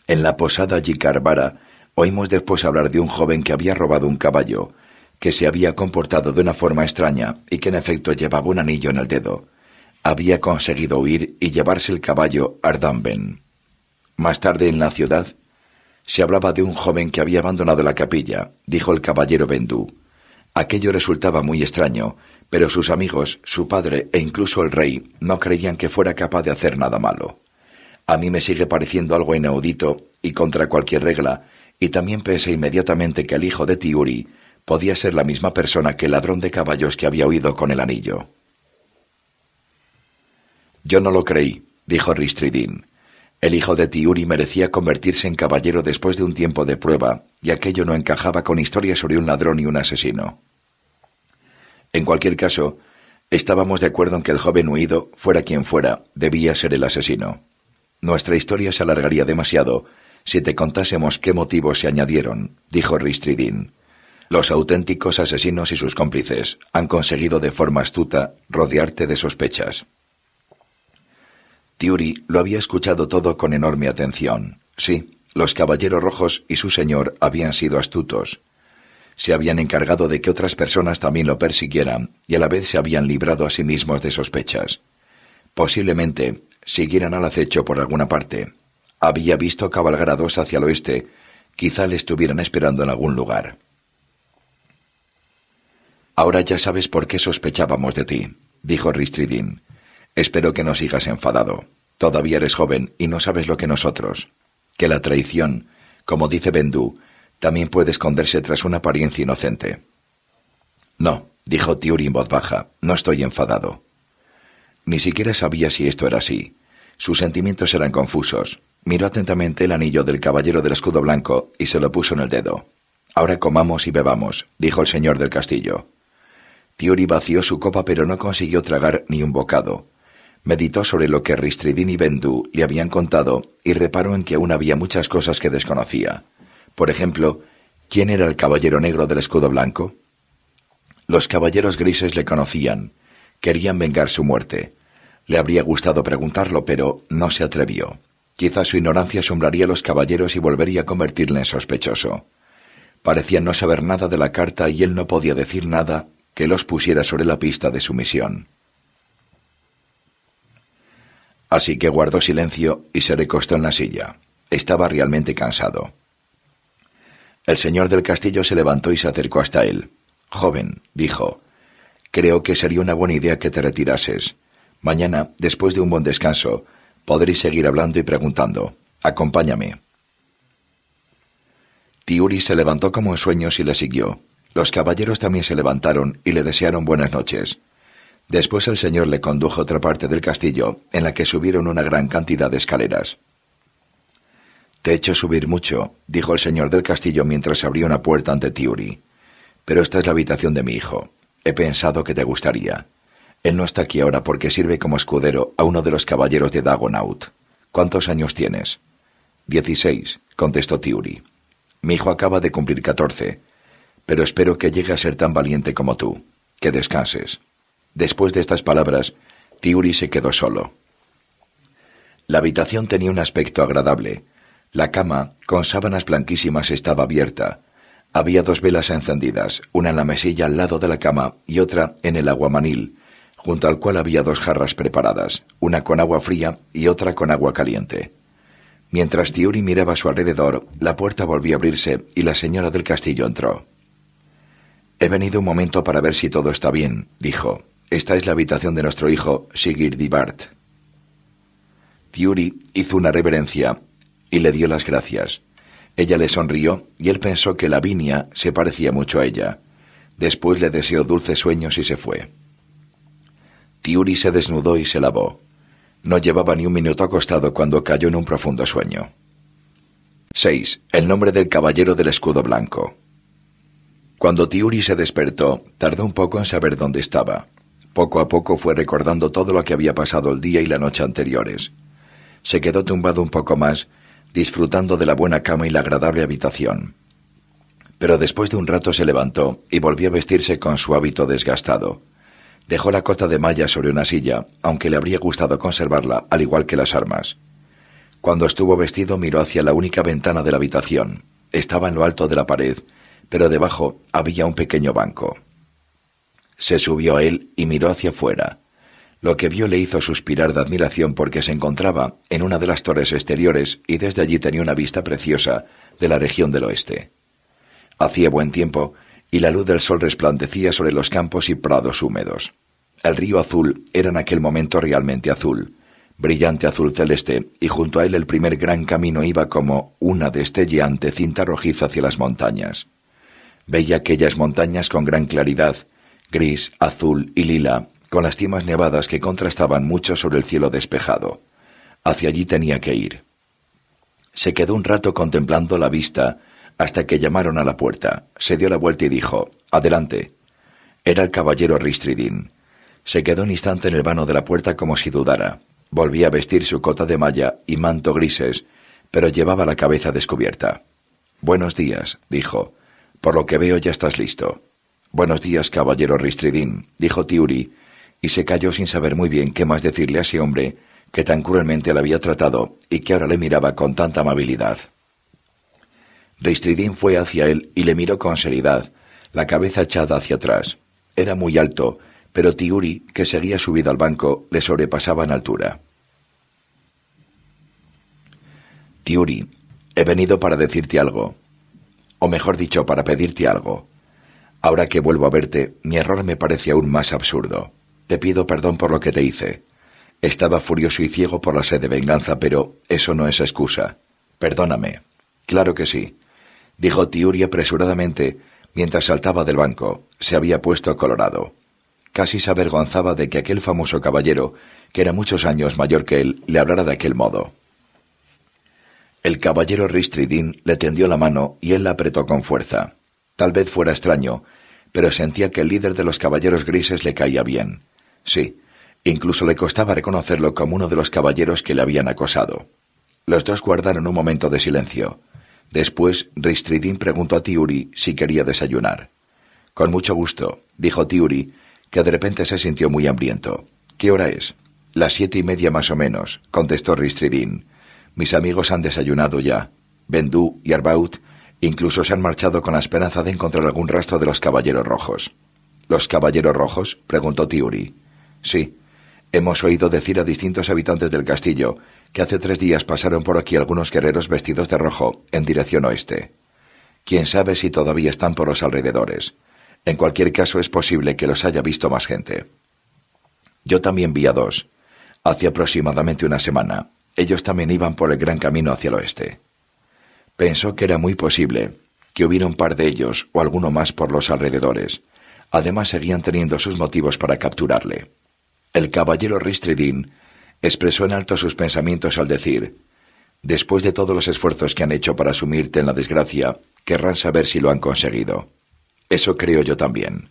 En la posada Gicarbara oímos después hablar de un joven que había robado un caballo, que se había comportado de una forma extraña y que en efecto llevaba un anillo en el dedo. Había conseguido huir y llevarse el caballo Ardamben. Más tarde en la ciudad se hablaba de un joven que había abandonado la capilla, dijo el caballero Bendú. Aquello resultaba muy extraño, pero sus amigos, su padre e incluso el rey no creían que fuera capaz de hacer nada malo. A mí me sigue pareciendo algo inaudito y contra cualquier regla, y también pensé inmediatamente que el hijo de Tiuri podía ser la misma persona que el ladrón de caballos que había huido con el anillo. Yo no lo creí, dijo Ristridin. El hijo de Tiuri merecía convertirse en caballero después de un tiempo de prueba, y aquello no encajaba con historias sobre un ladrón y un asesino. En cualquier caso, estábamos de acuerdo en que el joven huido, fuera quien fuera, debía ser el asesino. Nuestra historia se alargaría demasiado si te contásemos qué motivos se añadieron, dijo Ristridin. Los auténticos asesinos y sus cómplices han conseguido de forma astuta rodearte de sospechas. Tiuri lo había escuchado todo con enorme atención. Sí, los caballeros rojos y su señor habían sido astutos. Se habían encargado de que otras personas también lo persiguieran y a la vez se habían librado a sí mismos de sospechas. Posiblemente siguieran al acecho por alguna parte. Había visto cabalgar hacia el oeste. Quizá le estuvieran esperando en algún lugar. Ahora ya sabes por qué sospechábamos de ti, dijo Ristridin. Espero que no sigas enfadado. Todavía eres joven y no sabes lo que nosotros. Que la traición, como dice Bendú, también puede esconderse tras una apariencia inocente. No, dijo Tiuri en voz baja, no estoy enfadado. Ni siquiera sabía si esto era así. Sus sentimientos eran confusos. Miró atentamente el anillo del caballero del escudo blanco y se lo puso en el dedo. Ahora comamos y bebamos, dijo el señor del castillo. Tiori vació su copa pero no consiguió tragar ni un bocado. Meditó sobre lo que Ristridin y Bendu le habían contado y reparó en que aún había muchas cosas que desconocía. Por ejemplo, ¿quién era el caballero negro del escudo blanco? Los caballeros grises le conocían. Querían vengar su muerte. Le habría gustado preguntarlo, pero no se atrevió. Quizás su ignorancia asombraría a los caballeros y volvería a convertirle en sospechoso. Parecía no saber nada de la carta y él no podía decir nada que los pusiera sobre la pista de su misión. Así que guardó silencio y se recostó en la silla. Estaba realmente cansado. El señor del castillo se levantó y se acercó hasta él. Joven, dijo, creo que sería una buena idea que te retirases. Mañana, después de un buen descanso, podréis seguir hablando y preguntando. Acompáñame. Tiuri se levantó como en sueños y le siguió. Los caballeros también se levantaron y le desearon buenas noches. Después el señor le condujo a otra parte del castillo, en la que subieron una gran cantidad de escaleras. Te he hecho subir mucho, dijo el señor del castillo mientras abría una puerta ante Tiuri. Pero esta es la habitación de mi hijo. He pensado que te gustaría. Él no está aquí ahora porque sirve como escudero a uno de los caballeros de Dagonaut. ¿Cuántos años tienes? Dieciséis, contestó Tiuri. Mi hijo acaba de cumplir catorce pero espero que llegue a ser tan valiente como tú. Que descanses. Después de estas palabras, Tiuri se quedó solo. La habitación tenía un aspecto agradable. La cama, con sábanas blanquísimas, estaba abierta. Había dos velas encendidas, una en la mesilla al lado de la cama y otra en el aguamanil, junto al cual había dos jarras preparadas, una con agua fría y otra con agua caliente. Mientras Tiuri miraba a su alrededor, la puerta volvió a abrirse y la señora del castillo entró. He venido un momento para ver si todo está bien, dijo. Esta es la habitación de nuestro hijo, Sigurdibart. Tiuri hizo una reverencia y le dio las gracias. Ella le sonrió y él pensó que Lavinia se parecía mucho a ella. Después le deseó dulces sueños y se fue. Tiuri se desnudó y se lavó. No llevaba ni un minuto acostado cuando cayó en un profundo sueño. 6. El nombre del caballero del escudo blanco. Cuando Tiuri se despertó, tardó un poco en saber dónde estaba. Poco a poco fue recordando todo lo que había pasado el día y la noche anteriores. Se quedó tumbado un poco más, disfrutando de la buena cama y la agradable habitación. Pero después de un rato se levantó y volvió a vestirse con su hábito desgastado. Dejó la cota de malla sobre una silla, aunque le habría gustado conservarla, al igual que las armas. Cuando estuvo vestido miró hacia la única ventana de la habitación. Estaba en lo alto de la pared, pero debajo había un pequeño banco. Se subió a él y miró hacia afuera. Lo que vio le hizo suspirar de admiración porque se encontraba en una de las torres exteriores y desde allí tenía una vista preciosa de la región del oeste. Hacía buen tiempo y la luz del sol resplandecía sobre los campos y prados húmedos. El río azul era en aquel momento realmente azul, brillante azul celeste, y junto a él el primer gran camino iba como una destelleante cinta rojiza hacia las montañas. Veía aquellas montañas con gran claridad, gris, azul y lila, con las cimas nevadas que contrastaban mucho sobre el cielo despejado. Hacia allí tenía que ir. Se quedó un rato contemplando la vista hasta que llamaron a la puerta. Se dio la vuelta y dijo, Adelante. Era el caballero Ristridín. Se quedó un instante en el vano de la puerta como si dudara. Volvía a vestir su cota de malla y manto grises, pero llevaba la cabeza descubierta. Buenos días, dijo. Por lo que veo ya estás listo. Buenos días, caballero Ristridín, dijo Tiuri, y se calló sin saber muy bien qué más decirle a ese hombre que tan cruelmente le había tratado y que ahora le miraba con tanta amabilidad. Ristridín fue hacia él y le miró con seriedad, la cabeza echada hacia atrás. Era muy alto, pero Tiuri, que seguía subido al banco, le sobrepasaba en altura. Tiuri, he venido para decirte algo o mejor dicho, para pedirte algo. Ahora que vuelvo a verte, mi error me parece aún más absurdo. Te pido perdón por lo que te hice. Estaba furioso y ciego por la sed de venganza, pero eso no es excusa. Perdóname. Claro que sí, dijo Tiuri apresuradamente mientras saltaba del banco. Se había puesto colorado. Casi se avergonzaba de que aquel famoso caballero, que era muchos años mayor que él, le hablara de aquel modo. El caballero Ristridin le tendió la mano y él la apretó con fuerza. Tal vez fuera extraño, pero sentía que el líder de los caballeros grises le caía bien. Sí, incluso le costaba reconocerlo como uno de los caballeros que le habían acosado. Los dos guardaron un momento de silencio. Después, Ristridin preguntó a Tiuri si quería desayunar. Con mucho gusto, dijo Tiuri, que de repente se sintió muy hambriento. ¿Qué hora es? Las siete y media más o menos, contestó Ristridin. Mis amigos han desayunado ya. Bendú y Arbaut incluso se han marchado con la esperanza de encontrar algún rastro de los caballeros rojos. ¿Los caballeros rojos? preguntó Tiuri. Sí. Hemos oído decir a distintos habitantes del castillo que hace tres días pasaron por aquí algunos guerreros vestidos de rojo en dirección oeste. Quién sabe si todavía están por los alrededores. En cualquier caso es posible que los haya visto más gente. Yo también vi a dos, hace aproximadamente una semana, ellos también iban por el gran camino hacia el oeste. Pensó que era muy posible que hubiera un par de ellos o alguno más por los alrededores. Además seguían teniendo sus motivos para capturarle. El caballero Ristridin expresó en alto sus pensamientos al decir Después de todos los esfuerzos que han hecho para asumirte en la desgracia, querrán saber si lo han conseguido. Eso creo yo también.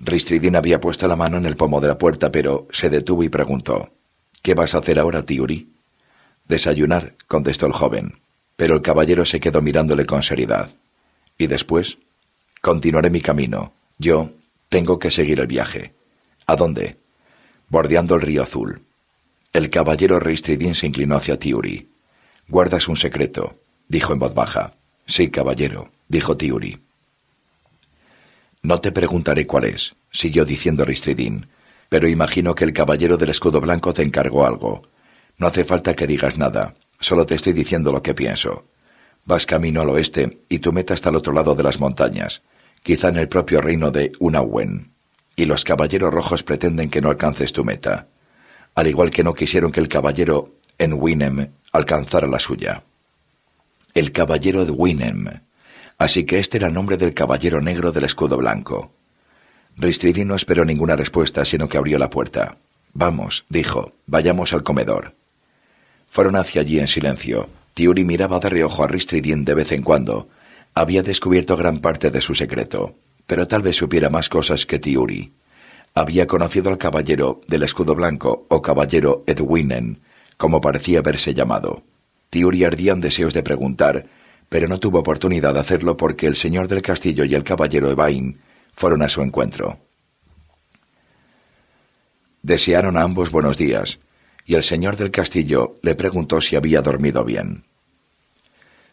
Ristridin había puesto la mano en el pomo de la puerta, pero se detuvo y preguntó ¿Qué vas a hacer ahora, Tiuri? Desayunar, contestó el joven, pero el caballero se quedó mirándole con seriedad. Y después, continuaré mi camino. Yo tengo que seguir el viaje. ¿A dónde? Bordeando el río azul. El caballero Ristridín se inclinó hacia Tiuri. Guardas un secreto, dijo en voz baja. Sí, caballero, dijo Tiuri. No te preguntaré cuál es, siguió diciendo Ristridín, pero imagino que el caballero del escudo blanco te encargó algo. No hace falta que digas nada, solo te estoy diciendo lo que pienso. Vas camino al oeste y tu meta está al otro lado de las montañas, quizá en el propio reino de Unawen. Y los caballeros rojos pretenden que no alcances tu meta, al igual que no quisieron que el caballero en Winem alcanzara la suya. El caballero de Winem. Así que este era el nombre del caballero negro del escudo blanco. Ristridi no esperó ninguna respuesta, sino que abrió la puerta. Vamos, dijo, vayamos al comedor. Fueron hacia allí en silencio. Tiuri miraba de reojo a Ristridin de vez en cuando. Había descubierto gran parte de su secreto, pero tal vez supiera más cosas que Tiuri. Había conocido al caballero del escudo blanco o caballero Edwinen, como parecía haberse llamado. Tiuri en deseos de preguntar, pero no tuvo oportunidad de hacerlo porque el señor del castillo y el caballero Evain fueron a su encuentro. Desearon a ambos buenos días, y el señor del castillo le preguntó si había dormido bien.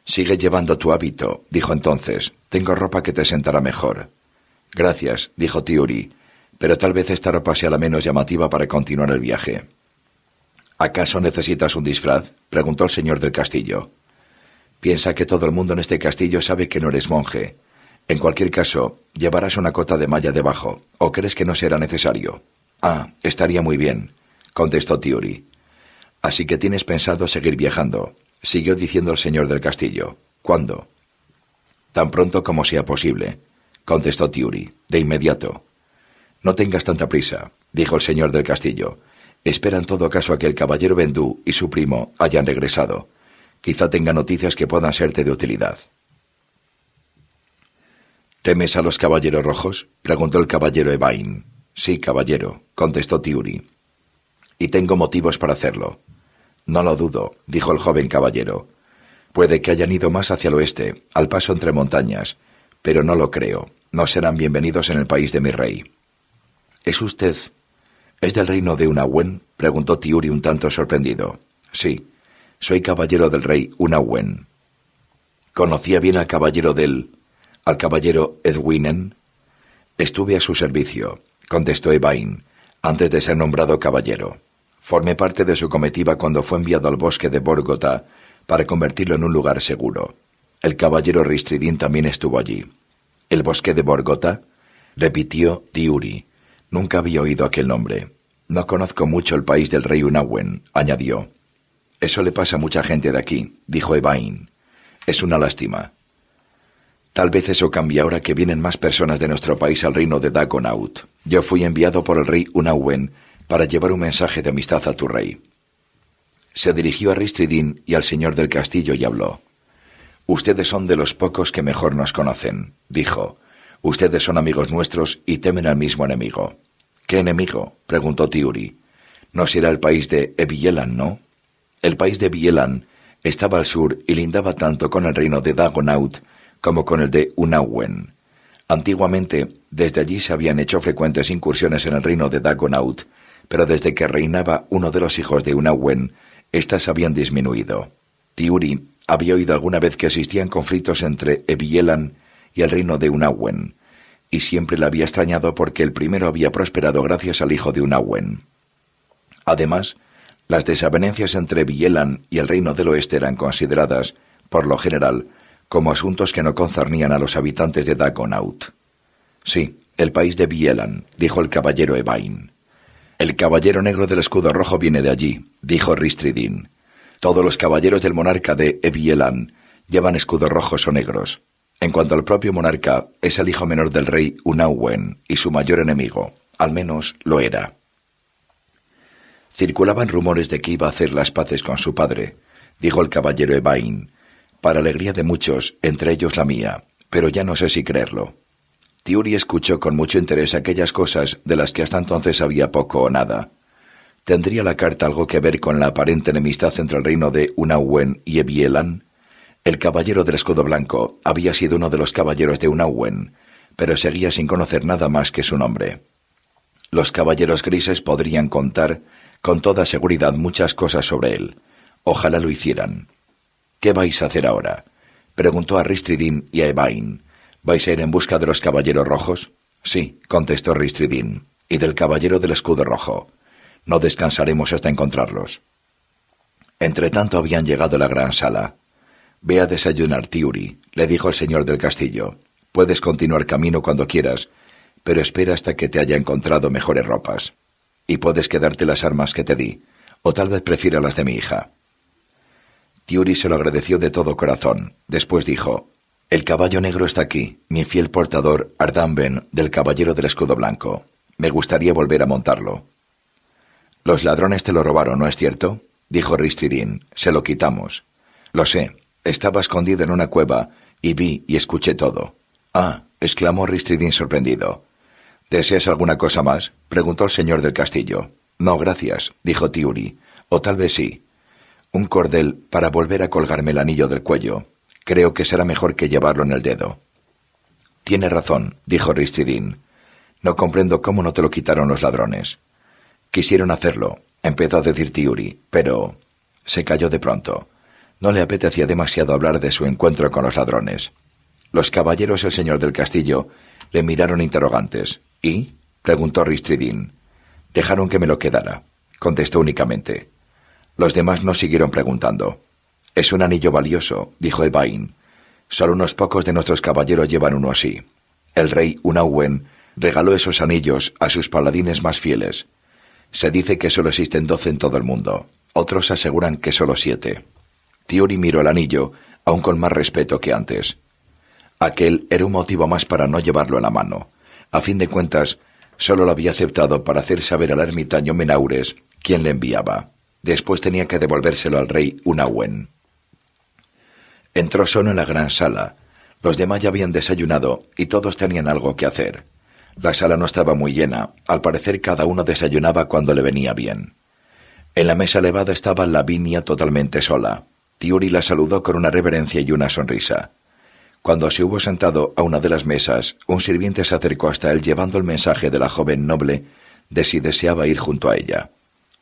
Sigue llevando tu hábito, dijo entonces. Tengo ropa que te sentará mejor. Gracias, dijo Tiuri, pero tal vez esta ropa sea la menos llamativa para continuar el viaje. ¿Acaso necesitas un disfraz? preguntó el señor del castillo. Piensa que todo el mundo en este castillo sabe que no eres monje. En cualquier caso, llevarás una cota de malla debajo, o crees que no será necesario. Ah, estaría muy bien contestó Tiuri. Así que tienes pensado seguir viajando, siguió diciendo el señor del castillo. ¿Cuándo? Tan pronto como sea posible, contestó Tiuri, de inmediato. No tengas tanta prisa, dijo el señor del castillo. Espera en todo caso a que el caballero Bendú y su primo hayan regresado. Quizá tenga noticias que puedan serte de utilidad. ¿Temes a los caballeros rojos? preguntó el caballero Evain. Sí, caballero, contestó Tiuri y tengo motivos para hacerlo. No lo dudo, dijo el joven caballero. Puede que hayan ido más hacia el oeste, al paso entre montañas, pero no lo creo. No serán bienvenidos en el país de mi rey. ¿Es usted... ¿Es del reino de Unawen? preguntó Tiuri un tanto sorprendido. Sí, soy caballero del rey Unawen. Conocía bien al caballero del... al caballero Edwinen. Estuve a su servicio, contestó Evain, antes de ser nombrado caballero. Formé parte de su comitiva cuando fue enviado al bosque de Borgota para convertirlo en un lugar seguro. El caballero Ristridín también estuvo allí. ¿El bosque de Borgota? repitió Diuri. Nunca había oído aquel nombre. No conozco mucho el país del rey Unawen, añadió. Eso le pasa a mucha gente de aquí, dijo Evain. Es una lástima. Tal vez eso cambie ahora que vienen más personas de nuestro país al reino de Dagonaut. Yo fui enviado por el rey Unawen para llevar un mensaje de amistad a tu rey. Se dirigió a Ristridin y al señor del castillo y habló. Ustedes son de los pocos que mejor nos conocen, dijo. Ustedes son amigos nuestros y temen al mismo enemigo. ¿Qué enemigo? preguntó Tiuri. No será el país de Evielan, ¿no? El país de Evielan estaba al sur y lindaba tanto con el reino de Dagonaut como con el de Unawen. Antiguamente, desde allí se habían hecho frecuentes incursiones en el reino de Dagonaut, pero desde que reinaba uno de los hijos de Unawen, éstas habían disminuido. Tiuri había oído alguna vez que existían conflictos entre Ebielan y el reino de Unawen, y siempre la había extrañado porque el primero había prosperado gracias al hijo de Unawen. Además, las desavenencias entre Bielan y el Reino del Oeste eran consideradas, por lo general, como asuntos que no concernían a los habitantes de Dagonaut. Sí, el país de Bielan, dijo el caballero Evain. El caballero negro del escudo rojo viene de allí, dijo Ristridin. Todos los caballeros del monarca de Evielan llevan escudos rojos o negros. En cuanto al propio monarca, es el hijo menor del rey Unawen y su mayor enemigo, al menos lo era. Circulaban rumores de que iba a hacer las paces con su padre, dijo el caballero Evain, para alegría de muchos, entre ellos la mía, pero ya no sé si creerlo. Tiuri escuchó con mucho interés aquellas cosas de las que hasta entonces había poco o nada. ¿Tendría la carta algo que ver con la aparente enemistad entre el reino de Unawen y Ebielan? El caballero del escudo blanco había sido uno de los caballeros de Unawen, pero seguía sin conocer nada más que su nombre. Los caballeros grises podrían contar con toda seguridad muchas cosas sobre él. Ojalá lo hicieran. ¿Qué vais a hacer ahora? preguntó a Ristridin y a Evain, ¿Vais a ir en busca de los caballeros rojos? Sí, contestó Ristridin, y del caballero del escudo rojo. No descansaremos hasta encontrarlos. Entretanto habían llegado a la gran sala. Ve a desayunar, Tiuri, le dijo el señor del castillo. Puedes continuar camino cuando quieras, pero espera hasta que te haya encontrado mejores ropas. Y puedes quedarte las armas que te di, o tal vez prefiera las de mi hija. Tiuri se lo agradeció de todo corazón. Después dijo el caballo negro está aquí, mi fiel portador Ardamben del Caballero del Escudo Blanco. Me gustaría volver a montarlo. Los ladrones te lo robaron, ¿no es cierto? dijo Ristridin. Se lo quitamos. Lo sé. Estaba escondido en una cueva y vi y escuché todo. Ah, exclamó ristridin sorprendido. ¿Deseas alguna cosa más? preguntó el señor del castillo. No, gracias, dijo Tiuri. O tal vez sí. Un cordel para volver a colgarme el anillo del cuello. Creo que será mejor que llevarlo en el dedo. Tiene razón, dijo Ristidín. No comprendo cómo no te lo quitaron los ladrones. Quisieron hacerlo, empezó a decir Tiuri, pero... se calló de pronto. No le apetecía demasiado hablar de su encuentro con los ladrones. Los caballeros y el señor del castillo le miraron interrogantes. ¿Y? preguntó Ristridín. Dejaron que me lo quedara, contestó únicamente. Los demás no siguieron preguntando. Es un anillo valioso, dijo Evain. Solo unos pocos de nuestros caballeros llevan uno así. El rey Unawen regaló esos anillos a sus paladines más fieles. Se dice que solo existen doce en todo el mundo. Otros aseguran que solo siete. Tiori miró el anillo, aún con más respeto que antes. Aquel era un motivo más para no llevarlo a la mano. A fin de cuentas, solo lo había aceptado para hacer saber al ermitaño Menaures quién le enviaba. Después tenía que devolvérselo al rey Unawen. Entró solo en la gran sala. Los demás ya habían desayunado y todos tenían algo que hacer. La sala no estaba muy llena, al parecer cada uno desayunaba cuando le venía bien. En la mesa elevada estaba Lavinia totalmente sola. Tiuri la saludó con una reverencia y una sonrisa. Cuando se hubo sentado a una de las mesas, un sirviente se acercó hasta él llevando el mensaje de la joven noble de si deseaba ir junto a ella.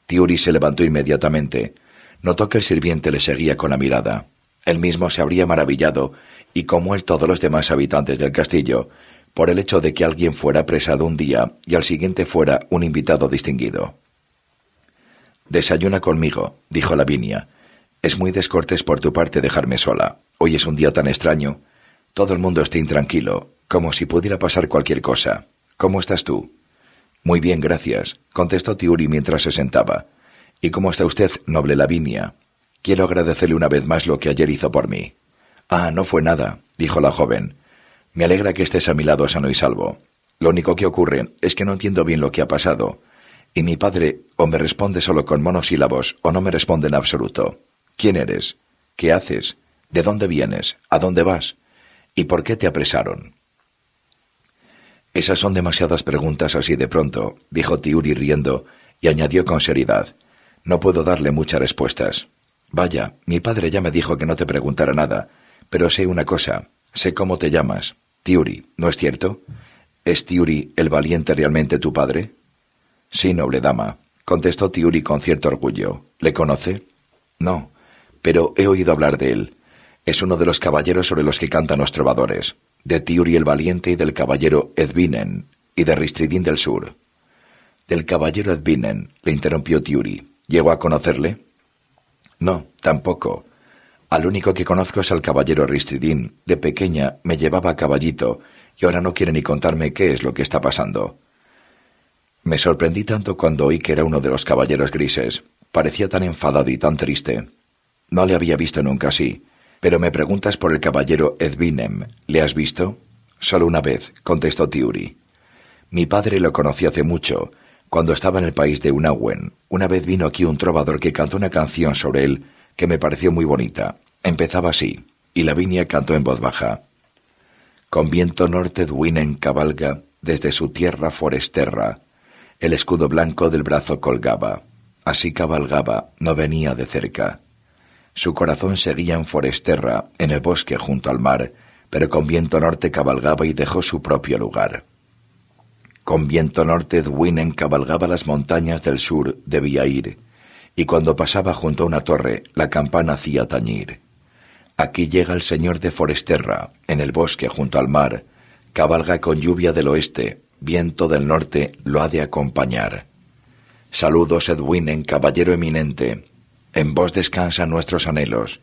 Tiuri se levantó inmediatamente. Notó que el sirviente le seguía con la mirada. Él mismo se habría maravillado, y como él todos los demás habitantes del castillo, por el hecho de que alguien fuera apresado un día y al siguiente fuera un invitado distinguido. Desayuna conmigo, dijo Lavinia. Es muy descortés por tu parte dejarme sola. Hoy es un día tan extraño. Todo el mundo está intranquilo, como si pudiera pasar cualquier cosa. ¿Cómo estás tú? Muy bien, gracias, contestó Tiuri mientras se sentaba. ¿Y cómo está usted, noble Lavinia? Quiero agradecerle una vez más lo que ayer hizo por mí. Ah, no fue nada, dijo la joven. Me alegra que estés a mi lado sano y salvo. Lo único que ocurre es que no entiendo bien lo que ha pasado. Y mi padre o me responde solo con monosílabos o no me responde en absoluto. ¿Quién eres? ¿Qué haces? ¿De dónde vienes? ¿A dónde vas? ¿Y por qué te apresaron? Esas son demasiadas preguntas así de pronto, dijo Tiuri riendo, y añadió con seriedad. No puedo darle muchas respuestas. Vaya, mi padre ya me dijo que no te preguntara nada, pero sé una cosa, sé cómo te llamas, Tiuri, ¿no es cierto? ¿Es Tiuri el valiente realmente tu padre? Sí, noble dama, contestó Tiuri con cierto orgullo. ¿Le conoce? No, pero he oído hablar de él. Es uno de los caballeros sobre los que cantan los trovadores, de Tiuri el valiente y del caballero Edvinen, y de Ristridín del Sur. Del caballero Edvinen, le interrumpió Tiuri. ¿Llegó a conocerle? No, tampoco. Al único que conozco es al caballero Ristridín. De pequeña me llevaba a caballito y ahora no quiere ni contarme qué es lo que está pasando. Me sorprendí tanto cuando oí que era uno de los caballeros grises. Parecía tan enfadado y tan triste. No le había visto nunca así. Pero me preguntas por el caballero Edwinem. ¿Le has visto? Solo una vez, contestó Tiuri. Mi padre lo conoció hace mucho, cuando estaba en el país de Unawen, una vez vino aquí un trovador que cantó una canción sobre él que me pareció muy bonita. Empezaba así, y la Lavinia cantó en voz baja. Con viento norte Duinen cabalga desde su tierra foresterra. El escudo blanco del brazo colgaba. Así cabalgaba, no venía de cerca. Su corazón seguía en Foresterra, en el bosque junto al mar, pero con viento norte cabalgaba y dejó su propio lugar. Con viento norte, Edwinen cabalgaba las montañas del sur debía ir, y cuando pasaba junto a una torre, la campana hacía tañir. Aquí llega el señor de Foresterra, en el bosque junto al mar, cabalga con lluvia del oeste, viento del norte lo ha de acompañar. Saludos, Edwinen, caballero eminente. En vos descansan nuestros anhelos.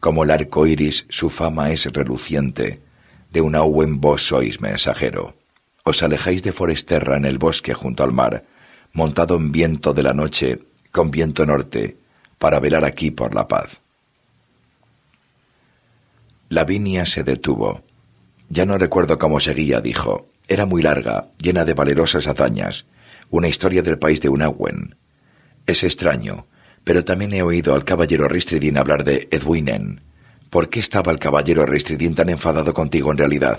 Como el arco iris, su fama es reluciente. De una en vos sois mensajero os alejáis de Foresterra en el bosque junto al mar, montado en viento de la noche, con viento norte, para velar aquí por la paz. Lavinia se detuvo. Ya no recuerdo cómo seguía, dijo. Era muy larga, llena de valerosas hazañas, una historia del país de Unawen. Es extraño, pero también he oído al caballero Ristridin hablar de Edwinen. ¿Por qué estaba el caballero Ristridin tan enfadado contigo en realidad?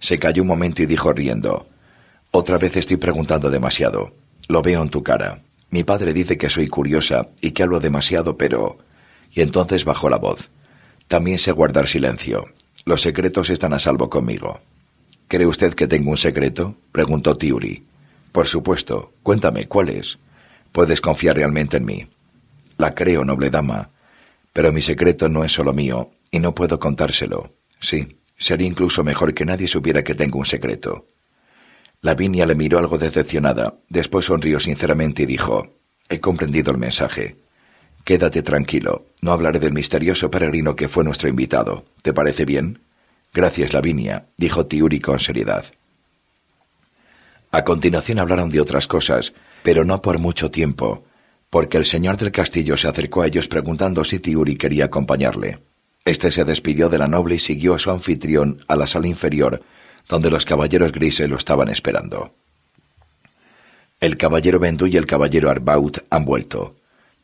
Se calló un momento y dijo riendo, Otra vez estoy preguntando demasiado. Lo veo en tu cara. Mi padre dice que soy curiosa y que hablo demasiado, pero... Y entonces bajó la voz. También sé guardar silencio. Los secretos están a salvo conmigo. ¿Cree usted que tengo un secreto? preguntó Tiuri. Por supuesto. Cuéntame, ¿cuál es? Puedes confiar realmente en mí. La creo, noble dama. Pero mi secreto no es solo mío, y no puedo contárselo. Sí, Sería incluso mejor que nadie supiera que tengo un secreto. Lavinia le miró algo decepcionada, después sonrió sinceramente y dijo He comprendido el mensaje. Quédate tranquilo, no hablaré del misterioso peregrino que fue nuestro invitado. ¿Te parece bien? Gracias, Lavinia, dijo Tiuri con seriedad. A continuación hablaron de otras cosas, pero no por mucho tiempo, porque el señor del castillo se acercó a ellos preguntando si Tiuri quería acompañarle. Este se despidió de la noble y siguió a su anfitrión a la sala inferior, donde los caballeros grises lo estaban esperando. El caballero Bendú y el caballero Arbaut han vuelto,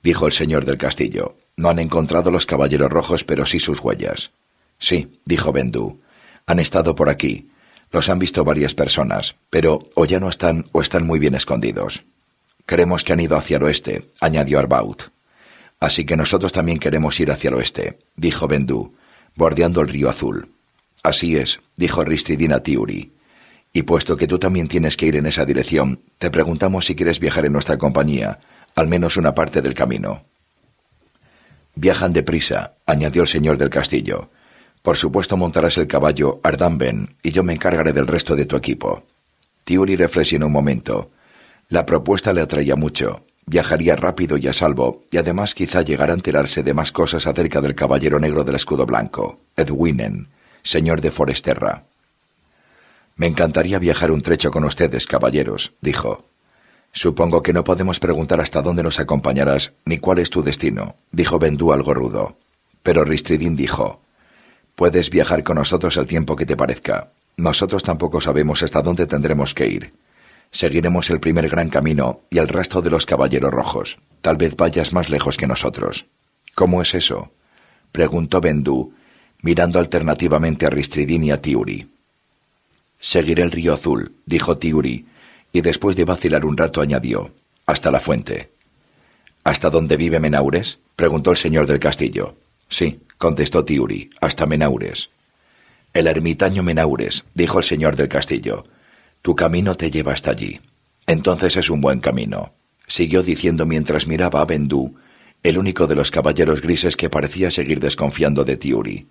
dijo el señor del castillo. No han encontrado los caballeros rojos, pero sí sus huellas. Sí, dijo Bendú. Han estado por aquí. Los han visto varias personas, pero o ya no están o están muy bien escondidos. Creemos que han ido hacia el oeste, añadió Arbaut. Así que nosotros también queremos ir hacia el oeste, dijo Bendú, bordeando el río azul. Así es, dijo a Tiuri. Y puesto que tú también tienes que ir en esa dirección, te preguntamos si quieres viajar en nuestra compañía, al menos una parte del camino. Viajan deprisa, añadió el señor del castillo. Por supuesto montarás el caballo Ardamben y yo me encargaré del resto de tu equipo. Tiuri reflexionó un momento. La propuesta le atraía mucho, Viajaría rápido y a salvo, y además quizá llegara a enterarse de más cosas acerca del caballero negro del escudo blanco, Edwinen, señor de Foresterra. Me encantaría viajar un trecho con ustedes, caballeros, dijo. Supongo que no podemos preguntar hasta dónde nos acompañarás ni cuál es tu destino, dijo Bendú algo rudo. Pero Ristridín dijo, Puedes viajar con nosotros el tiempo que te parezca. Nosotros tampoco sabemos hasta dónde tendremos que ir. Seguiremos el primer gran camino y el rastro de los caballeros rojos. Tal vez vayas más lejos que nosotros. ¿Cómo es eso? preguntó Bendú, mirando alternativamente a Ristridín y a Tiuri. Seguiré el río azul, dijo Tiuri, y después de vacilar un rato añadió, hasta la fuente. ¿Hasta dónde vive Menaures? preguntó el señor del castillo. Sí, contestó Tiuri, hasta Menaures. El ermitaño Menaures, dijo el señor del castillo. Tu camino te lleva hasta allí. Entonces es un buen camino, siguió diciendo mientras miraba a Bendú, el único de los caballeros grises que parecía seguir desconfiando de Tiuri.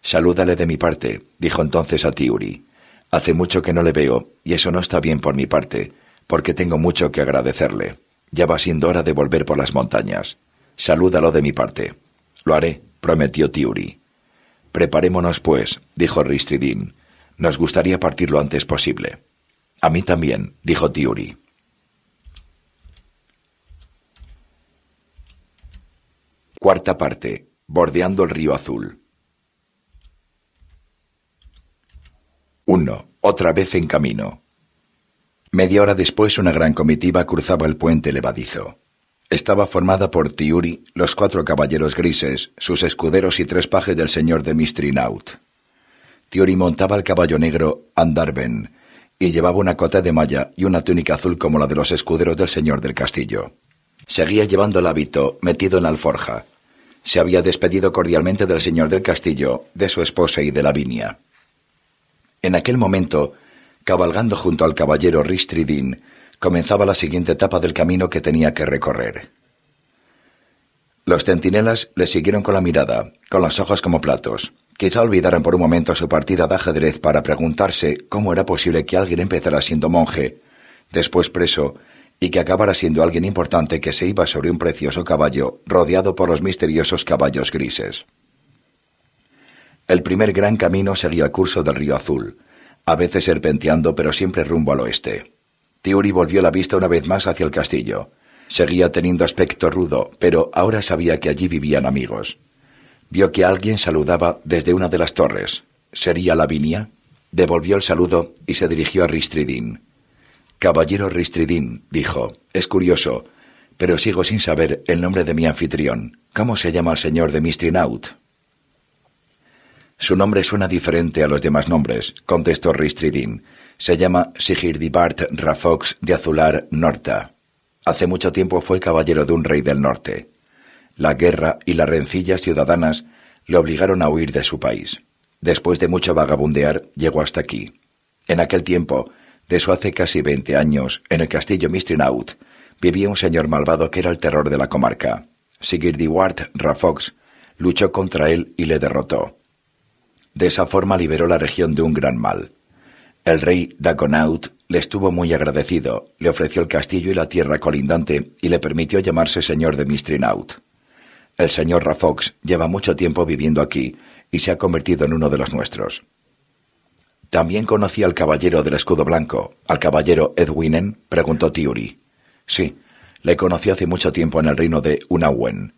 Salúdale de mi parte, dijo entonces a Tiuri. Hace mucho que no le veo, y eso no está bien por mi parte, porque tengo mucho que agradecerle. Ya va siendo hora de volver por las montañas. Salúdalo de mi parte. Lo haré, prometió Tiuri. Preparémonos, pues, dijo Ristidin. Nos gustaría partir lo antes posible. A mí también, dijo Tiuri. Cuarta parte. Bordeando el río azul. 1. Otra vez en camino. Media hora después una gran comitiva cruzaba el puente levadizo. Estaba formada por Tiuri, los cuatro caballeros grises, sus escuderos y tres pajes del señor de Mistrinaut. Tiuri montaba el caballo negro Andarben, y llevaba una cota de malla y una túnica azul como la de los escuderos del señor del castillo. Seguía llevando el hábito metido en la alforja. Se había despedido cordialmente del señor del castillo, de su esposa y de la Lavinia. En aquel momento, cabalgando junto al caballero Ristridin, comenzaba la siguiente etapa del camino que tenía que recorrer. Los centinelas le siguieron con la mirada, con los ojos como platos. Quizá olvidaran por un momento su partida de ajedrez para preguntarse cómo era posible que alguien empezara siendo monje, después preso, y que acabara siendo alguien importante que se iba sobre un precioso caballo rodeado por los misteriosos caballos grises. El primer gran camino seguía el curso del río Azul, a veces serpenteando pero siempre rumbo al oeste. Tiuri volvió la vista una vez más hacia el castillo. Seguía teniendo aspecto rudo, pero ahora sabía que allí vivían amigos. Vio que alguien saludaba desde una de las torres. ¿Sería Lavinia? Devolvió el saludo y se dirigió a Ristridin Caballero Ristridin dijo, es curioso, pero sigo sin saber el nombre de mi anfitrión. ¿Cómo se llama el señor de Mistrinaut? Su nombre suena diferente a los demás nombres, contestó Ristridin Se llama Sigirdibart Rafox de Azular Norta. Hace mucho tiempo fue caballero de un rey del norte la guerra y las rencillas ciudadanas le obligaron a huir de su país. Después de mucho vagabundear, llegó hasta aquí. En aquel tiempo, de eso hace casi veinte años, en el castillo Mistrinaut, vivía un señor malvado que era el terror de la comarca. Ward Rafox luchó contra él y le derrotó. De esa forma liberó la región de un gran mal. El rey Dagonaut le estuvo muy agradecido, le ofreció el castillo y la tierra colindante y le permitió llamarse señor de Mistrinaut. El señor Rafox lleva mucho tiempo viviendo aquí y se ha convertido en uno de los nuestros. También conocí al caballero del escudo blanco, al caballero Edwinen, preguntó Tiuri. Sí, le conocí hace mucho tiempo en el reino de Unawen.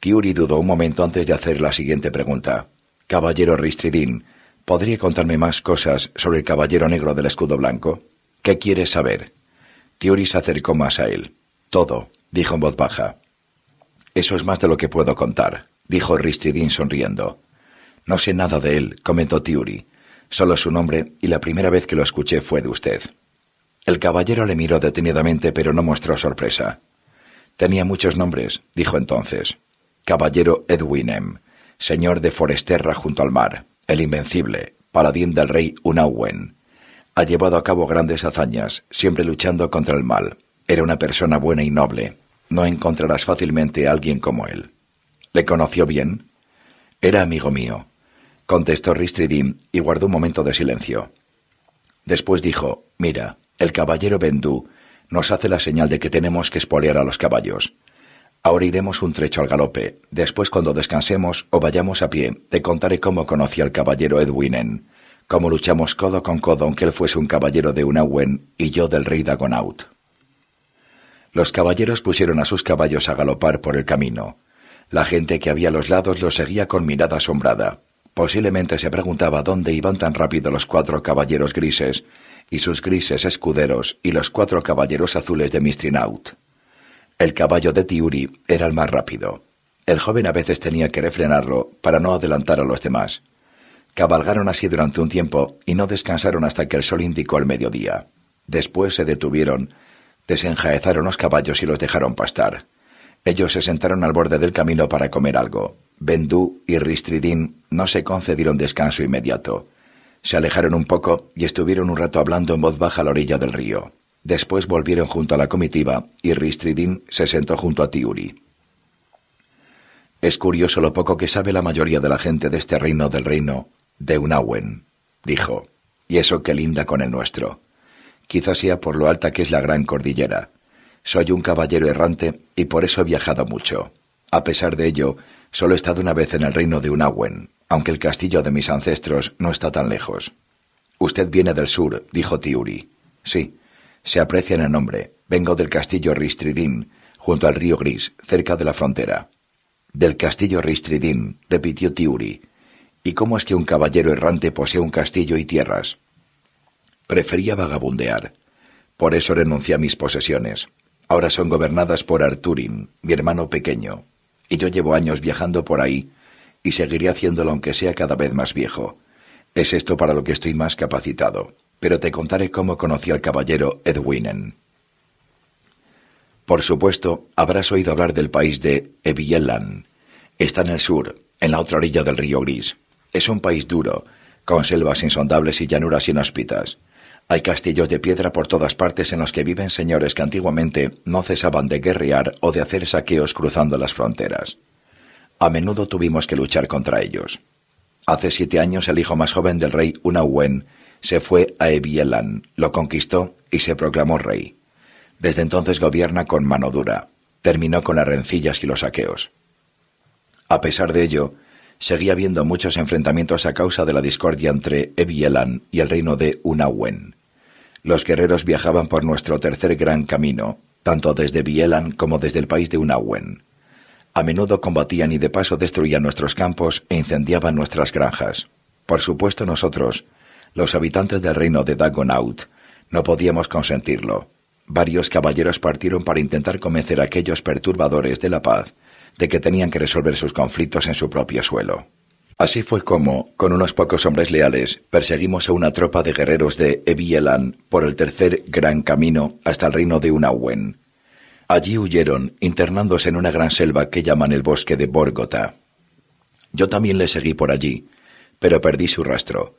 Tiuri dudó un momento antes de hacer la siguiente pregunta. Caballero Ristridin, ¿podría contarme más cosas sobre el caballero negro del escudo blanco? ¿Qué quieres saber? Tiuri se acercó más a él. Todo, dijo en voz baja. Eso es más de lo que puedo contar, dijo Ristridin sonriendo. No sé nada de él, comentó Tiuri. Solo su nombre y la primera vez que lo escuché fue de usted. El caballero le miró detenidamente, pero no mostró sorpresa. Tenía muchos nombres, dijo entonces. Caballero Edwinem, señor de Foresterra junto al mar, el invencible, paladín del rey Unawen. Ha llevado a cabo grandes hazañas, siempre luchando contra el mal. Era una persona buena y noble, no encontrarás fácilmente a alguien como él. ¿Le conoció bien? Era amigo mío, contestó Ristridim y guardó un momento de silencio. Después dijo, Mira, el caballero Bendú nos hace la señal de que tenemos que espolear a los caballos. Ahora iremos un trecho al galope. Después, cuando descansemos o vayamos a pie, te contaré cómo conocí al caballero Edwinen, cómo luchamos codo con codo, aunque él fuese un caballero de Unawen y yo del rey Dagonaut. Los caballeros pusieron a sus caballos a galopar por el camino. La gente que había a los lados los seguía con mirada asombrada. Posiblemente se preguntaba dónde iban tan rápido los cuatro caballeros grises y sus grises escuderos y los cuatro caballeros azules de Mistrinaut. El caballo de Tiuri era el más rápido. El joven a veces tenía que refrenarlo para no adelantar a los demás. Cabalgaron así durante un tiempo y no descansaron hasta que el sol indicó el mediodía. Después se detuvieron Desenjaezaron los caballos y los dejaron pastar. Ellos se sentaron al borde del camino para comer algo. Bendú y Ristridín no se concedieron descanso inmediato. Se alejaron un poco y estuvieron un rato hablando en voz baja a la orilla del río. Después volvieron junto a la comitiva y Ristridín se sentó junto a Tiuri. Es curioso lo poco que sabe la mayoría de la gente de este reino del reino de Unawen, dijo, y eso que linda con el nuestro quizás sea por lo alta que es la Gran Cordillera. Soy un caballero errante y por eso he viajado mucho. A pesar de ello, solo he estado una vez en el reino de Unawen, aunque el castillo de mis ancestros no está tan lejos. Usted viene del sur, dijo Tiuri. Sí, se aprecia en el nombre. Vengo del castillo Ristridin, junto al río Gris, cerca de la frontera. Del castillo Ristridin, repitió Tiuri. ¿Y cómo es que un caballero errante posee un castillo y tierras? prefería vagabundear. Por eso renuncié a mis posesiones. Ahora son gobernadas por Arturin, mi hermano pequeño, y yo llevo años viajando por ahí, y seguiré haciéndolo aunque sea cada vez más viejo. Es esto para lo que estoy más capacitado, pero te contaré cómo conocí al caballero Edwinen. Por supuesto, habrás oído hablar del país de Evillan. Está en el sur, en la otra orilla del río Gris. Es un país duro, con selvas insondables y llanuras inhóspitas. Hay castillos de piedra por todas partes en los que viven señores que antiguamente no cesaban de guerrear o de hacer saqueos cruzando las fronteras. A menudo tuvimos que luchar contra ellos. Hace siete años el hijo más joven del rey Unawen se fue a Ebielan, lo conquistó y se proclamó rey. Desde entonces gobierna con mano dura. Terminó con las rencillas y los saqueos. A pesar de ello, seguía habiendo muchos enfrentamientos a causa de la discordia entre Evielan y el reino de Unawen. Los guerreros viajaban por nuestro tercer gran camino, tanto desde Bielan como desde el país de Unawen. A menudo combatían y de paso destruían nuestros campos e incendiaban nuestras granjas. Por supuesto nosotros, los habitantes del reino de Dagonaut, no podíamos consentirlo. Varios caballeros partieron para intentar convencer a aquellos perturbadores de la paz de que tenían que resolver sus conflictos en su propio suelo. Así fue como, con unos pocos hombres leales, perseguimos a una tropa de guerreros de Evielan por el tercer gran camino hasta el reino de Unawen. Allí huyeron, internándose en una gran selva que llaman el bosque de Borgota. Yo también le seguí por allí, pero perdí su rastro.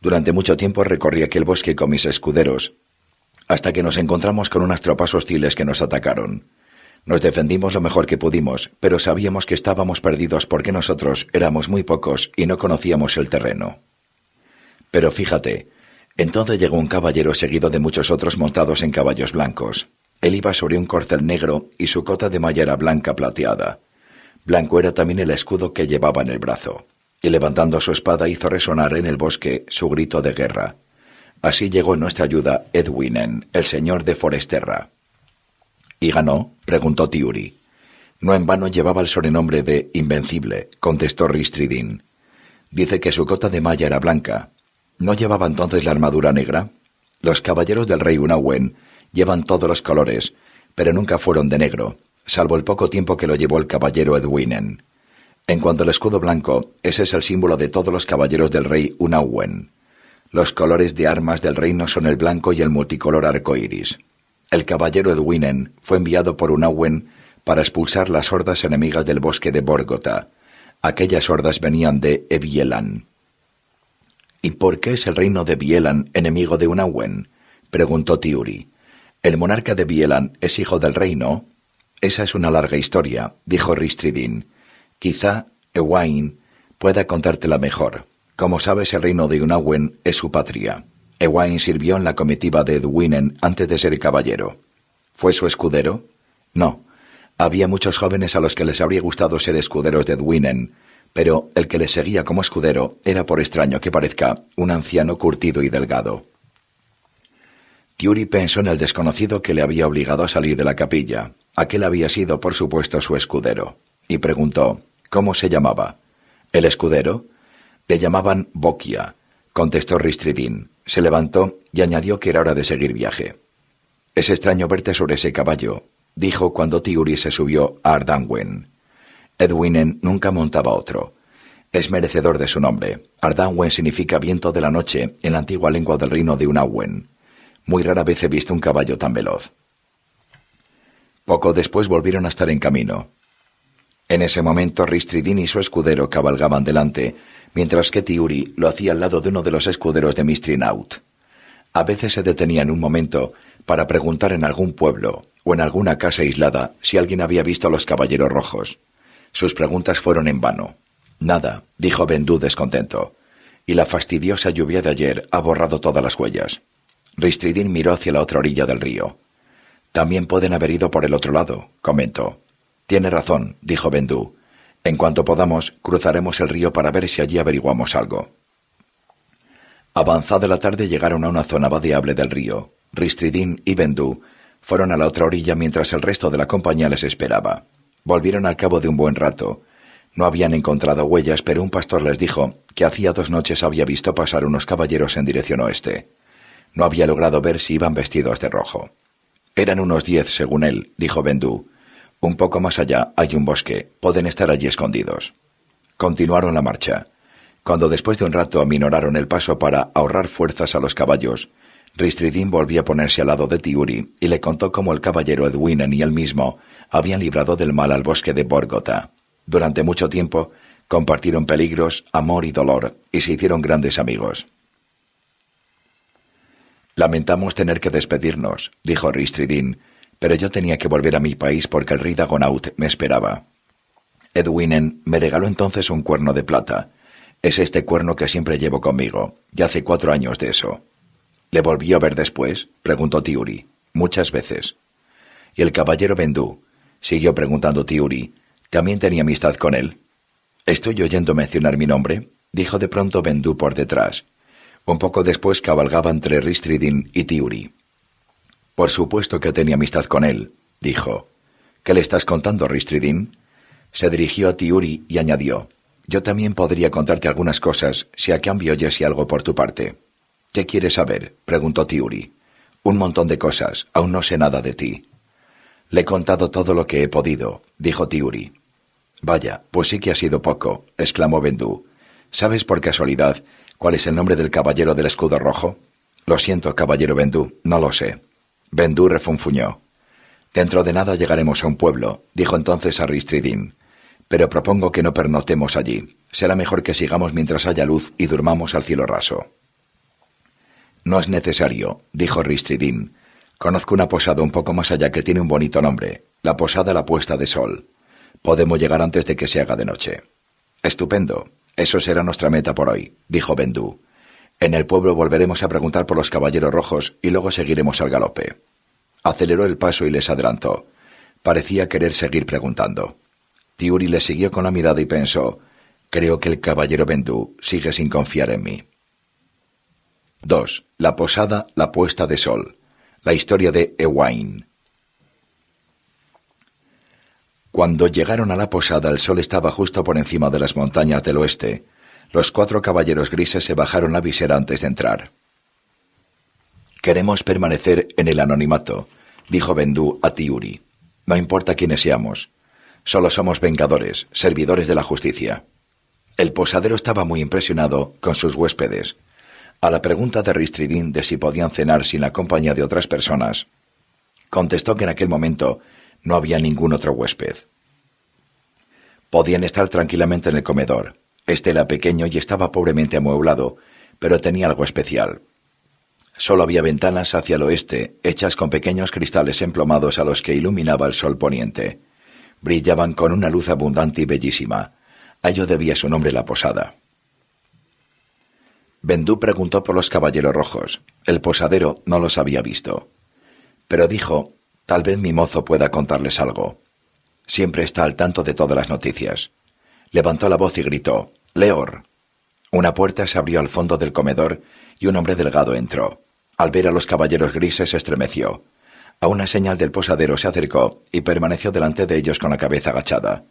Durante mucho tiempo recorrí aquel bosque con mis escuderos, hasta que nos encontramos con unas tropas hostiles que nos atacaron. Nos defendimos lo mejor que pudimos, pero sabíamos que estábamos perdidos porque nosotros éramos muy pocos y no conocíamos el terreno. Pero fíjate, entonces llegó un caballero seguido de muchos otros montados en caballos blancos. Él iba sobre un corcel negro y su cota de malla era blanca plateada. Blanco era también el escudo que llevaba en el brazo, y levantando su espada hizo resonar en el bosque su grito de guerra. Así llegó en nuestra ayuda Edwinen, el señor de Foresterra y ganó?, preguntó Tiuri. No en vano llevaba el sobrenombre de Invencible, contestó Ristridin. Dice que su cota de malla era blanca. ¿No llevaba entonces la armadura negra? Los caballeros del rey Unawen llevan todos los colores, pero nunca fueron de negro, salvo el poco tiempo que lo llevó el caballero Edwinen. En cuanto al escudo blanco, ese es el símbolo de todos los caballeros del rey Unawen. Los colores de armas del reino son el blanco y el multicolor arcoíris el caballero Edwinen fue enviado por Unawen para expulsar las hordas enemigas del bosque de Borgota. Aquellas hordas venían de Evielan. ¿Y por qué es el reino de Bielan enemigo de Unawen? preguntó Tiuri. El monarca de Bielan es hijo del reino. Esa es una larga historia, dijo Ristridin. Quizá Ewain pueda contártela mejor. Como sabes, el reino de Unawen es su patria. Ewain sirvió en la comitiva de Edwinen antes de ser caballero. ¿Fue su escudero? No. Había muchos jóvenes a los que les habría gustado ser escuderos de Edwinen, pero el que le seguía como escudero era, por extraño que parezca, un anciano curtido y delgado. Tiuri pensó en el desconocido que le había obligado a salir de la capilla. Aquel había sido, por supuesto, su escudero. Y preguntó, ¿cómo se llamaba? ¿El escudero? Le llamaban Bokia, contestó Ristridin. Se levantó y añadió que era hora de seguir viaje. Es extraño verte sobre ese caballo, dijo cuando Tiguri se subió a Ardanwen. Edwinen nunca montaba otro. Es merecedor de su nombre. Ardanwen significa viento de la noche en la antigua lengua del reino de Unawen. Muy rara vez he visto un caballo tan veloz. Poco después volvieron a estar en camino. En ese momento Ristridin y su escudero cabalgaban delante, mientras que Tiuri lo hacía al lado de uno de los escuderos de Mistrinaut. A veces se detenían un momento para preguntar en algún pueblo o en alguna casa aislada si alguien había visto a los caballeros rojos. Sus preguntas fueron en vano. Nada, dijo Bendú descontento, y la fastidiosa lluvia de ayer ha borrado todas las huellas. Ristridin miró hacia la otra orilla del río. También pueden haber ido por el otro lado, comentó. Tiene razón, dijo Bendú. En cuanto podamos, cruzaremos el río para ver si allí averiguamos algo. Avanzada la tarde llegaron a una zona vadeable del río. Ristridín y Bendú fueron a la otra orilla mientras el resto de la compañía les esperaba. Volvieron al cabo de un buen rato. No habían encontrado huellas, pero un pastor les dijo que hacía dos noches había visto pasar unos caballeros en dirección oeste. No había logrado ver si iban vestidos de rojo. Eran unos diez, según él, dijo Bendú. Un poco más allá hay un bosque, pueden estar allí escondidos. Continuaron la marcha. Cuando después de un rato aminoraron el paso para ahorrar fuerzas a los caballos, Ristridin volvió a ponerse al lado de Tiuri y le contó cómo el caballero Edwinen y él mismo habían librado del mal al bosque de Borgota. Durante mucho tiempo compartieron peligros, amor y dolor y se hicieron grandes amigos. Lamentamos tener que despedirnos, dijo Ristridín, pero yo tenía que volver a mi país porque el rey Dagonaut me esperaba. Edwinen me regaló entonces un cuerno de plata. Es este cuerno que siempre llevo conmigo, ya hace cuatro años de eso. ¿Le volvió a ver después? preguntó Tiuri. Muchas veces. ¿Y el caballero Vendú? siguió preguntando Tiuri. ¿También tenía amistad con él? ¿Estoy oyendo mencionar mi nombre? dijo de pronto Vendú por detrás. Un poco después cabalgaba entre Ristridin y Tiuri. Por supuesto que tenía amistad con él, dijo. ¿Qué le estás contando, Ristridin? Se dirigió a Tiuri y añadió: Yo también podría contarte algunas cosas si a cambio oyese algo por tu parte. ¿Qué quieres saber? preguntó Tiuri. Un montón de cosas. Aún no sé nada de ti. Le he contado todo lo que he podido, dijo Tiuri. Vaya, pues sí que ha sido poco, exclamó Bendú. ¿Sabes por casualidad cuál es el nombre del caballero del escudo rojo? Lo siento, caballero Bendú, no lo sé. Bendú refunfuñó. Dentro de nada llegaremos a un pueblo, dijo entonces a Ristridín. Pero propongo que no pernotemos allí. Será mejor que sigamos mientras haya luz y durmamos al cielo raso. No es necesario, dijo Ristridín. Conozco una posada un poco más allá que tiene un bonito nombre, la posada La Puesta de Sol. Podemos llegar antes de que se haga de noche. Estupendo. Eso será nuestra meta por hoy, dijo Bendú. En el pueblo volveremos a preguntar por los caballeros rojos y luego seguiremos al galope. Aceleró el paso y les adelantó. Parecía querer seguir preguntando. Tiuri le siguió con la mirada y pensó Creo que el caballero Bendú sigue sin confiar en mí. 2. La posada, la puesta de sol. La historia de Ewain. Cuando llegaron a la posada el sol estaba justo por encima de las montañas del oeste, los cuatro caballeros grises se bajaron la visera antes de entrar. Queremos permanecer en el anonimato, dijo Bendú a Tiuri. No importa quiénes seamos. Solo somos vengadores, servidores de la justicia. El posadero estaba muy impresionado con sus huéspedes. A la pregunta de Ristridín de si podían cenar sin la compañía de otras personas, contestó que en aquel momento no había ningún otro huésped. Podían estar tranquilamente en el comedor, este era pequeño y estaba pobremente amueblado, pero tenía algo especial. Solo había ventanas hacia el oeste, hechas con pequeños cristales emplomados a los que iluminaba el sol poniente. Brillaban con una luz abundante y bellísima. A ello debía su nombre la posada. Bendú preguntó por los caballeros rojos. El posadero no los había visto. Pero dijo, tal vez mi mozo pueda contarles algo. Siempre está al tanto de todas las noticias. Levantó la voz y gritó, Leor. Una puerta se abrió al fondo del comedor y un hombre delgado entró. Al ver a los caballeros grises se estremeció. A una señal del posadero se acercó y permaneció delante de ellos con la cabeza agachada.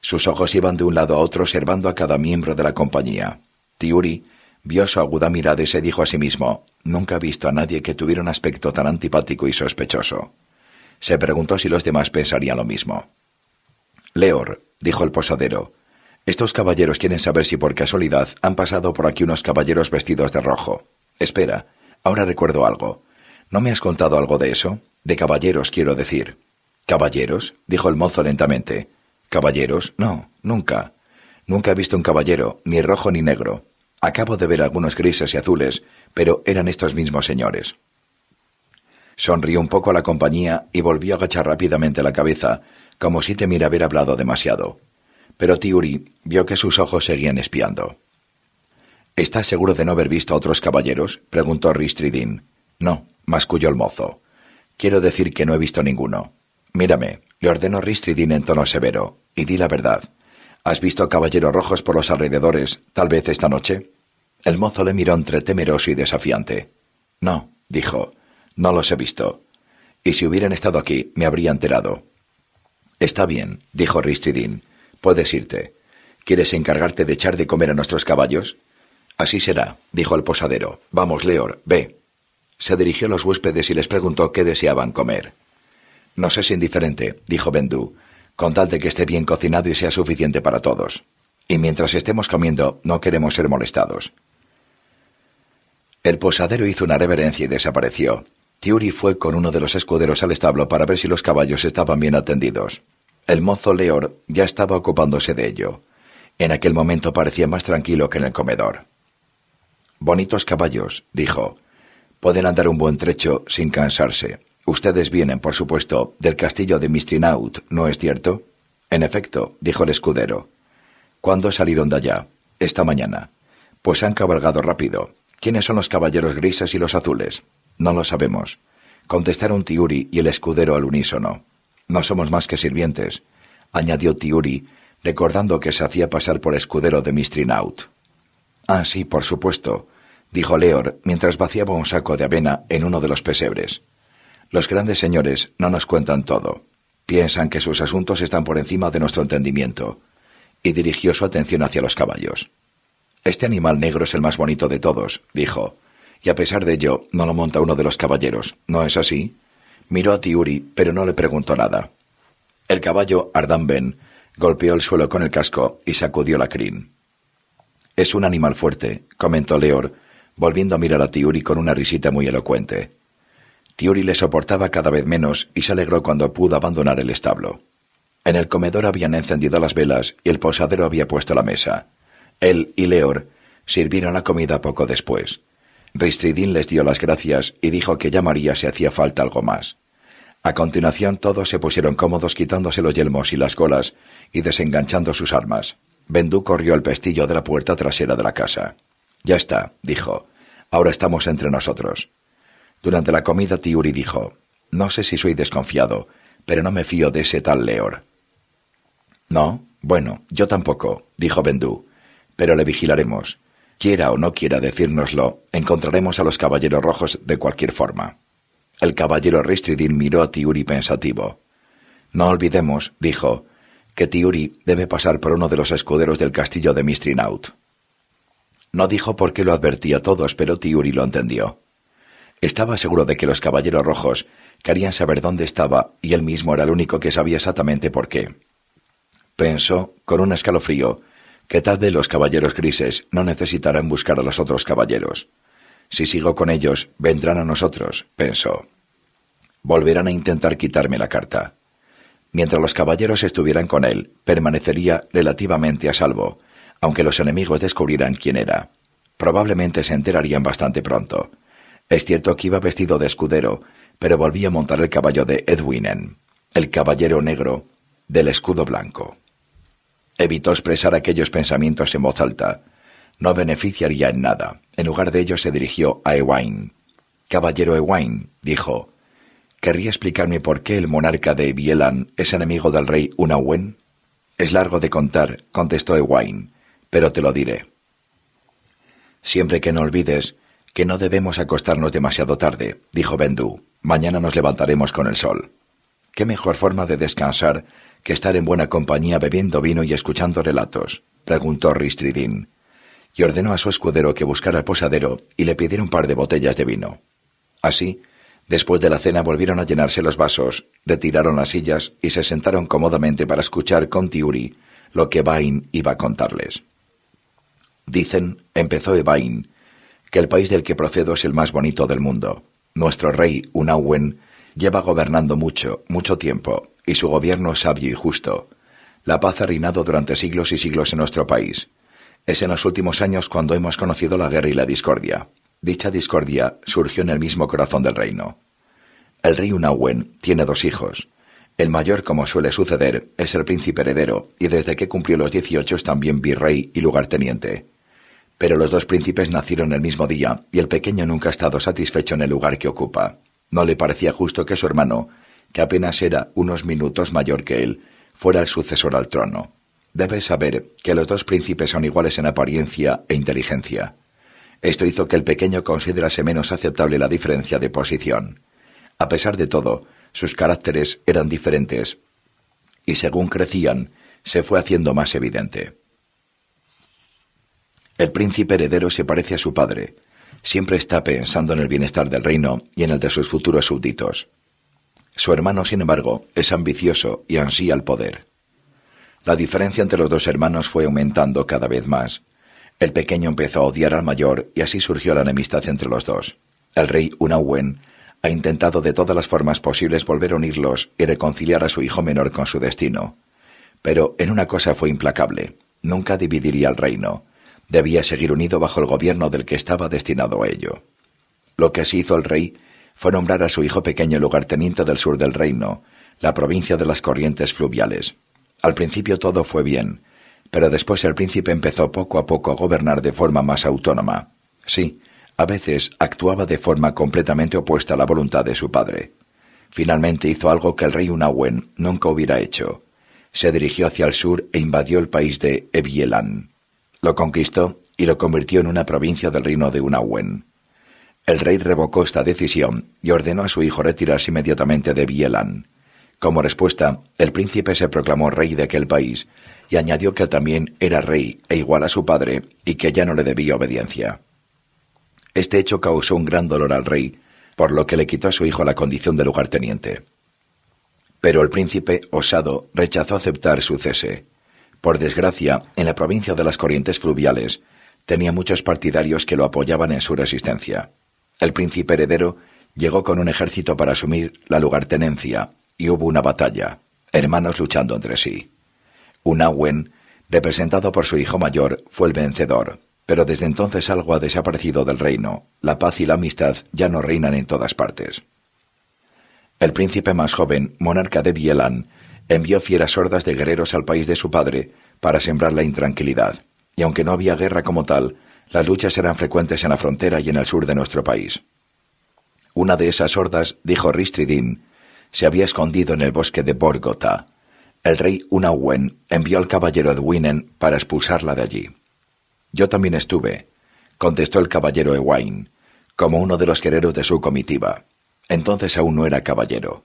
Sus ojos iban de un lado a otro observando a cada miembro de la compañía. Tiuri vio su aguda mirada y se dijo a sí mismo Nunca ha visto a nadie que tuviera un aspecto tan antipático y sospechoso. Se preguntó si los demás pensarían lo mismo. Leor, dijo el posadero, estos caballeros quieren saber si por casualidad han pasado por aquí unos caballeros vestidos de rojo. Espera, ahora recuerdo algo. ¿No me has contado algo de eso? De caballeros quiero decir. ¿Caballeros? dijo el mozo lentamente. ¿Caballeros? No, nunca. Nunca he visto un caballero, ni rojo ni negro. Acabo de ver algunos grises y azules, pero eran estos mismos señores. Sonrió un poco a la compañía y volvió a agachar rápidamente la cabeza, como si temiera haber hablado demasiado pero Tiuri vio que sus ojos seguían espiando. ¿Estás seguro de no haber visto a otros caballeros? preguntó Ristridin. No, masculló el mozo. Quiero decir que no he visto ninguno. Mírame, le ordenó Ristridin en tono severo, y di la verdad. ¿Has visto caballeros rojos por los alrededores, tal vez esta noche? El mozo le miró entre temeroso y desafiante. No, dijo, no los he visto. Y si hubieran estado aquí, me habría enterado. Está bien, dijo Ristridin. Puedes irte. ¿Quieres encargarte de echar de comer a nuestros caballos? Así será, dijo el posadero. Vamos, Leor, ve. Se dirigió a los huéspedes y les preguntó qué deseaban comer. Nos es indiferente, dijo Bendú, con tal de que esté bien cocinado y sea suficiente para todos. Y mientras estemos comiendo, no queremos ser molestados. El posadero hizo una reverencia y desapareció. Tiuri fue con uno de los escuderos al establo para ver si los caballos estaban bien atendidos. El mozo Leor ya estaba ocupándose de ello. En aquel momento parecía más tranquilo que en el comedor. Bonitos caballos, dijo. Pueden andar un buen trecho sin cansarse. Ustedes vienen, por supuesto, del castillo de Mistrinaut, ¿no es cierto? En efecto, dijo el escudero. ¿Cuándo salieron de allá? Esta mañana. Pues han cabalgado rápido. ¿Quiénes son los caballeros grises y los azules? No lo sabemos. Contestaron Tiuri y el escudero al unísono. No somos más que sirvientes, añadió Tiuri, recordando que se hacía pasar por escudero de Mistrinaut. Ah, sí, por supuesto, dijo Leor mientras vaciaba un saco de avena en uno de los pesebres. Los grandes señores no nos cuentan todo. Piensan que sus asuntos están por encima de nuestro entendimiento, y dirigió su atención hacia los caballos. Este animal negro es el más bonito de todos, dijo, y a pesar de ello no lo monta uno de los caballeros, ¿no es así? Miró a Tiuri, pero no le preguntó nada. El caballo Ardamben golpeó el suelo con el casco y sacudió la crin. Es un animal fuerte, comentó Leor, volviendo a mirar a Tiuri con una risita muy elocuente. Tiuri le soportaba cada vez menos y se alegró cuando pudo abandonar el establo. En el comedor habían encendido las velas y el posadero había puesto la mesa. Él y Leor sirvieron la comida poco después. Ristridín les dio las gracias y dijo que llamaría si hacía falta algo más. A continuación todos se pusieron cómodos quitándose los yelmos y las colas y desenganchando sus armas. Bendú corrió al pestillo de la puerta trasera de la casa. Ya está, dijo. Ahora estamos entre nosotros. Durante la comida Tiuri dijo, No sé si soy desconfiado, pero no me fío de ese tal Leor. No, bueno, yo tampoco, dijo Bendú, pero le vigilaremos. Quiera o no quiera decírnoslo, encontraremos a los caballeros rojos de cualquier forma. El caballero Ristridin miró a Tiuri pensativo. No olvidemos, dijo, que Tiuri debe pasar por uno de los escuderos del castillo de Mistrinaut. No dijo por qué lo advertía a todos, pero Tiuri lo entendió. Estaba seguro de que los caballeros rojos querían saber dónde estaba y él mismo era el único que sabía exactamente por qué. Pensó, con un escalofrío, tal de los caballeros grises no necesitarán buscar a los otros caballeros. Si sigo con ellos, vendrán a nosotros, pensó. Volverán a intentar quitarme la carta. Mientras los caballeros estuvieran con él, permanecería relativamente a salvo, aunque los enemigos descubrieran quién era. Probablemente se enterarían bastante pronto. Es cierto que iba vestido de escudero, pero volví a montar el caballo de Edwinen, el caballero negro del escudo blanco. Evitó expresar aquellos pensamientos en voz alta. No beneficiaría en nada. En lugar de ello se dirigió a Ewain. Caballero Ewain, dijo, ¿querría explicarme por qué el monarca de Bielan es enemigo del rey Unawen? Es largo de contar, contestó Ewain, pero te lo diré. Siempre que no olvides que no debemos acostarnos demasiado tarde, dijo Bendu. Mañana nos levantaremos con el sol. ¿Qué mejor forma de descansar que estar en buena compañía bebiendo vino y escuchando relatos? preguntó Ristridin... y ordenó a su escudero que buscara el posadero y le pidiera un par de botellas de vino. Así, después de la cena volvieron a llenarse los vasos, retiraron las sillas y se sentaron cómodamente para escuchar con Tiuri lo que Vain iba a contarles. Dicen, empezó Evain, que el país del que procedo es el más bonito del mundo. Nuestro rey, Unawen lleva gobernando mucho, mucho tiempo, y su gobierno sabio y justo. La paz ha reinado durante siglos y siglos en nuestro país. Es en los últimos años cuando hemos conocido la guerra y la discordia. Dicha discordia surgió en el mismo corazón del reino. El rey Unawen tiene dos hijos. El mayor, como suele suceder, es el príncipe heredero y desde que cumplió los 18 es también virrey y lugarteniente. Pero los dos príncipes nacieron el mismo día y el pequeño nunca ha estado satisfecho en el lugar que ocupa. No le parecía justo que su hermano que apenas era unos minutos mayor que él, fuera el sucesor al trono. Debes saber que los dos príncipes son iguales en apariencia e inteligencia. Esto hizo que el pequeño considerase menos aceptable la diferencia de posición. A pesar de todo, sus caracteres eran diferentes, y según crecían, se fue haciendo más evidente. El príncipe heredero se parece a su padre. Siempre está pensando en el bienestar del reino y en el de sus futuros súbditos. Su hermano, sin embargo, es ambicioso y ansía el poder. La diferencia entre los dos hermanos fue aumentando cada vez más. El pequeño empezó a odiar al mayor y así surgió la enemistad entre los dos. El rey Unawen ha intentado de todas las formas posibles volver a unirlos y reconciliar a su hijo menor con su destino. Pero en una cosa fue implacable. Nunca dividiría el reino. Debía seguir unido bajo el gobierno del que estaba destinado a ello. Lo que así hizo el rey fue nombrar a su hijo pequeño lugarteniente del sur del reino, la provincia de las corrientes fluviales. Al principio todo fue bien, pero después el príncipe empezó poco a poco a gobernar de forma más autónoma. Sí, a veces actuaba de forma completamente opuesta a la voluntad de su padre. Finalmente hizo algo que el rey Unawen nunca hubiera hecho. Se dirigió hacia el sur e invadió el país de Evielan. Lo conquistó y lo convirtió en una provincia del reino de Unawen. El rey revocó esta decisión y ordenó a su hijo retirarse inmediatamente de Bielan. Como respuesta, el príncipe se proclamó rey de aquel país y añadió que también era rey e igual a su padre y que ya no le debía obediencia. Este hecho causó un gran dolor al rey, por lo que le quitó a su hijo la condición de lugarteniente. Pero el príncipe, osado, rechazó aceptar su cese. Por desgracia, en la provincia de las Corrientes Fluviales tenía muchos partidarios que lo apoyaban en su resistencia. El príncipe heredero llegó con un ejército para asumir la lugartenencia y hubo una batalla, hermanos luchando entre sí. Unawen, representado por su hijo mayor, fue el vencedor, pero desde entonces algo ha desaparecido del reino. La paz y la amistad ya no reinan en todas partes. El príncipe más joven, monarca de Bielan, envió fieras hordas de guerreros al país de su padre para sembrar la intranquilidad, y aunque no había guerra como tal, las luchas eran frecuentes en la frontera y en el sur de nuestro país. Una de esas hordas, dijo Ristridin, se había escondido en el bosque de Borgota. El rey Unawen envió al caballero Edwinen para expulsarla de allí. Yo también estuve, contestó el caballero Ewain, como uno de los guerreros de su comitiva. Entonces aún no era caballero.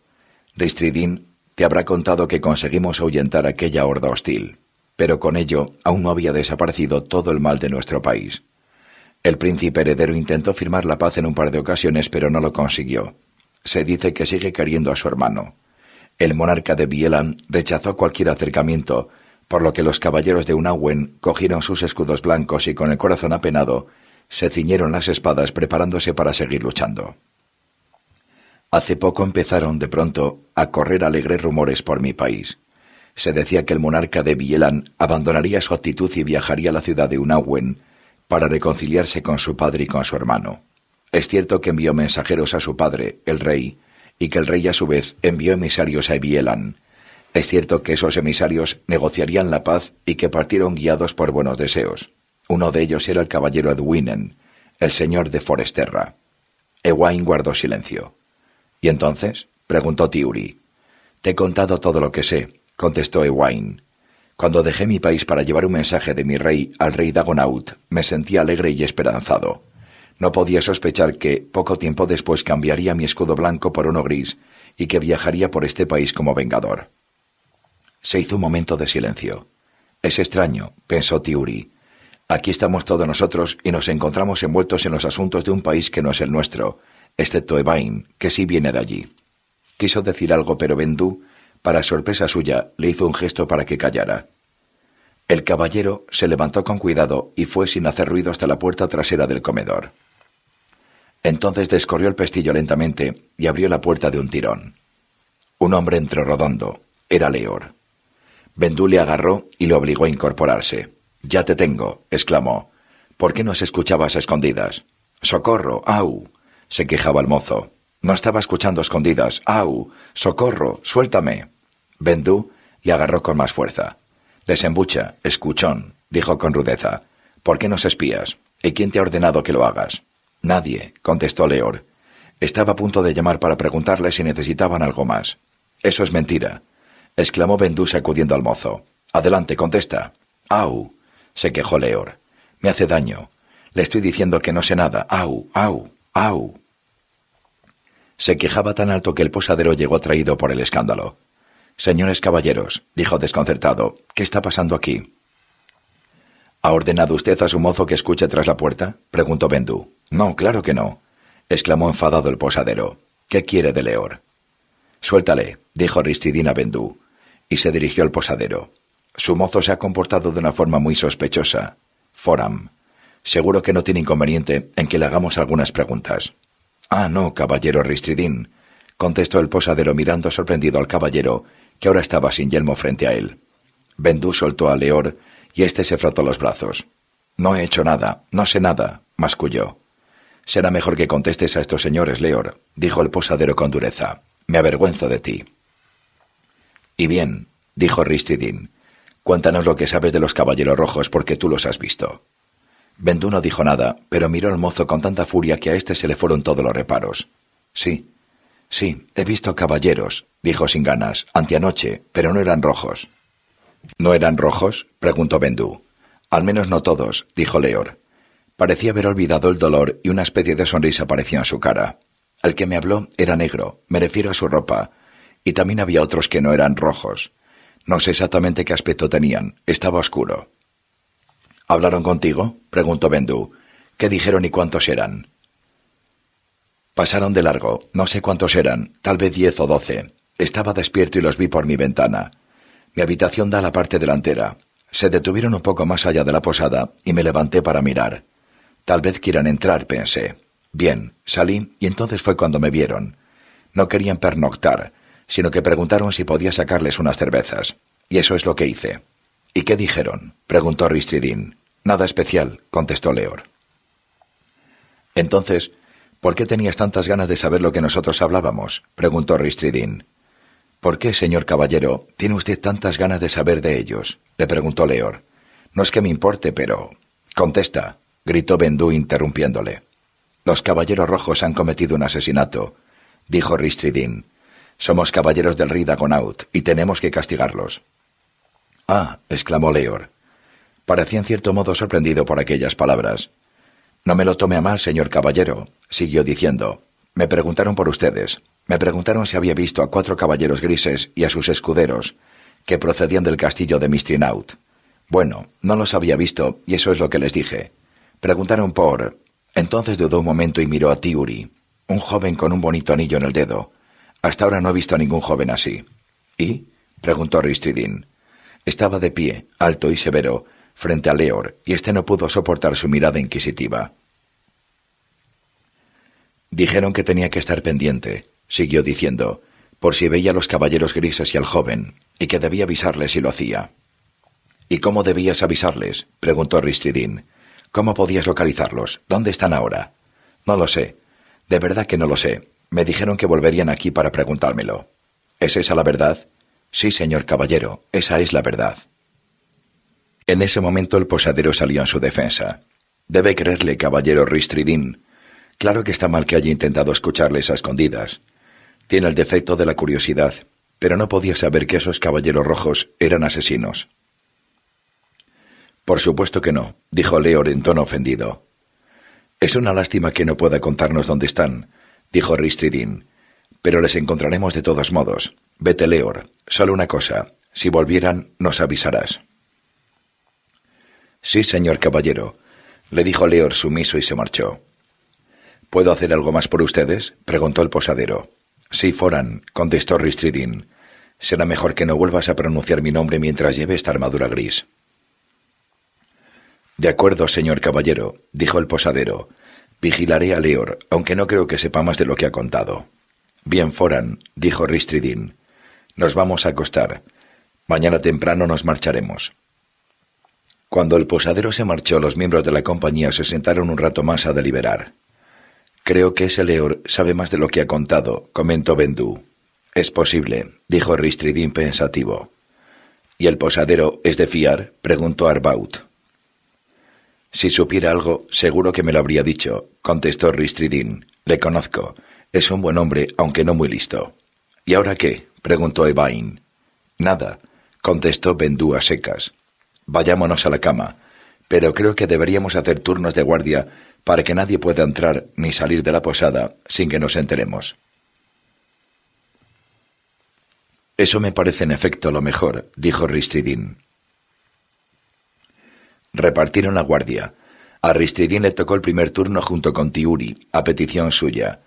Ristridin te habrá contado que conseguimos ahuyentar aquella horda hostil, pero con ello aún no había desaparecido todo el mal de nuestro país. El príncipe heredero intentó firmar la paz en un par de ocasiones, pero no lo consiguió. Se dice que sigue queriendo a su hermano. El monarca de Bielan rechazó cualquier acercamiento, por lo que los caballeros de Unawen cogieron sus escudos blancos y con el corazón apenado se ciñeron las espadas preparándose para seguir luchando. Hace poco empezaron de pronto a correr alegres rumores por mi país. Se decía que el monarca de Bielan abandonaría su actitud y viajaría a la ciudad de Unawen para reconciliarse con su padre y con su hermano. Es cierto que envió mensajeros a su padre, el rey, y que el rey a su vez envió emisarios a Ebielan. Es cierto que esos emisarios negociarían la paz y que partieron guiados por buenos deseos. Uno de ellos era el caballero Edwinen, el señor de Foresterra. Ewain guardó silencio. ¿Y entonces? preguntó Tiuri. Te he contado todo lo que sé, contestó Ewain. Cuando dejé mi país para llevar un mensaje de mi rey al rey Dagonaut, me sentí alegre y esperanzado. No podía sospechar que, poco tiempo después, cambiaría mi escudo blanco por uno gris y que viajaría por este país como vengador. Se hizo un momento de silencio. Es extraño, pensó Tiuri. Aquí estamos todos nosotros y nos encontramos envueltos en los asuntos de un país que no es el nuestro, excepto Evain, que sí viene de allí. Quiso decir algo, pero Bendú, para sorpresa suya, le hizo un gesto para que callara. El caballero se levantó con cuidado y fue sin hacer ruido hasta la puerta trasera del comedor. Entonces descorrió el pestillo lentamente y abrió la puerta de un tirón. Un hombre entró rodondo. Era Leor. Bendú le agarró y le obligó a incorporarse. Ya te tengo, exclamó. ¿Por qué nos escuchabas a escondidas? Socorro, au. se quejaba el mozo. No estaba escuchando escondidas. Au. Socorro, suéltame. Bendú le agarró con más fuerza. Desembucha, escuchón, dijo con rudeza. ¿Por qué nos espías? ¿Y quién te ha ordenado que lo hagas? Nadie, contestó Leor. Estaba a punto de llamar para preguntarle si necesitaban algo más. Eso es mentira, exclamó Bendú sacudiendo al mozo. Adelante, contesta. Au, se quejó Leor. Me hace daño. Le estoy diciendo que no sé nada. Au, au, au. Se quejaba tan alto que el posadero llegó traído por el escándalo. Señores caballeros, dijo desconcertado, ¿qué está pasando aquí? ¿Ha ordenado usted a su mozo que escuche tras la puerta? preguntó Bendú. No, claro que no, exclamó enfadado el posadero. ¿Qué quiere de Leor? Suéltale, dijo a Bendú, y se dirigió al posadero. Su mozo se ha comportado de una forma muy sospechosa. Foram. Seguro que no tiene inconveniente en que le hagamos algunas preguntas. Ah, no, caballero Ristridín, contestó el posadero mirando sorprendido al caballero que ahora estaba sin yelmo frente a él. Bendú soltó a Leor y éste se frotó los brazos. No he hecho nada, no sé nada, masculló. Será mejor que contestes a estos señores, Leor, dijo el posadero con dureza. Me avergüenzo de ti. Y bien, dijo Ristidin, cuéntanos lo que sabes de los caballeros rojos porque tú los has visto. Bendú no dijo nada, pero miró al mozo con tanta furia que a éste se le fueron todos los reparos. Sí, Sí, he visto caballeros, dijo sin ganas, anteanoche, pero no eran rojos. ¿No eran rojos? preguntó Bendú. Al menos no todos, dijo Leor. Parecía haber olvidado el dolor y una especie de sonrisa apareció en su cara. El que me habló era negro, me refiero a su ropa, y también había otros que no eran rojos. No sé exactamente qué aspecto tenían, estaba oscuro. ¿Hablaron contigo? preguntó Bendú. ¿Qué dijeron y cuántos eran? Pasaron de largo, no sé cuántos eran, tal vez diez o doce. Estaba despierto y los vi por mi ventana. Mi habitación da la parte delantera. Se detuvieron un poco más allá de la posada y me levanté para mirar. Tal vez quieran entrar, pensé. Bien, salí y entonces fue cuando me vieron. No querían pernoctar, sino que preguntaron si podía sacarles unas cervezas. Y eso es lo que hice. ¿Y qué dijeron? preguntó Ristridín. Nada especial, contestó Leor. Entonces ¿Por qué tenías tantas ganas de saber lo que nosotros hablábamos? preguntó Ristridin. ¿Por qué, señor caballero, tiene usted tantas ganas de saber de ellos? le preguntó Leor. No es que me importe, pero. Contesta, gritó Bendú interrumpiéndole. Los caballeros rojos han cometido un asesinato, dijo Ristridin. Somos caballeros del rey y tenemos que castigarlos. Ah, exclamó Leor. Parecía en cierto modo sorprendido por aquellas palabras. No me lo tome a mal, señor caballero, siguió diciendo. Me preguntaron por ustedes. Me preguntaron si había visto a cuatro caballeros grises y a sus escuderos, que procedían del castillo de Mistrinaut. Bueno, no los había visto, y eso es lo que les dije. Preguntaron por... Entonces dudó un momento y miró a Tiuri, un joven con un bonito anillo en el dedo. Hasta ahora no he visto a ningún joven así. ¿Y? preguntó Ristridin. Estaba de pie, alto y severo, frente a Leor, y éste no pudo soportar su mirada inquisitiva. Dijeron que tenía que estar pendiente, siguió diciendo, por si veía a los caballeros grises y al joven, y que debía avisarles si lo hacía. ¿Y cómo debías avisarles? preguntó Ristridín. ¿Cómo podías localizarlos? ¿Dónde están ahora? No lo sé. De verdad que no lo sé. Me dijeron que volverían aquí para preguntármelo. ¿Es esa la verdad? Sí, señor caballero, esa es la verdad. En ese momento el posadero salió en su defensa. Debe creerle, caballero Ristridin. Claro que está mal que haya intentado escucharles a escondidas. Tiene el defecto de la curiosidad, pero no podía saber que esos caballeros rojos eran asesinos. Por supuesto que no, dijo Leor en tono ofendido. Es una lástima que no pueda contarnos dónde están, dijo Ristridin. Pero les encontraremos de todos modos. Vete, Leor. Solo una cosa. Si volvieran, nos avisarás. Sí, señor caballero, le dijo Leor sumiso y se marchó. ¿Puedo hacer algo más por ustedes? preguntó el posadero. Sí, Foran, contestó Ristridin. Será mejor que no vuelvas a pronunciar mi nombre mientras lleve esta armadura gris. De acuerdo, señor caballero, dijo el posadero. Vigilaré a Leor, aunque no creo que sepa más de lo que ha contado. Bien, Foran, dijo Ristridin. Nos vamos a acostar. Mañana temprano nos marcharemos. Cuando el posadero se marchó, los miembros de la compañía se sentaron un rato más a deliberar. Creo que ese Leor sabe más de lo que ha contado, comentó Bendú. Es posible, dijo Ristridín pensativo. ¿Y el posadero es de fiar? preguntó Arbaut. Si supiera algo, seguro que me lo habría dicho, contestó Ristridín. Le conozco. Es un buen hombre, aunque no muy listo. ¿Y ahora qué? preguntó Evain. Nada, contestó Bendú a secas vayámonos a la cama, pero creo que deberíamos hacer turnos de guardia para que nadie pueda entrar ni salir de la posada sin que nos enteremos. Eso me parece en efecto lo mejor, dijo Ristridín. Repartieron la guardia. A Ristridín le tocó el primer turno junto con Tiuri, a petición suya.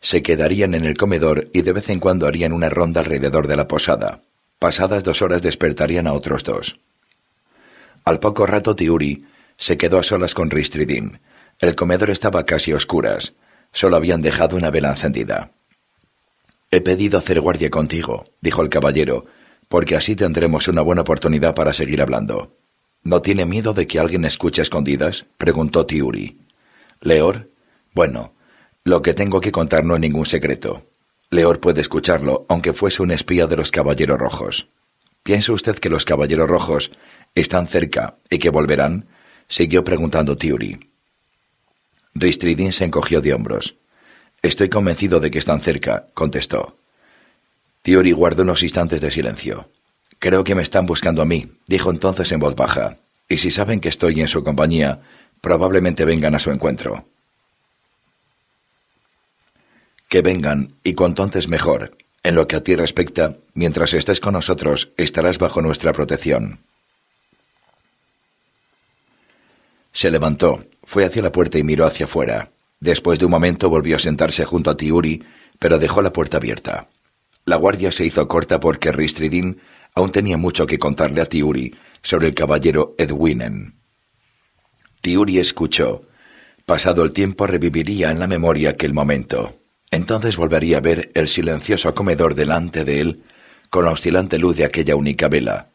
Se quedarían en el comedor y de vez en cuando harían una ronda alrededor de la posada. Pasadas dos horas despertarían a otros dos. Al poco rato Tiuri se quedó a solas con Ristridin. El comedor estaba casi a oscuras. Solo habían dejado una vela encendida. He pedido hacer guardia contigo, dijo el caballero, porque así tendremos una buena oportunidad para seguir hablando. ¿No tiene miedo de que alguien escuche escondidas? preguntó Tiuri. Leor, bueno, lo que tengo que contar no es ningún secreto. Leor puede escucharlo, aunque fuese un espía de los Caballeros Rojos. ¿Piensa usted que los Caballeros Rojos están cerca y que volverán? siguió preguntando Tiuri. Ristridin se encogió de hombros. Estoy convencido de que están cerca, contestó. Tiuri guardó unos instantes de silencio. Creo que me están buscando a mí, dijo entonces en voz baja, y si saben que estoy en su compañía, probablemente vengan a su encuentro. Que vengan, y cuanto antes mejor. En lo que a ti respecta, mientras estés con nosotros, estarás bajo nuestra protección. Se levantó, fue hacia la puerta y miró hacia afuera. Después de un momento volvió a sentarse junto a Tiuri, pero dejó la puerta abierta. La guardia se hizo corta porque Ristridin aún tenía mucho que contarle a Tiuri sobre el caballero Edwinen. Tiuri escuchó. Pasado el tiempo reviviría en la memoria aquel momento. Entonces volvería a ver el silencioso comedor delante de él, con la oscilante luz de aquella única vela,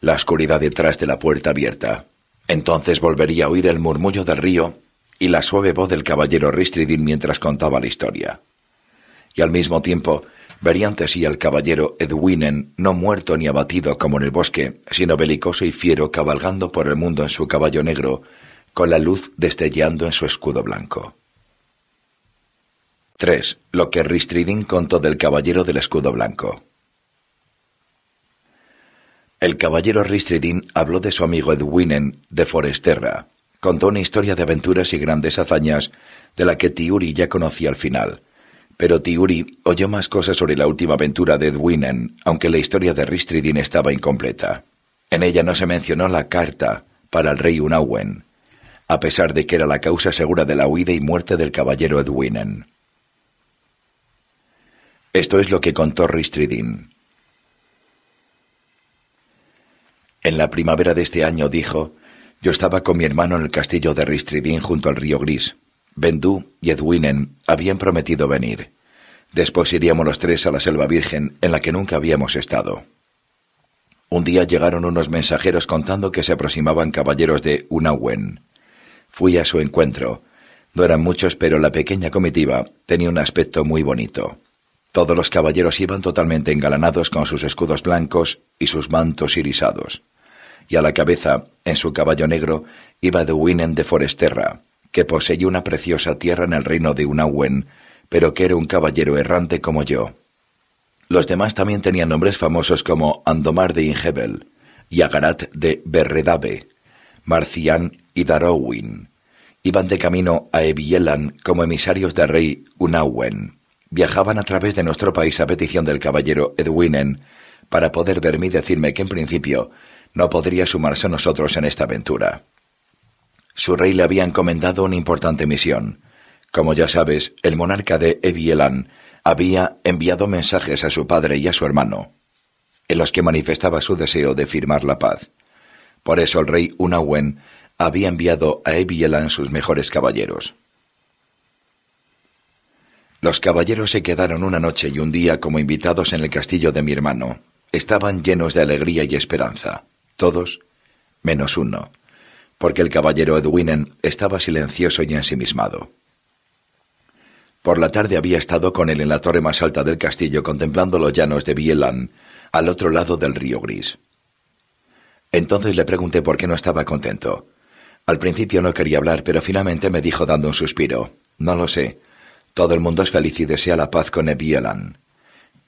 la oscuridad detrás de la puerta abierta. Entonces volvería a oír el murmullo del río y la suave voz del caballero Ristridin mientras contaba la historia. Y al mismo tiempo vería ante sí al caballero Edwinen, no muerto ni abatido como en el bosque, sino belicoso y fiero cabalgando por el mundo en su caballo negro, con la luz destellando en su escudo blanco. 3. Lo que Ristridin contó del caballero del escudo blanco. El caballero Ristridin habló de su amigo Edwinen de Foresterra. Contó una historia de aventuras y grandes hazañas de la que Tiuri ya conocía al final. Pero Tiuri oyó más cosas sobre la última aventura de Edwinen, aunque la historia de Ristridin estaba incompleta. En ella no se mencionó la carta para el rey Unawen, a pesar de que era la causa segura de la huida y muerte del caballero Edwinen. Esto es lo que contó Ristridin. En la primavera de este año dijo, yo estaba con mi hermano en el castillo de Ristridín junto al río Gris. Bendú y Edwinen habían prometido venir. Después iríamos los tres a la selva virgen en la que nunca habíamos estado. Un día llegaron unos mensajeros contando que se aproximaban caballeros de Unawen. Fui a su encuentro. No eran muchos, pero la pequeña comitiva tenía un aspecto muy bonito. Todos los caballeros iban totalmente engalanados con sus escudos blancos y sus mantos irisados. Y a la cabeza, en su caballo negro, iba de Winen de Foresterra, que poseía una preciosa tierra en el reino de Unawen, pero que era un caballero errante como yo. Los demás también tenían nombres famosos como Andomar de Ingebel, Yagarat de Berredabe, Marcian y Darowin. Iban de camino a Evielan como emisarios del rey Unawen viajaban a través de nuestro país a petición del caballero Edwinen, para poder verme y decirme que en principio no podría sumarse a nosotros en esta aventura. Su rey le había encomendado una importante misión. Como ya sabes, el monarca de Evielan había enviado mensajes a su padre y a su hermano, en los que manifestaba su deseo de firmar la paz. Por eso el rey Unawen había enviado a Evielan sus mejores caballeros. Los caballeros se quedaron una noche y un día como invitados en el castillo de mi hermano. Estaban llenos de alegría y esperanza, todos menos uno, porque el caballero Edwinen estaba silencioso y ensimismado. Por la tarde había estado con él en la torre más alta del castillo contemplando los llanos de Bielan, al otro lado del río Gris. Entonces le pregunté por qué no estaba contento. Al principio no quería hablar, pero finalmente me dijo dando un suspiro. No lo sé. Todo el mundo es feliz y desea la paz con Evielan.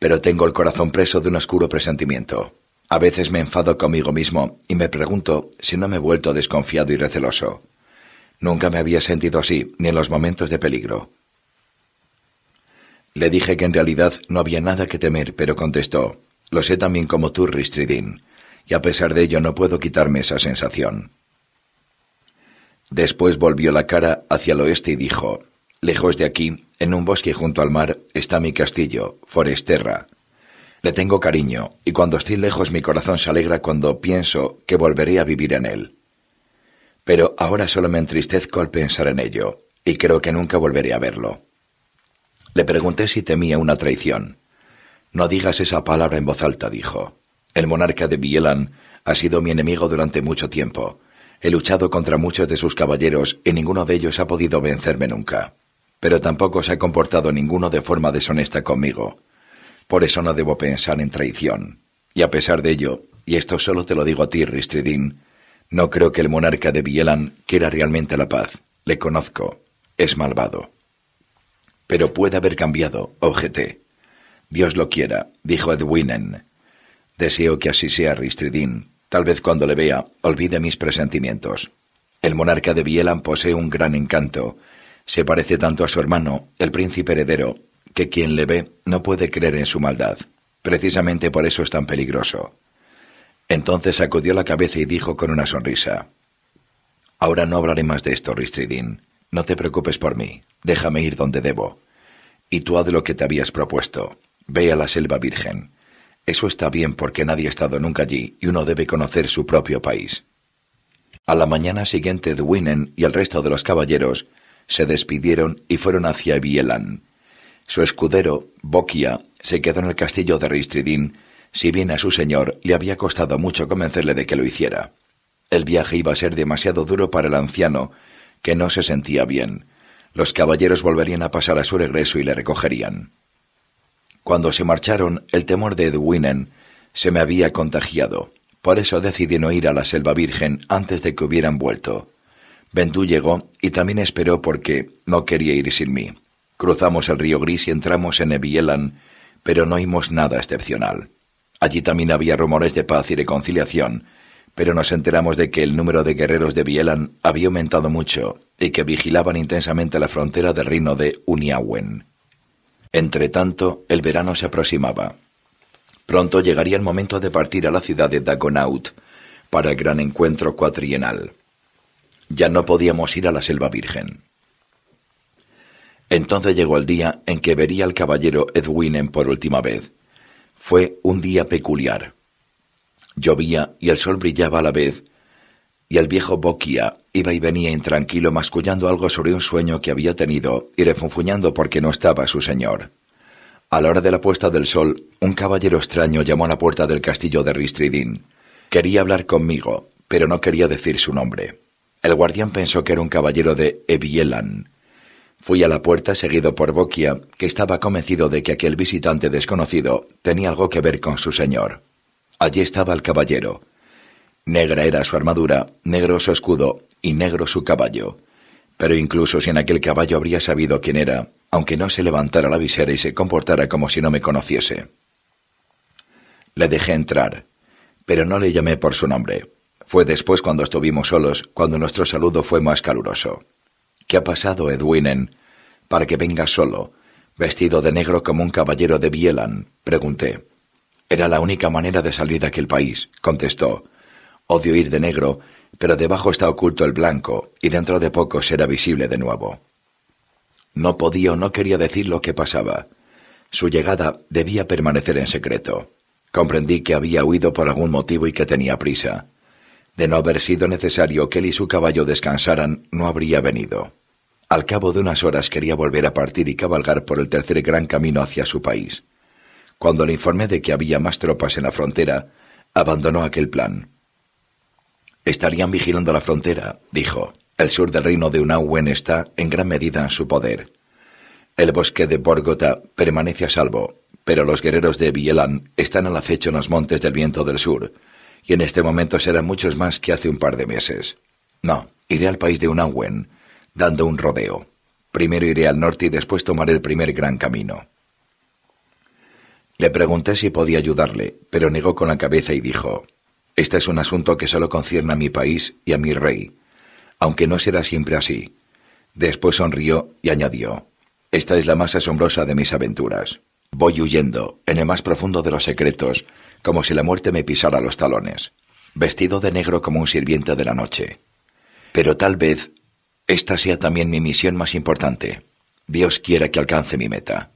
Pero tengo el corazón preso de un oscuro presentimiento. A veces me enfado conmigo mismo y me pregunto si no me he vuelto desconfiado y receloso. Nunca me había sentido así, ni en los momentos de peligro. Le dije que en realidad no había nada que temer, pero contestó, lo sé también como tú, Ristridin, y a pesar de ello no puedo quitarme esa sensación. Después volvió la cara hacia el oeste y dijo, lejos de aquí, en un bosque junto al mar está mi castillo, Foresterra. Le tengo cariño, y cuando estoy lejos mi corazón se alegra cuando pienso que volveré a vivir en él. Pero ahora solo me entristezco al pensar en ello, y creo que nunca volveré a verlo. Le pregunté si temía una traición. No digas esa palabra en voz alta, dijo. El monarca de Bielan ha sido mi enemigo durante mucho tiempo. He luchado contra muchos de sus caballeros y ninguno de ellos ha podido vencerme nunca pero tampoco se ha comportado ninguno de forma deshonesta conmigo. Por eso no debo pensar en traición. Y a pesar de ello, y esto solo te lo digo a ti, Ristridín, no creo que el monarca de Bielan quiera realmente la paz. Le conozco. Es malvado. Pero puede haber cambiado, objeté. Dios lo quiera, dijo Edwinen. Deseo que así sea, Ristridín. Tal vez cuando le vea, olvide mis presentimientos. El monarca de Bielan posee un gran encanto, se parece tanto a su hermano, el príncipe heredero, que quien le ve no puede creer en su maldad. Precisamente por eso es tan peligroso. Entonces sacudió la cabeza y dijo con una sonrisa, Ahora no hablaré más de esto, Ristridin. No te preocupes por mí. Déjame ir donde debo. Y tú haz lo que te habías propuesto. Ve a la selva virgen. Eso está bien porque nadie ha estado nunca allí y uno debe conocer su propio país. A la mañana siguiente, Dwinen y el resto de los caballeros se despidieron y fueron hacia Bielan. Su escudero, Bokia, se quedó en el castillo de Ristridín, si bien a su señor le había costado mucho convencerle de que lo hiciera. El viaje iba a ser demasiado duro para el anciano, que no se sentía bien. Los caballeros volverían a pasar a su regreso y le recogerían. Cuando se marcharon, el temor de Edwinen se me había contagiado. Por eso decidí no ir a la Selva Virgen antes de que hubieran vuelto. Bendú llegó y también esperó porque no quería ir sin mí. Cruzamos el río Gris y entramos en Ebielan, pero no oímos nada excepcional. Allí también había rumores de paz y reconciliación, pero nos enteramos de que el número de guerreros de Bielan había aumentado mucho y que vigilaban intensamente la frontera del reino de Uniawen. Entretanto, el verano se aproximaba. Pronto llegaría el momento de partir a la ciudad de Dagonaut para el gran encuentro cuatrienal ya no podíamos ir a la selva virgen. Entonces llegó el día en que vería al caballero Edwinen por última vez. Fue un día peculiar. Llovía y el sol brillaba a la vez, y el viejo Boquia iba y venía intranquilo mascullando algo sobre un sueño que había tenido y refunfuñando porque no estaba su señor. A la hora de la puesta del sol, un caballero extraño llamó a la puerta del castillo de ristridin Quería hablar conmigo, pero no quería decir su nombre. El guardián pensó que era un caballero de Evielan. Fui a la puerta seguido por Boquia, que estaba convencido de que aquel visitante desconocido tenía algo que ver con su señor. Allí estaba el caballero. Negra era su armadura, negro su escudo y negro su caballo. Pero incluso si en aquel caballo habría sabido quién era, aunque no se levantara la visera y se comportara como si no me conociese. Le dejé entrar, pero no le llamé por su nombre. Fue después cuando estuvimos solos, cuando nuestro saludo fue más caluroso. ¿Qué ha pasado, Edwinen? Para que venga solo, vestido de negro como un caballero de Bielan, pregunté. Era la única manera de salir de aquel país, contestó. Odio ir de negro, pero debajo está oculto el blanco, y dentro de poco será visible de nuevo. No podía o no quería decir lo que pasaba. Su llegada debía permanecer en secreto. Comprendí que había huido por algún motivo y que tenía prisa. De no haber sido necesario que él y su caballo descansaran, no habría venido. Al cabo de unas horas quería volver a partir y cabalgar por el tercer gran camino hacia su país. Cuando le informé de que había más tropas en la frontera, abandonó aquel plan. Estarían vigilando la frontera, dijo. El sur del reino de Unahuen está en gran medida en su poder. El bosque de Borgota permanece a salvo, pero los guerreros de Bielan están al acecho en los montes del viento del sur, y en este momento serán muchos más que hace un par de meses. No, iré al país de Unawen dando un rodeo. Primero iré al norte y después tomaré el primer gran camino. Le pregunté si podía ayudarle, pero negó con la cabeza y dijo, Este es un asunto que solo concierne a mi país y a mi rey, aunque no será siempre así. Después sonrió y añadió, Esta es la más asombrosa de mis aventuras. Voy huyendo, en el más profundo de los secretos, como si la muerte me pisara los talones, vestido de negro como un sirviente de la noche. Pero tal vez esta sea también mi misión más importante. Dios quiera que alcance mi meta.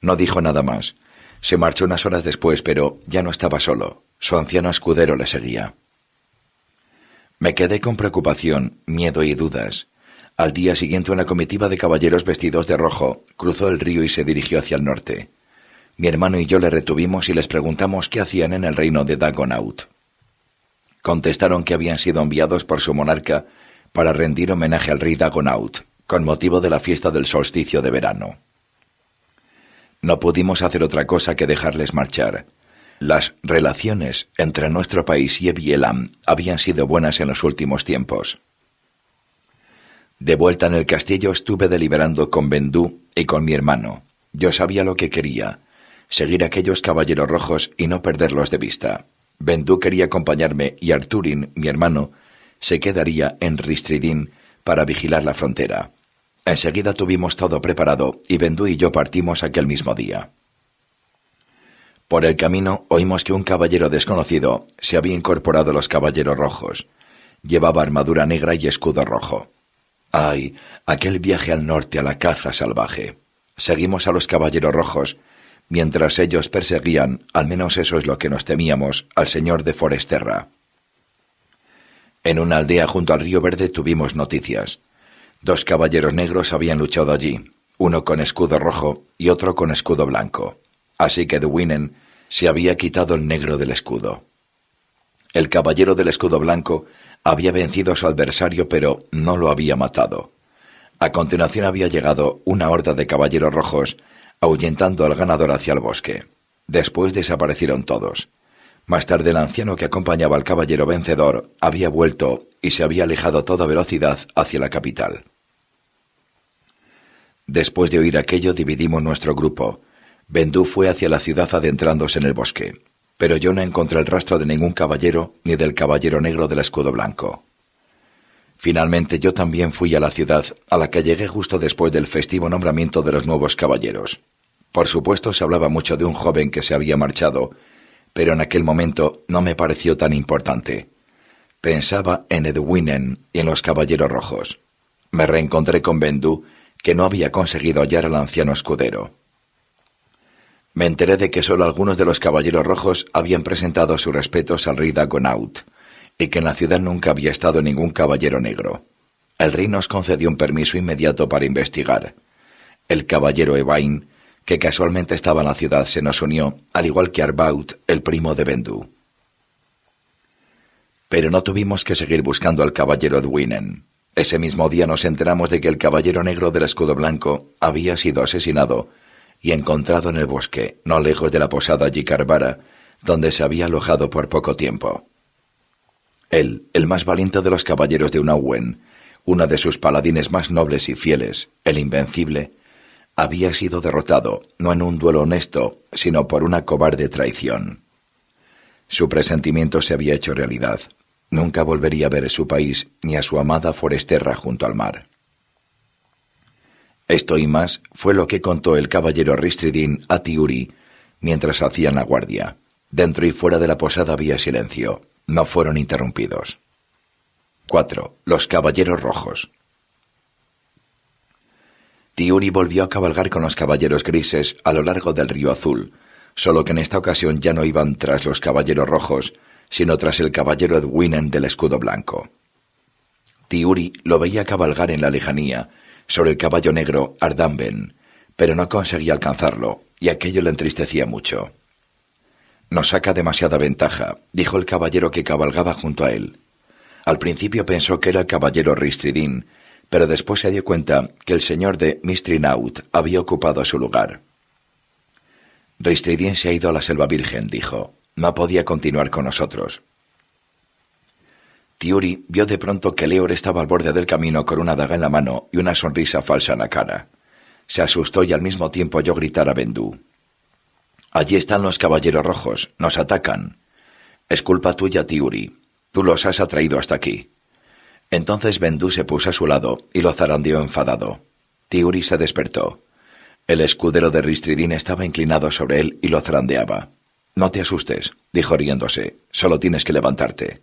No dijo nada más. Se marchó unas horas después, pero ya no estaba solo. Su anciano escudero le seguía. Me quedé con preocupación, miedo y dudas. Al día siguiente una comitiva de caballeros vestidos de rojo cruzó el río y se dirigió hacia el norte. Mi hermano y yo le retuvimos y les preguntamos qué hacían en el reino de Dagonaut. Contestaron que habían sido enviados por su monarca para rendir homenaje al rey Dagonaut, con motivo de la fiesta del solsticio de verano. No pudimos hacer otra cosa que dejarles marchar. Las relaciones entre nuestro país y Evielam habían sido buenas en los últimos tiempos. De vuelta en el castillo estuve deliberando con Bendú y con mi hermano. Yo sabía lo que quería, seguir aquellos caballeros rojos y no perderlos de vista. Bendú quería acompañarme y Arturin, mi hermano, se quedaría en Ristridín... para vigilar la frontera. Enseguida tuvimos todo preparado y Bendú y yo partimos aquel mismo día. Por el camino oímos que un caballero desconocido se había incorporado a los caballeros rojos. Llevaba armadura negra y escudo rojo. ¡Ay! aquel viaje al norte a la caza salvaje. Seguimos a los caballeros rojos mientras ellos perseguían, al menos eso es lo que nos temíamos, al señor de Foresterra. En una aldea junto al río Verde tuvimos noticias. Dos caballeros negros habían luchado allí, uno con escudo rojo y otro con escudo blanco. Así que de Winen se había quitado el negro del escudo. El caballero del escudo blanco había vencido a su adversario pero no lo había matado. A continuación había llegado una horda de caballeros rojos ahuyentando al ganador hacia el bosque. Después desaparecieron todos. Más tarde el anciano que acompañaba al caballero vencedor había vuelto y se había alejado a toda velocidad hacia la capital. Después de oír aquello dividimos nuestro grupo. Bendú fue hacia la ciudad adentrándose en el bosque, pero yo no encontré el rastro de ningún caballero ni del caballero negro del escudo blanco. Finalmente yo también fui a la ciudad, a la que llegué justo después del festivo nombramiento de los nuevos caballeros. Por supuesto se hablaba mucho de un joven que se había marchado, pero en aquel momento no me pareció tan importante. Pensaba en Edwinen y en los caballeros rojos. Me reencontré con Bendú, que no había conseguido hallar al anciano escudero. Me enteré de que solo algunos de los caballeros rojos habían presentado sus respetos al rey Dagonaut y que en la ciudad nunca había estado ningún caballero negro. El rey nos concedió un permiso inmediato para investigar. El caballero Evain, que casualmente estaba en la ciudad, se nos unió, al igual que Arbaut, el primo de Bendú. Pero no tuvimos que seguir buscando al caballero Edwinen. Ese mismo día nos enteramos de que el caballero negro del escudo blanco había sido asesinado y encontrado en el bosque, no lejos de la posada Yicarbara, donde se había alojado por poco tiempo. Él, el más valiente de los caballeros de Unawen, uno de sus paladines más nobles y fieles, el invencible, había sido derrotado no en un duelo honesto, sino por una cobarde traición. Su presentimiento se había hecho realidad. Nunca volvería a ver su país ni a su amada Foresterra junto al mar. Esto y más fue lo que contó el caballero Ristridin a Tiuri mientras hacían la guardia. Dentro y fuera de la posada había silencio no fueron interrumpidos. 4. Los Caballeros Rojos. Tiuri volvió a cabalgar con los Caballeros Grises a lo largo del río Azul, solo que en esta ocasión ya no iban tras los Caballeros Rojos, sino tras el Caballero Edwinen del Escudo Blanco. Tiuri lo veía cabalgar en la lejanía, sobre el caballo negro Ardamben, pero no conseguía alcanzarlo, y aquello le entristecía mucho. Nos saca demasiada ventaja, dijo el caballero que cabalgaba junto a él. Al principio pensó que era el caballero Ristridin, pero después se dio cuenta que el señor de Mistrinaut había ocupado su lugar. Ristridin se ha ido a la selva virgen, dijo. No podía continuar con nosotros. Tiuri vio de pronto que Leor estaba al borde del camino con una daga en la mano y una sonrisa falsa en la cara. Se asustó y al mismo tiempo oyó gritar a Bendú. Allí están los caballeros rojos, nos atacan. Es culpa tuya, Tiuri. Tú los has atraído hasta aquí. Entonces Bendú se puso a su lado y lo zarandeó enfadado. Tiuri se despertó. El escudero de Ristridín estaba inclinado sobre él y lo zarandeaba. No te asustes, dijo riéndose. Solo tienes que levantarte.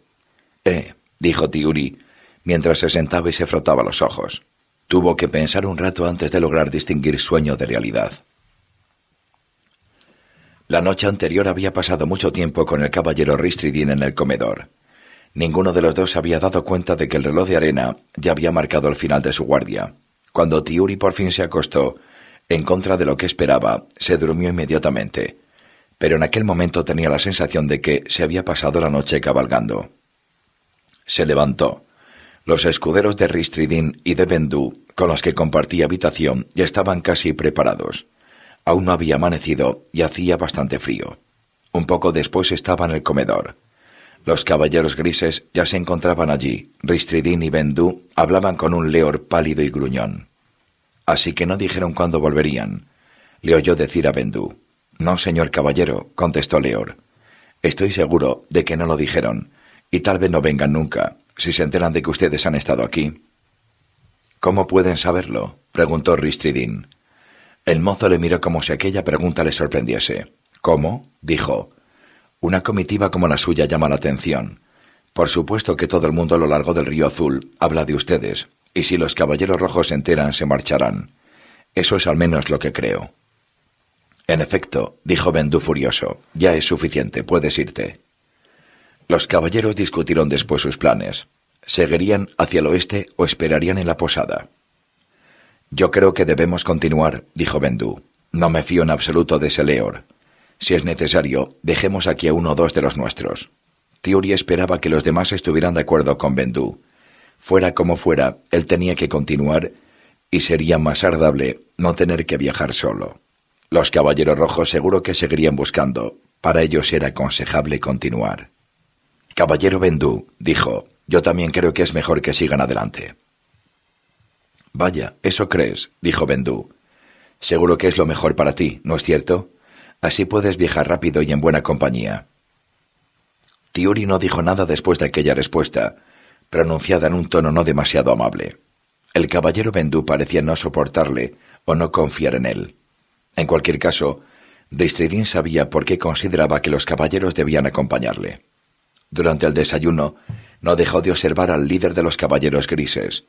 Eh, dijo Tiuri, mientras se sentaba y se frotaba los ojos. Tuvo que pensar un rato antes de lograr distinguir sueño de realidad. La noche anterior había pasado mucho tiempo con el caballero Ristridin en el comedor. Ninguno de los dos había dado cuenta de que el reloj de arena ya había marcado el final de su guardia. Cuando Tiuri por fin se acostó, en contra de lo que esperaba, se durmió inmediatamente, pero en aquel momento tenía la sensación de que se había pasado la noche cabalgando. Se levantó. Los escuderos de Ristridin y de Bendú, con los que compartía habitación, ya estaban casi preparados. Aún no había amanecido y hacía bastante frío. Un poco después estaba en el comedor. Los caballeros grises ya se encontraban allí. Ristridín y Bendú hablaban con un leor pálido y gruñón. Así que no dijeron cuándo volverían. Le oyó decir a Bendú. No, señor caballero, contestó Leor. Estoy seguro de que no lo dijeron, y tal vez no vengan nunca, si se enteran de que ustedes han estado aquí. ¿Cómo pueden saberlo? preguntó Ristridín. El mozo le miró como si aquella pregunta le sorprendiese. ¿Cómo? dijo. Una comitiva como la suya llama la atención. Por supuesto que todo el mundo a lo largo del río Azul habla de ustedes, y si los caballeros rojos se enteran, se marcharán. Eso es al menos lo que creo. En efecto, dijo Bendú furioso, ya es suficiente, puedes irte. Los caballeros discutieron después sus planes. ¿Seguirían hacia el oeste o esperarían en la posada? Yo creo que debemos continuar, dijo Bendú. No me fío en absoluto de ese Leor. Si es necesario, dejemos aquí a uno o dos de los nuestros. Tiuri esperaba que los demás estuvieran de acuerdo con Bendú. Fuera como fuera, él tenía que continuar y sería más ardable no tener que viajar solo. Los caballeros rojos seguro que seguirían buscando. Para ellos era aconsejable continuar. Caballero Bendú, dijo, yo también creo que es mejor que sigan adelante. Vaya, eso crees, dijo Bendú. Seguro que es lo mejor para ti, ¿no es cierto? Así puedes viajar rápido y en buena compañía. Tiuri no dijo nada después de aquella respuesta, pronunciada en un tono no demasiado amable. El caballero Bendú parecía no soportarle o no confiar en él. En cualquier caso, Ristridín sabía por qué consideraba que los caballeros debían acompañarle. Durante el desayuno, no dejó de observar al líder de los caballeros grises,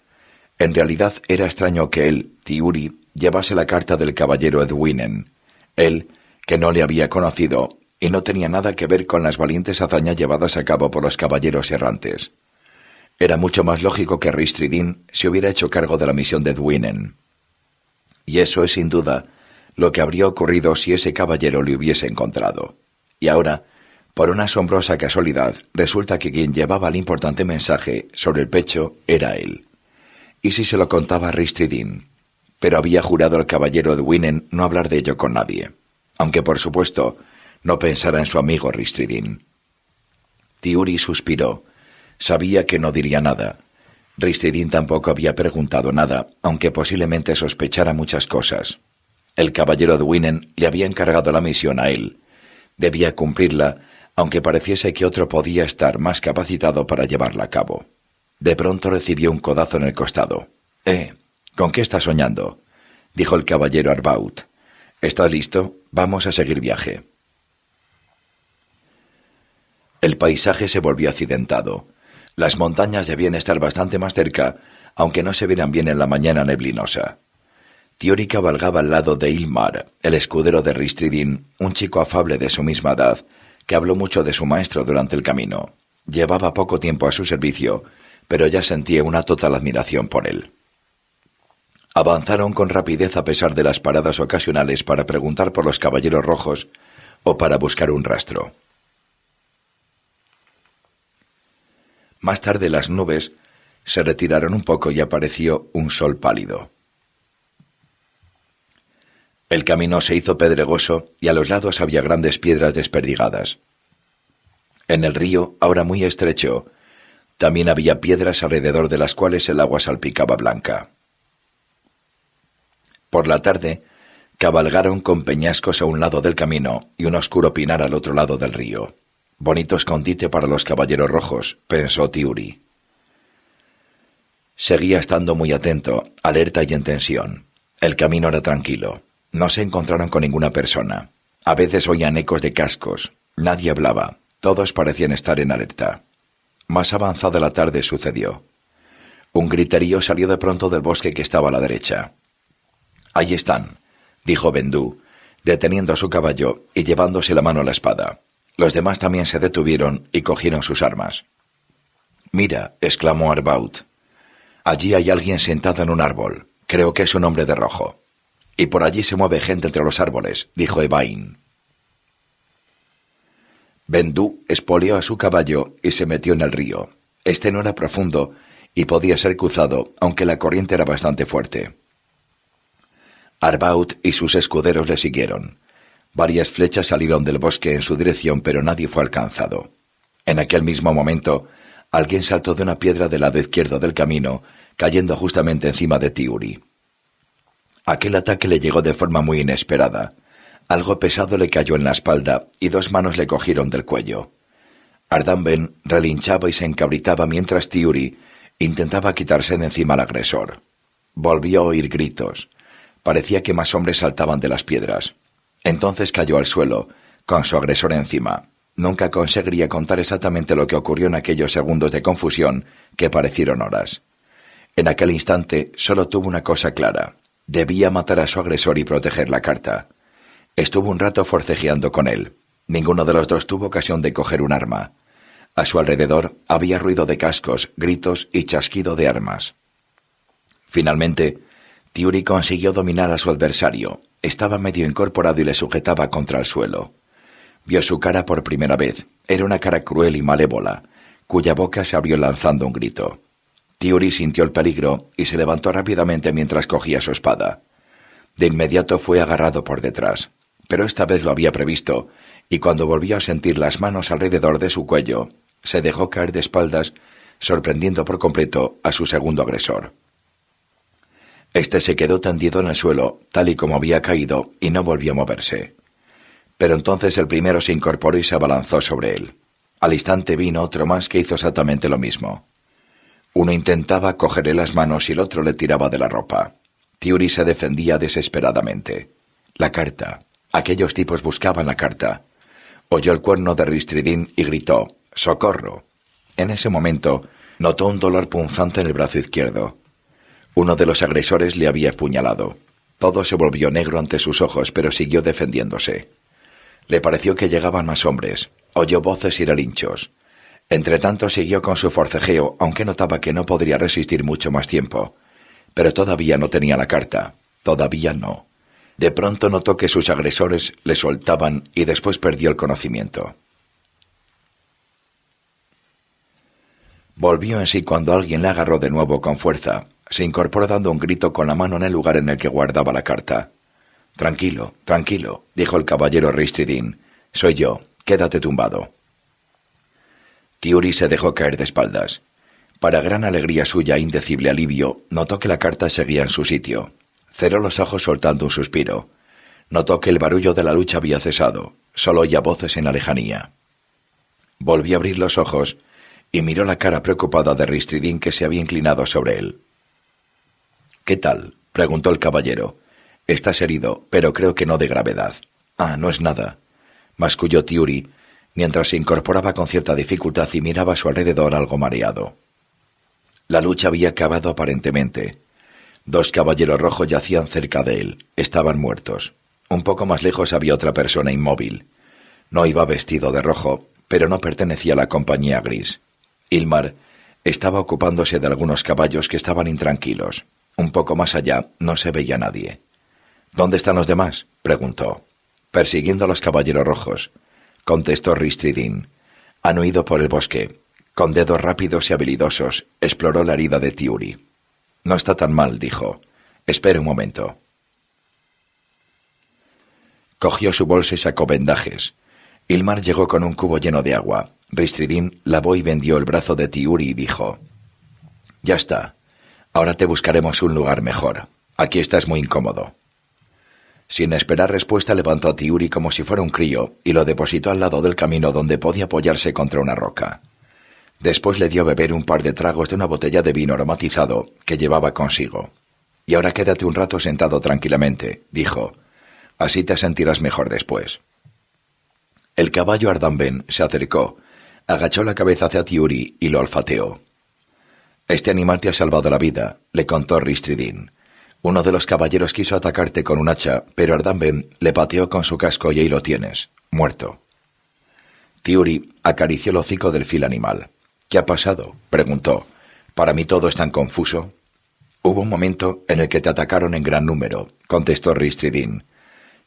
en realidad era extraño que él, Tiuri, llevase la carta del caballero Edwinen. Él, que no le había conocido, y no tenía nada que ver con las valientes hazañas llevadas a cabo por los caballeros errantes. Era mucho más lógico que Ristridin se hubiera hecho cargo de la misión de Edwinen. Y eso es sin duda lo que habría ocurrido si ese caballero le hubiese encontrado. Y ahora, por una asombrosa casualidad, resulta que quien llevaba el importante mensaje sobre el pecho era él y si se lo contaba a Ristridin, pero había jurado al caballero de no hablar de ello con nadie, aunque por supuesto no pensara en su amigo Ristridin. Tiuri suspiró. Sabía que no diría nada. Ristridin tampoco había preguntado nada, aunque posiblemente sospechara muchas cosas. El caballero de le había encargado la misión a él. Debía cumplirla, aunque pareciese que otro podía estar más capacitado para llevarla a cabo. De pronto recibió un codazo en el costado. Eh, ¿con qué estás soñando? dijo el caballero Arbaut. ...¿está listo? Vamos a seguir viaje. El paisaje se volvió accidentado. Las montañas debían estar bastante más cerca, aunque no se vieran bien en la mañana neblinosa. Tiori cabalgaba al lado de Ilmar, el escudero de Ristridin, un chico afable de su misma edad, que habló mucho de su maestro durante el camino. Llevaba poco tiempo a su servicio pero ya sentía una total admiración por él. Avanzaron con rapidez a pesar de las paradas ocasionales para preguntar por los caballeros rojos o para buscar un rastro. Más tarde las nubes se retiraron un poco y apareció un sol pálido. El camino se hizo pedregoso y a los lados había grandes piedras desperdigadas. En el río, ahora muy estrecho, también había piedras alrededor de las cuales el agua salpicaba blanca. Por la tarde, cabalgaron con peñascos a un lado del camino y un oscuro pinar al otro lado del río. Bonito escondite para los caballeros rojos, pensó Tiuri. Seguía estando muy atento, alerta y en tensión. El camino era tranquilo. No se encontraron con ninguna persona. A veces oían ecos de cascos. Nadie hablaba. Todos parecían estar en alerta. Más avanzada la tarde sucedió. Un griterío salió de pronto del bosque que estaba a la derecha. Ahí están, dijo Bendú, deteniendo a su caballo y llevándose la mano a la espada. Los demás también se detuvieron y cogieron sus armas. Mira, exclamó Arbaut. Allí hay alguien sentado en un árbol. Creo que es un hombre de rojo. Y por allí se mueve gente entre los árboles, dijo Evain. Bendú espoleó a su caballo y se metió en el río. Este no era profundo y podía ser cruzado, aunque la corriente era bastante fuerte. Arbaud y sus escuderos le siguieron. Varias flechas salieron del bosque en su dirección, pero nadie fue alcanzado. En aquel mismo momento, alguien saltó de una piedra del lado izquierdo del camino, cayendo justamente encima de Tiuri. Aquel ataque le llegó de forma muy inesperada. Algo pesado le cayó en la espalda y dos manos le cogieron del cuello. Ardamben relinchaba y se encabritaba mientras Tiuri intentaba quitarse de encima al agresor. Volvió a oír gritos. Parecía que más hombres saltaban de las piedras. Entonces cayó al suelo, con su agresor encima. Nunca conseguiría contar exactamente lo que ocurrió en aquellos segundos de confusión que parecieron horas. En aquel instante solo tuvo una cosa clara. Debía matar a su agresor y proteger la carta. Estuvo un rato forcejeando con él. Ninguno de los dos tuvo ocasión de coger un arma. A su alrededor había ruido de cascos, gritos y chasquido de armas. Finalmente, Tiuri consiguió dominar a su adversario. Estaba medio incorporado y le sujetaba contra el suelo. Vio su cara por primera vez. Era una cara cruel y malévola, cuya boca se abrió lanzando un grito. Tiuri sintió el peligro y se levantó rápidamente mientras cogía su espada. De inmediato fue agarrado por detrás pero esta vez lo había previsto, y cuando volvió a sentir las manos alrededor de su cuello, se dejó caer de espaldas, sorprendiendo por completo a su segundo agresor. Este se quedó tendido en el suelo, tal y como había caído, y no volvió a moverse. Pero entonces el primero se incorporó y se abalanzó sobre él. Al instante vino otro más que hizo exactamente lo mismo. Uno intentaba cogerle las manos y el otro le tiraba de la ropa. Tiuri se defendía desesperadamente. La carta, Aquellos tipos buscaban la carta. Oyó el cuerno de Ristridín y gritó ¡Socorro! En ese momento, notó un dolor punzante en el brazo izquierdo. Uno de los agresores le había apuñalado. Todo se volvió negro ante sus ojos, pero siguió defendiéndose. Le pareció que llegaban más hombres. Oyó voces y relinchos. Entretanto siguió con su forcejeo, aunque notaba que no podría resistir mucho más tiempo. Pero todavía no tenía la carta. Todavía no. De pronto notó que sus agresores le soltaban y después perdió el conocimiento. Volvió en sí cuando alguien la agarró de nuevo con fuerza. Se incorporó dando un grito con la mano en el lugar en el que guardaba la carta. Tranquilo, tranquilo, dijo el caballero Ristridin. Soy yo, quédate tumbado. Tiuri se dejó caer de espaldas. Para gran alegría suya e indecible alivio, notó que la carta seguía en su sitio. Cerró los ojos soltando un suspiro. Notó que el barullo de la lucha había cesado. Solo oía voces en la lejanía. Volvió a abrir los ojos y miró la cara preocupada de Ristridín que se había inclinado sobre él. ¿Qué tal? preguntó el caballero. Estás herido, pero creo que no de gravedad. Ah, no es nada. masculló Tiuri, mientras se incorporaba con cierta dificultad y miraba a su alrededor algo mareado. La lucha había acabado aparentemente. Dos caballeros rojos yacían cerca de él. Estaban muertos. Un poco más lejos había otra persona inmóvil. No iba vestido de rojo, pero no pertenecía a la compañía gris. Ilmar estaba ocupándose de algunos caballos que estaban intranquilos. Un poco más allá no se veía nadie. ¿Dónde están los demás? preguntó. Persiguiendo a los caballeros rojos, contestó Ristridin. Han huido por el bosque. Con dedos rápidos y habilidosos exploró la herida de Tiuri. No está tan mal, dijo. Espere un momento. Cogió su bolsa y sacó vendajes. Ilmar llegó con un cubo lleno de agua. Ristridín lavó y vendió el brazo de Tiuri y dijo: Ya está. Ahora te buscaremos un lugar mejor. Aquí estás muy incómodo. Sin esperar respuesta, levantó a Tiuri como si fuera un crío y lo depositó al lado del camino donde podía apoyarse contra una roca. Después le dio a beber un par de tragos de una botella de vino aromatizado que llevaba consigo. Y ahora quédate un rato sentado tranquilamente, dijo. Así te sentirás mejor después. El caballo Ardamben se acercó, agachó la cabeza hacia Tiuri y lo olfateó. Este animal te ha salvado la vida, le contó Ristridin. Uno de los caballeros quiso atacarte con un hacha, pero Ardamben le pateó con su casco y ahí lo tienes, muerto. Tiuri acarició el hocico del fil animal. ¿Qué ha pasado? preguntó. Para mí todo es tan confuso. Hubo un momento en el que te atacaron en gran número, contestó Ristridin.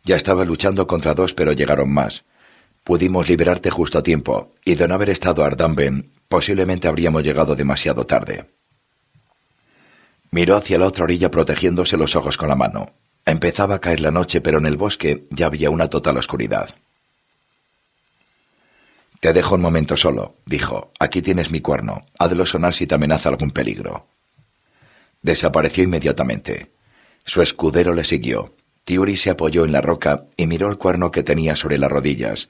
Ya estaba luchando contra dos, pero llegaron más. Pudimos liberarte justo a tiempo, y de no haber estado Ardamben, posiblemente habríamos llegado demasiado tarde. Miró hacia la otra orilla protegiéndose los ojos con la mano. Empezaba a caer la noche, pero en el bosque ya había una total oscuridad. Te dejo un momento solo, dijo. Aquí tienes mi cuerno. Hazlo sonar si te amenaza algún peligro. Desapareció inmediatamente. Su escudero le siguió. Tiuri se apoyó en la roca y miró el cuerno que tenía sobre las rodillas.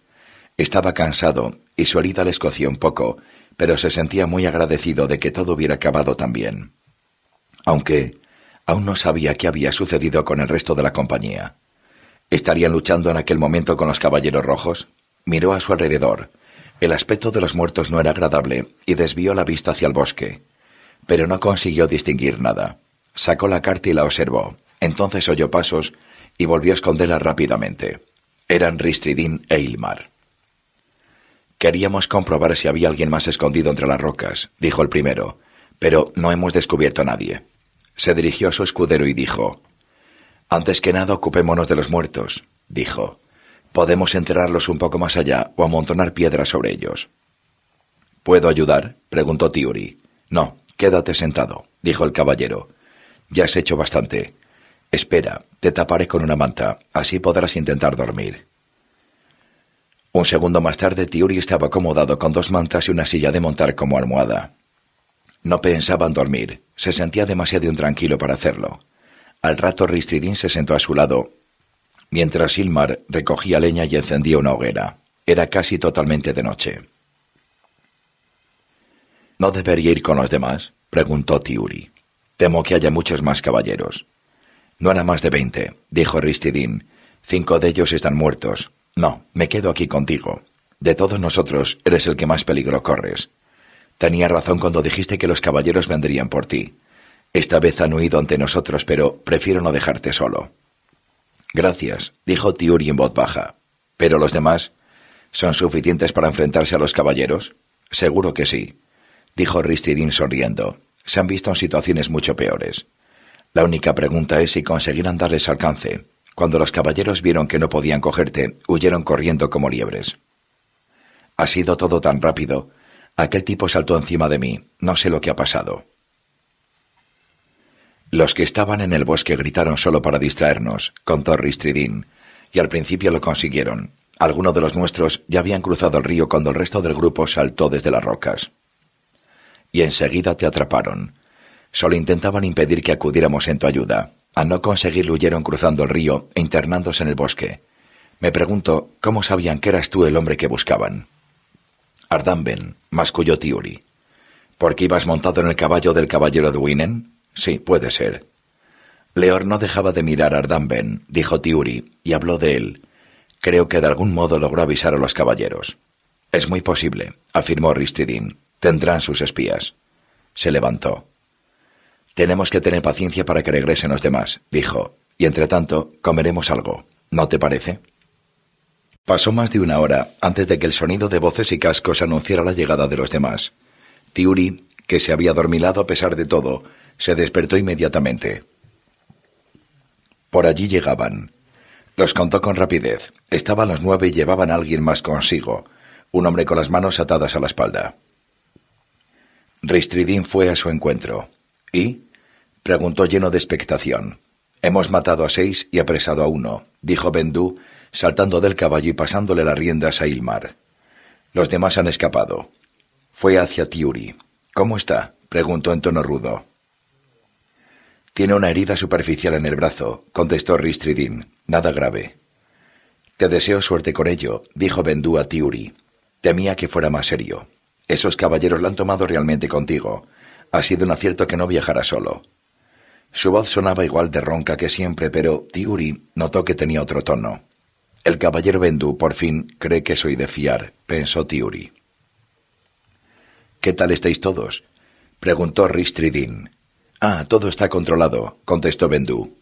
Estaba cansado y su herida le escoció un poco, pero se sentía muy agradecido de que todo hubiera acabado tan bien. Aunque aún no sabía qué había sucedido con el resto de la compañía. ¿Estarían luchando en aquel momento con los caballeros rojos? Miró a su alrededor. El aspecto de los muertos no era agradable y desvió la vista hacia el bosque, pero no consiguió distinguir nada. Sacó la carta y la observó. Entonces oyó pasos y volvió a esconderla rápidamente. Eran Ristridín e Ilmar. Queríamos comprobar si había alguien más escondido entre las rocas, dijo el primero, pero no hemos descubierto a nadie. Se dirigió a su escudero y dijo Antes que nada ocupémonos de los muertos, dijo. Podemos enterrarlos un poco más allá o amontonar piedras sobre ellos. ¿Puedo ayudar? preguntó Tiuri. No, quédate sentado, dijo el caballero. Ya has hecho bastante. Espera, te taparé con una manta, así podrás intentar dormir. Un segundo más tarde, Tiuri estaba acomodado con dos mantas y una silla de montar como almohada. No pensaba en dormir, se sentía demasiado intranquilo para hacerlo. Al rato, Ristridin se sentó a su lado mientras Ilmar recogía leña y encendía una hoguera. Era casi totalmente de noche. ¿No debería ir con los demás? preguntó Tiuri. Temo que haya muchos más caballeros. No hará más de veinte, dijo Ristidin. Cinco de ellos están muertos. No, me quedo aquí contigo. De todos nosotros, eres el que más peligro corres. Tenía razón cuando dijiste que los caballeros vendrían por ti. Esta vez han huido ante nosotros, pero prefiero no dejarte solo. Gracias, dijo Tiuri en voz baja. ¿Pero los demás? ¿Son suficientes para enfrentarse a los caballeros? Seguro que sí, dijo Ristidin sonriendo. Se han visto en situaciones mucho peores. La única pregunta es si conseguirán darles alcance. Cuando los caballeros vieron que no podían cogerte, huyeron corriendo como liebres. Ha sido todo tan rápido. Aquel tipo saltó encima de mí. No sé lo que ha pasado. Los que estaban en el bosque gritaron solo para distraernos, contó Ristridín, y al principio lo consiguieron. Algunos de los nuestros ya habían cruzado el río cuando el resto del grupo saltó desde las rocas. Y enseguida te atraparon. Solo intentaban impedir que acudiéramos en tu ayuda. Al no conseguirlo huyeron cruzando el río e internándose en el bosque. Me pregunto cómo sabían que eras tú el hombre que buscaban. Ardamben, masculló Tiuri. ¿Por qué ibas montado en el caballo del caballero de Winen? Sí, puede ser. Leor no dejaba de mirar a Ardamben. dijo Tiuri, y habló de él. Creo que de algún modo logró avisar a los caballeros. Es muy posible, afirmó Ristidin. Tendrán sus espías. Se levantó. Tenemos que tener paciencia para que regresen los demás, dijo, y entre tanto comeremos algo. ¿No te parece? Pasó más de una hora antes de que el sonido de voces y cascos anunciara la llegada de los demás. Tiuri, que se había dormilado a pesar de todo, se despertó inmediatamente. Por allí llegaban. Los contó con rapidez. Estaban los nueve y llevaban a alguien más consigo, un hombre con las manos atadas a la espalda. Ristridín fue a su encuentro y preguntó lleno de expectación. Hemos matado a seis y apresado a uno, dijo Bendú, saltando del caballo y pasándole las riendas a Ilmar. Los demás han escapado. Fue hacia Tiuri. ¿Cómo está? preguntó en tono rudo. Tiene una herida superficial en el brazo, contestó Ristridin. Nada grave. Te deseo suerte con ello, dijo Bendú a Tiuri. Temía que fuera más serio. Esos caballeros la han tomado realmente contigo. Ha sido un acierto que no viajara solo. Su voz sonaba igual de ronca que siempre, pero Tiuri notó que tenía otro tono. El caballero Bendú por fin cree que soy de fiar, pensó Tiuri. ¿Qué tal estáis todos? preguntó Ristridin. Ah, todo está controlado, contestó Bendú.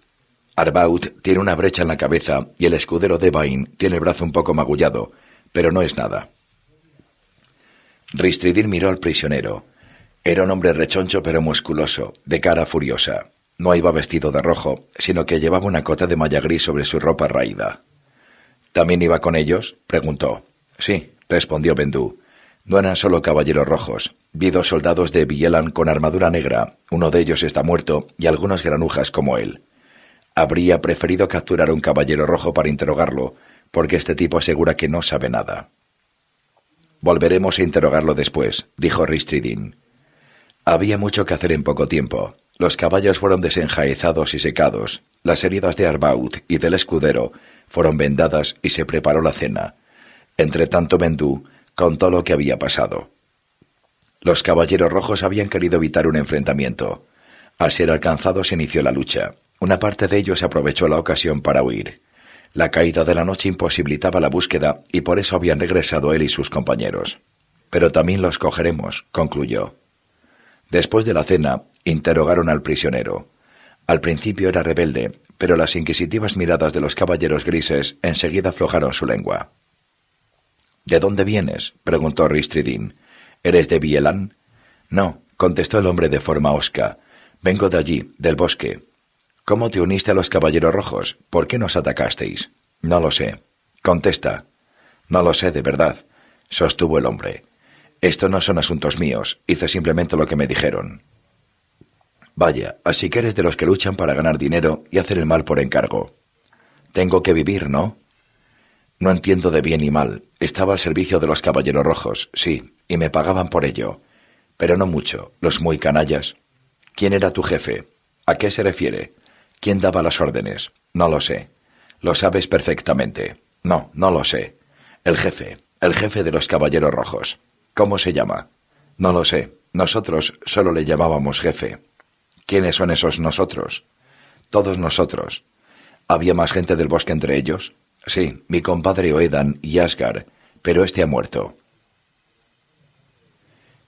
Arbaut tiene una brecha en la cabeza y el escudero de Bain tiene el brazo un poco magullado, pero no es nada. Ristridin miró al prisionero. Era un hombre rechoncho pero musculoso, de cara furiosa. No iba vestido de rojo, sino que llevaba una cota de malla gris sobre su ropa raída. ¿También iba con ellos? preguntó. Sí, respondió Bendú. No eran solo caballeros rojos. Vi dos soldados de Bielan con armadura negra, uno de ellos está muerto, y algunos granujas como él. Habría preferido capturar un caballero rojo para interrogarlo, porque este tipo asegura que no sabe nada. Volveremos a interrogarlo después, dijo Ristridin. Había mucho que hacer en poco tiempo. Los caballos fueron desenjaezados y secados, las heridas de Arbaud y del escudero fueron vendadas y se preparó la cena. Entre tanto, Bendú contó lo que había pasado. Los caballeros rojos habían querido evitar un enfrentamiento. Al ser alcanzados se inició la lucha. Una parte de ellos aprovechó la ocasión para huir. La caída de la noche imposibilitaba la búsqueda y por eso habían regresado él y sus compañeros. Pero también los cogeremos, concluyó. Después de la cena, interrogaron al prisionero. Al principio era rebelde, pero las inquisitivas miradas de los caballeros grises enseguida aflojaron su lengua. ¿De dónde vienes? preguntó Ristridin. ¿Eres de Bielán? No, contestó el hombre de forma osca. Vengo de allí, del bosque. ¿Cómo te uniste a los caballeros rojos? ¿Por qué nos atacasteis? No lo sé. Contesta. No lo sé de verdad, sostuvo el hombre. Esto no son asuntos míos, hice simplemente lo que me dijeron. Vaya, así que eres de los que luchan para ganar dinero y hacer el mal por encargo. Tengo que vivir, ¿no? No entiendo de bien ni mal. Estaba al servicio de los caballeros rojos, sí, y me pagaban por ello. Pero no mucho, los muy canallas. ¿Quién era tu jefe? ¿A qué se refiere? ¿Quién daba las órdenes? No lo sé. Lo sabes perfectamente. No, no lo sé. El jefe, el jefe de los caballeros rojos. ¿Cómo se llama? No lo sé. Nosotros solo le llamábamos jefe. ¿Quiénes son esos nosotros? Todos nosotros. ¿Había más gente del bosque entre ellos? Sí, mi compadre Oedan y Asgard, pero este ha muerto.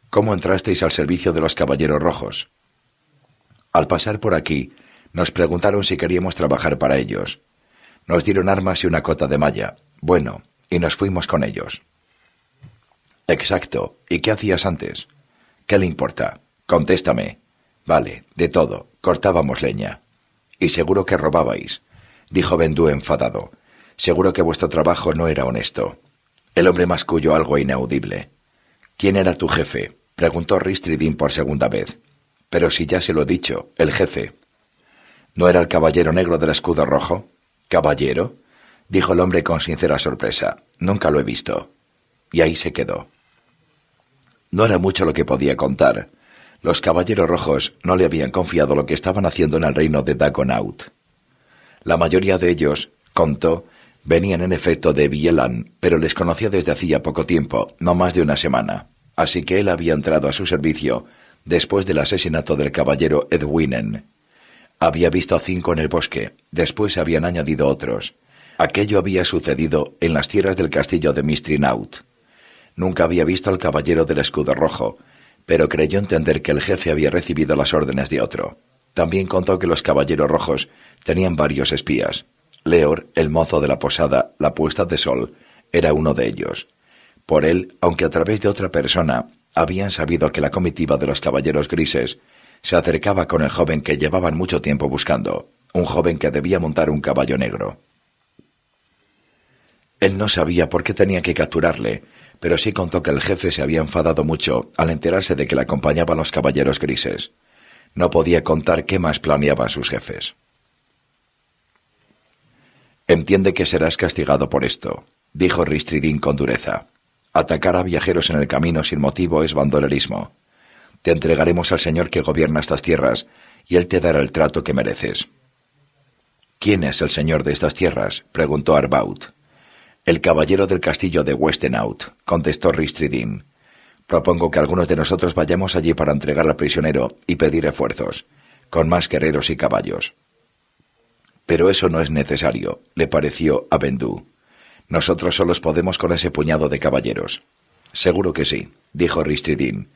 ¿Cómo entrasteis al servicio de los Caballeros Rojos? Al pasar por aquí, nos preguntaron si queríamos trabajar para ellos. Nos dieron armas y una cota de malla. Bueno, y nos fuimos con ellos. Exacto. ¿Y qué hacías antes? ¿Qué le importa? Contéstame. Vale, de todo. Cortábamos leña. Y seguro que robabais, dijo Bendú enfadado. Seguro que vuestro trabajo no era honesto. El hombre masculló algo inaudible. ¿Quién era tu jefe? preguntó Ristridin por segunda vez. Pero si ya se lo he dicho, el jefe. ¿No era el caballero negro del escudo rojo? ¿Caballero? dijo el hombre con sincera sorpresa. Nunca lo he visto. Y ahí se quedó. No era mucho lo que podía contar. Los caballeros rojos no le habían confiado lo que estaban haciendo en el reino de Dagonaut. La mayoría de ellos, contó, Venían en efecto de Bielan, pero les conocía desde hacía poco tiempo, no más de una semana. Así que él había entrado a su servicio después del asesinato del caballero Edwinen. Había visto a cinco en el bosque, después se habían añadido otros. Aquello había sucedido en las tierras del castillo de Mistrinaut. Nunca había visto al caballero del escudo rojo, pero creyó entender que el jefe había recibido las órdenes de otro. También contó que los caballeros rojos tenían varios espías. Leor, el mozo de la posada, la puesta de sol, era uno de ellos. Por él, aunque a través de otra persona, habían sabido que la comitiva de los caballeros grises se acercaba con el joven que llevaban mucho tiempo buscando, un joven que debía montar un caballo negro. Él no sabía por qué tenía que capturarle, pero sí contó que el jefe se había enfadado mucho al enterarse de que le acompañaban los caballeros grises. No podía contar qué más planeaban sus jefes. Entiende que serás castigado por esto, dijo Ristridin con dureza. Atacar a viajeros en el camino sin motivo es bandolerismo. Te entregaremos al Señor que gobierna estas tierras, y Él te dará el trato que mereces. ¿Quién es el Señor de estas tierras? preguntó Arbaut. El caballero del castillo de Westenaut, contestó Ristridin. Propongo que algunos de nosotros vayamos allí para entregar al prisionero y pedir refuerzos, con más guerreros y caballos. Pero eso no es necesario, le pareció a Bendú. Nosotros solos podemos con ese puñado de caballeros. Seguro que sí, dijo Ristridin.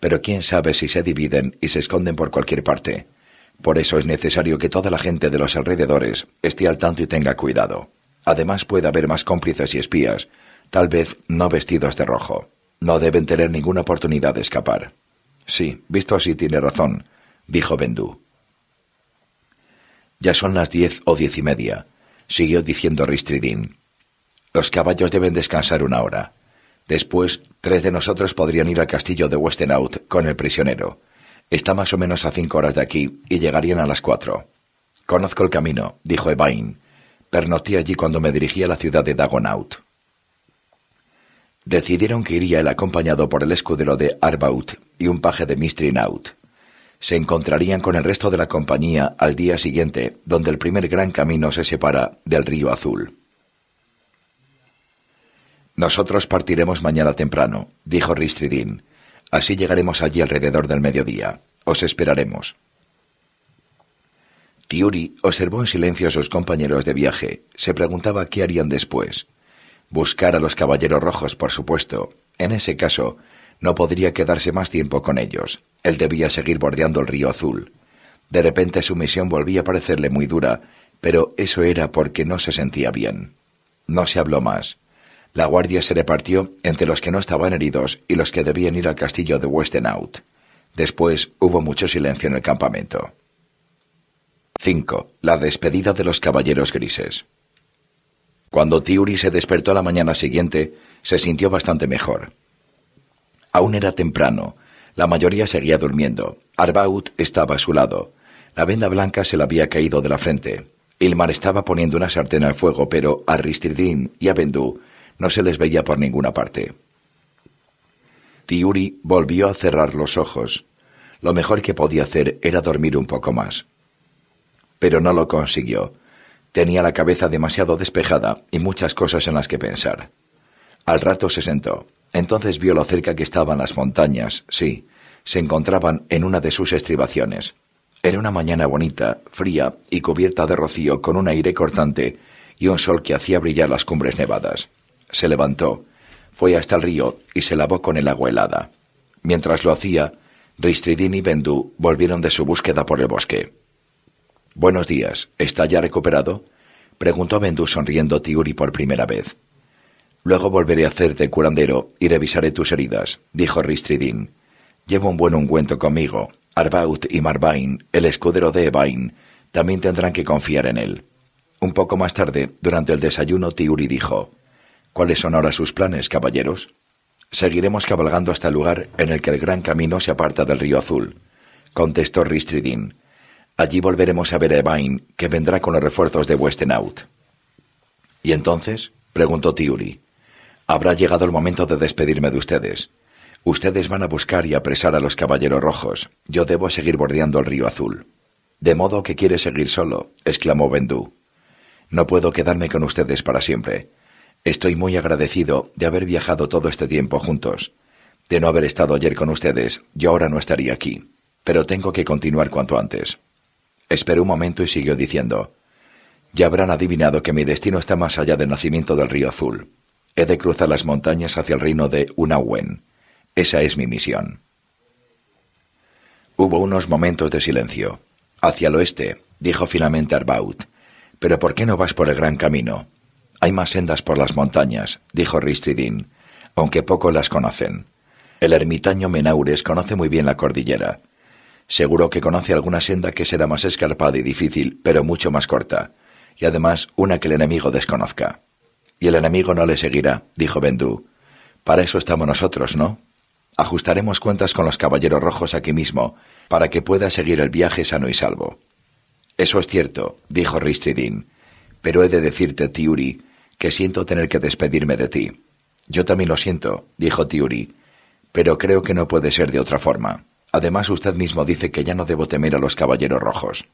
Pero quién sabe si se dividen y se esconden por cualquier parte. Por eso es necesario que toda la gente de los alrededores esté al tanto y tenga cuidado. Además puede haber más cómplices y espías, tal vez no vestidos de rojo. No deben tener ninguna oportunidad de escapar. Sí, visto así tiene razón, dijo Bendú. Ya son las diez o diez y media, siguió diciendo Ristridin. Los caballos deben descansar una hora. Después, tres de nosotros podrían ir al castillo de Westenout con el prisionero. Está más o menos a cinco horas de aquí y llegarían a las cuatro. Conozco el camino, dijo Evain. «Pernoté allí cuando me dirigí a la ciudad de Dagonaut. Decidieron que iría él acompañado por el escudero de Arbaut y un paje de Mistrinaut se encontrarían con el resto de la compañía al día siguiente, donde el primer gran camino se separa del río Azul. Nosotros partiremos mañana temprano, dijo Ristridin. Así llegaremos allí alrededor del mediodía. Os esperaremos. Tiuri observó en silencio a sus compañeros de viaje. Se preguntaba qué harían después. Buscar a los caballeros rojos, por supuesto. En ese caso, no podría quedarse más tiempo con ellos. Él debía seguir bordeando el río azul. De repente su misión volvía a parecerle muy dura, pero eso era porque no se sentía bien. No se habló más. La guardia se repartió entre los que no estaban heridos y los que debían ir al castillo de Westenhout. Después hubo mucho silencio en el campamento. 5. La despedida de los caballeros grises. Cuando Tiuri se despertó la mañana siguiente, se sintió bastante mejor. Aún era temprano. La mayoría seguía durmiendo. Arbaud estaba a su lado. La venda blanca se le había caído de la frente. Ilmar estaba poniendo una sartén al fuego, pero a Ristirdin y a Bendú no se les veía por ninguna parte. Tiuri volvió a cerrar los ojos. Lo mejor que podía hacer era dormir un poco más. Pero no lo consiguió. Tenía la cabeza demasiado despejada y muchas cosas en las que pensar. Al rato se sentó. Entonces vio lo cerca que estaban las montañas, sí, se encontraban en una de sus estribaciones. Era una mañana bonita, fría y cubierta de rocío con un aire cortante y un sol que hacía brillar las cumbres nevadas. Se levantó, fue hasta el río y se lavó con el agua helada. Mientras lo hacía, Ristridin y Bendú volvieron de su búsqueda por el bosque. Buenos días, ¿está ya recuperado? preguntó Bendú sonriendo Tiuri por primera vez. Luego volveré a hacerte curandero y revisaré tus heridas, dijo Ristridin. Llevo un buen ungüento conmigo. Arbaut y Marvain, el escudero de Evain, también tendrán que confiar en él. Un poco más tarde, durante el desayuno, Tiuri dijo: ¿Cuáles son ahora sus planes, caballeros? Seguiremos cabalgando hasta el lugar en el que el gran camino se aparta del río azul, contestó Ristridin. Allí volveremos a ver a Evain, que vendrá con los refuerzos de Westenaut. ¿Y entonces? preguntó Tiuri. Habrá llegado el momento de despedirme de ustedes. Ustedes van a buscar y apresar a los caballeros rojos. Yo debo seguir bordeando el río azul. De modo que quiere seguir solo, exclamó Bendú. No puedo quedarme con ustedes para siempre. Estoy muy agradecido de haber viajado todo este tiempo juntos. De no haber estado ayer con ustedes, yo ahora no estaría aquí. Pero tengo que continuar cuanto antes. Esperó un momento y siguió diciendo. Ya habrán adivinado que mi destino está más allá del nacimiento del río azul. He de cruzar las montañas hacia el reino de Unawen. Esa es mi misión. Hubo unos momentos de silencio. Hacia el oeste, dijo finalmente Arbaut. Pero ¿por qué no vas por el gran camino? Hay más sendas por las montañas, dijo Ristridin, aunque poco las conocen. El ermitaño Menaures conoce muy bien la cordillera. Seguro que conoce alguna senda que será más escarpada y difícil, pero mucho más corta, y además una que el enemigo desconozca y el enemigo no le seguirá, dijo Bendú. Para eso estamos nosotros, ¿no? Ajustaremos cuentas con los caballeros rojos aquí mismo, para que pueda seguir el viaje sano y salvo. Eso es cierto, dijo Ristridin, pero he de decirte, Tiuri, que siento tener que despedirme de ti. Yo también lo siento, dijo Tiuri, pero creo que no puede ser de otra forma. Además, usted mismo dice que ya no debo temer a los caballeros rojos.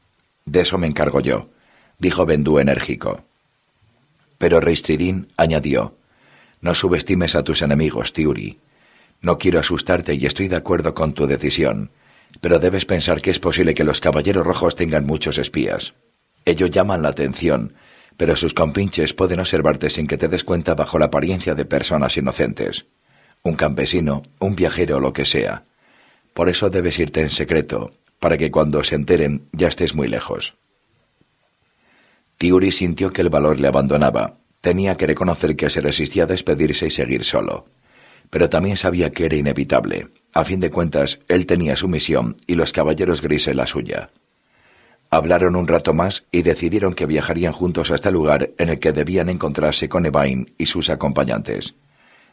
De eso me encargo yo, dijo Bendú enérgico. Pero Reistridin añadió, No subestimes a tus enemigos, Tiuri. No quiero asustarte y estoy de acuerdo con tu decisión, pero debes pensar que es posible que los caballeros rojos tengan muchos espías. Ellos llaman la atención, pero sus compinches pueden observarte sin que te des cuenta bajo la apariencia de personas inocentes. Un campesino, un viajero o lo que sea. Por eso debes irte en secreto, para que cuando se enteren ya estés muy lejos. Tiuri sintió que el valor le abandonaba. Tenía que reconocer que se resistía a despedirse y seguir solo. Pero también sabía que era inevitable. A fin de cuentas, él tenía su misión y los caballeros grises la suya. Hablaron un rato más y decidieron que viajarían juntos hasta el este lugar en el que debían encontrarse con Evain y sus acompañantes.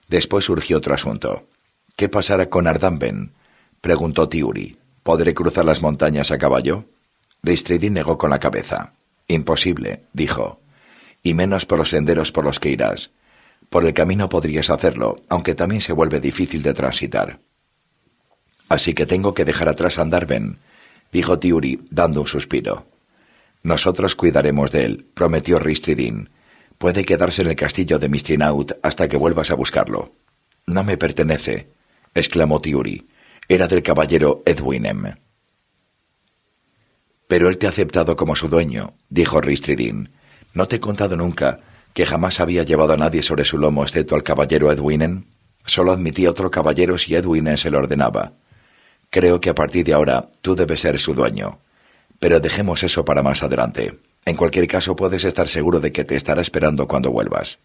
Después surgió otro asunto. ¿Qué pasará con Ardanben? preguntó Tiuri. ¿Podré cruzar las montañas a caballo? Ristridin negó con la cabeza. Imposible, dijo, y menos por los senderos por los que irás. Por el camino podrías hacerlo, aunque también se vuelve difícil de transitar. Así que tengo que dejar atrás a Ben, dijo Tiuri, dando un suspiro. Nosotros cuidaremos de él, prometió Ristridin. Puede quedarse en el castillo de Mistrinaut hasta que vuelvas a buscarlo. No me pertenece, exclamó Tiuri. Era del caballero Edwinem. Pero él te ha aceptado como su dueño, dijo Ristridin. No te he contado nunca que jamás había llevado a nadie sobre su lomo excepto al caballero Edwinen. Solo admití otro caballero si Edwinen se lo ordenaba. Creo que a partir de ahora tú debes ser su dueño. Pero dejemos eso para más adelante. En cualquier caso, puedes estar seguro de que te estará esperando cuando vuelvas.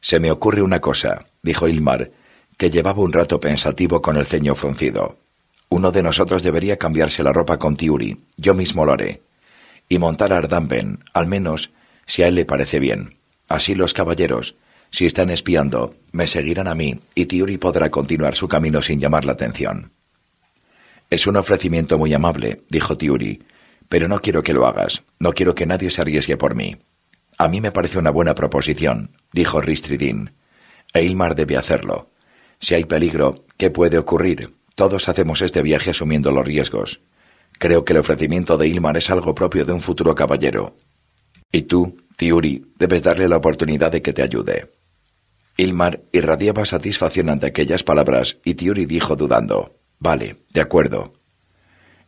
Se me ocurre una cosa, dijo Ilmar, que llevaba un rato pensativo con el ceño fruncido. Uno de nosotros debería cambiarse la ropa con Tiuri, yo mismo lo haré, y montar a Ardamben, al menos si a él le parece bien. Así los caballeros, si están espiando, me seguirán a mí y Tiuri podrá continuar su camino sin llamar la atención. Es un ofrecimiento muy amable, dijo Tiuri, pero no quiero que lo hagas, no quiero que nadie se arriesgue por mí. A mí me parece una buena proposición, dijo Ristridin. Eilmar debe hacerlo. Si hay peligro, ¿qué puede ocurrir? Todos hacemos este viaje asumiendo los riesgos. Creo que el ofrecimiento de Ilmar es algo propio de un futuro caballero. Y tú, Tiuri, debes darle la oportunidad de que te ayude. Ilmar irradiaba satisfacción ante aquellas palabras y Tiuri dijo dudando, Vale, de acuerdo.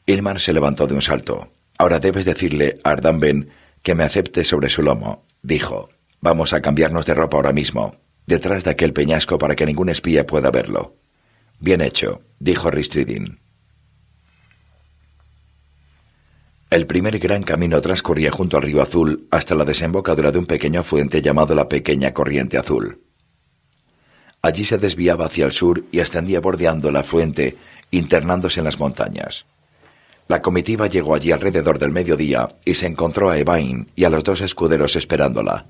Ilmar se levantó de un salto. Ahora debes decirle a Ardan que me acepte sobre su lomo, dijo. Vamos a cambiarnos de ropa ahora mismo, detrás de aquel peñasco para que ningún espía pueda verlo. Bien hecho, dijo Ristridin. El primer gran camino transcurría junto al río Azul hasta la desembocadura de un pequeño fuente llamado la Pequeña Corriente Azul. Allí se desviaba hacia el sur y ascendía bordeando la fuente, internándose en las montañas. La comitiva llegó allí alrededor del mediodía y se encontró a Evain y a los dos escuderos esperándola.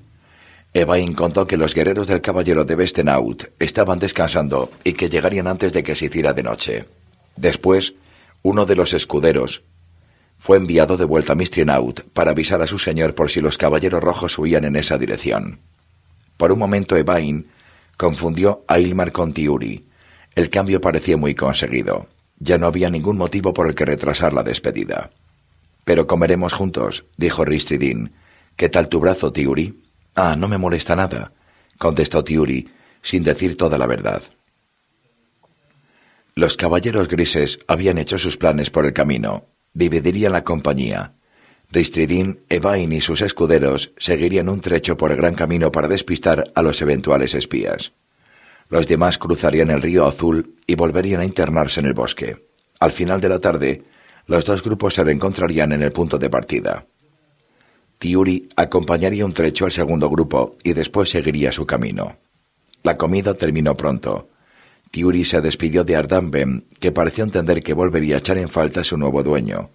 Evain contó que los guerreros del caballero de Bestenaut estaban descansando y que llegarían antes de que se hiciera de noche. Después, uno de los escuderos fue enviado de vuelta a Mistrinaut para avisar a su señor por si los caballeros rojos huían en esa dirección. Por un momento Evain confundió a Ilmar con Tiuri. El cambio parecía muy conseguido. Ya no había ningún motivo por el que retrasar la despedida. Pero comeremos juntos, dijo Ristridin. ¿Qué tal tu brazo, Tiuri? Ah, no me molesta nada, contestó Tiuri, sin decir toda la verdad. Los caballeros grises habían hecho sus planes por el camino. Dividirían la compañía. Ristridín, Evain y sus escuderos seguirían un trecho por el gran camino para despistar a los eventuales espías. Los demás cruzarían el río azul y volverían a internarse en el bosque. Al final de la tarde, los dos grupos se reencontrarían en el punto de partida. Tiuri acompañaría un trecho al segundo grupo y después seguiría su camino. La comida terminó pronto. Tiuri se despidió de Ardamben, que pareció entender que volvería a echar en falta a su nuevo dueño.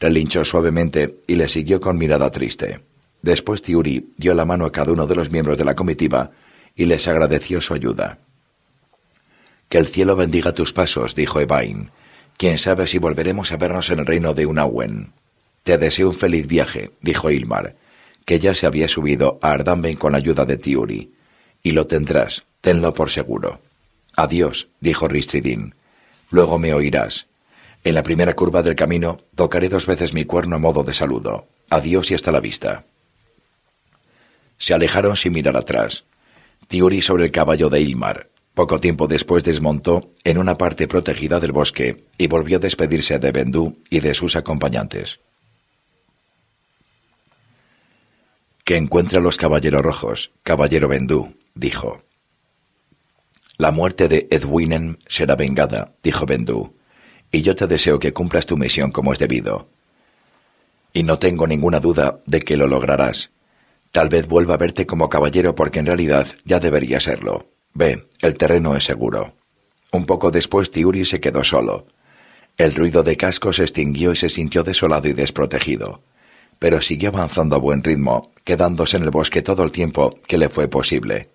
Relinchó suavemente y le siguió con mirada triste. Después Tiuri dio la mano a cada uno de los miembros de la comitiva y les agradeció su ayuda. Que el cielo bendiga tus pasos, dijo Evain. Quién sabe si volveremos a vernos en el reino de Unawen. Te deseo un feliz viaje, dijo Ilmar, que ya se había subido a Ardamben con ayuda de Tiuri. Y lo tendrás, tenlo por seguro. Adiós, dijo Ristridin. Luego me oirás. En la primera curva del camino tocaré dos veces mi cuerno a modo de saludo. Adiós y hasta la vista. Se alejaron sin mirar atrás. Tiuri sobre el caballo de Ilmar. Poco tiempo después desmontó en una parte protegida del bosque y volvió a despedirse de Bendú y de sus acompañantes. que encuentre a los caballeros rojos, caballero Bendú, dijo. La muerte de Edwinen será vengada, dijo Bendú, y yo te deseo que cumplas tu misión como es debido. Y no tengo ninguna duda de que lo lograrás. Tal vez vuelva a verte como caballero porque en realidad ya debería serlo. Ve, el terreno es seguro. Un poco después Tiuri se quedó solo. El ruido de cascos se extinguió y se sintió desolado y desprotegido pero siguió avanzando a buen ritmo, quedándose en el bosque todo el tiempo que le fue posible.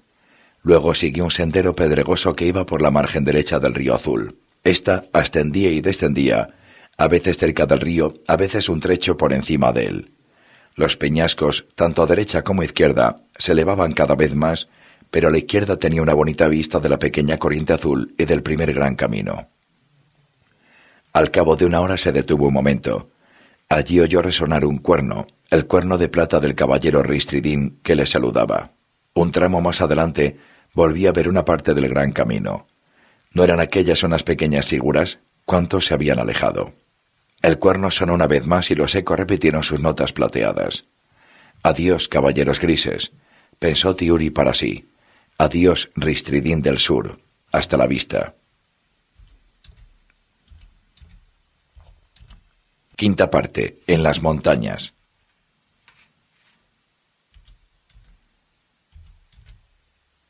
Luego siguió un sendero pedregoso que iba por la margen derecha del río Azul. Esta ascendía y descendía, a veces cerca del río, a veces un trecho por encima de él. Los peñascos, tanto a derecha como a izquierda, se elevaban cada vez más, pero a la izquierda tenía una bonita vista de la pequeña corriente azul y del primer gran camino. Al cabo de una hora se detuvo un momento. Allí oyó resonar un cuerno, el cuerno de plata del caballero Ristridín que le saludaba. Un tramo más adelante volví a ver una parte del gran camino. ¿No eran aquellas unas pequeñas figuras? ¿Cuántos se habían alejado? El cuerno sonó una vez más y los ecos repitieron sus notas plateadas. Adiós, caballeros grises, pensó Tiuri para sí. Adiós, Ristridín del Sur. Hasta la vista. Quinta parte. En las montañas.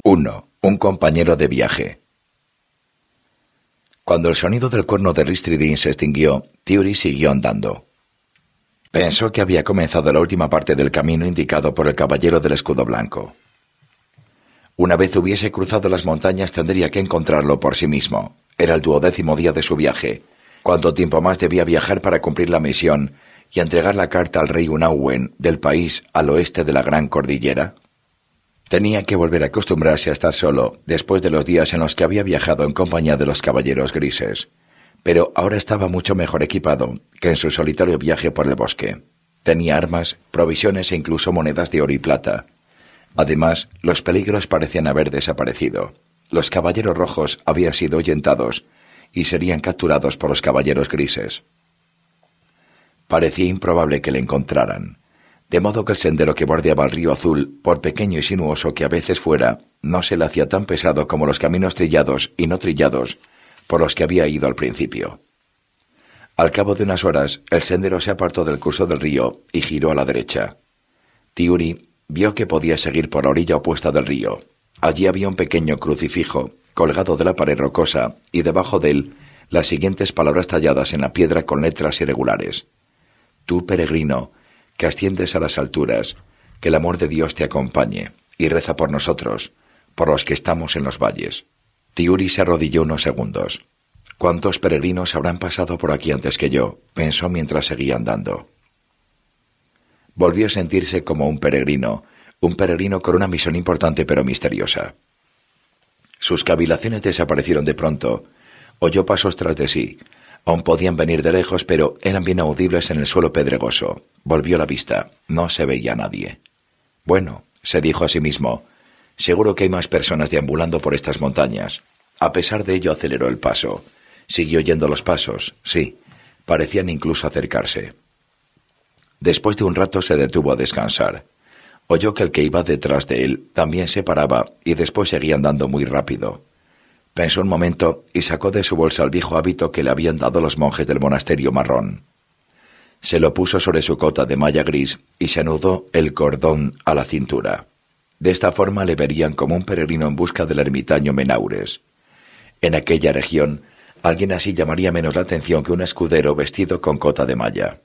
1. Un compañero de viaje. Cuando el sonido del cuerno de Ristridin se extinguió, Theory siguió andando. Pensó que había comenzado la última parte del camino indicado por el caballero del escudo blanco. Una vez hubiese cruzado las montañas tendría que encontrarlo por sí mismo. Era el duodécimo día de su viaje, cuánto tiempo más debía viajar para cumplir la misión y entregar la carta al rey Unawen del país al oeste de la Gran Cordillera? Tenía que volver a acostumbrarse a estar solo después de los días en los que había viajado en compañía de los caballeros grises, pero ahora estaba mucho mejor equipado que en su solitario viaje por el bosque. Tenía armas, provisiones e incluso monedas de oro y plata. Además, los peligros parecían haber desaparecido. Los caballeros rojos habían sido oyentados y serían capturados por los caballeros grises. Parecía improbable que le encontraran, de modo que el sendero que bordeaba el río azul, por pequeño y sinuoso que a veces fuera, no se le hacía tan pesado como los caminos trillados y no trillados por los que había ido al principio. Al cabo de unas horas, el sendero se apartó del curso del río y giró a la derecha. Tiuri vio que podía seguir por la orilla opuesta del río. Allí había un pequeño crucifijo colgado de la pared rocosa, y debajo de él las siguientes palabras talladas en la piedra con letras irregulares. Tú, peregrino, que asciendes a las alturas, que el amor de Dios te acompañe, y reza por nosotros, por los que estamos en los valles. Tiuri se arrodilló unos segundos. ¿Cuántos peregrinos habrán pasado por aquí antes que yo? pensó mientras seguía andando. Volvió a sentirse como un peregrino, un peregrino con una misión importante pero misteriosa. Sus cavilaciones desaparecieron de pronto. Oyó pasos tras de sí. Aún podían venir de lejos, pero eran bien audibles en el suelo pedregoso. Volvió la vista. No se veía nadie. Bueno, se dijo a sí mismo, seguro que hay más personas deambulando por estas montañas. A pesar de ello aceleró el paso. Siguió yendo los pasos, sí. Parecían incluso acercarse. Después de un rato se detuvo a descansar oyó que el que iba detrás de él también se paraba y después seguía andando muy rápido. Pensó un momento y sacó de su bolsa el viejo hábito que le habían dado los monjes del monasterio marrón. Se lo puso sobre su cota de malla gris y se anudó el cordón a la cintura. De esta forma le verían como un peregrino en busca del ermitaño Menaures. En aquella región, alguien así llamaría menos la atención que un escudero vestido con cota de malla.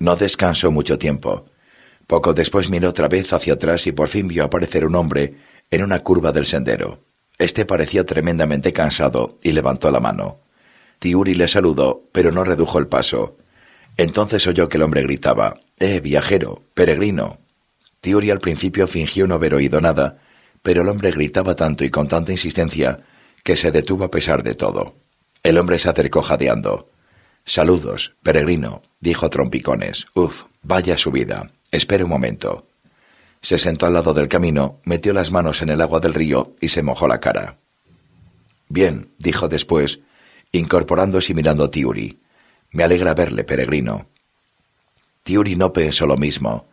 No descansó mucho tiempo poco después miró otra vez hacia atrás y por fin vio aparecer un hombre en una curva del sendero. Este parecía tremendamente cansado y levantó la mano. Tiuri le saludó, pero no redujo el paso. Entonces oyó que el hombre gritaba Eh, viajero, peregrino. Tiuri al principio fingió no haber oído nada, pero el hombre gritaba tanto y con tanta insistencia que se detuvo a pesar de todo. El hombre se acercó jadeando. Saludos, peregrino, dijo a trompicones. Uf, vaya subida. Espere un momento. Se sentó al lado del camino, metió las manos en el agua del río y se mojó la cara. Bien, dijo después, incorporándose y mirando a Tiuri. Me alegra verle, peregrino. Tiuri no pensó lo mismo.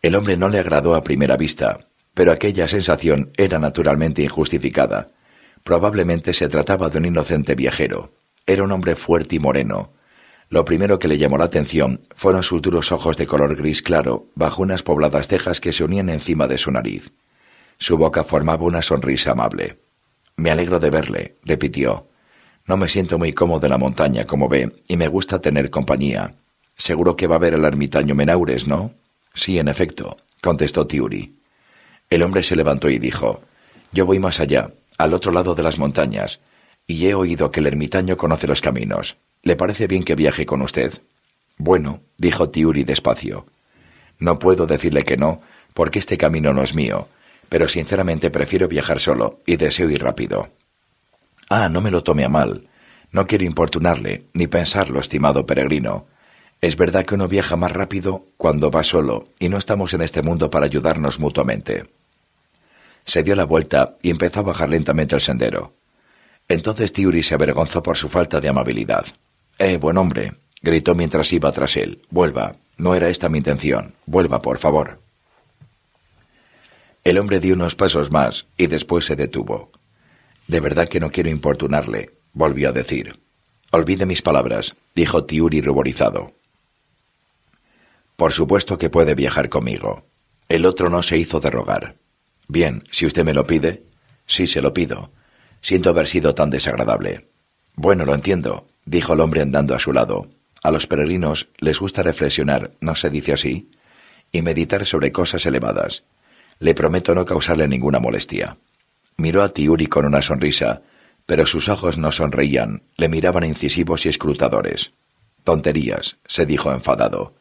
El hombre no le agradó a primera vista, pero aquella sensación era naturalmente injustificada. Probablemente se trataba de un inocente viajero. Era un hombre fuerte y moreno, lo primero que le llamó la atención fueron sus duros ojos de color gris claro bajo unas pobladas cejas que se unían encima de su nariz. Su boca formaba una sonrisa amable. Me alegro de verle, repitió. No me siento muy cómodo en la montaña, como ve, y me gusta tener compañía. Seguro que va a ver al ermitaño Menaures, ¿no? Sí, en efecto, contestó Tiuri. El hombre se levantó y dijo Yo voy más allá, al otro lado de las montañas, y he oído que el ermitaño conoce los caminos. ¿Le parece bien que viaje con usted? Bueno, dijo Tiuri despacio. No puedo decirle que no, porque este camino no es mío, pero sinceramente prefiero viajar solo y deseo ir rápido. Ah, no me lo tome a mal. No quiero importunarle, ni pensarlo, estimado peregrino. Es verdad que uno viaja más rápido cuando va solo, y no estamos en este mundo para ayudarnos mutuamente. Se dio la vuelta y empezó a bajar lentamente el sendero. Entonces Tiuri se avergonzó por su falta de amabilidad. Eh, buen hombre, gritó mientras iba tras él. Vuelva. No era esta mi intención. Vuelva, por favor. El hombre dio unos pasos más y después se detuvo. De verdad que no quiero importunarle, volvió a decir. Olvide mis palabras, dijo Tiuri ruborizado. Por supuesto que puede viajar conmigo. El otro no se hizo de rogar. Bien, si usted me lo pide. Sí, se lo pido. Siento haber sido tan desagradable. Bueno, lo entiendo, dijo el hombre andando a su lado. A los peregrinos les gusta reflexionar, ¿no se dice así? Y meditar sobre cosas elevadas. Le prometo no causarle ninguna molestia. Miró a Tiuri con una sonrisa, pero sus ojos no sonreían, le miraban incisivos y escrutadores. Tonterías, se dijo enfadado.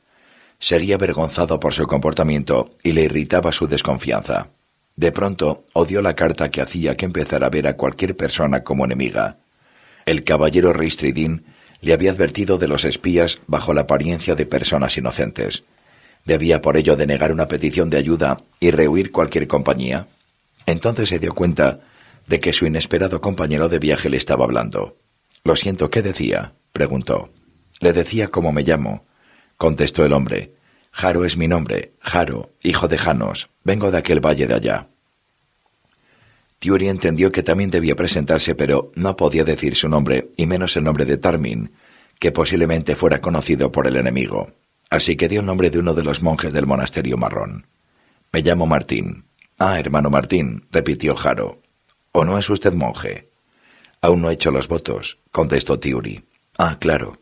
Seguía avergonzado por su comportamiento y le irritaba su desconfianza. De pronto, odió la carta que hacía que empezara a ver a cualquier persona como enemiga. El caballero Ristridin le había advertido de los espías bajo la apariencia de personas inocentes. Debía por ello denegar una petición de ayuda y rehuir cualquier compañía. Entonces se dio cuenta de que su inesperado compañero de viaje le estaba hablando. Lo siento, ¿qué decía? preguntó. Le decía cómo me llamo, contestó el hombre. Jaro es mi nombre, Jaro, hijo de Janos, vengo de aquel valle de allá. Tiuri entendió que también debía presentarse, pero no podía decir su nombre, y menos el nombre de Tarmin, que posiblemente fuera conocido por el enemigo. Así que dio el nombre de uno de los monjes del monasterio marrón. Me llamo Martín. Ah, hermano Martín, repitió Jaro. ¿O no es usted monje? Aún no he hecho los votos, contestó Tiuri. Ah, claro.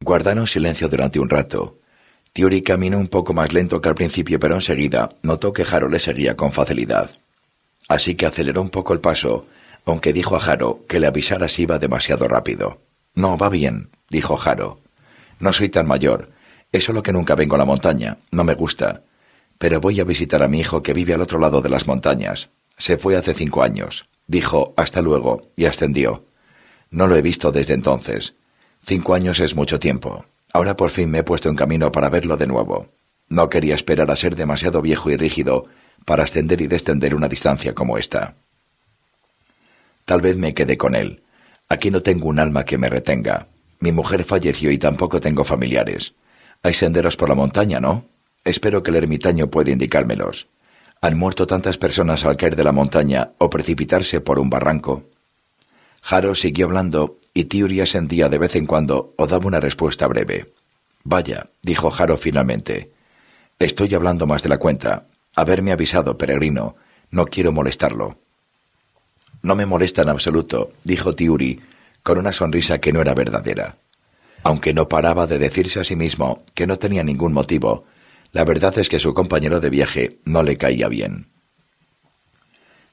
Guardaron silencio durante un rato. Tiuri caminó un poco más lento que al principio, pero enseguida notó que Jaro le seguía con facilidad así que aceleró un poco el paso, aunque dijo a Jaro que le avisara si iba demasiado rápido. No, va bien, dijo Jaro. No soy tan mayor, es solo que nunca vengo a la montaña, no me gusta. Pero voy a visitar a mi hijo que vive al otro lado de las montañas. Se fue hace cinco años. Dijo hasta luego y ascendió. No lo he visto desde entonces. Cinco años es mucho tiempo. Ahora por fin me he puesto en camino para verlo de nuevo. No quería esperar a ser demasiado viejo y rígido para ascender y descender una distancia como esta. Tal vez me quede con él. Aquí no tengo un alma que me retenga. Mi mujer falleció y tampoco tengo familiares. Hay senderos por la montaña, ¿no? Espero que el ermitaño pueda indicármelos. Han muerto tantas personas al caer de la montaña o precipitarse por un barranco. Jaro siguió hablando y Tiuri ascendía de vez en cuando o daba una respuesta breve. Vaya, dijo Jaro finalmente. Estoy hablando más de la cuenta. Haberme avisado, peregrino. No quiero molestarlo. No me molesta en absoluto, dijo Tiuri, con una sonrisa que no era verdadera. Aunque no paraba de decirse a sí mismo que no tenía ningún motivo, la verdad es que su compañero de viaje no le caía bien.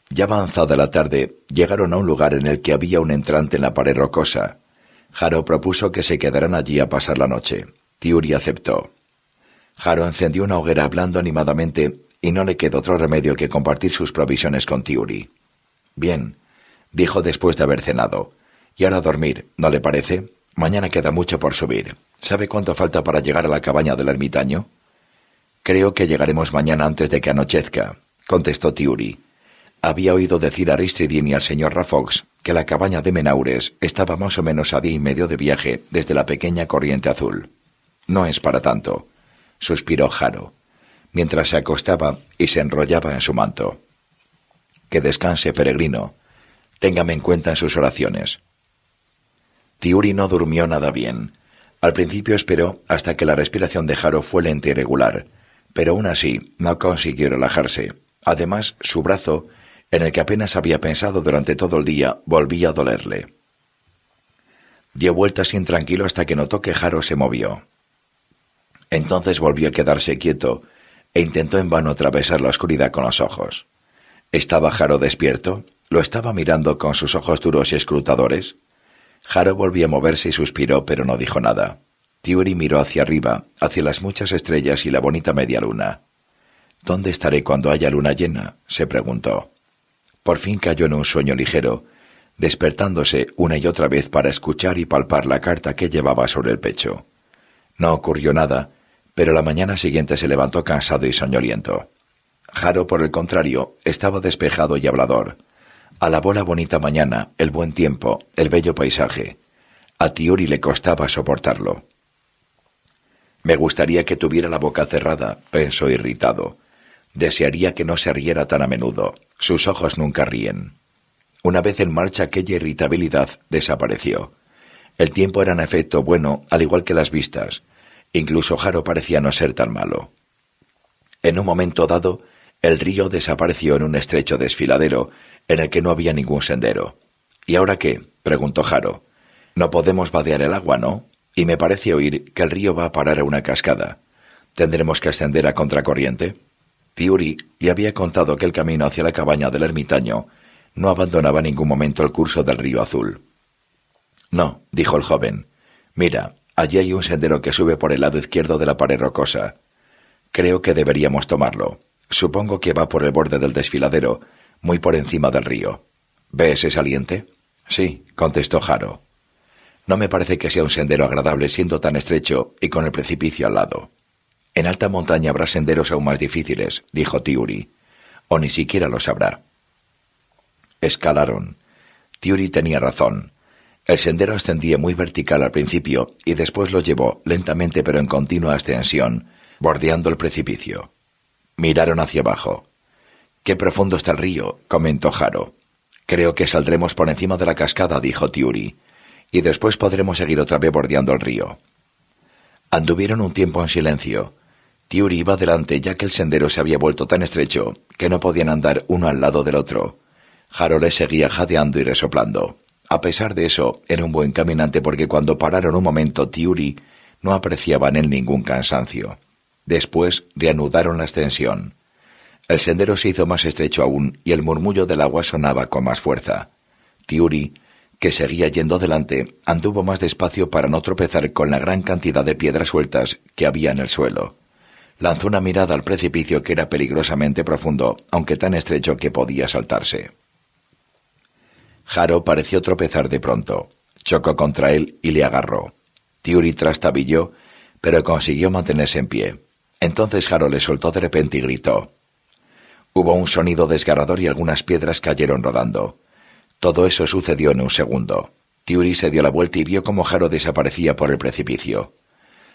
Ya avanzada la tarde, llegaron a un lugar en el que había un entrante en la pared rocosa. Jaro propuso que se quedaran allí a pasar la noche. Tiuri aceptó. Jaro encendió una hoguera hablando animadamente y no le quedó otro remedio que compartir sus provisiones con Tiuri. Bien, dijo después de haber cenado. Y ahora dormir, ¿no le parece? Mañana queda mucho por subir. ¿Sabe cuánto falta para llegar a la cabaña del ermitaño? Creo que llegaremos mañana antes de que anochezca, contestó Tiuri. Había oído decir a Ristridin y al señor Rafox que la cabaña de Menaures estaba más o menos a día y medio de viaje desde la pequeña corriente azul. No es para tanto suspiró Jaro, mientras se acostaba y se enrollaba en su manto. Que descanse, peregrino. Téngame en cuenta en sus oraciones. Tiuri no durmió nada bien. Al principio esperó hasta que la respiración de Jaro fue lenta y regular, pero aún así no consiguió relajarse. Además, su brazo, en el que apenas había pensado durante todo el día, volvía a dolerle. Dio vueltas intranquilo hasta que notó que Jaro se movió. Entonces volvió a quedarse quieto e intentó en vano atravesar la oscuridad con los ojos. ¿Estaba Jaro despierto? ¿Lo estaba mirando con sus ojos duros y escrutadores? Jaro volvió a moverse y suspiró, pero no dijo nada. Tiuri miró hacia arriba, hacia las muchas estrellas y la bonita media luna. ¿Dónde estaré cuando haya luna llena? se preguntó. Por fin cayó en un sueño ligero, despertándose una y otra vez para escuchar y palpar la carta que llevaba sobre el pecho. No ocurrió nada, pero la mañana siguiente se levantó cansado y soñoliento. Jaro, por el contrario, estaba despejado y hablador. Alabó la bonita mañana, el buen tiempo, el bello paisaje. A Tiuri le costaba soportarlo. Me gustaría que tuviera la boca cerrada, pensó irritado. Desearía que no se riera tan a menudo. Sus ojos nunca ríen. Una vez en marcha aquella irritabilidad desapareció. El tiempo era en efecto bueno, al igual que las vistas. Incluso Jaro parecía no ser tan malo. En un momento dado, el río desapareció en un estrecho desfiladero en el que no había ningún sendero. ¿Y ahora qué? preguntó Jaro. No podemos vadear el agua, ¿no? Y me parece oír que el río va a parar a una cascada. ¿Tendremos que ascender a contracorriente? Tiuri le había contado que el camino hacia la cabaña del ermitaño no abandonaba en ningún momento el curso del río azul. No, dijo el joven. Mira, Allí hay un sendero que sube por el lado izquierdo de la pared rocosa. Creo que deberíamos tomarlo. Supongo que va por el borde del desfiladero, muy por encima del río. ¿Ves ese saliente? Sí, contestó Jaro. No me parece que sea un sendero agradable siendo tan estrecho y con el precipicio al lado. En alta montaña habrá senderos aún más difíciles, dijo Tiuri, o ni siquiera los habrá. Escalaron. Tiuri tenía razón. El sendero ascendía muy vertical al principio y después lo llevó, lentamente pero en continua ascensión, bordeando el precipicio. Miraron hacia abajo. Qué profundo está el río, comentó Haro. Creo que saldremos por encima de la cascada, dijo Tiuri, y después podremos seguir otra vez bordeando el río. Anduvieron un tiempo en silencio. Tiuri iba delante ya que el sendero se había vuelto tan estrecho que no podían andar uno al lado del otro. Haro le seguía jadeando y resoplando. A pesar de eso, era un buen caminante porque cuando pararon un momento Tiuri no apreciaba en él ningún cansancio. Después reanudaron la ascensión. El sendero se hizo más estrecho aún y el murmullo del agua sonaba con más fuerza. Tiuri, que seguía yendo adelante, anduvo más despacio para no tropezar con la gran cantidad de piedras sueltas que había en el suelo. Lanzó una mirada al precipicio que era peligrosamente profundo, aunque tan estrecho que podía saltarse. Jaro pareció tropezar de pronto. Chocó contra él y le agarró. Tiuri trastabilló, pero consiguió mantenerse en pie. Entonces Jaro le soltó de repente y gritó. Hubo un sonido desgarrador y algunas piedras cayeron rodando. Todo eso sucedió en un segundo. Tiuri se dio la vuelta y vio cómo Jaro desaparecía por el precipicio.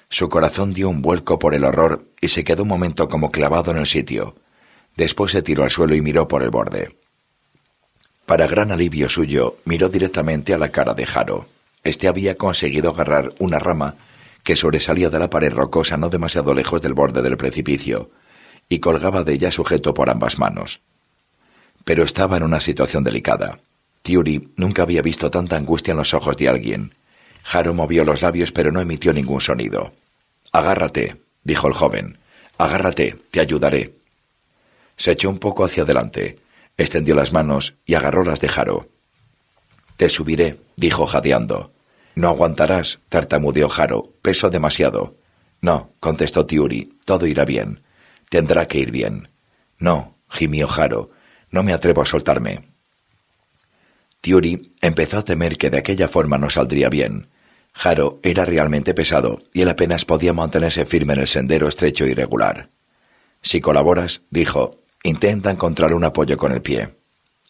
Su corazón dio un vuelco por el horror y se quedó un momento como clavado en el sitio. Después se tiró al suelo y miró por el borde. Para gran alivio suyo, miró directamente a la cara de Jaro. Este había conseguido agarrar una rama que sobresalía de la pared rocosa no demasiado lejos del borde del precipicio, y colgaba de ella sujeto por ambas manos. Pero estaba en una situación delicada. Tiuri nunca había visto tanta angustia en los ojos de alguien. Jaro movió los labios pero no emitió ningún sonido. Agárrate, dijo el joven. Agárrate, te ayudaré. Se echó un poco hacia adelante Extendió las manos y agarró las de Jaro. Te subiré, dijo jadeando. No aguantarás, tartamudeó Jaro. Peso demasiado. No, contestó Tiuri, todo irá bien. Tendrá que ir bien. No, gimió Jaro, no me atrevo a soltarme. Tiuri empezó a temer que de aquella forma no saldría bien. Jaro era realmente pesado y él apenas podía mantenerse firme en el sendero estrecho y irregular. Si colaboras, dijo, Intenta encontrar un apoyo con el pie.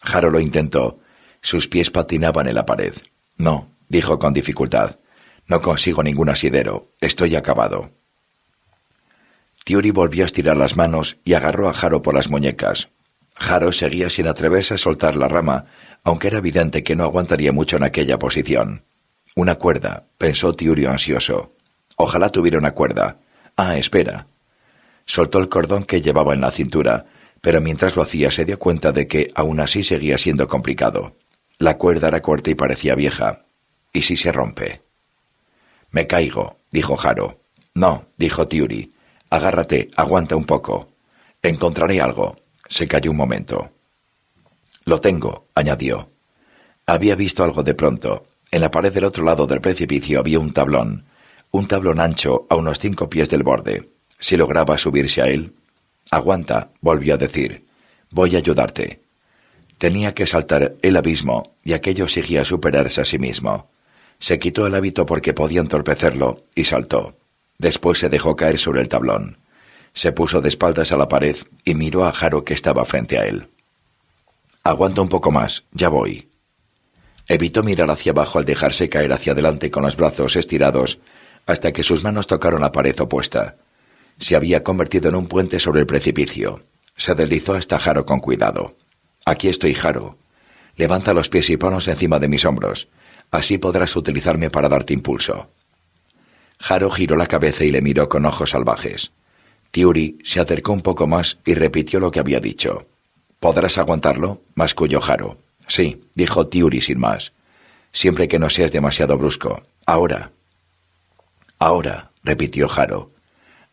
Jaro lo intentó. Sus pies patinaban en la pared. No, dijo con dificultad. No consigo ningún asidero. Estoy acabado. Tiuri volvió a estirar las manos y agarró a Jaro por las muñecas. Jaro seguía sin atreverse a soltar la rama, aunque era evidente que no aguantaría mucho en aquella posición. Una cuerda, pensó Tiurio ansioso. Ojalá tuviera una cuerda. Ah, espera. Soltó el cordón que llevaba en la cintura, pero mientras lo hacía se dio cuenta de que aún así seguía siendo complicado. La cuerda era corta y parecía vieja. ¿Y si se rompe? Me caigo, dijo Jaro. No, dijo Tiuri. Agárrate, aguanta un poco. Encontraré algo. Se cayó un momento. Lo tengo, añadió. Había visto algo de pronto. En la pared del otro lado del precipicio había un tablón, un tablón ancho a unos cinco pies del borde. Si lograba subirse a él, Aguanta, volvió a decir. Voy a ayudarte. Tenía que saltar el abismo y aquello exigía superarse a sí mismo. Se quitó el hábito porque podía entorpecerlo y saltó. Después se dejó caer sobre el tablón. Se puso de espaldas a la pared y miró a Jaro que estaba frente a él. Aguanta un poco más, ya voy. Evitó mirar hacia abajo al dejarse caer hacia adelante con los brazos estirados hasta que sus manos tocaron la pared opuesta se había convertido en un puente sobre el precipicio. Se deslizó hasta Jaro con cuidado. Aquí estoy, Jaro. Levanta los pies y ponos encima de mis hombros. Así podrás utilizarme para darte impulso. Jaro giró la cabeza y le miró con ojos salvajes. Tiuri se acercó un poco más y repitió lo que había dicho. ¿Podrás aguantarlo? masculló Jaro. Sí, dijo Tiuri sin más. Siempre que no seas demasiado brusco. Ahora. Ahora, repitió Jaro.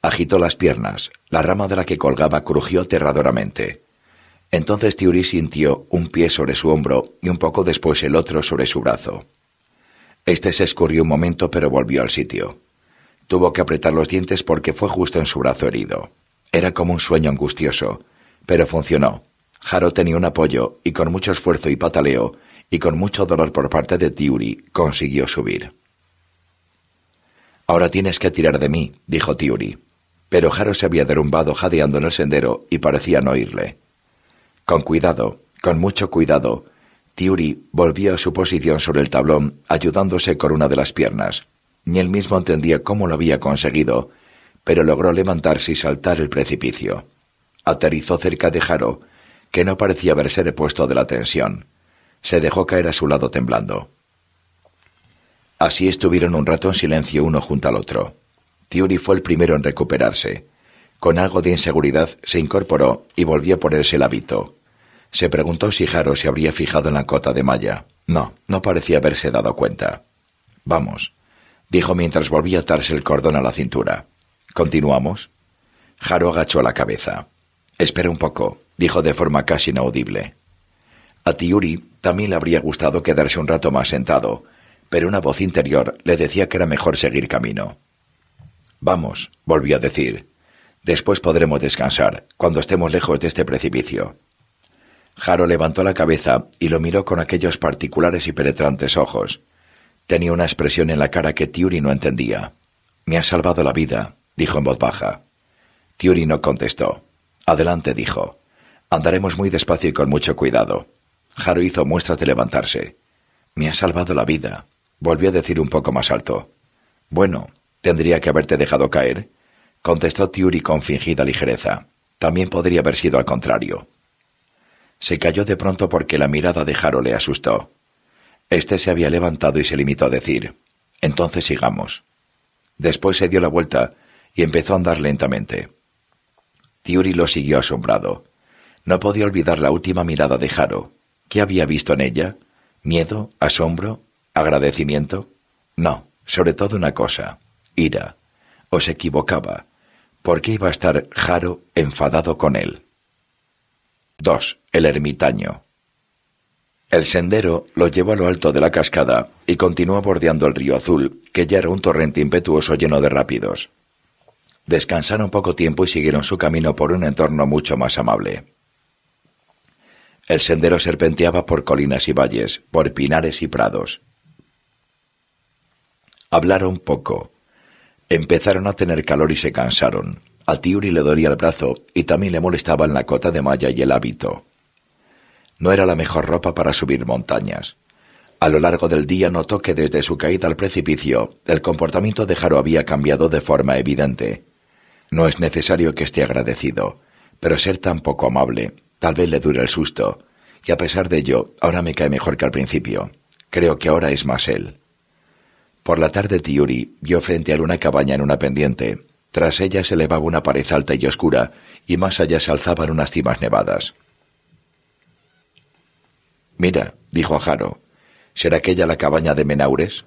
Agitó las piernas. La rama de la que colgaba crujió aterradoramente. Entonces Tiuri sintió un pie sobre su hombro y un poco después el otro sobre su brazo. Este se escurrió un momento pero volvió al sitio. Tuvo que apretar los dientes porque fue justo en su brazo herido. Era como un sueño angustioso, pero funcionó. Haro tenía un apoyo y con mucho esfuerzo y pataleo y con mucho dolor por parte de Tiuri consiguió subir. Ahora tienes que tirar de mí, dijo Tiuri pero Jaro se había derrumbado jadeando en el sendero y parecía no oírle. Con cuidado, con mucho cuidado, Tiuri volvió a su posición sobre el tablón, ayudándose con una de las piernas. Ni él mismo entendía cómo lo había conseguido, pero logró levantarse y saltar el precipicio. Aterrizó cerca de Jaro, que no parecía haberse repuesto de la tensión. Se dejó caer a su lado temblando. Así estuvieron un rato en silencio uno junto al otro. Tiuri fue el primero en recuperarse. Con algo de inseguridad se incorporó y volvió a ponerse el hábito. Se preguntó si Jaro se habría fijado en la cota de malla. No, no parecía haberse dado cuenta. Vamos, dijo mientras volvía a atarse el cordón a la cintura. ¿Continuamos? Jaro agachó la cabeza. Espera un poco, dijo de forma casi inaudible. A Tiuri también le habría gustado quedarse un rato más sentado, pero una voz interior le decía que era mejor seguir camino. Vamos, volvió a decir. Después podremos descansar, cuando estemos lejos de este precipicio. Jaro levantó la cabeza y lo miró con aquellos particulares y penetrantes ojos. Tenía una expresión en la cara que Tiuri no entendía. Me ha salvado la vida, dijo en voz baja. Tiuri no contestó. Adelante, dijo. Andaremos muy despacio y con mucho cuidado. Jaro hizo muestras de levantarse. Me ha salvado la vida, volvió a decir un poco más alto. Bueno, Tendría que haberte dejado caer, contestó Tiuri con fingida ligereza. También podría haber sido al contrario. Se cayó de pronto porque la mirada de Haro le asustó. Este se había levantado y se limitó a decir: Entonces sigamos. Después se dio la vuelta y empezó a andar lentamente. Tiuri lo siguió asombrado. No podía olvidar la última mirada de Haro. ¿Qué había visto en ella? ¿Miedo? ¿Asombro? ¿Agradecimiento? No, sobre todo una cosa ira. Os equivocaba. ¿Por qué iba a estar Jaro enfadado con él? 2. El ermitaño. El sendero lo llevó a lo alto de la cascada y continuó bordeando el río azul, que ya era un torrente impetuoso lleno de rápidos. Descansaron poco tiempo y siguieron su camino por un entorno mucho más amable. El sendero serpenteaba por colinas y valles, por pinares y prados. Hablaron poco, Empezaron a tener calor y se cansaron. Al Tiuri le dolía el brazo y también le molestaban la cota de malla y el hábito. No era la mejor ropa para subir montañas. A lo largo del día notó que desde su caída al precipicio el comportamiento de Jaro había cambiado de forma evidente. No es necesario que esté agradecido, pero ser tan poco amable tal vez le dure el susto, y a pesar de ello ahora me cae mejor que al principio. Creo que ahora es más él. Por la tarde Tiuri vio frente a una cabaña en una pendiente. Tras ella se elevaba una pared alta y oscura, y más allá se alzaban unas cimas nevadas. Mira, dijo a Jaro, ¿será aquella la cabaña de Menaures?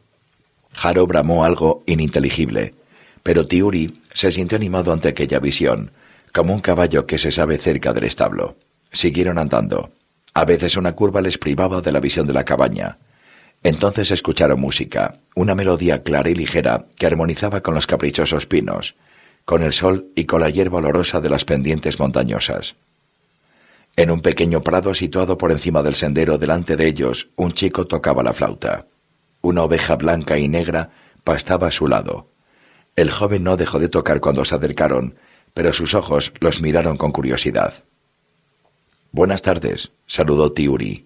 Jaro bramó algo ininteligible, pero Tiuri se sintió animado ante aquella visión, como un caballo que se sabe cerca del establo. Siguieron andando. A veces una curva les privaba de la visión de la cabaña. Entonces escucharon música, una melodía clara y ligera que armonizaba con los caprichosos pinos, con el sol y con la hierba olorosa de las pendientes montañosas. En un pequeño prado situado por encima del sendero delante de ellos, un chico tocaba la flauta. Una oveja blanca y negra pastaba a su lado. El joven no dejó de tocar cuando se acercaron, pero sus ojos los miraron con curiosidad. Buenas tardes, saludó Tiuri.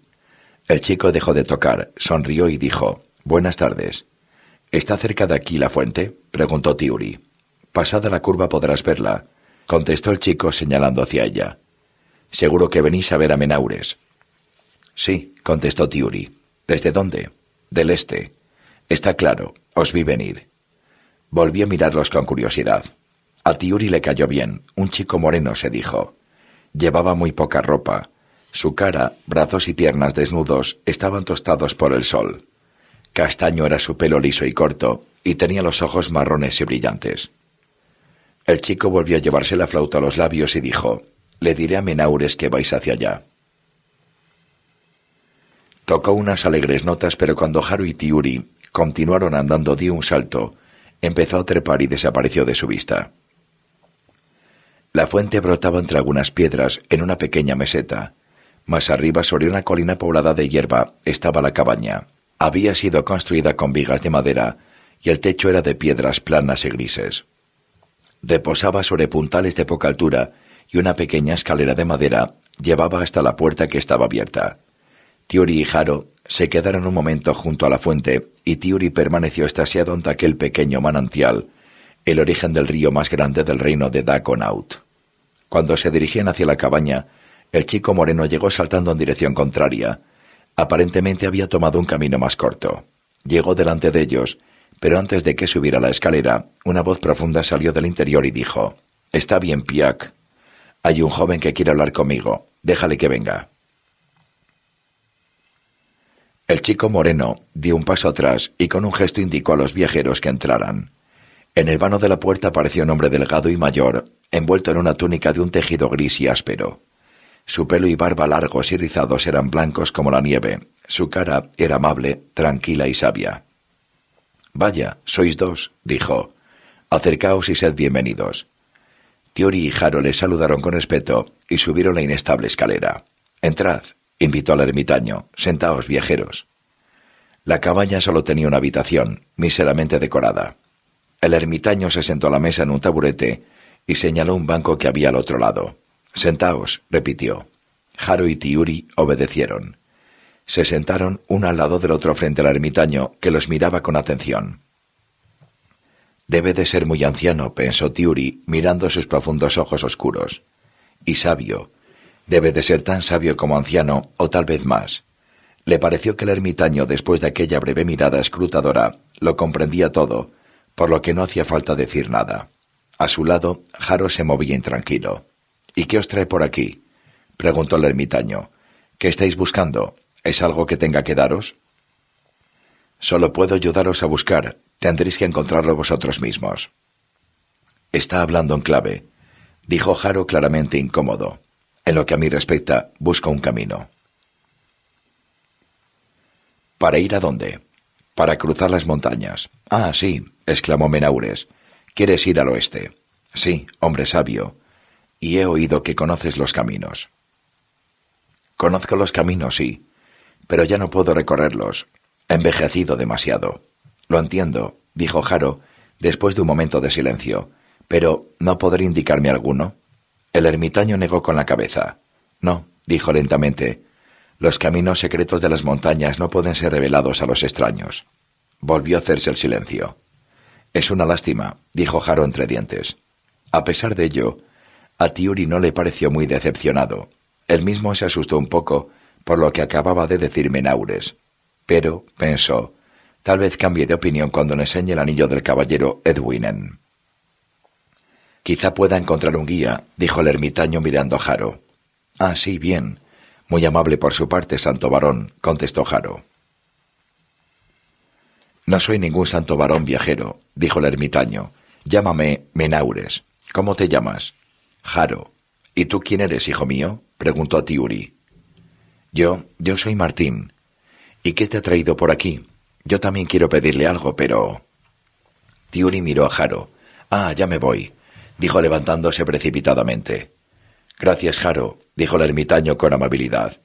El chico dejó de tocar, sonrió y dijo Buenas tardes. ¿Está cerca de aquí la fuente? preguntó Tiuri. Pasada la curva podrás verla, contestó el chico señalando hacia ella. Seguro que venís a ver a Menaures. Sí, contestó Tiuri. ¿Desde dónde? Del este. Está claro, os vi venir. Volvió a mirarlos con curiosidad. A Tiuri le cayó bien, un chico moreno se dijo. Llevaba muy poca ropa, su cara, brazos y piernas desnudos estaban tostados por el sol. Castaño era su pelo liso y corto, y tenía los ojos marrones y brillantes. El chico volvió a llevarse la flauta a los labios y dijo, Le diré a Menaures que vais hacia allá. Tocó unas alegres notas, pero cuando Haru y Tiuri continuaron andando dio un salto, empezó a trepar y desapareció de su vista. La fuente brotaba entre algunas piedras en una pequeña meseta, más arriba, sobre una colina poblada de hierba, estaba la cabaña. Había sido construida con vigas de madera y el techo era de piedras planas y grises. Reposaba sobre puntales de poca altura y una pequeña escalera de madera llevaba hasta la puerta que estaba abierta. Tiuri y Haro... se quedaron un momento junto a la fuente y Tiuri permaneció estasiado ante aquel pequeño manantial, el origen del río más grande del reino de Daconaut. Cuando se dirigían hacia la cabaña, el chico moreno llegó saltando en dirección contraria. Aparentemente había tomado un camino más corto. Llegó delante de ellos, pero antes de que subiera la escalera, una voz profunda salió del interior y dijo Está bien, Piak. Hay un joven que quiere hablar conmigo. Déjale que venga. El chico moreno dio un paso atrás y con un gesto indicó a los viajeros que entraran. En el vano de la puerta apareció un hombre delgado y mayor, envuelto en una túnica de un tejido gris y áspero. Su pelo y barba largos y rizados eran blancos como la nieve. Su cara era amable, tranquila y sabia. Vaya, sois dos, dijo. Acercaos y sed bienvenidos. Tiori y Haro le saludaron con respeto y subieron la inestable escalera. Entrad, invitó al ermitaño. Sentaos, viajeros. La cabaña solo tenía una habitación, míseramente decorada. El ermitaño se sentó a la mesa en un taburete y señaló un banco que había al otro lado. Sentaos, repitió. Haro y Tiuri obedecieron. Se sentaron uno al lado del otro frente al ermitaño, que los miraba con atención. Debe de ser muy anciano, pensó Tiuri, mirando sus profundos ojos oscuros. Y sabio. Debe de ser tan sabio como anciano, o tal vez más. Le pareció que el ermitaño, después de aquella breve mirada escrutadora, lo comprendía todo, por lo que no hacía falta decir nada. A su lado, Jaro se movía intranquilo. ¿Y qué os trae por aquí? preguntó el ermitaño. ¿Qué estáis buscando? ¿Es algo que tenga que daros? Solo puedo ayudaros a buscar. Tendréis que encontrarlo vosotros mismos. Está hablando en clave, dijo Jaro claramente incómodo. En lo que a mí respecta, busco un camino. ¿Para ir a dónde? Para cruzar las montañas. Ah, sí, exclamó Menaures. ¿Quieres ir al oeste? Sí, hombre sabio y he oído que conoces los caminos. Conozco los caminos, sí, pero ya no puedo recorrerlos. He envejecido demasiado. Lo entiendo, dijo Jaro, después de un momento de silencio, pero ¿no podré indicarme alguno? El ermitaño negó con la cabeza. No, dijo lentamente, los caminos secretos de las montañas no pueden ser revelados a los extraños. Volvió a hacerse el silencio. Es una lástima, dijo Jaro entre dientes. A pesar de ello, a Tiuri no le pareció muy decepcionado. Él mismo se asustó un poco por lo que acababa de decir menaures. Pero, pensó, tal vez cambie de opinión cuando le enseñe el anillo del caballero Edwinen. Quizá pueda encontrar un guía, dijo el ermitaño mirando a Jaro. Ah, sí, bien. Muy amable por su parte, santo varón, contestó Jaro. No soy ningún santo varón viajero, dijo el ermitaño. Llámame Menaures. ¿Cómo te llamas? Jaro, ¿y tú quién eres, hijo mío? preguntó a Tiuri. Yo, yo soy Martín. ¿Y qué te ha traído por aquí? Yo también quiero pedirle algo, pero... Tiuri miró a Jaro. Ah, ya me voy, dijo levantándose precipitadamente. Gracias, Jaro, dijo el ermitaño con amabilidad.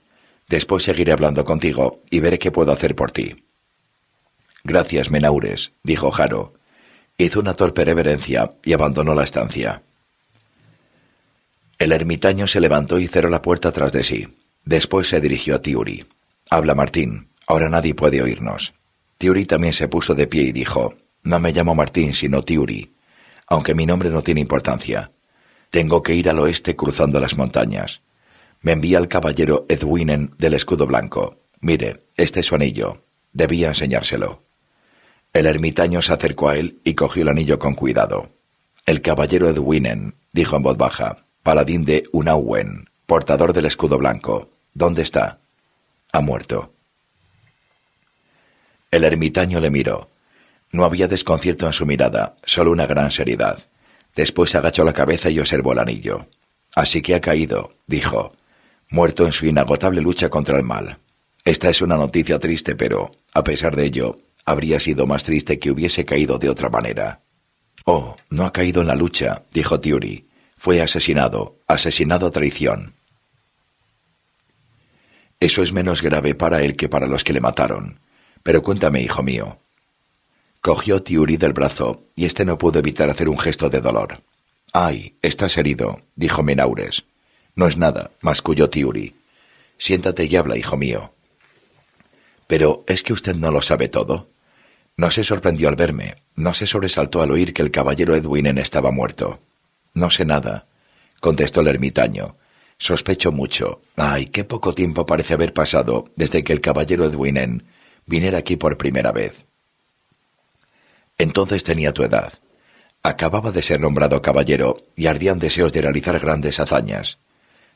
Después seguiré hablando contigo y veré qué puedo hacer por ti. Gracias, Menaures, dijo Jaro. Hizo una torpe reverencia y abandonó la estancia. El ermitaño se levantó y cerró la puerta tras de sí. Después se dirigió a Tiuri. Habla Martín, ahora nadie puede oírnos. Tiuri también se puso de pie y dijo, No me llamo Martín, sino Tiuri, aunque mi nombre no tiene importancia. Tengo que ir al oeste cruzando las montañas. Me envía el caballero Edwinen del escudo blanco. Mire, este es su anillo. Debía enseñárselo. El ermitaño se acercó a él y cogió el anillo con cuidado. El caballero Edwinen dijo en voz baja, paladín de Unawen, portador del escudo blanco. ¿Dónde está? Ha muerto. El ermitaño le miró. No había desconcierto en su mirada, solo una gran seriedad. Después agachó la cabeza y observó el anillo. Así que ha caído, dijo, muerto en su inagotable lucha contra el mal. Esta es una noticia triste, pero, a pesar de ello, habría sido más triste que hubiese caído de otra manera. Oh, no ha caído en la lucha, dijo Tiuri. Fue asesinado, asesinado a traición. Eso es menos grave para él que para los que le mataron. Pero cuéntame, hijo mío. Cogió Tiuri del brazo y éste no pudo evitar hacer un gesto de dolor. Ay, estás herido, dijo Menaures. No es nada, masculló Tiuri. Siéntate y habla, hijo mío. Pero ¿es que usted no lo sabe todo? No se sorprendió al verme, no se sobresaltó al oír que el caballero Edwinen estaba muerto. No sé nada, contestó el ermitaño. Sospecho mucho. Ay, qué poco tiempo parece haber pasado desde que el caballero Edwinen viniera aquí por primera vez. Entonces tenía tu edad. Acababa de ser nombrado caballero y ardían deseos de realizar grandes hazañas.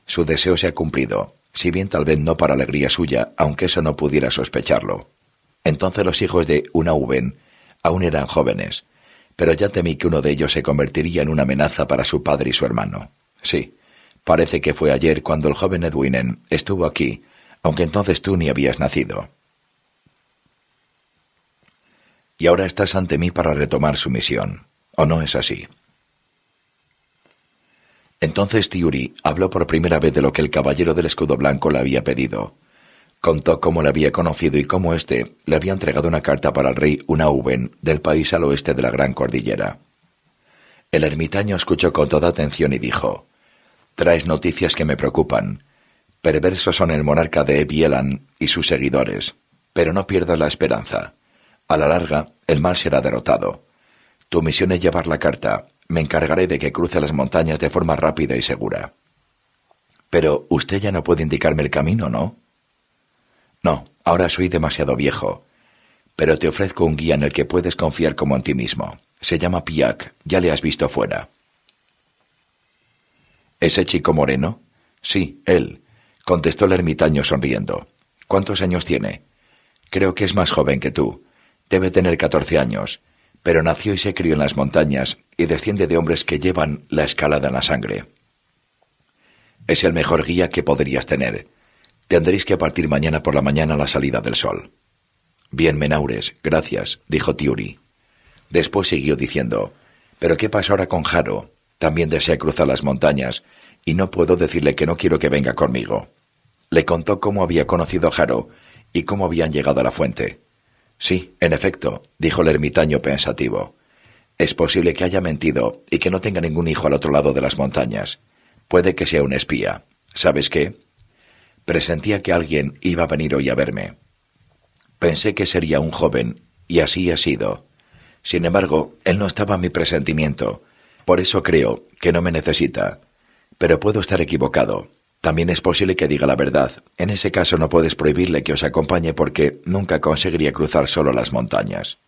Su deseo se ha cumplido, si bien tal vez no para alegría suya, aunque eso no pudiera sospecharlo. Entonces los hijos de Unauben aún eran jóvenes, pero ya temí que uno de ellos se convertiría en una amenaza para su padre y su hermano. Sí, parece que fue ayer cuando el joven Edwinen estuvo aquí, aunque entonces tú ni habías nacido. Y ahora estás ante mí para retomar su misión, ¿o no es así? Entonces Tiuri habló por primera vez de lo que el caballero del escudo blanco le había pedido, Contó cómo le había conocido y cómo éste le había entregado una carta para el rey Unauben del país al oeste de la Gran Cordillera. El ermitaño escuchó con toda atención y dijo, Traes noticias que me preocupan. Perversos son el monarca de Ebielan y sus seguidores, pero no pierdas la esperanza. A la larga, el mal será derrotado. Tu misión es llevar la carta. Me encargaré de que cruce las montañas de forma rápida y segura. Pero usted ya no puede indicarme el camino, ¿no? No, ahora soy demasiado viejo. Pero te ofrezco un guía en el que puedes confiar como en ti mismo. Se llama Piak, ya le has visto fuera. ¿Ese chico moreno? Sí, él, contestó el ermitaño sonriendo. ¿Cuántos años tiene? Creo que es más joven que tú. Debe tener catorce años, pero nació y se crió en las montañas y desciende de hombres que llevan la escalada en la sangre. Es el mejor guía que podrías tener. Tendréis que partir mañana por la mañana a la salida del sol. Bien, Menaures, gracias, dijo Tiuri. Después siguió diciendo, ¿pero qué pasa ahora con Haro? También desea cruzar las montañas, y no puedo decirle que no quiero que venga conmigo. Le contó cómo había conocido a Jaro y cómo habían llegado a la fuente. Sí, en efecto, dijo el ermitaño pensativo. Es posible que haya mentido y que no tenga ningún hijo al otro lado de las montañas. Puede que sea un espía. ¿Sabes qué? Presentía que alguien iba a venir hoy a verme. Pensé que sería un joven, y así ha sido. Sin embargo, él no estaba a mi presentimiento. Por eso creo que no me necesita. Pero puedo estar equivocado. También es posible que diga la verdad. En ese caso no puedes prohibirle que os acompañe porque nunca conseguiría cruzar solo las montañas.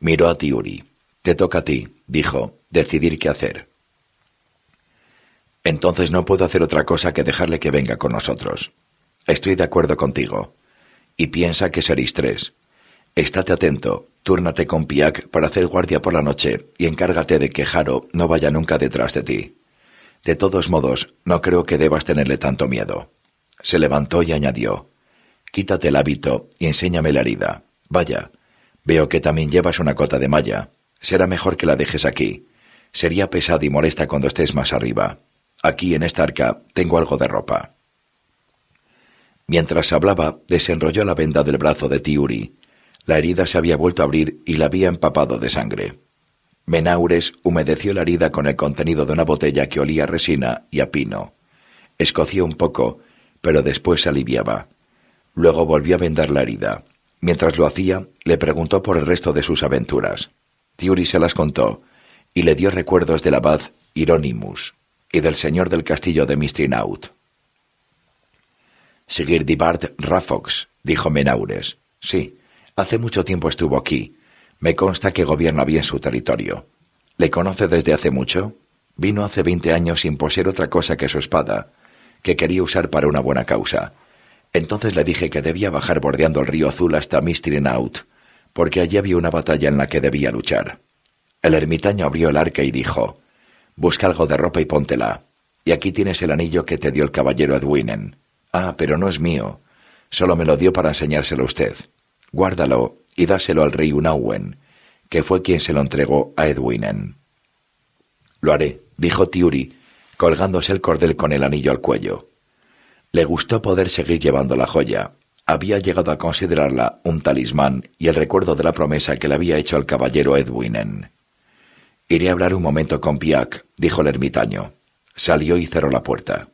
Miró a Tiuri. Te toca a ti, dijo, decidir qué hacer. Entonces no puedo hacer otra cosa que dejarle que venga con nosotros. Estoy de acuerdo contigo. Y piensa que seréis tres. Estate atento, túrnate con Piak para hacer guardia por la noche y encárgate de que Jaro no vaya nunca detrás de ti. De todos modos, no creo que debas tenerle tanto miedo. Se levantó y añadió Quítate el hábito y enséñame la herida. Vaya, veo que también llevas una cota de malla. Será mejor que la dejes aquí. Sería pesada y molesta cuando estés más arriba. Aquí en esta arca tengo algo de ropa. Mientras hablaba, desenrolló la venda del brazo de Tiuri. La herida se había vuelto a abrir y la había empapado de sangre. Menaures humedeció la herida con el contenido de una botella que olía a resina y a pino. Escoció un poco, pero después se aliviaba. Luego volvió a vendar la herida. Mientras lo hacía, le preguntó por el resto de sus aventuras. Tiuri se las contó y le dio recuerdos del abad Hieronymus y del señor del castillo de Mistrinaut. Dibart Rafox, dijo Menaures. Sí, hace mucho tiempo estuvo aquí. Me consta que gobierna bien su territorio. ¿Le conoce desde hace mucho? Vino hace veinte años sin poseer otra cosa que su espada, que quería usar para una buena causa. Entonces le dije que debía bajar bordeando el río Azul hasta Mistrinaut, porque allí había una batalla en la que debía luchar. El ermitaño abrió el arca y dijo Busca algo de ropa y póntela. Y aquí tienes el anillo que te dio el caballero Edwinen. Ah, pero no es mío. Solo me lo dio para enseñárselo a usted. Guárdalo y dáselo al rey Unawen, que fue quien se lo entregó a Edwinen. Lo haré, dijo Tiuri, colgándose el cordel con el anillo al cuello. Le gustó poder seguir llevando la joya. Había llegado a considerarla un talismán y el recuerdo de la promesa que le había hecho al caballero Edwinen. Iré a hablar un momento con Piak», dijo el ermitaño. Salió y cerró la puerta.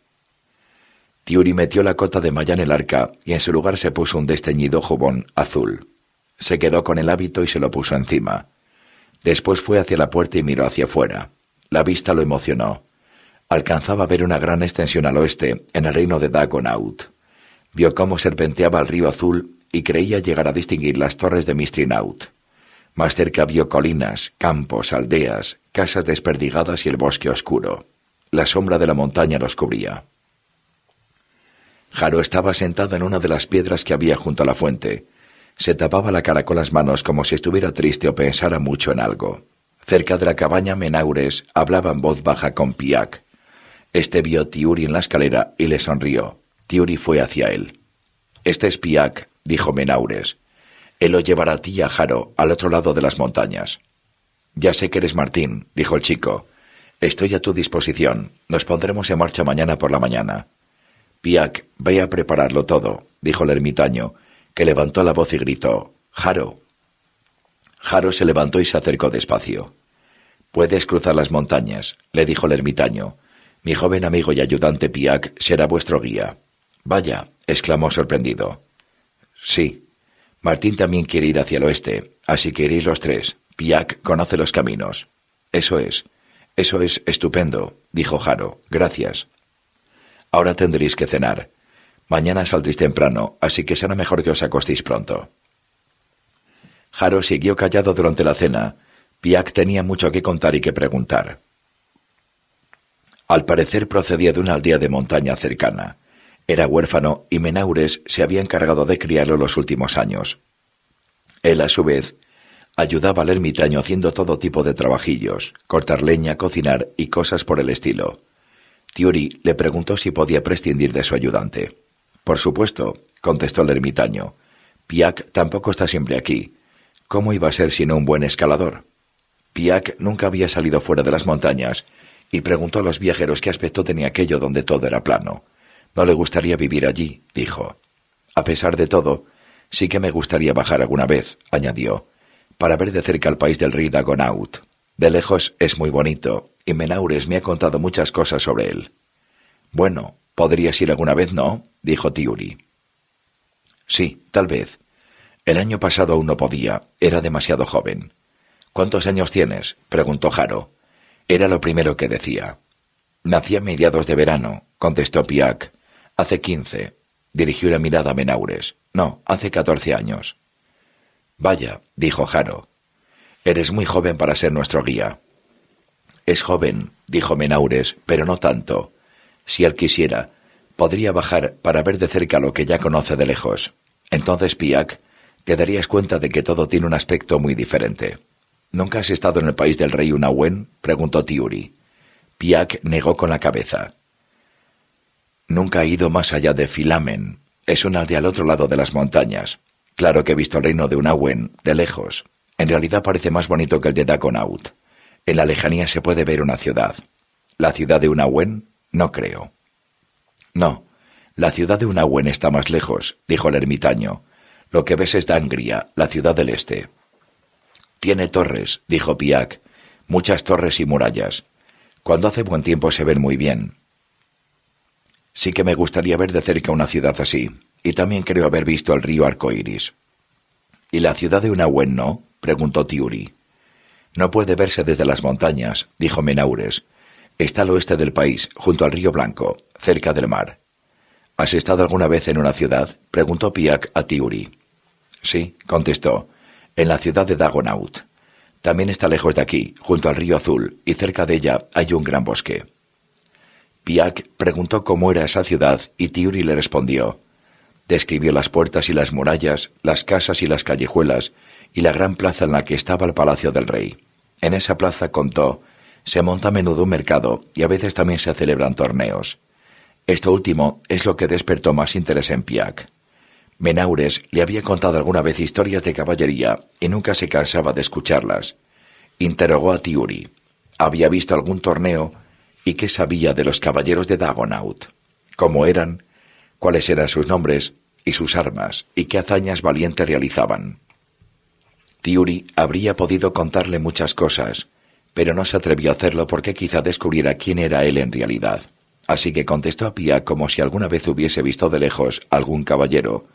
Tiuri metió la cota de malla en el arca y en su lugar se puso un desteñido jubón azul. Se quedó con el hábito y se lo puso encima. Después fue hacia la puerta y miró hacia afuera. La vista lo emocionó. Alcanzaba a ver una gran extensión al oeste, en el reino de Dagonaut. Vio cómo serpenteaba el río azul y creía llegar a distinguir las torres de Mistrinaut. Más cerca vio colinas, campos, aldeas, casas desperdigadas y el bosque oscuro. La sombra de la montaña los cubría. Jaro estaba sentado en una de las piedras que había junto a la fuente. Se tapaba la cara con las manos como si estuviera triste o pensara mucho en algo. Cerca de la cabaña Menaures hablaba en voz baja con Piak. Este vio Tiuri en la escalera y le sonrió. Tiuri fue hacia él. Este es Piak, dijo Menaures. Él lo llevará a ti y a Jaro al otro lado de las montañas. Ya sé que eres Martín, dijo el chico. Estoy a tu disposición. Nos pondremos en marcha mañana por la mañana. Piak, ve a prepararlo todo, dijo el ermitaño, que levantó la voz y gritó Jaro. Jaro se levantó y se acercó despacio. Puedes cruzar las montañas, le dijo el ermitaño. Mi joven amigo y ayudante Piak será vuestro guía. Vaya, exclamó sorprendido. Sí, Martín también quiere ir hacia el oeste, así que iréis los tres. Piak conoce los caminos. Eso es. Eso es estupendo, dijo Jaro. Gracias. Ahora tendréis que cenar. Mañana saldréis temprano, así que será mejor que os acostéis pronto. Jaro siguió callado durante la cena. Piak tenía mucho que contar y que preguntar. Al parecer procedía de una aldea de montaña cercana. Era huérfano y Menaures se había encargado de criarlo los últimos años. Él, a su vez, ayudaba al ermitaño haciendo todo tipo de trabajillos, cortar leña, cocinar y cosas por el estilo. Tiuri le preguntó si podía prescindir de su ayudante. Por supuesto, contestó el ermitaño. Piak tampoco está siempre aquí. ¿Cómo iba a ser sino un buen escalador? Piak nunca había salido fuera de las montañas y preguntó a los viajeros qué aspecto tenía aquello donde todo era plano. No le gustaría vivir allí, dijo. A pesar de todo, sí que me gustaría bajar alguna vez, añadió, para ver de cerca el país del rey Dagonaut. De lejos es muy bonito, y Menaures me ha contado muchas cosas sobre él. Bueno, podrías ir alguna vez, ¿no? dijo Tiuri. Sí, tal vez. El año pasado aún no podía, era demasiado joven. ¿Cuántos años tienes? preguntó Jaro. Era lo primero que decía. Nací a mediados de verano, contestó Piak, Hace quince —dirigió una mirada a Menaures—. No, hace catorce años. Vaya —dijo Jaro—. Eres muy joven para ser nuestro guía. Es joven —dijo Menaures—, pero no tanto. Si él quisiera, podría bajar para ver de cerca lo que ya conoce de lejos. Entonces, Piak, te darías cuenta de que todo tiene un aspecto muy diferente. ¿Nunca has estado en el país del rey Unawen?», preguntó Tiuri. Piak negó con la cabeza. Nunca he ido más allá de Filamen. Es un alde al otro lado de las montañas. Claro que he visto el reino de Unawen, de lejos. En realidad parece más bonito que el de Daconaut. En la lejanía se puede ver una ciudad. ¿La ciudad de Unawen? No creo. No, la ciudad de Unawen está más lejos, dijo el ermitaño. Lo que ves es Dangria, la ciudad del este. Tiene torres, dijo Piak, muchas torres y murallas. Cuando hace buen tiempo se ven muy bien, Sí que me gustaría ver de cerca una ciudad así, y también creo haber visto el río Arcoiris. ¿Y la ciudad de Unahuen no? preguntó Tiuri. No puede verse desde las montañas, dijo Menaures. Está al oeste del país, junto al río Blanco, cerca del mar. ¿Has estado alguna vez en una ciudad? preguntó Piak a Tiuri. Sí, contestó, en la ciudad de Dagonaut. También está lejos de aquí, junto al río Azul, y cerca de ella hay un gran bosque. Piak preguntó cómo era esa ciudad y Tiuri le respondió. Describió las puertas y las murallas, las casas y las callejuelas, y la gran plaza en la que estaba el palacio del rey. En esa plaza contó, se monta a menudo un mercado y a veces también se celebran torneos. Esto último es lo que despertó más interés en Piak. Menaures le había contado alguna vez historias de caballería y nunca se cansaba de escucharlas. Interrogó a Tiuri. Había visto algún torneo y qué sabía de los caballeros de Dagonaut, cómo eran, cuáles eran sus nombres y sus armas y qué hazañas valientes realizaban. Tiuri habría podido contarle muchas cosas, pero no se atrevió a hacerlo porque quizá descubriera quién era él en realidad. Así que contestó a Pía como si alguna vez hubiese visto de lejos algún caballero,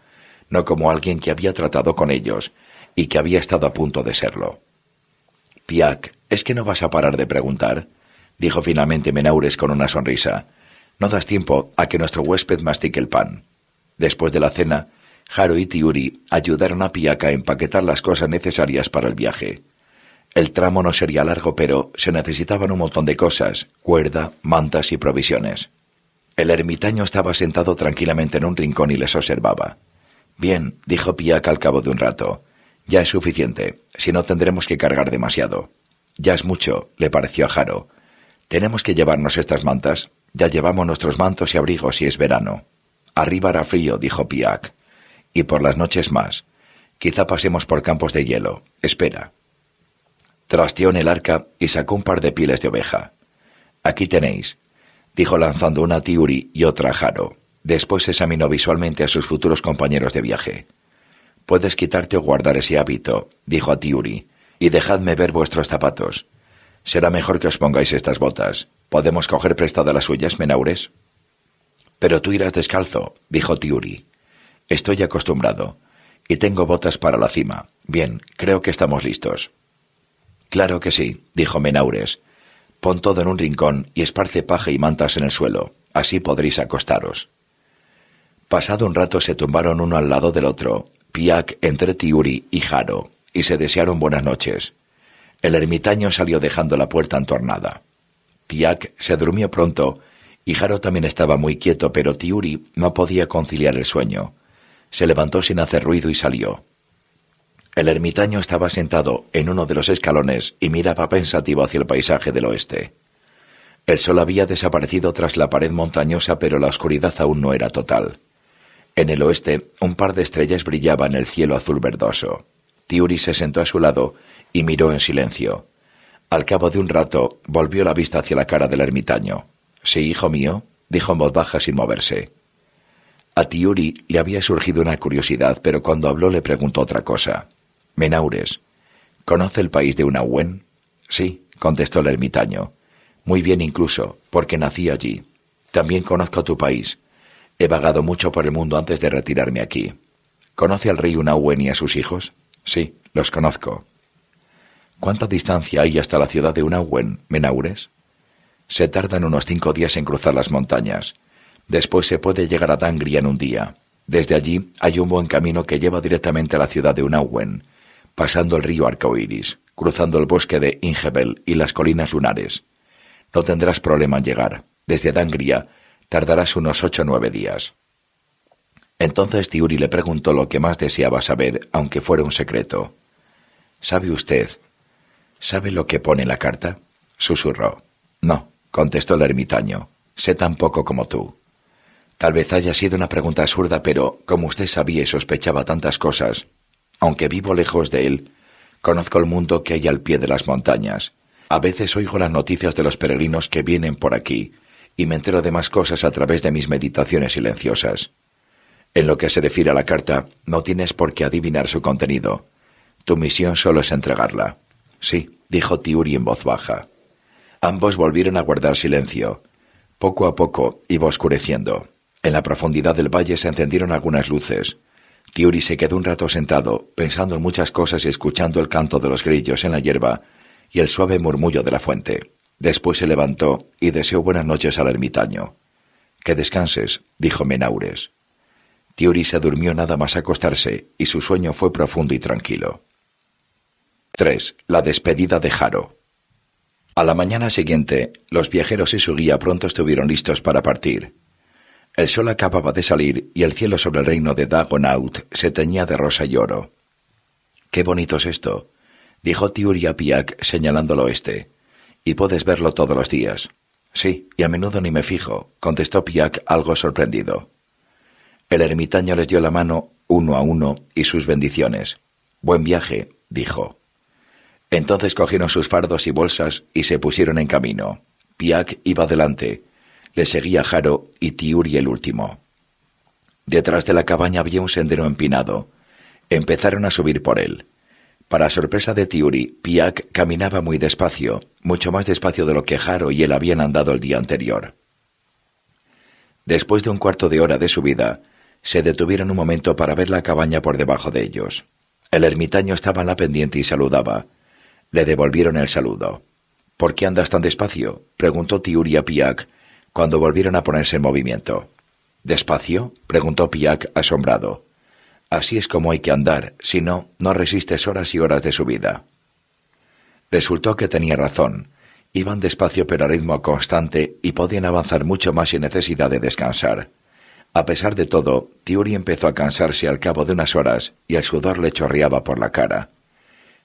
no como alguien que había tratado con ellos y que había estado a punto de serlo. Piak, ¿es que no vas a parar de preguntar? dijo finalmente Menaures con una sonrisa. No das tiempo a que nuestro huésped mastique el pan. Después de la cena, Haro y Tiuri ayudaron a Piaka a empaquetar las cosas necesarias para el viaje. El tramo no sería largo, pero se necesitaban un montón de cosas, cuerda, mantas y provisiones. El ermitaño estaba sentado tranquilamente en un rincón y les observaba. Bien, dijo Piaka al cabo de un rato. Ya es suficiente, si no tendremos que cargar demasiado. Ya es mucho, le pareció a Haro tenemos que llevarnos estas mantas. Ya llevamos nuestros mantos y abrigos y es verano. Arriba hará frío, dijo Piak. Y por las noches más. Quizá pasemos por campos de hielo. Espera. Trasteó en el arca y sacó un par de pieles de oveja. Aquí tenéis, dijo lanzando una a Tiuri y otra a Jaro. Después examinó visualmente a sus futuros compañeros de viaje. Puedes quitarte o guardar ese hábito, dijo a Tiuri, y dejadme ver vuestros zapatos. Será mejor que os pongáis estas botas. ¿Podemos coger prestadas las suyas, Menaures? Pero tú irás descalzo, dijo Tiuri. Estoy acostumbrado. Y tengo botas para la cima. Bien, creo que estamos listos. Claro que sí, dijo Menaures. Pon todo en un rincón y esparce paja y mantas en el suelo. Así podréis acostaros. Pasado un rato se tumbaron uno al lado del otro, Piak entre Tiuri y Jaro, y se desearon buenas noches. El ermitaño salió dejando la puerta entornada. Piak se durmió pronto y Jaro también estaba muy quieto, pero Tiuri no podía conciliar el sueño. Se levantó sin hacer ruido y salió. El ermitaño estaba sentado en uno de los escalones y miraba pensativo hacia el paisaje del oeste. El sol había desaparecido tras la pared montañosa, pero la oscuridad aún no era total. En el oeste, un par de estrellas brillaban en el cielo azul verdoso. Tiuri se sentó a su lado y miró en silencio. Al cabo de un rato volvió la vista hacia la cara del ermitaño. Sí, hijo mío, dijo en voz baja sin moverse. A Tiuri le había surgido una curiosidad, pero cuando habló le preguntó otra cosa. Menaures, ¿conoce el país de Unahuen? Sí, contestó el ermitaño. Muy bien incluso, porque nací allí. También conozco tu país. He vagado mucho por el mundo antes de retirarme aquí. ¿Conoce al rey Unahuen y a sus hijos? Sí, los conozco. ¿Cuánta distancia hay hasta la ciudad de Unawen, Menaures? Se tardan unos cinco días en cruzar las montañas. Después se puede llegar a Dangria en un día. Desde allí hay un buen camino que lleva directamente a la ciudad de Unawen, pasando el río Arcoiris, cruzando el bosque de Ingebel y las colinas lunares. No tendrás problema en llegar. Desde Dangria tardarás unos ocho o nueve días. Entonces Tiuri le preguntó lo que más deseaba saber, aunque fuera un secreto. ¿Sabe usted, ¿Sabe lo que pone la carta? susurró. No, contestó el ermitaño. Sé tan poco como tú. Tal vez haya sido una pregunta absurda, pero como usted sabía y sospechaba tantas cosas, aunque vivo lejos de él, conozco el mundo que hay al pie de las montañas. A veces oigo las noticias de los peregrinos que vienen por aquí y me entero de más cosas a través de mis meditaciones silenciosas. En lo que se refiere a la carta, no tienes por qué adivinar su contenido. Tu misión solo es entregarla. Sí, dijo Tiuri en voz baja. Ambos volvieron a guardar silencio. Poco a poco iba oscureciendo. En la profundidad del valle se encendieron algunas luces. Tiuri se quedó un rato sentado, pensando en muchas cosas y escuchando el canto de los grillos en la hierba y el suave murmullo de la fuente. Después se levantó y deseó buenas noches al ermitaño. Que descanses, dijo Menaures. Tiuri se durmió nada más acostarse y su sueño fue profundo y tranquilo. 3. La despedida de Jaro. A la mañana siguiente, los viajeros y su guía pronto estuvieron listos para partir. El sol acababa de salir y el cielo sobre el reino de Dagonaut se teñía de rosa y oro. Qué bonito es esto, dijo a señalando señalándolo este. Y puedes verlo todos los días. Sí, y a menudo ni me fijo, contestó Piak algo sorprendido. El ermitaño les dio la mano uno a uno y sus bendiciones. Buen viaje, dijo. Entonces cogieron sus fardos y bolsas y se pusieron en camino. Piak iba delante, le seguía Jaro y Tiuri el último. Detrás de la cabaña había un sendero empinado. Empezaron a subir por él. Para sorpresa de Tiuri, Piak caminaba muy despacio, mucho más despacio de lo que Jaro y él habían andado el día anterior. Después de un cuarto de hora de subida, se detuvieron un momento para ver la cabaña por debajo de ellos. El ermitaño estaba en la pendiente y saludaba, le devolvieron el saludo. ¿Por qué andas tan despacio? preguntó Tiuri a Piak cuando volvieron a ponerse en movimiento. ¿Despacio? preguntó Piak asombrado. Así es como hay que andar, si no, no resistes horas y horas de subida. Resultó que tenía razón. Iban despacio pero a ritmo constante y podían avanzar mucho más sin necesidad de descansar. A pesar de todo, Tiuri empezó a cansarse al cabo de unas horas y el sudor le chorreaba por la cara.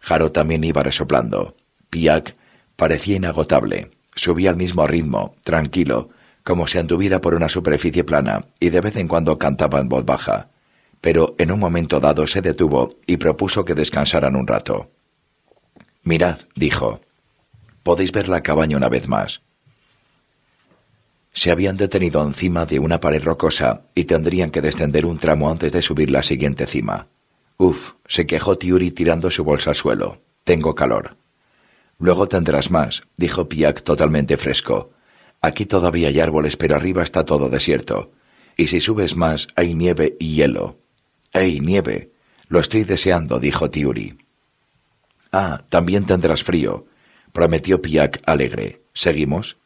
Jaro también iba resoplando. Piak parecía inagotable. Subía al mismo ritmo, tranquilo, como si anduviera por una superficie plana, y de vez en cuando cantaba en voz baja. Pero en un momento dado se detuvo y propuso que descansaran un rato. Mirad, dijo, podéis ver la cabaña una vez más. Se habían detenido encima de una pared rocosa y tendrían que descender un tramo antes de subir la siguiente cima. Uf, se quejó Tiuri tirando su bolsa al suelo. Tengo calor. Luego tendrás más, dijo Piak totalmente fresco. Aquí todavía hay árboles, pero arriba está todo desierto. Y si subes más, hay nieve y hielo. ¡Ey, nieve! Lo estoy deseando, dijo Tiuri. Ah, también tendrás frío, prometió Piak alegre. ¿Seguimos?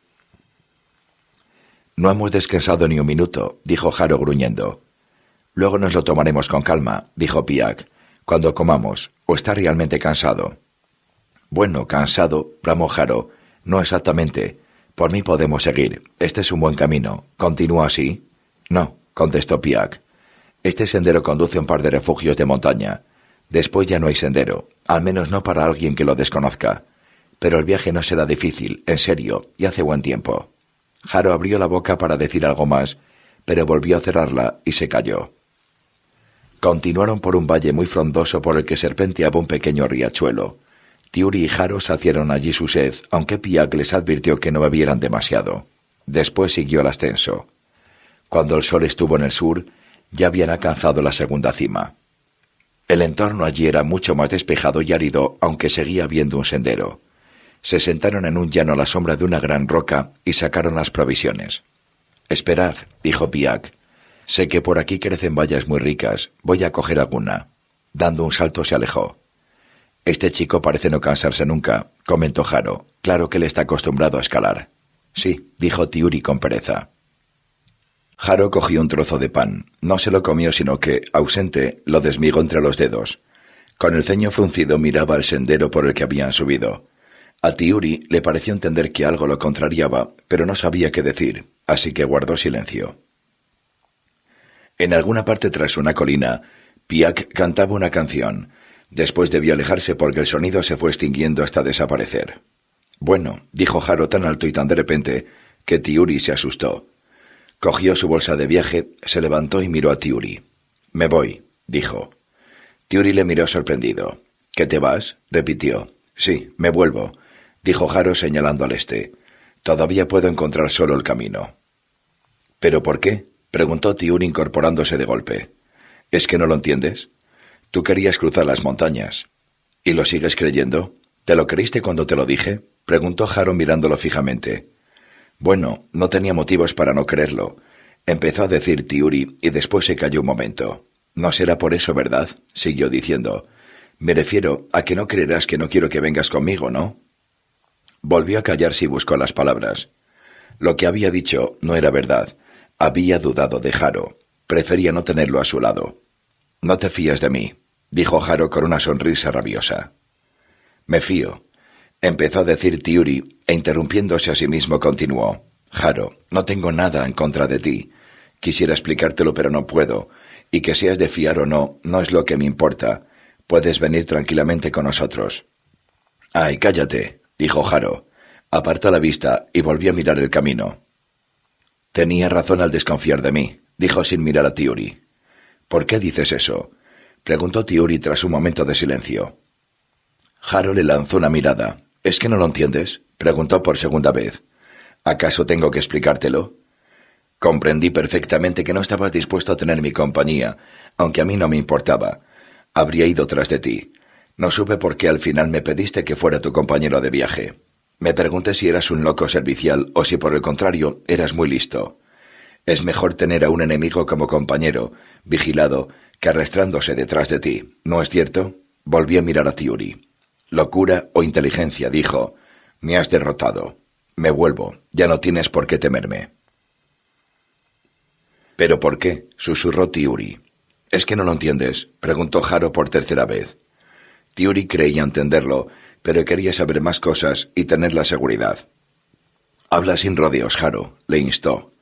No hemos descansado ni un minuto, dijo Jaro gruñendo. Luego nos lo tomaremos con calma, dijo Piak, cuando comamos, o está realmente cansado. Bueno, cansado, bramó Jaro. No exactamente. Por mí podemos seguir. Este es un buen camino. ¿Continúa así? No, contestó Piak. Este sendero conduce a un par de refugios de montaña. Después ya no hay sendero, al menos no para alguien que lo desconozca. Pero el viaje no será difícil, en serio, y hace buen tiempo. Jaro abrió la boca para decir algo más, pero volvió a cerrarla y se calló. Continuaron por un valle muy frondoso por el que serpenteaba un pequeño riachuelo. Tiuri y Jaro hicieron allí su sed, aunque Piak les advirtió que no bebieran demasiado. Después siguió el ascenso. Cuando el sol estuvo en el sur, ya habían alcanzado la segunda cima. El entorno allí era mucho más despejado y árido, aunque seguía viendo un sendero. Se sentaron en un llano a la sombra de una gran roca y sacaron las provisiones. Esperad, dijo Piak, Sé que por aquí crecen vallas muy ricas, voy a coger alguna. Dando un salto se alejó. Este chico parece no cansarse nunca, comentó Jaro. Claro que él está acostumbrado a escalar. Sí, dijo Tiuri con pereza. Jaro cogió un trozo de pan. No se lo comió, sino que, ausente, lo desmigó entre los dedos. Con el ceño fruncido miraba el sendero por el que habían subido. A Tiuri le pareció entender que algo lo contrariaba, pero no sabía qué decir, así que guardó silencio. En alguna parte tras una colina, Piak cantaba una canción. Después debió alejarse porque el sonido se fue extinguiendo hasta desaparecer. Bueno, dijo Jaro tan alto y tan de repente que Tiuri se asustó. Cogió su bolsa de viaje, se levantó y miró a Tiuri. Me voy, dijo. Tiuri le miró sorprendido. ¿Qué te vas? repitió. Sí, me vuelvo, dijo Jaro señalando al este. Todavía puedo encontrar solo el camino. ¿Pero por qué? Preguntó Tiuri incorporándose de golpe. ¿Es que no lo entiendes? Tú querías cruzar las montañas. ¿Y lo sigues creyendo? ¿Te lo creíste cuando te lo dije? preguntó Jaro mirándolo fijamente. Bueno, no tenía motivos para no creerlo. Empezó a decir Tiuri y después se calló un momento. No será por eso, ¿verdad? siguió diciendo. Me refiero a que no creerás que no quiero que vengas conmigo, ¿no? Volvió a callarse y buscó las palabras. Lo que había dicho no era verdad, había dudado de Jaro. Prefería no tenerlo a su lado. No te fías de mí, dijo Jaro con una sonrisa rabiosa. Me fío, empezó a decir Tiuri, e interrumpiéndose a sí mismo continuó. Jaro, no tengo nada en contra de ti. Quisiera explicártelo, pero no puedo. Y que seas de fiar o no, no es lo que me importa. Puedes venir tranquilamente con nosotros. Ay, cállate, dijo Jaro. Apartó la vista y volvió a mirar el camino. Tenía razón al desconfiar de mí, dijo sin mirar a Tiuri. ¿Por qué dices eso? preguntó Tiuri tras un momento de silencio. Haro le lanzó una mirada. ¿Es que no lo entiendes? preguntó por segunda vez. ¿Acaso tengo que explicártelo? Comprendí perfectamente que no estabas dispuesto a tener mi compañía, aunque a mí no me importaba. Habría ido tras de ti. No supe por qué al final me pediste que fuera tu compañero de viaje. Me pregunté si eras un loco servicial o si por el contrario eras muy listo. Es mejor tener a un enemigo como compañero, vigilado, que arrastrándose detrás de ti, ¿no es cierto? Volví a mirar a Tiuri. Locura o inteligencia, dijo. Me has derrotado. Me vuelvo. Ya no tienes por qué temerme. ¿Pero por qué? susurró Tiuri. Es que no lo entiendes, preguntó Jaro por tercera vez. Tiuri creía entenderlo, pero quería saber más cosas y tener la seguridad. Habla sin rodeos, Haro, le instó.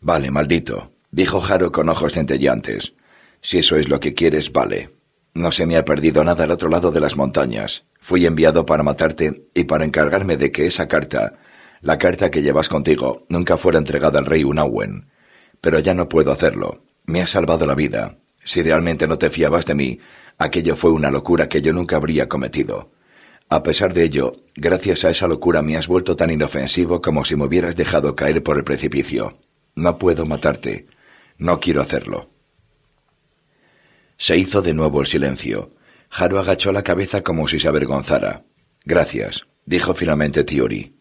Vale, maldito, dijo Haro con ojos centellantes. Si eso es lo que quieres, vale. No se me ha perdido nada al otro lado de las montañas. Fui enviado para matarte y para encargarme de que esa carta, la carta que llevas contigo, nunca fuera entregada al rey Unawen. Pero ya no puedo hacerlo. Me ha salvado la vida. Si realmente no te fiabas de mí, aquello fue una locura que yo nunca habría cometido. A pesar de ello, gracias a esa locura me has vuelto tan inofensivo como si me hubieras dejado caer por el precipicio. No puedo matarte. No quiero hacerlo. Se hizo de nuevo el silencio. Haro agachó la cabeza como si se avergonzara. Gracias, dijo finalmente Tiori.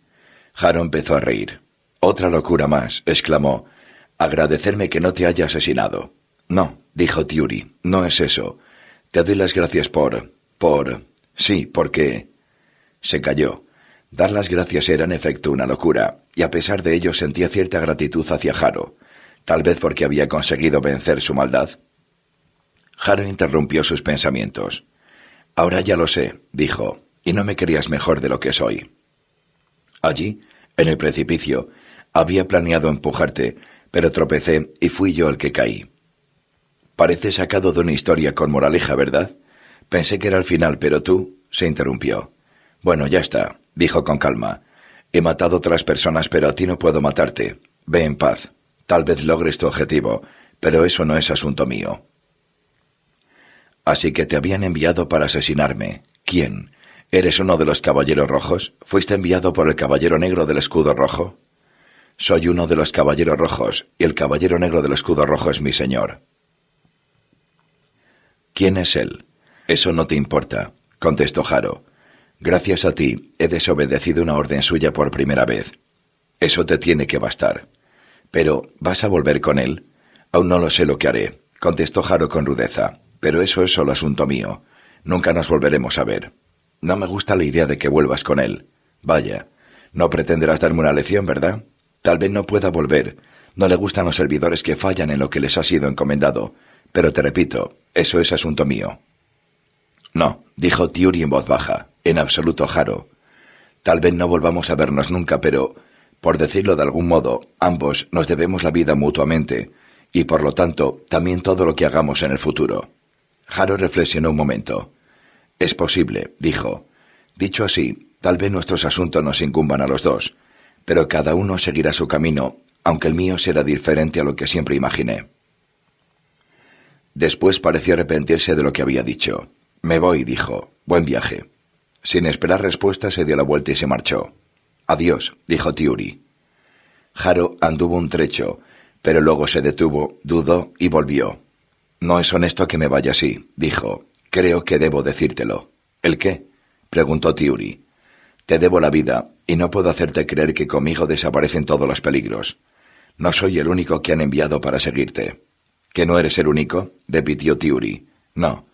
Haro empezó a reír. Otra locura más, exclamó. Agradecerme que no te haya asesinado. No, dijo Tiori, no es eso. Te doy las gracias por... por... sí, porque... Se cayó. Dar las gracias era en efecto una locura, y a pesar de ello sentía cierta gratitud hacia Jaro, tal vez porque había conseguido vencer su maldad. Jaro interrumpió sus pensamientos. Ahora ya lo sé, dijo, y no me querías mejor de lo que soy. Allí, en el precipicio, había planeado empujarte, pero tropecé y fui yo el que caí. Parece sacado de una historia con moraleja, ¿verdad? Pensé que era el final, pero tú se interrumpió. Bueno, ya está, dijo con calma. He matado otras personas, pero a ti no puedo matarte. Ve en paz. Tal vez logres tu objetivo, pero eso no es asunto mío. Así que te habían enviado para asesinarme. ¿Quién? ¿Eres uno de los caballeros rojos? ¿Fuiste enviado por el caballero negro del escudo rojo? Soy uno de los caballeros rojos, y el caballero negro del escudo rojo es mi señor. ¿Quién es él? Eso no te importa, contestó Jaro. Gracias a ti he desobedecido una orden suya por primera vez. Eso te tiene que bastar. Pero, ¿vas a volver con él? Aún no lo sé lo que haré, contestó Jaro con rudeza. Pero eso es solo asunto mío. Nunca nos volveremos a ver. No me gusta la idea de que vuelvas con él. Vaya, no pretenderás darme una lección, ¿verdad? Tal vez no pueda volver. No le gustan los servidores que fallan en lo que les ha sido encomendado. Pero te repito, eso es asunto mío. No, dijo Tiuri en voz baja. En absoluto, Jaro. Tal vez no volvamos a vernos nunca, pero, por decirlo de algún modo, ambos nos debemos la vida mutuamente, y por lo tanto, también todo lo que hagamos en el futuro. Jaro reflexionó un momento. Es posible, dijo. Dicho así, tal vez nuestros asuntos nos incumban a los dos, pero cada uno seguirá su camino, aunque el mío será diferente a lo que siempre imaginé. Después pareció arrepentirse de lo que había dicho. Me voy, dijo. Buen viaje. Sin esperar respuesta, se dio la vuelta y se marchó. Adiós, dijo Tiuri. Haro anduvo un trecho, pero luego se detuvo, dudó y volvió. No es honesto que me vaya así, dijo. Creo que debo decírtelo. ¿El qué? preguntó Tiuri. Te debo la vida, y no puedo hacerte creer que conmigo desaparecen todos los peligros. No soy el único que han enviado para seguirte. ¿Que no eres el único? repitió Tiuri. No,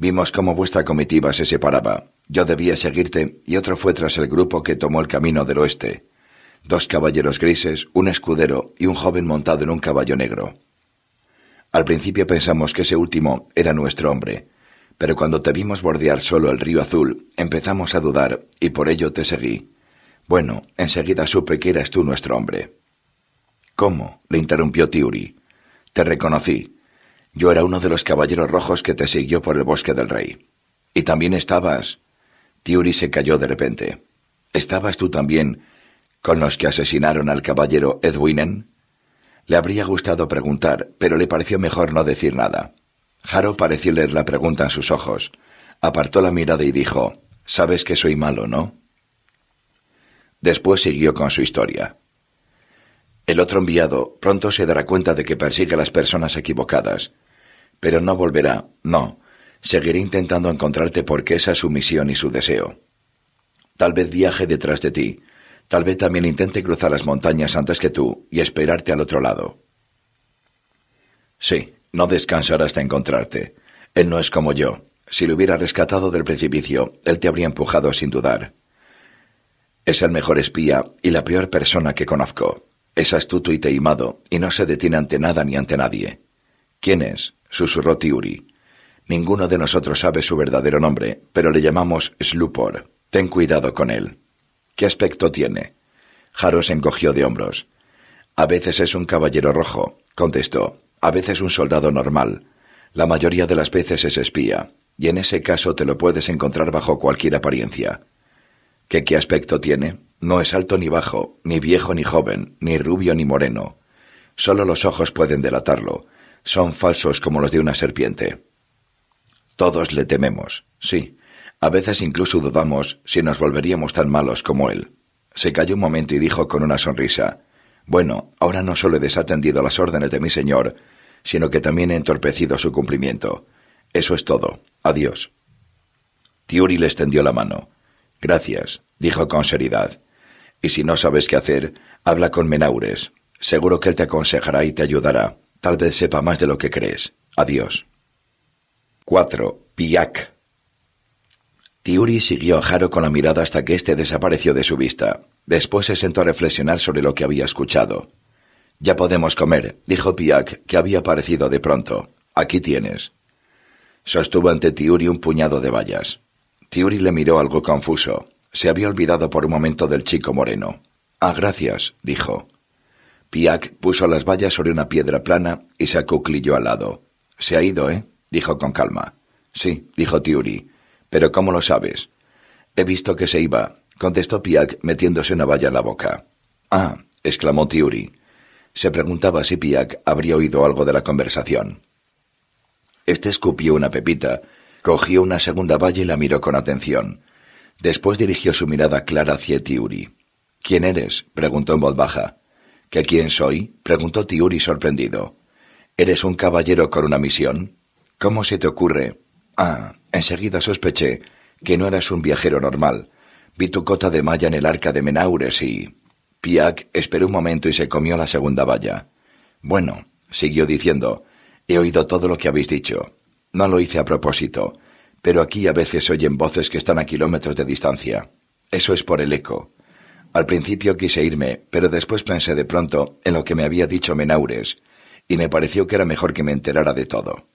Vimos cómo vuestra comitiva se separaba. Yo debía seguirte y otro fue tras el grupo que tomó el camino del oeste. Dos caballeros grises, un escudero y un joven montado en un caballo negro. Al principio pensamos que ese último era nuestro hombre, pero cuando te vimos bordear solo el río azul, empezamos a dudar y por ello te seguí. Bueno, enseguida supe que eras tú nuestro hombre. ¿Cómo? le interrumpió Tiuri. Te reconocí. Yo era uno de los caballeros rojos que te siguió por el bosque del rey. Y también estabas. Tiuri se cayó de repente. ¿Estabas tú también con los que asesinaron al caballero Edwinen? Le habría gustado preguntar, pero le pareció mejor no decir nada. Haro pareció leer la pregunta en sus ojos. Apartó la mirada y dijo, Sabes que soy malo, ¿no? Después siguió con su historia. El otro enviado pronto se dará cuenta de que persigue a las personas equivocadas, pero no volverá, no. Seguiré intentando encontrarte porque esa es su misión y su deseo. Tal vez viaje detrás de ti, tal vez también intente cruzar las montañas antes que tú y esperarte al otro lado. Sí, no descansará hasta encontrarte. Él no es como yo. Si lo hubiera rescatado del precipicio, él te habría empujado sin dudar. Es el mejor espía y la peor persona que conozco. Es astuto y teimado, y no se detiene ante nada ni ante nadie. ¿Quién es? susurró Tiuri. Ninguno de nosotros sabe su verdadero nombre, pero le llamamos Slupor. Ten cuidado con él. ¿Qué aspecto tiene? Jaro se encogió de hombros. A veces es un caballero rojo, contestó. A veces un soldado normal. La mayoría de las veces es espía, y en ese caso te lo puedes encontrar bajo cualquier apariencia. qué aspecto tiene? No es alto ni bajo, ni viejo ni joven, ni rubio ni moreno. Solo los ojos pueden delatarlo, son falsos como los de una serpiente. Todos le tememos, sí. A veces incluso dudamos si nos volveríamos tan malos como él. Se calló un momento y dijo con una sonrisa Bueno, ahora no solo he desatendido las órdenes de mi señor, sino que también he entorpecido su cumplimiento. Eso es todo. Adiós. Tiuri le extendió la mano. Gracias, dijo con seriedad. Y si no sabes qué hacer, habla con Menaures. Seguro que él te aconsejará y te ayudará. Tal vez sepa más de lo que crees. Adiós. 4. Piak. Tiuri siguió a Jaro con la mirada hasta que este desapareció de su vista. Después se sentó a reflexionar sobre lo que había escuchado. Ya podemos comer, dijo Piak, que había aparecido de pronto. Aquí tienes. Sostuvo ante Tiuri un puñado de vallas. Tiuri le miró algo confuso. Se había olvidado por un momento del chico moreno. Ah, gracias, dijo. Piac puso las vallas sobre una piedra plana y sacó acuclilló al lado. Se ha ido, ¿eh? dijo con calma. Sí, dijo Tiuri. Pero ¿cómo lo sabes? He visto que se iba, contestó Piak metiéndose una valla en la boca. Ah, exclamó Tiuri. Se preguntaba si Piak habría oído algo de la conversación. Este escupió una pepita, cogió una segunda valla y la miró con atención. Después dirigió su mirada clara hacia Tiuri. ¿Quién eres? preguntó en voz baja. ¿Que quién soy? preguntó Tiuri sorprendido. ¿Eres un caballero con una misión? ¿Cómo se te ocurre? Ah, enseguida sospeché que no eras un viajero normal. Vi tu cota de malla en el arca de Menaures y... Piak esperó un momento y se comió la segunda valla. Bueno, siguió diciendo, he oído todo lo que habéis dicho. No lo hice a propósito, pero aquí a veces oyen voces que están a kilómetros de distancia. Eso es por el eco. Al principio quise irme, pero después pensé de pronto en lo que me había dicho Menaures, y me pareció que era mejor que me enterara de todo.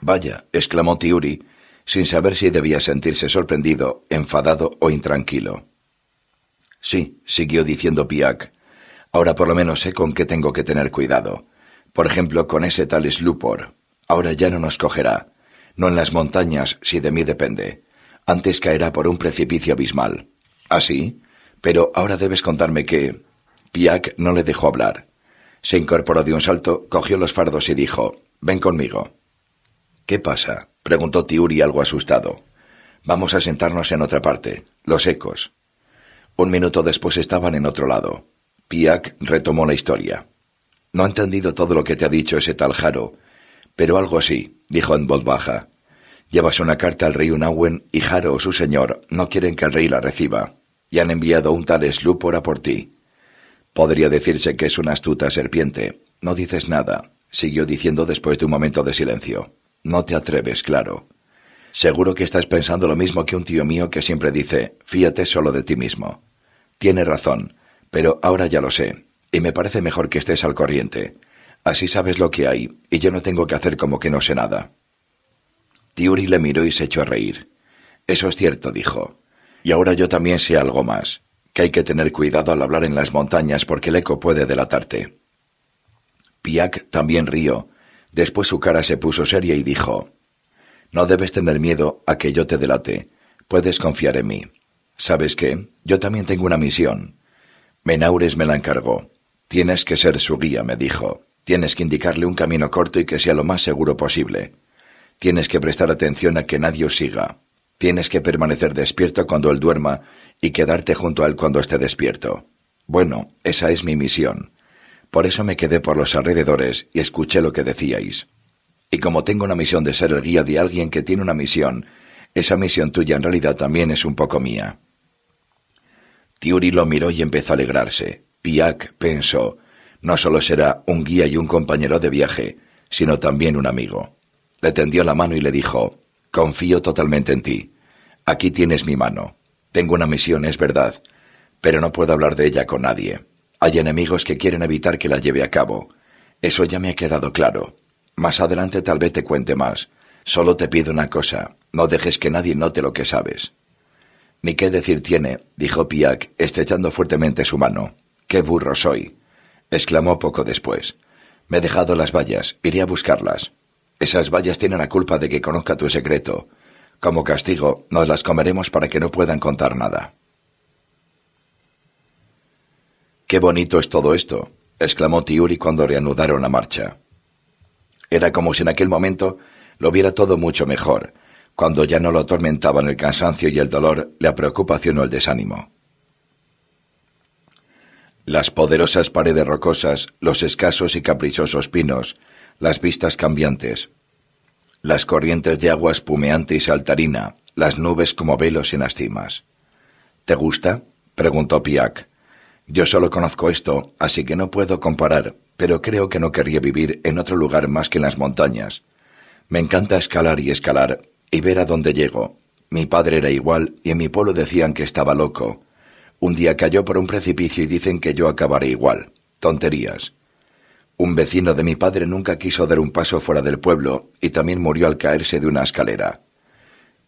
Vaya, exclamó Tiuri, sin saber si debía sentirse sorprendido, enfadado o intranquilo. Sí, siguió diciendo Piak—, Ahora por lo menos sé con qué tengo que tener cuidado. Por ejemplo, con ese tal Slupor. Ahora ya no nos cogerá. No en las montañas, si de mí depende. Antes caerá por un precipicio abismal. Así, ¿Ah, pero ahora debes contarme que... Piak no le dejó hablar. Se incorporó de un salto, cogió los fardos y dijo, Ven conmigo. ¿Qué pasa? preguntó Tiuri algo asustado. Vamos a sentarnos en otra parte, los ecos. Un minuto después estaban en otro lado. Piak retomó la historia. No ha entendido todo lo que te ha dicho ese tal Jaro, pero algo así, dijo en voz baja. Llevas una carta al rey Unawen y Jaro, su señor, no quieren que el rey la reciba y han enviado un tal Slupora por ti. Podría decirse que es una astuta serpiente. No dices nada, siguió diciendo después de un momento de silencio. No te atreves, claro. Seguro que estás pensando lo mismo que un tío mío que siempre dice, fíate solo de ti mismo. Tiene razón, pero ahora ya lo sé, y me parece mejor que estés al corriente. Así sabes lo que hay, y yo no tengo que hacer como que no sé nada. Tiuri le miró y se echó a reír. Eso es cierto, dijo. Y ahora yo también sé algo más, que hay que tener cuidado al hablar en las montañas porque el eco puede delatarte. Piak también rió, Después su cara se puso seria y dijo, No debes tener miedo a que yo te delate. Puedes confiar en mí. ¿Sabes qué? Yo también tengo una misión. Menaures me la encargó. Tienes que ser su guía, me dijo. Tienes que indicarle un camino corto y que sea lo más seguro posible. Tienes que prestar atención a que nadie os siga. Tienes que permanecer despierto cuando él duerma y quedarte junto a él cuando esté despierto. Bueno, esa es mi misión. Por eso me quedé por los alrededores y escuché lo que decíais. Y como tengo una misión de ser el guía de alguien que tiene una misión, esa misión tuya en realidad también es un poco mía. Tiuri lo miró y empezó a alegrarse. Piak pensó, no solo será un guía y un compañero de viaje, sino también un amigo. Le tendió la mano y le dijo, Confío totalmente en ti. Aquí tienes mi mano. Tengo una misión, es verdad, pero no puedo hablar de ella con nadie. Hay enemigos que quieren evitar que la lleve a cabo. Eso ya me ha quedado claro. Más adelante tal vez te cuente más. Solo te pido una cosa, no dejes que nadie note lo que sabes. Ni qué decir tiene, dijo Piak, estrechando fuertemente su mano. Qué burro soy. exclamó poco después. Me he dejado las vallas, iré a buscarlas. Esas vallas tienen la culpa de que conozca tu secreto. Como castigo, nos las comeremos para que no puedan contar nada. Qué bonito es todo esto, exclamó Tiuri cuando reanudaron la marcha. Era como si en aquel momento lo viera todo mucho mejor, cuando ya no lo atormentaban el cansancio y el dolor, la preocupación o el desánimo. Las poderosas paredes rocosas, los escasos y caprichosos pinos, las vistas cambiantes, las corrientes de agua espumeante y saltarina, las nubes como velos en las cimas. ¿Te gusta? preguntó Piac. Yo solo conozco esto, así que no puedo comparar, pero creo que no querría vivir en otro lugar más que en las montañas. Me encanta escalar y escalar, y ver a dónde llego. Mi padre era igual, y en mi pueblo decían que estaba loco. Un día cayó por un precipicio y dicen que yo acabaré igual. Tonterías. Un vecino de mi padre nunca quiso dar un paso fuera del pueblo y también murió al caerse de una escalera.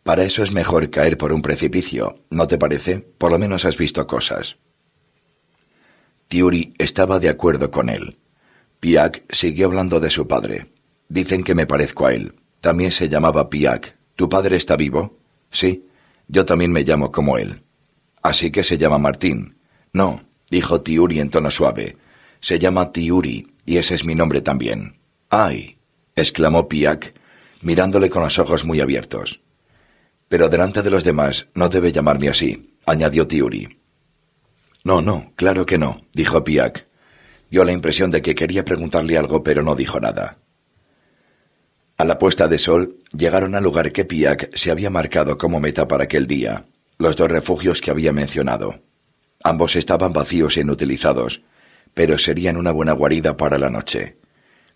Para eso es mejor caer por un precipicio, ¿no te parece? Por lo menos has visto cosas. Tiuri estaba de acuerdo con él. Piak siguió hablando de su padre. Dicen que me parezco a él. También se llamaba Piak. ¿Tu padre está vivo? Sí. Yo también me llamo como él. Así que se llama Martín. No, dijo Tiuri en tono suave. Se llama Tiuri, y ese es mi nombre también. ¡Ay! exclamó Piak, mirándole con los ojos muy abiertos. Pero delante de los demás no debe llamarme así, añadió Tiuri. No, no, claro que no, dijo Piak. Dio la impresión de que quería preguntarle algo, pero no dijo nada. A la puesta de sol llegaron al lugar que Piak se había marcado como meta para aquel día, los dos refugios que había mencionado. Ambos estaban vacíos e inutilizados, pero serían una buena guarida para la noche.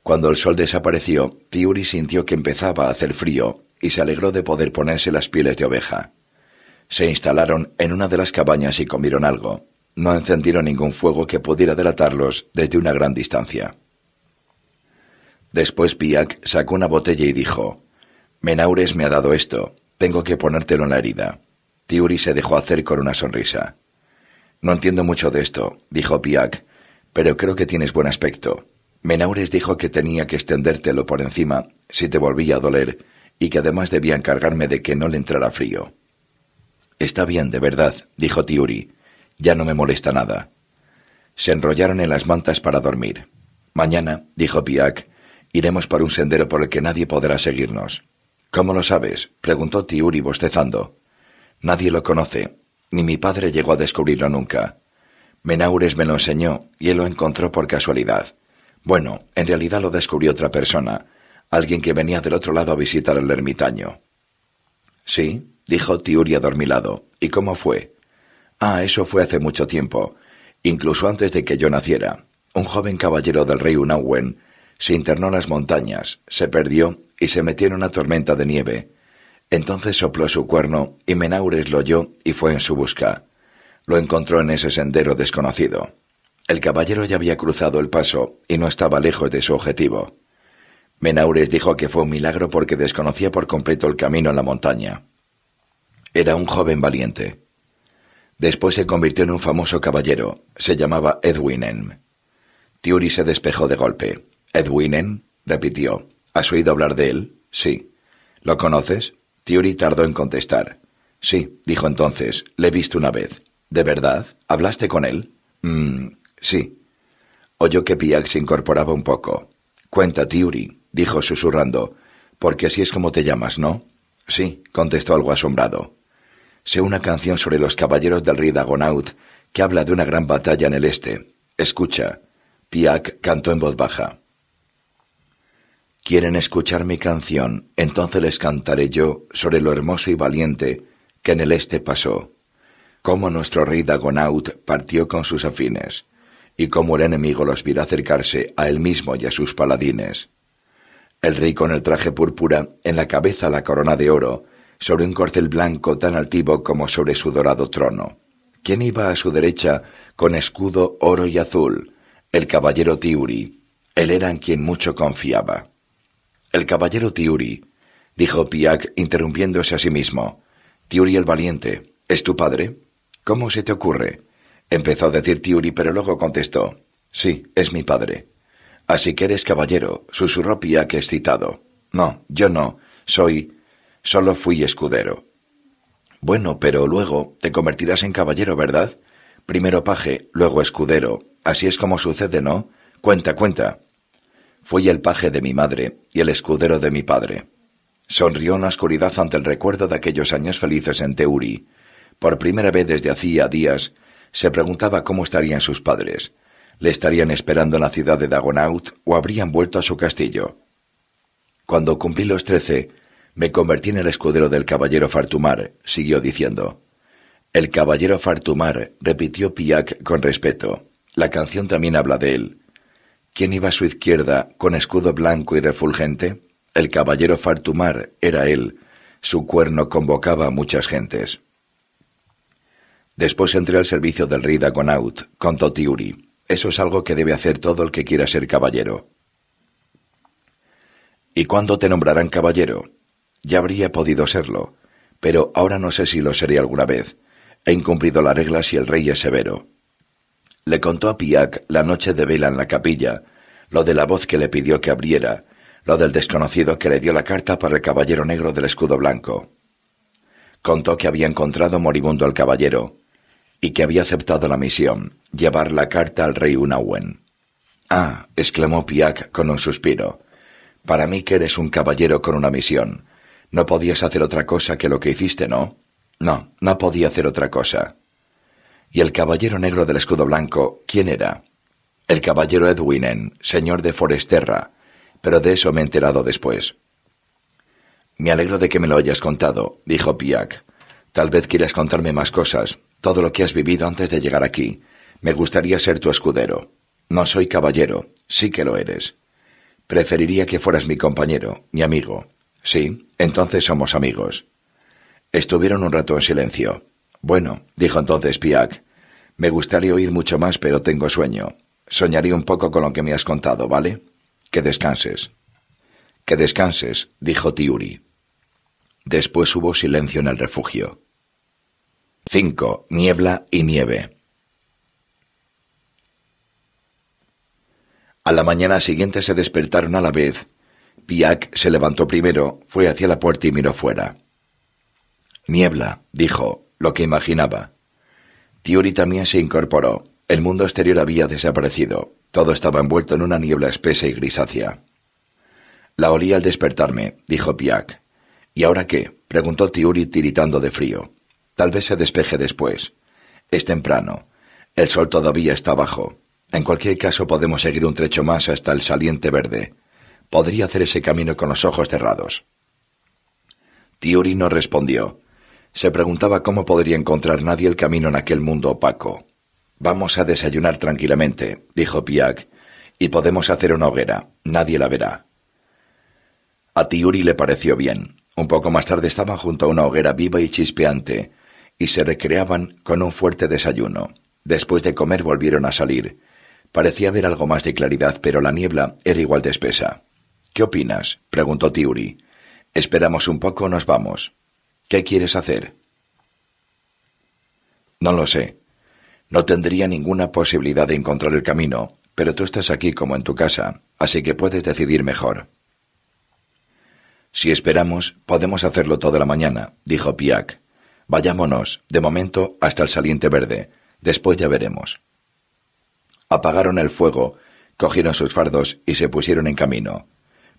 Cuando el sol desapareció, Tiuri sintió que empezaba a hacer frío y se alegró de poder ponerse las pieles de oveja. Se instalaron en una de las cabañas y comieron algo. No encendieron ningún fuego que pudiera delatarlos desde una gran distancia. Después Piak sacó una botella y dijo, Menaures me ha dado esto, tengo que ponértelo en la herida. Tiuri se dejó hacer con una sonrisa. No entiendo mucho de esto, dijo Piak, pero creo que tienes buen aspecto. Menaures dijo que tenía que extendértelo por encima si te volvía a doler y que además debía encargarme de que no le entrara frío. Está bien, de verdad, dijo Tiuri. Ya no me molesta nada. Se enrollaron en las mantas para dormir. Mañana, dijo Piak, iremos por un sendero por el que nadie podrá seguirnos. ¿Cómo lo sabes? preguntó Tiuri bostezando. Nadie lo conoce, ni mi padre llegó a descubrirlo nunca. Menaures me lo enseñó y él lo encontró por casualidad. Bueno, en realidad lo descubrió otra persona, alguien que venía del otro lado a visitar al ermitaño. Sí, dijo Tiuri adormilado. ¿Y cómo fue? Ah, eso fue hace mucho tiempo, incluso antes de que yo naciera. Un joven caballero del rey Unawen se internó en las montañas, se perdió y se metió en una tormenta de nieve. Entonces sopló su cuerno y Menaures lo oyó y fue en su busca lo encontró en ese sendero desconocido. El caballero ya había cruzado el paso y no estaba lejos de su objetivo. Menaures dijo que fue un milagro porque desconocía por completo el camino en la montaña. Era un joven valiente. Después se convirtió en un famoso caballero. Se llamaba Edwinen. Tiuri se despejó de golpe. Edwinen, repitió. ¿Has oído hablar de él? Sí. ¿Lo conoces? Tiuri tardó en contestar. Sí, dijo entonces. Le he visto una vez. ¿De verdad? ¿Hablaste con él? Mm, sí. Oyó que Piak se incorporaba un poco. Cuenta, Tiuri, dijo susurrando, porque así es como te llamas, ¿no? Sí, contestó algo asombrado. Sé una canción sobre los caballeros del rey Dagonaut que habla de una gran batalla en el este. Escucha. Piak cantó en voz baja. Quieren escuchar mi canción, entonces les cantaré yo sobre lo hermoso y valiente que en el este pasó cómo nuestro rey Dagonaut partió con sus afines, y cómo el enemigo los vio acercarse a él mismo y a sus paladines. El rey con el traje púrpura, en la cabeza la corona de oro, sobre un corcel blanco tan altivo como sobre su dorado trono. ¿Quién iba a su derecha con escudo oro y azul? El caballero Tiuri. Él era en quien mucho confiaba. El caballero Tiuri, dijo Piak, interrumpiéndose a sí mismo. Tiuri el valiente, ¿es tu padre? ¿Cómo se te ocurre? Empezó a decir Tiuri, pero luego contestó. Sí, es mi padre. Así que eres caballero, susurró Pia que excitado. No, yo no. Soy. Solo fui escudero. Bueno, pero luego te convertirás en caballero, ¿verdad? Primero paje, luego escudero. Así es como sucede, ¿no? Cuenta, cuenta. Fui el paje de mi madre y el escudero de mi padre. Sonrió en oscuridad ante el recuerdo de aquellos años felices en Teuri, por primera vez desde hacía días, se preguntaba cómo estarían sus padres. ¿Le estarían esperando en la ciudad de Dagonaut o habrían vuelto a su castillo? Cuando cumplí los trece, me convertí en el escudero del caballero Fartumar, siguió diciendo. El caballero Fartumar, repitió Piak con respeto. La canción también habla de él. ¿Quién iba a su izquierda con escudo blanco y refulgente? El caballero Fartumar era él. Su cuerno convocaba a muchas gentes. Después entré al servicio del rey Dagonaut, contó Tiuri. Eso es algo que debe hacer todo el que quiera ser caballero. ¿Y cuándo te nombrarán caballero? Ya habría podido serlo, pero ahora no sé si lo seré alguna vez. He incumplido las reglas y el rey es severo. Le contó a Piac la noche de vela en la capilla, lo de la voz que le pidió que abriera, lo del desconocido que le dio la carta para el caballero negro del escudo blanco. Contó que había encontrado moribundo al caballero, y que había aceptado la misión, llevar la carta al rey Unawen. Ah, exclamó Piak con un suspiro. Para mí que eres un caballero con una misión. No podías hacer otra cosa que lo que hiciste, ¿no? No, no podía hacer otra cosa. ¿Y el caballero negro del escudo blanco, quién era? El caballero Edwinen, señor de Foresterra, pero de eso me he enterado después. Me alegro de que me lo hayas contado, dijo Piak. Tal vez quieras contarme más cosas, todo lo que has vivido antes de llegar aquí. Me gustaría ser tu escudero. No soy caballero, sí que lo eres. Preferiría que fueras mi compañero, mi amigo. Sí, entonces somos amigos. Estuvieron un rato en silencio. Bueno, dijo entonces piak me gustaría oír mucho más, pero tengo sueño. Soñaré un poco con lo que me has contado, ¿vale? Que descanses. Que descanses, dijo Tiuri. Después hubo silencio en el refugio. 5. Niebla y nieve. A la mañana siguiente se despertaron a la vez. Piak se levantó primero, fue hacia la puerta y miró fuera. Niebla, dijo, lo que imaginaba. Tiuri también se incorporó. El mundo exterior había desaparecido. Todo estaba envuelto en una niebla espesa y grisácea. La olí al despertarme, dijo Piak. ¿Y ahora qué? preguntó Tiuri tiritando de frío. Tal vez se despeje después. Es temprano. El sol todavía está bajo. En cualquier caso podemos seguir un trecho más hasta el saliente verde. Podría hacer ese camino con los ojos cerrados. Tiuri no respondió. Se preguntaba cómo podría encontrar nadie el camino en aquel mundo opaco. Vamos a desayunar tranquilamente, dijo Piak, y podemos hacer una hoguera. Nadie la verá. A Tiuri le pareció bien. Un poco más tarde estaban junto a una hoguera viva y chispeante, y se recreaban con un fuerte desayuno. Después de comer volvieron a salir. Parecía haber algo más de claridad, pero la niebla era igual de espesa. ¿Qué opinas? preguntó Tiuri. Esperamos un poco, nos vamos. ¿Qué quieres hacer? No lo sé. No tendría ninguna posibilidad de encontrar el camino, pero tú estás aquí como en tu casa, así que puedes decidir mejor. Si esperamos, podemos hacerlo toda la mañana, dijo Piak. Vayámonos, de momento, hasta el saliente verde. Después ya veremos. Apagaron el fuego, cogieron sus fardos y se pusieron en camino.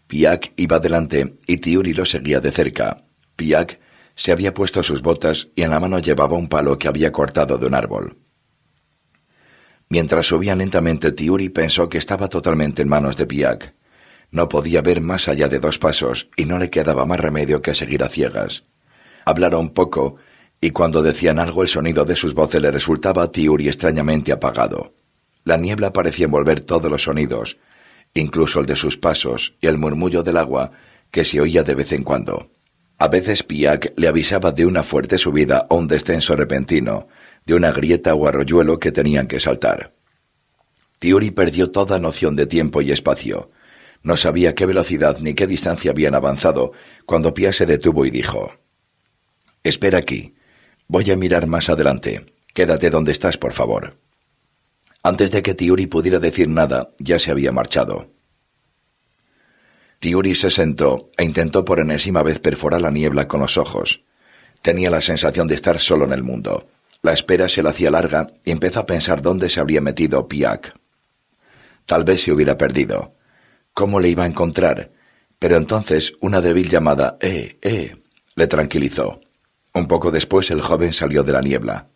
Piak iba delante y Tiuri lo seguía de cerca. Piak se había puesto sus botas y en la mano llevaba un palo que había cortado de un árbol. Mientras subía lentamente, Tiuri pensó que estaba totalmente en manos de Piak. No podía ver más allá de dos pasos y no le quedaba más remedio que seguir a ciegas. Hablaron poco y cuando decían algo el sonido de sus voces le resultaba a Tiuri extrañamente apagado. La niebla parecía envolver todos los sonidos, incluso el de sus pasos y el murmullo del agua que se oía de vez en cuando. A veces Piak le avisaba de una fuerte subida o un descenso repentino, de una grieta o arroyuelo que tenían que saltar. Tiuri perdió toda noción de tiempo y espacio. No sabía qué velocidad ni qué distancia habían avanzado cuando Pia se detuvo y dijo Espera aquí. Voy a mirar más adelante. Quédate donde estás, por favor. Antes de que Tiuri pudiera decir nada, ya se había marchado. Tiuri se sentó e intentó por enésima vez perforar la niebla con los ojos. Tenía la sensación de estar solo en el mundo. La espera se le hacía larga y empezó a pensar dónde se habría metido Piak. Tal vez se hubiera perdido. ¿Cómo le iba a encontrar? Pero entonces una débil llamada, eh, eh, le tranquilizó. Un poco después el joven salió de la niebla.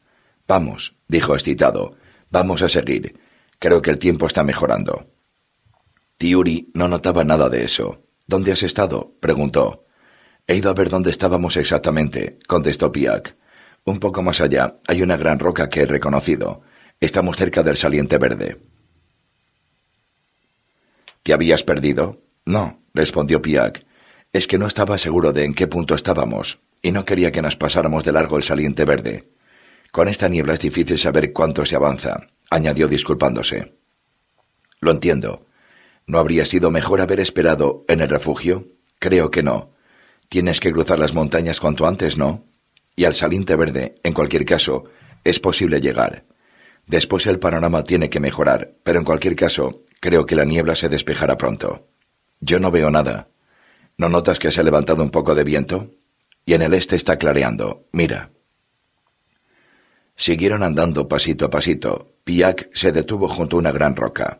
Vamos, dijo excitado, vamos a seguir. Creo que el tiempo está mejorando. Tiuri no notaba nada de eso. ¿Dónde has estado? preguntó. He ido a ver dónde estábamos exactamente, contestó Piak. Un poco más allá hay una gran roca que he reconocido. Estamos cerca del saliente verde. ¿Te habías perdido? No, respondió Piak. Es que no estaba seguro de en qué punto estábamos y no quería que nos pasáramos de largo el saliente verde. Con esta niebla es difícil saber cuánto se avanza, añadió disculpándose. Lo entiendo. ¿No habría sido mejor haber esperado en el refugio? Creo que no. Tienes que cruzar las montañas cuanto antes, ¿no? Y al saliente verde, en cualquier caso, es posible llegar. Después el panorama tiene que mejorar, pero en cualquier caso, creo que la niebla se despejará pronto. Yo no veo nada. ¿No notas que se ha levantado un poco de viento? y en el este está clareando. Mira. Siguieron andando pasito a pasito. Piak se detuvo junto a una gran roca.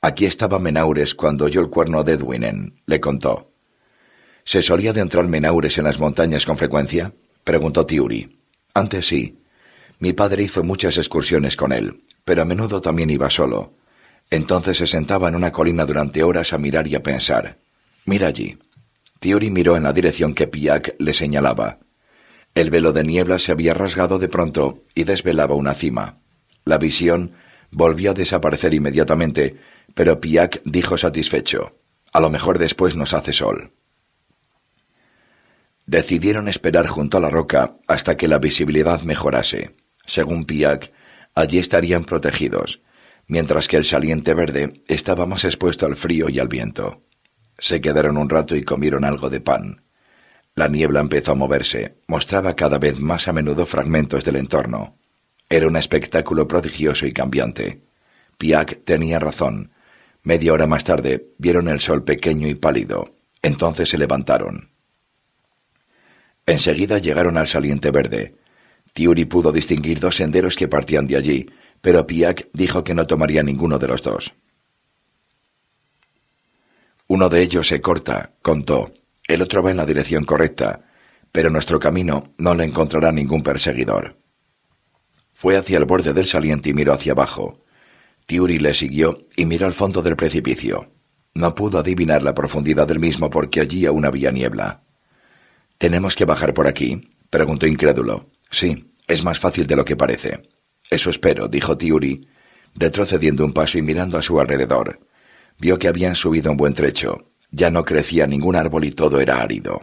Aquí estaba Menaures cuando oyó el cuerno de Edwinen, le contó. ¿Se solía adentrar Menaures en las montañas con frecuencia? preguntó Tiuri. Antes sí. Mi padre hizo muchas excursiones con él, pero a menudo también iba solo. Entonces se sentaba en una colina durante horas a mirar y a pensar. Mira allí. Tiori miró en la dirección que Piak le señalaba. El velo de niebla se había rasgado de pronto y desvelaba una cima. La visión volvió a desaparecer inmediatamente, pero Piak dijo satisfecho: A lo mejor después nos hace sol. Decidieron esperar junto a la roca hasta que la visibilidad mejorase. Según Piak, allí estarían protegidos, mientras que el saliente verde estaba más expuesto al frío y al viento. Se quedaron un rato y comieron algo de pan. La niebla empezó a moverse, mostraba cada vez más a menudo fragmentos del entorno. Era un espectáculo prodigioso y cambiante. Piak tenía razón. Media hora más tarde vieron el sol pequeño y pálido. Entonces se levantaron. Enseguida llegaron al saliente verde. Tiuri pudo distinguir dos senderos que partían de allí, pero Piak dijo que no tomaría ninguno de los dos. Uno de ellos se corta, contó, el otro va en la dirección correcta, pero nuestro camino no le encontrará ningún perseguidor. Fue hacia el borde del saliente y miró hacia abajo. Tiuri le siguió y miró al fondo del precipicio. No pudo adivinar la profundidad del mismo porque allí aún había niebla. ¿Tenemos que bajar por aquí? preguntó incrédulo. Sí, es más fácil de lo que parece. Eso espero, dijo Tiuri, retrocediendo un paso y mirando a su alrededor. Vio que habían subido un buen trecho. Ya no crecía ningún árbol y todo era árido.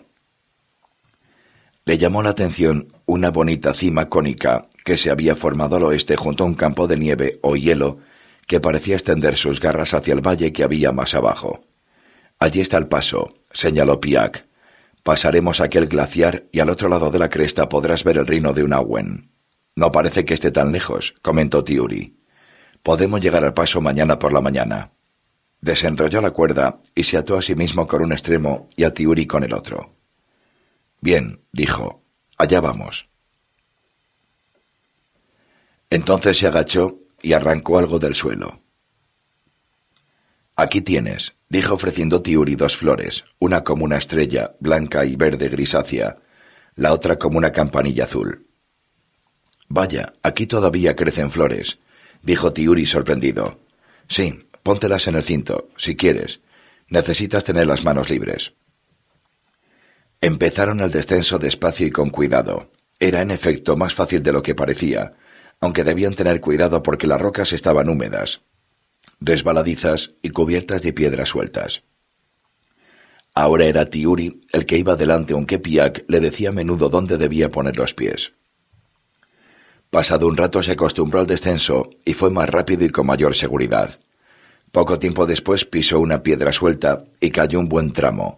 Le llamó la atención una bonita cima cónica que se había formado al oeste junto a un campo de nieve o hielo que parecía extender sus garras hacia el valle que había más abajo. Allí está el paso, señaló Piak. Pasaremos aquel glaciar y al otro lado de la cresta podrás ver el reino de Unawen. No parece que esté tan lejos, comentó Tiuri. Podemos llegar al paso mañana por la mañana. Desenrolló la cuerda y se ató a sí mismo con un extremo y a Tiuri con el otro. Bien, dijo, allá vamos. Entonces se agachó y arrancó algo del suelo. Aquí tienes, dijo ofreciendo Tiuri dos flores, una como una estrella, blanca y verde grisácea, la otra como una campanilla azul. Vaya, aquí todavía crecen flores, dijo Tiuri sorprendido. Sí, Póntelas en el cinto, si quieres. Necesitas tener las manos libres. Empezaron el descenso despacio y con cuidado. Era en efecto más fácil de lo que parecía, aunque debían tener cuidado porque las rocas estaban húmedas, resbaladizas y cubiertas de piedras sueltas. Ahora era Tiuri el que iba delante, aunque Piak le decía a menudo dónde debía poner los pies. Pasado un rato se acostumbró al descenso y fue más rápido y con mayor seguridad. Poco tiempo después pisó una piedra suelta y cayó un buen tramo.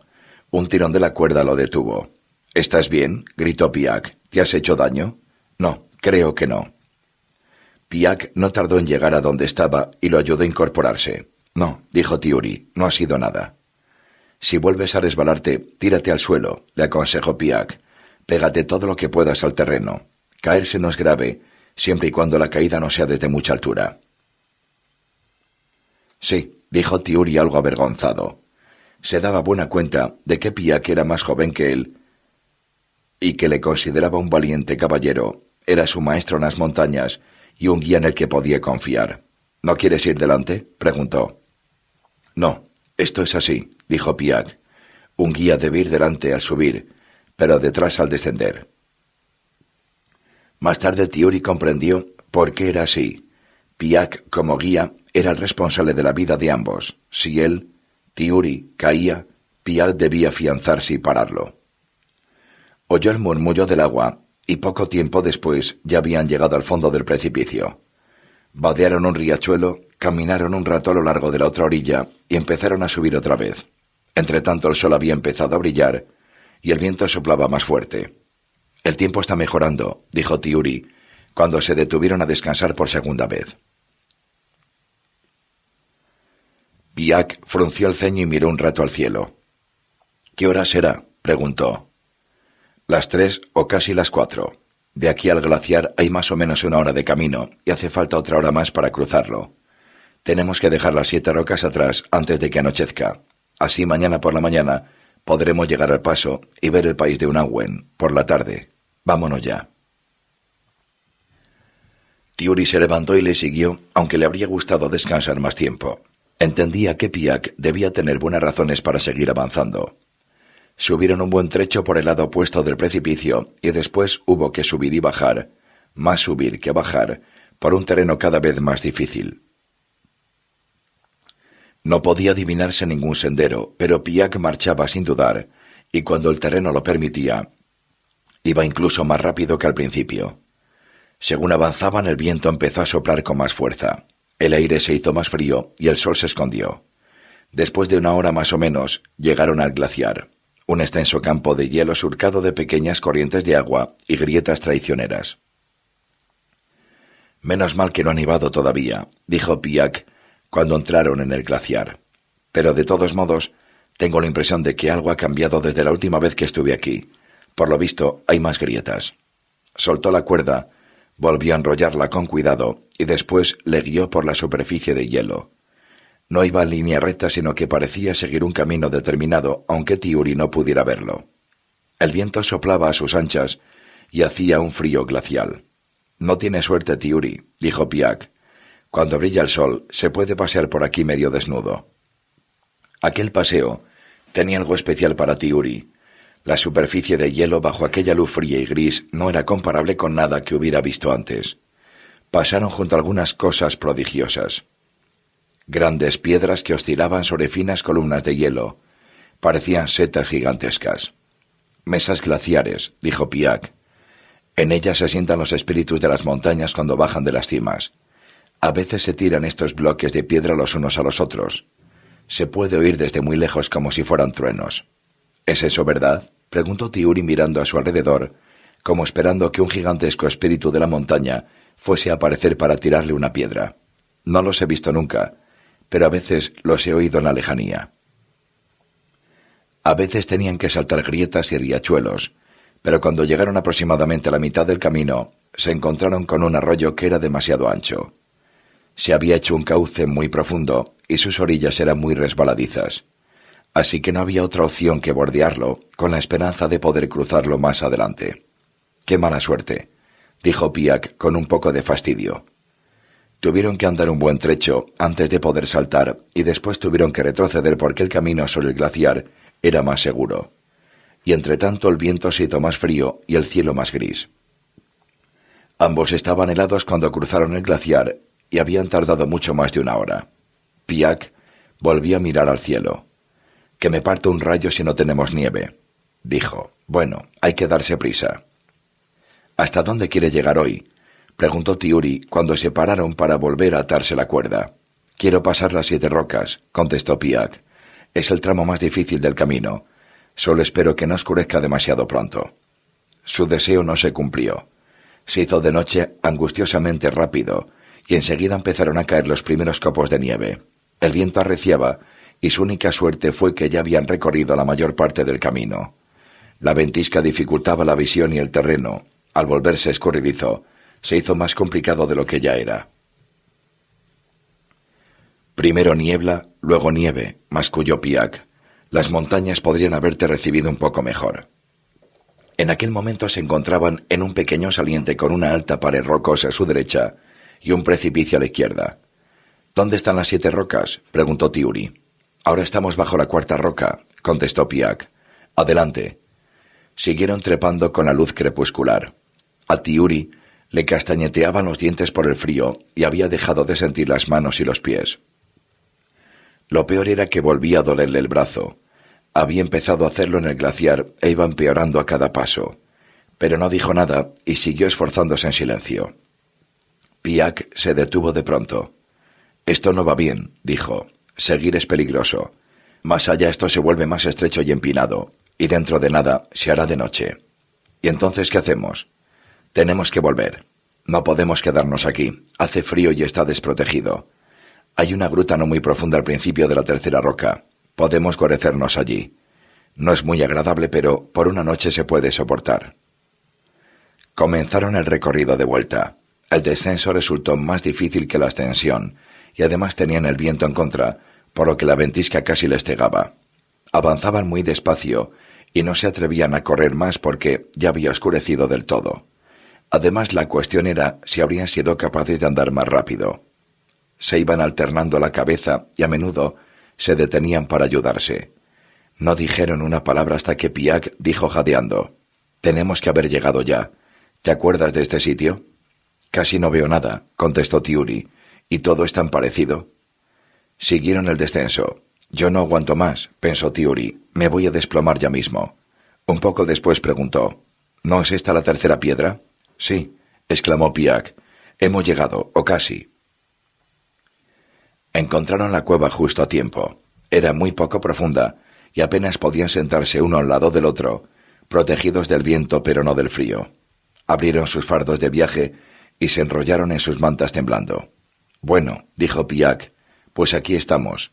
Un tirón de la cuerda lo detuvo. ¿Estás bien? gritó Piak. ¿Te has hecho daño? No, creo que no. Piak no tardó en llegar a donde estaba y lo ayudó a incorporarse. No, dijo Tiuri, no ha sido nada. Si vuelves a resbalarte, tírate al suelo, le aconsejó Piak. Pégate todo lo que puedas al terreno. Caerse no es grave, siempre y cuando la caída no sea desde mucha altura. Sí, dijo Tiuri algo avergonzado. Se daba buena cuenta de que Piak era más joven que él y que le consideraba un valiente caballero. Era su maestro en las montañas y un guía en el que podía confiar. ¿No quieres ir delante? preguntó. No, esto es así, dijo Piak. Un guía debe ir delante al subir, pero detrás al descender. Más tarde Tiuri comprendió por qué era así. Piak, como guía, era el responsable de la vida de ambos. Si él, Tiuri, caía, Pial debía afianzarse y pararlo. Oyó el murmullo del agua y poco tiempo después ya habían llegado al fondo del precipicio. Badearon un riachuelo, caminaron un rato a lo largo de la otra orilla y empezaron a subir otra vez. Entretanto el sol había empezado a brillar y el viento soplaba más fuerte. El tiempo está mejorando, dijo Tiuri, cuando se detuvieron a descansar por segunda vez. Jack frunció el ceño y miró un rato al cielo. ¿Qué hora será? preguntó. Las tres o casi las cuatro. De aquí al glaciar hay más o menos una hora de camino y hace falta otra hora más para cruzarlo. Tenemos que dejar las siete rocas atrás antes de que anochezca. Así mañana por la mañana podremos llegar al paso y ver el país de Unahuen por la tarde. Vámonos ya. Tiuri se levantó y le siguió, aunque le habría gustado descansar más tiempo. Entendía que Piak debía tener buenas razones para seguir avanzando. Subieron un buen trecho por el lado opuesto del precipicio y después hubo que subir y bajar, más subir que bajar, por un terreno cada vez más difícil. No podía adivinarse ningún sendero, pero Piak marchaba sin dudar, y cuando el terreno lo permitía, iba incluso más rápido que al principio. Según avanzaban, el viento empezó a soplar con más fuerza. El aire se hizo más frío y el sol se escondió. Después de una hora más o menos, llegaron al glaciar, un extenso campo de hielo surcado de pequeñas corrientes de agua y grietas traicioneras. Menos mal que no ha nevado todavía, dijo Piak cuando entraron en el glaciar. Pero de todos modos, tengo la impresión de que algo ha cambiado desde la última vez que estuve aquí. Por lo visto, hay más grietas. Soltó la cuerda volvió a enrollarla con cuidado y después le guió por la superficie de hielo. No iba en línea recta, sino que parecía seguir un camino determinado, aunque Tiuri no pudiera verlo. El viento soplaba a sus anchas y hacía un frío glacial. No tiene suerte, Tiuri, dijo Piak. Cuando brilla el sol, se puede pasear por aquí medio desnudo. Aquel paseo tenía algo especial para Tiuri, la superficie de hielo bajo aquella luz fría y gris no era comparable con nada que hubiera visto antes. Pasaron junto a algunas cosas prodigiosas. Grandes piedras que oscilaban sobre finas columnas de hielo. Parecían setas gigantescas. Mesas glaciares, dijo Piac. En ellas se sientan los espíritus de las montañas cuando bajan de las cimas. A veces se tiran estos bloques de piedra los unos a los otros. Se puede oír desde muy lejos como si fueran truenos. ¿Es eso verdad? preguntó Tiuri mirando a su alrededor, como esperando que un gigantesco espíritu de la montaña fuese a aparecer para tirarle una piedra. No los he visto nunca, pero a veces los he oído en la lejanía. A veces tenían que saltar grietas y riachuelos, pero cuando llegaron aproximadamente a la mitad del camino, se encontraron con un arroyo que era demasiado ancho. Se había hecho un cauce muy profundo y sus orillas eran muy resbaladizas así que no había otra opción que bordearlo, con la esperanza de poder cruzarlo más adelante. Qué mala suerte, dijo Piak con un poco de fastidio. Tuvieron que andar un buen trecho antes de poder saltar y después tuvieron que retroceder porque el camino sobre el glaciar era más seguro. Y entre tanto el viento se hizo más frío y el cielo más gris. Ambos estaban helados cuando cruzaron el glaciar y habían tardado mucho más de una hora. Piak volvió a mirar al cielo. Que me parto un rayo si no tenemos nieve. Dijo, bueno, hay que darse prisa. ¿Hasta dónde quiere llegar hoy? preguntó Tiuri cuando se pararon para volver a atarse la cuerda. Quiero pasar las siete rocas, contestó Piak. Es el tramo más difícil del camino. Solo espero que no oscurezca demasiado pronto. Su deseo no se cumplió. Se hizo de noche angustiosamente rápido, y enseguida empezaron a caer los primeros copos de nieve. El viento arreciaba y su única suerte fue que ya habían recorrido la mayor parte del camino. La ventisca dificultaba la visión y el terreno, al volverse escurridizo, se hizo más complicado de lo que ya era. Primero niebla, luego nieve, masculló Piak. Las montañas podrían haberte recibido un poco mejor. En aquel momento se encontraban en un pequeño saliente con una alta pared rocosa a su derecha y un precipicio a la izquierda. ¿Dónde están las siete rocas? preguntó Tiuri. Ahora estamos bajo la cuarta roca, contestó Piak. Adelante. Siguieron trepando con la luz crepuscular. A Tiuri le castañeteaban los dientes por el frío y había dejado de sentir las manos y los pies. Lo peor era que volvía a dolerle el brazo. Había empezado a hacerlo en el glaciar e iba empeorando a cada paso. Pero no dijo nada y siguió esforzándose en silencio. Piak se detuvo de pronto. Esto no va bien, dijo. Seguir es peligroso. Más allá esto se vuelve más estrecho y empinado, y dentro de nada se hará de noche. ¿Y entonces qué hacemos? Tenemos que volver. No podemos quedarnos aquí. Hace frío y está desprotegido. Hay una gruta no muy profunda al principio de la tercera roca. Podemos guarecernos allí. No es muy agradable, pero por una noche se puede soportar. Comenzaron el recorrido de vuelta. El descenso resultó más difícil que la ascensión, y además tenían el viento en contra, por lo que la ventisca casi les cegaba. Avanzaban muy despacio y no se atrevían a correr más porque ya había oscurecido del todo. Además, la cuestión era si habrían sido capaces de andar más rápido. Se iban alternando la cabeza y a menudo se detenían para ayudarse. No dijeron una palabra hasta que Piak dijo jadeando: Tenemos que haber llegado ya. ¿Te acuerdas de este sitio? Casi no veo nada, contestó Tiuri, y todo es tan parecido. Siguieron el descenso. Yo no aguanto más, pensó Tiuri. Me voy a desplomar ya mismo. Un poco después preguntó: ¿No es esta la tercera piedra? Sí, exclamó Piak. Hemos llegado, o casi. Encontraron la cueva justo a tiempo. Era muy poco profunda, y apenas podían sentarse uno al lado del otro, protegidos del viento pero no del frío. Abrieron sus fardos de viaje y se enrollaron en sus mantas temblando. Bueno, dijo Piak, pues aquí estamos.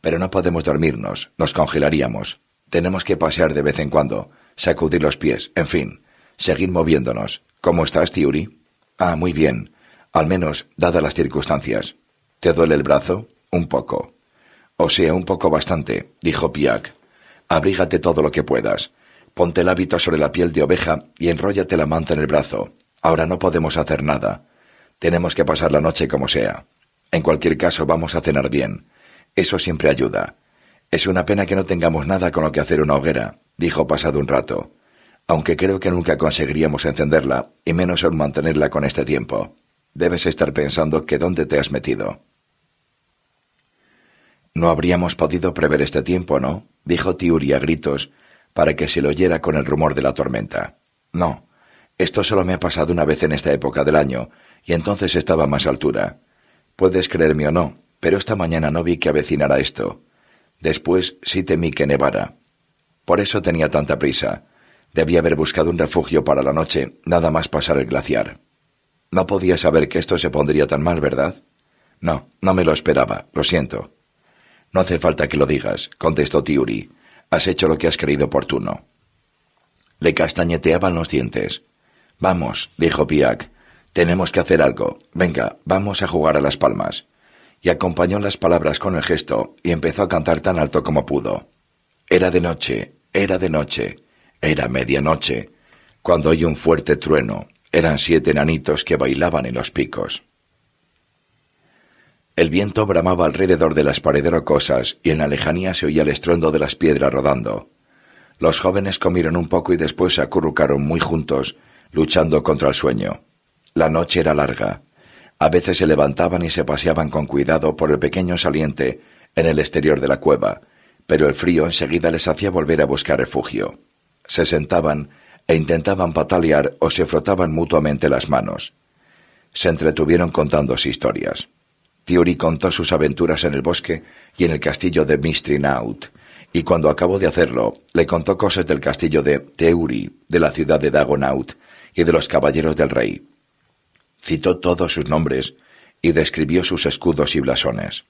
Pero no podemos dormirnos, nos congelaríamos. Tenemos que pasear de vez en cuando, sacudir los pies, en fin, seguir moviéndonos. ¿Cómo estás, Tiuri? Ah, muy bien. Al menos, dadas las circunstancias. ¿Te duele el brazo? Un poco. O sea, un poco bastante, dijo Piak. Abrígate todo lo que puedas. Ponte el hábito sobre la piel de oveja y enróllate la manta en el brazo. Ahora no podemos hacer nada. Tenemos que pasar la noche como sea. En cualquier caso, vamos a cenar bien. Eso siempre ayuda. Es una pena que no tengamos nada con lo que hacer una hoguera, dijo pasado un rato, aunque creo que nunca conseguiríamos encenderla, y menos aún mantenerla con este tiempo. Debes estar pensando que dónde te has metido. No habríamos podido prever este tiempo, ¿no? dijo Tiuri a gritos, para que se lo oyera con el rumor de la tormenta. No, esto solo me ha pasado una vez en esta época del año, y entonces estaba a más altura. Puedes creerme o no, pero esta mañana no vi que avecinara esto. Después sí temí que nevara. Por eso tenía tanta prisa. Debía haber buscado un refugio para la noche, nada más pasar el glaciar. No podía saber que esto se pondría tan mal, ¿verdad? No, no me lo esperaba, lo siento. No hace falta que lo digas, contestó Tiuri. Has hecho lo que has creído oportuno. Le castañeteaban los dientes. Vamos, dijo Piak, tenemos que hacer algo. Venga, vamos a jugar a las palmas. Y acompañó las palabras con el gesto y empezó a cantar tan alto como pudo. Era de noche, era de noche, era medianoche, cuando oyó un fuerte trueno. Eran siete enanitos que bailaban en los picos. El viento bramaba alrededor de las paredes rocosas y en la lejanía se oía el estruendo de las piedras rodando. Los jóvenes comieron un poco y después se acurrucaron muy juntos, luchando contra el sueño. La noche era larga. A veces se levantaban y se paseaban con cuidado por el pequeño saliente en el exterior de la cueva, pero el frío enseguida les hacía volver a buscar refugio. Se sentaban e intentaban patalear o se frotaban mutuamente las manos. Se entretuvieron contándose historias. Teuri contó sus aventuras en el bosque y en el castillo de Naut, y cuando acabó de hacerlo, le contó cosas del castillo de Teuri, de la ciudad de Dagonaut y de los caballeros del rey citó todos sus nombres y describió sus escudos y blasones.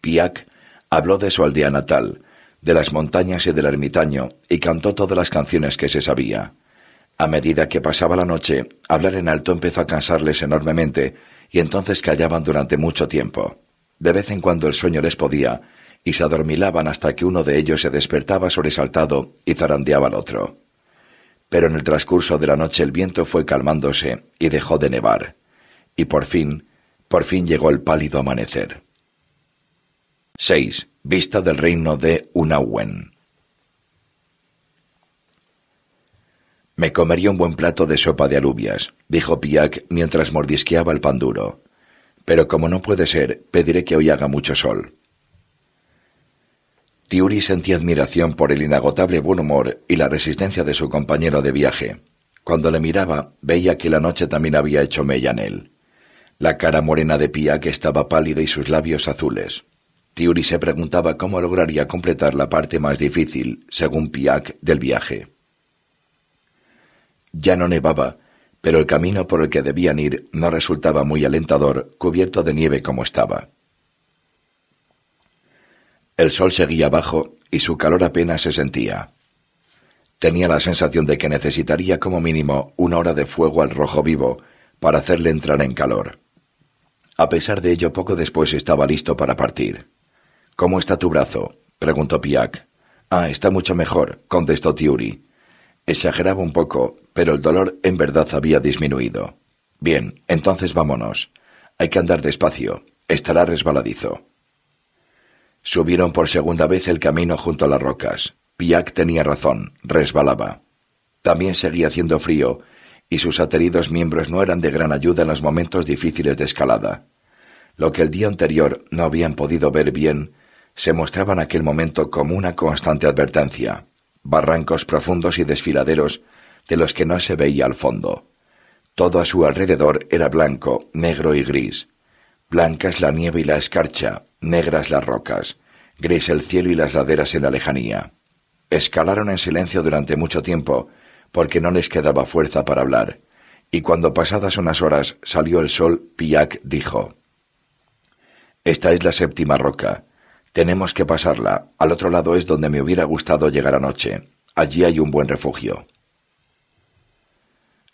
Piac habló de su aldea natal, de las montañas y del ermitaño, y cantó todas las canciones que se sabía. A medida que pasaba la noche, hablar en alto empezó a cansarles enormemente, y entonces callaban durante mucho tiempo. De vez en cuando el sueño les podía, y se adormilaban hasta que uno de ellos se despertaba sobresaltado y zarandeaba al otro pero en el transcurso de la noche el viento fue calmándose y dejó de nevar, y por fin, por fin llegó el pálido amanecer. 6. Vista del reino de Unawen. Me comería un buen plato de sopa de alubias, dijo Piak mientras mordisqueaba el pan duro. Pero como no puede ser, pediré que hoy haga mucho sol. Tiuri sentía admiración por el inagotable buen humor y la resistencia de su compañero de viaje. Cuando le miraba, veía que la noche también había hecho mella en él. La cara morena de Pía estaba pálida y sus labios azules. Tiuri se preguntaba cómo lograría completar la parte más difícil, según Piak, del viaje. Ya no nevaba, pero el camino por el que debían ir no resultaba muy alentador, cubierto de nieve como estaba. El sol seguía bajo y su calor apenas se sentía. Tenía la sensación de que necesitaría como mínimo una hora de fuego al rojo vivo para hacerle entrar en calor. A pesar de ello, poco después estaba listo para partir. ¿Cómo está tu brazo? preguntó Piak. Ah, está mucho mejor, contestó Tiuri. Exageraba un poco, pero el dolor en verdad había disminuido. Bien, entonces vámonos. Hay que andar despacio. Estará resbaladizo. Subieron por segunda vez el camino junto a las rocas. Piak tenía razón, resbalaba. También seguía haciendo frío, y sus ateridos miembros no eran de gran ayuda en los momentos difíciles de escalada. Lo que el día anterior no habían podido ver bien, se mostraba en aquel momento como una constante advertencia. Barrancos profundos y desfiladeros de los que no se veía al fondo. Todo a su alrededor era blanco, negro y gris. Blancas la nieve y la escarcha, negras las rocas, gris el cielo y las laderas en la lejanía. Escalaron en silencio durante mucho tiempo, porque no les quedaba fuerza para hablar, y cuando pasadas unas horas salió el sol, Pillac dijo Esta es la séptima roca. Tenemos que pasarla. Al otro lado es donde me hubiera gustado llegar anoche. Allí hay un buen refugio.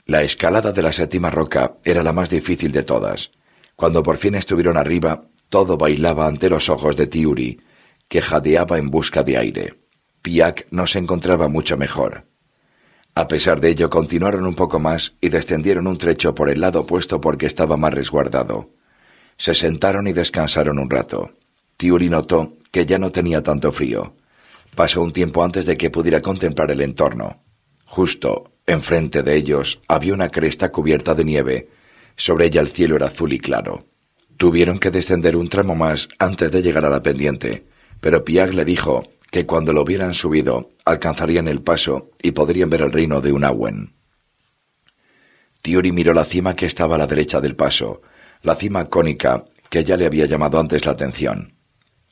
La escalada de la séptima roca era la más difícil de todas. Cuando por fin estuvieron arriba, todo bailaba ante los ojos de Tiuri, que jadeaba en busca de aire. Piak no se encontraba mucho mejor. A pesar de ello, continuaron un poco más y descendieron un trecho por el lado opuesto porque estaba más resguardado. Se sentaron y descansaron un rato. Tiuri notó que ya no tenía tanto frío. Pasó un tiempo antes de que pudiera contemplar el entorno. Justo enfrente de ellos había una cresta cubierta de nieve. Sobre ella el cielo era azul y claro. Tuvieron que descender un tramo más antes de llegar a la pendiente, pero Piag le dijo que cuando lo hubieran subido alcanzarían el paso y podrían ver el reino de Unawen. Tiuri miró la cima que estaba a la derecha del paso, la cima cónica que ya le había llamado antes la atención.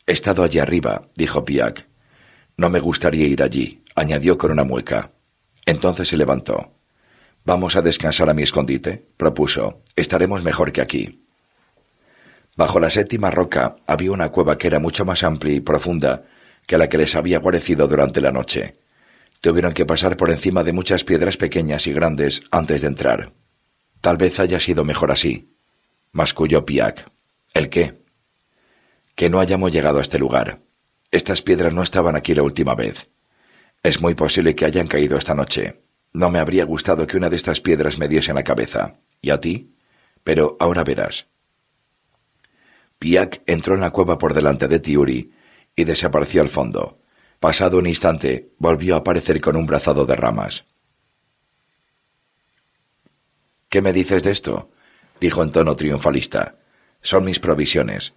He estado allí arriba, dijo Piag. No me gustaría ir allí, añadió con una mueca. Entonces se levantó. Vamos a descansar a mi escondite, propuso. Estaremos mejor que aquí. Bajo la séptima roca había una cueva que era mucho más amplia y profunda que la que les había parecido durante la noche. Tuvieron que pasar por encima de muchas piedras pequeñas y grandes antes de entrar. Tal vez haya sido mejor así, masculló Piak. ¿El qué? Que no hayamos llegado a este lugar. Estas piedras no estaban aquí la última vez. Es muy posible que hayan caído esta noche. No me habría gustado que una de estas piedras me diese en la cabeza. ¿Y a ti? Pero ahora verás. Piak entró en la cueva por delante de Tiuri y desapareció al fondo. Pasado un instante, volvió a aparecer con un brazado de ramas. ¿Qué me dices de esto? dijo en tono triunfalista. Son mis provisiones.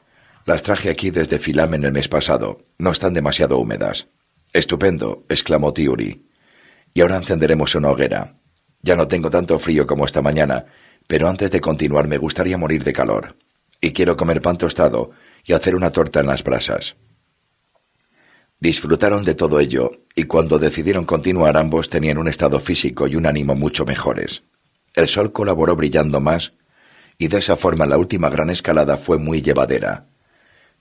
Las traje aquí desde en el mes pasado. No están demasiado húmedas. Estupendo, exclamó Tiuri. Y ahora encenderemos una hoguera. Ya no tengo tanto frío como esta mañana, pero antes de continuar me gustaría morir de calor y quiero comer pan tostado y hacer una torta en las brasas. Disfrutaron de todo ello y cuando decidieron continuar ambos tenían un estado físico y un ánimo mucho mejores. El sol colaboró brillando más y de esa forma la última gran escalada fue muy llevadera.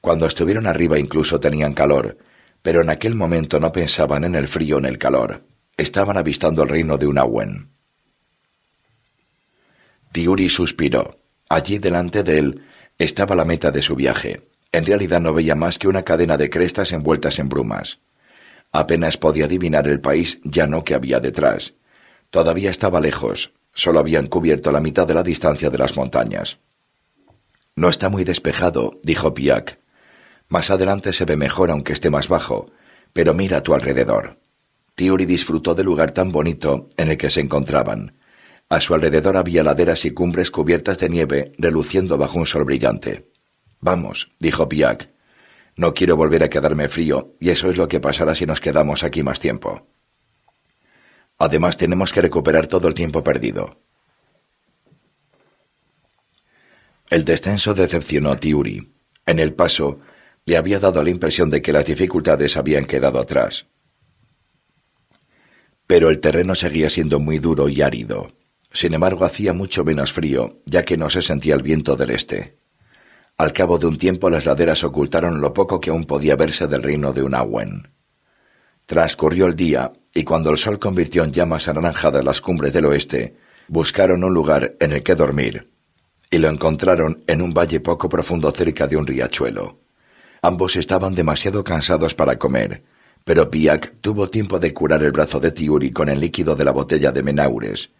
Cuando estuvieron arriba incluso tenían calor, pero en aquel momento no pensaban en el frío en el calor. Estaban avistando el reino de Unawen. Tiuri suspiró. Allí delante de él estaba la meta de su viaje. En realidad no veía más que una cadena de crestas envueltas en brumas. Apenas podía adivinar el país llano que había detrás. Todavía estaba lejos, solo habían cubierto la mitad de la distancia de las montañas. No está muy despejado, dijo Piak. Más adelante se ve mejor aunque esté más bajo, pero mira a tu alrededor. Tiuri disfrutó del lugar tan bonito en el que se encontraban. A su alrededor había laderas y cumbres cubiertas de nieve, reluciendo bajo un sol brillante. Vamos, dijo Piak. No quiero volver a quedarme frío, y eso es lo que pasará si nos quedamos aquí más tiempo. Además, tenemos que recuperar todo el tiempo perdido. El descenso decepcionó a Tiuri. En el paso, le había dado la impresión de que las dificultades habían quedado atrás. Pero el terreno seguía siendo muy duro y árido. Sin embargo, hacía mucho menos frío, ya que no se sentía el viento del este. Al cabo de un tiempo las laderas ocultaron lo poco que aún podía verse del reino de Unawen. Transcurrió el día, y cuando el sol convirtió en llamas anaranjadas las cumbres del oeste, buscaron un lugar en el que dormir, y lo encontraron en un valle poco profundo cerca de un riachuelo. Ambos estaban demasiado cansados para comer, pero Piak tuvo tiempo de curar el brazo de Tiuri con el líquido de la botella de Menaures,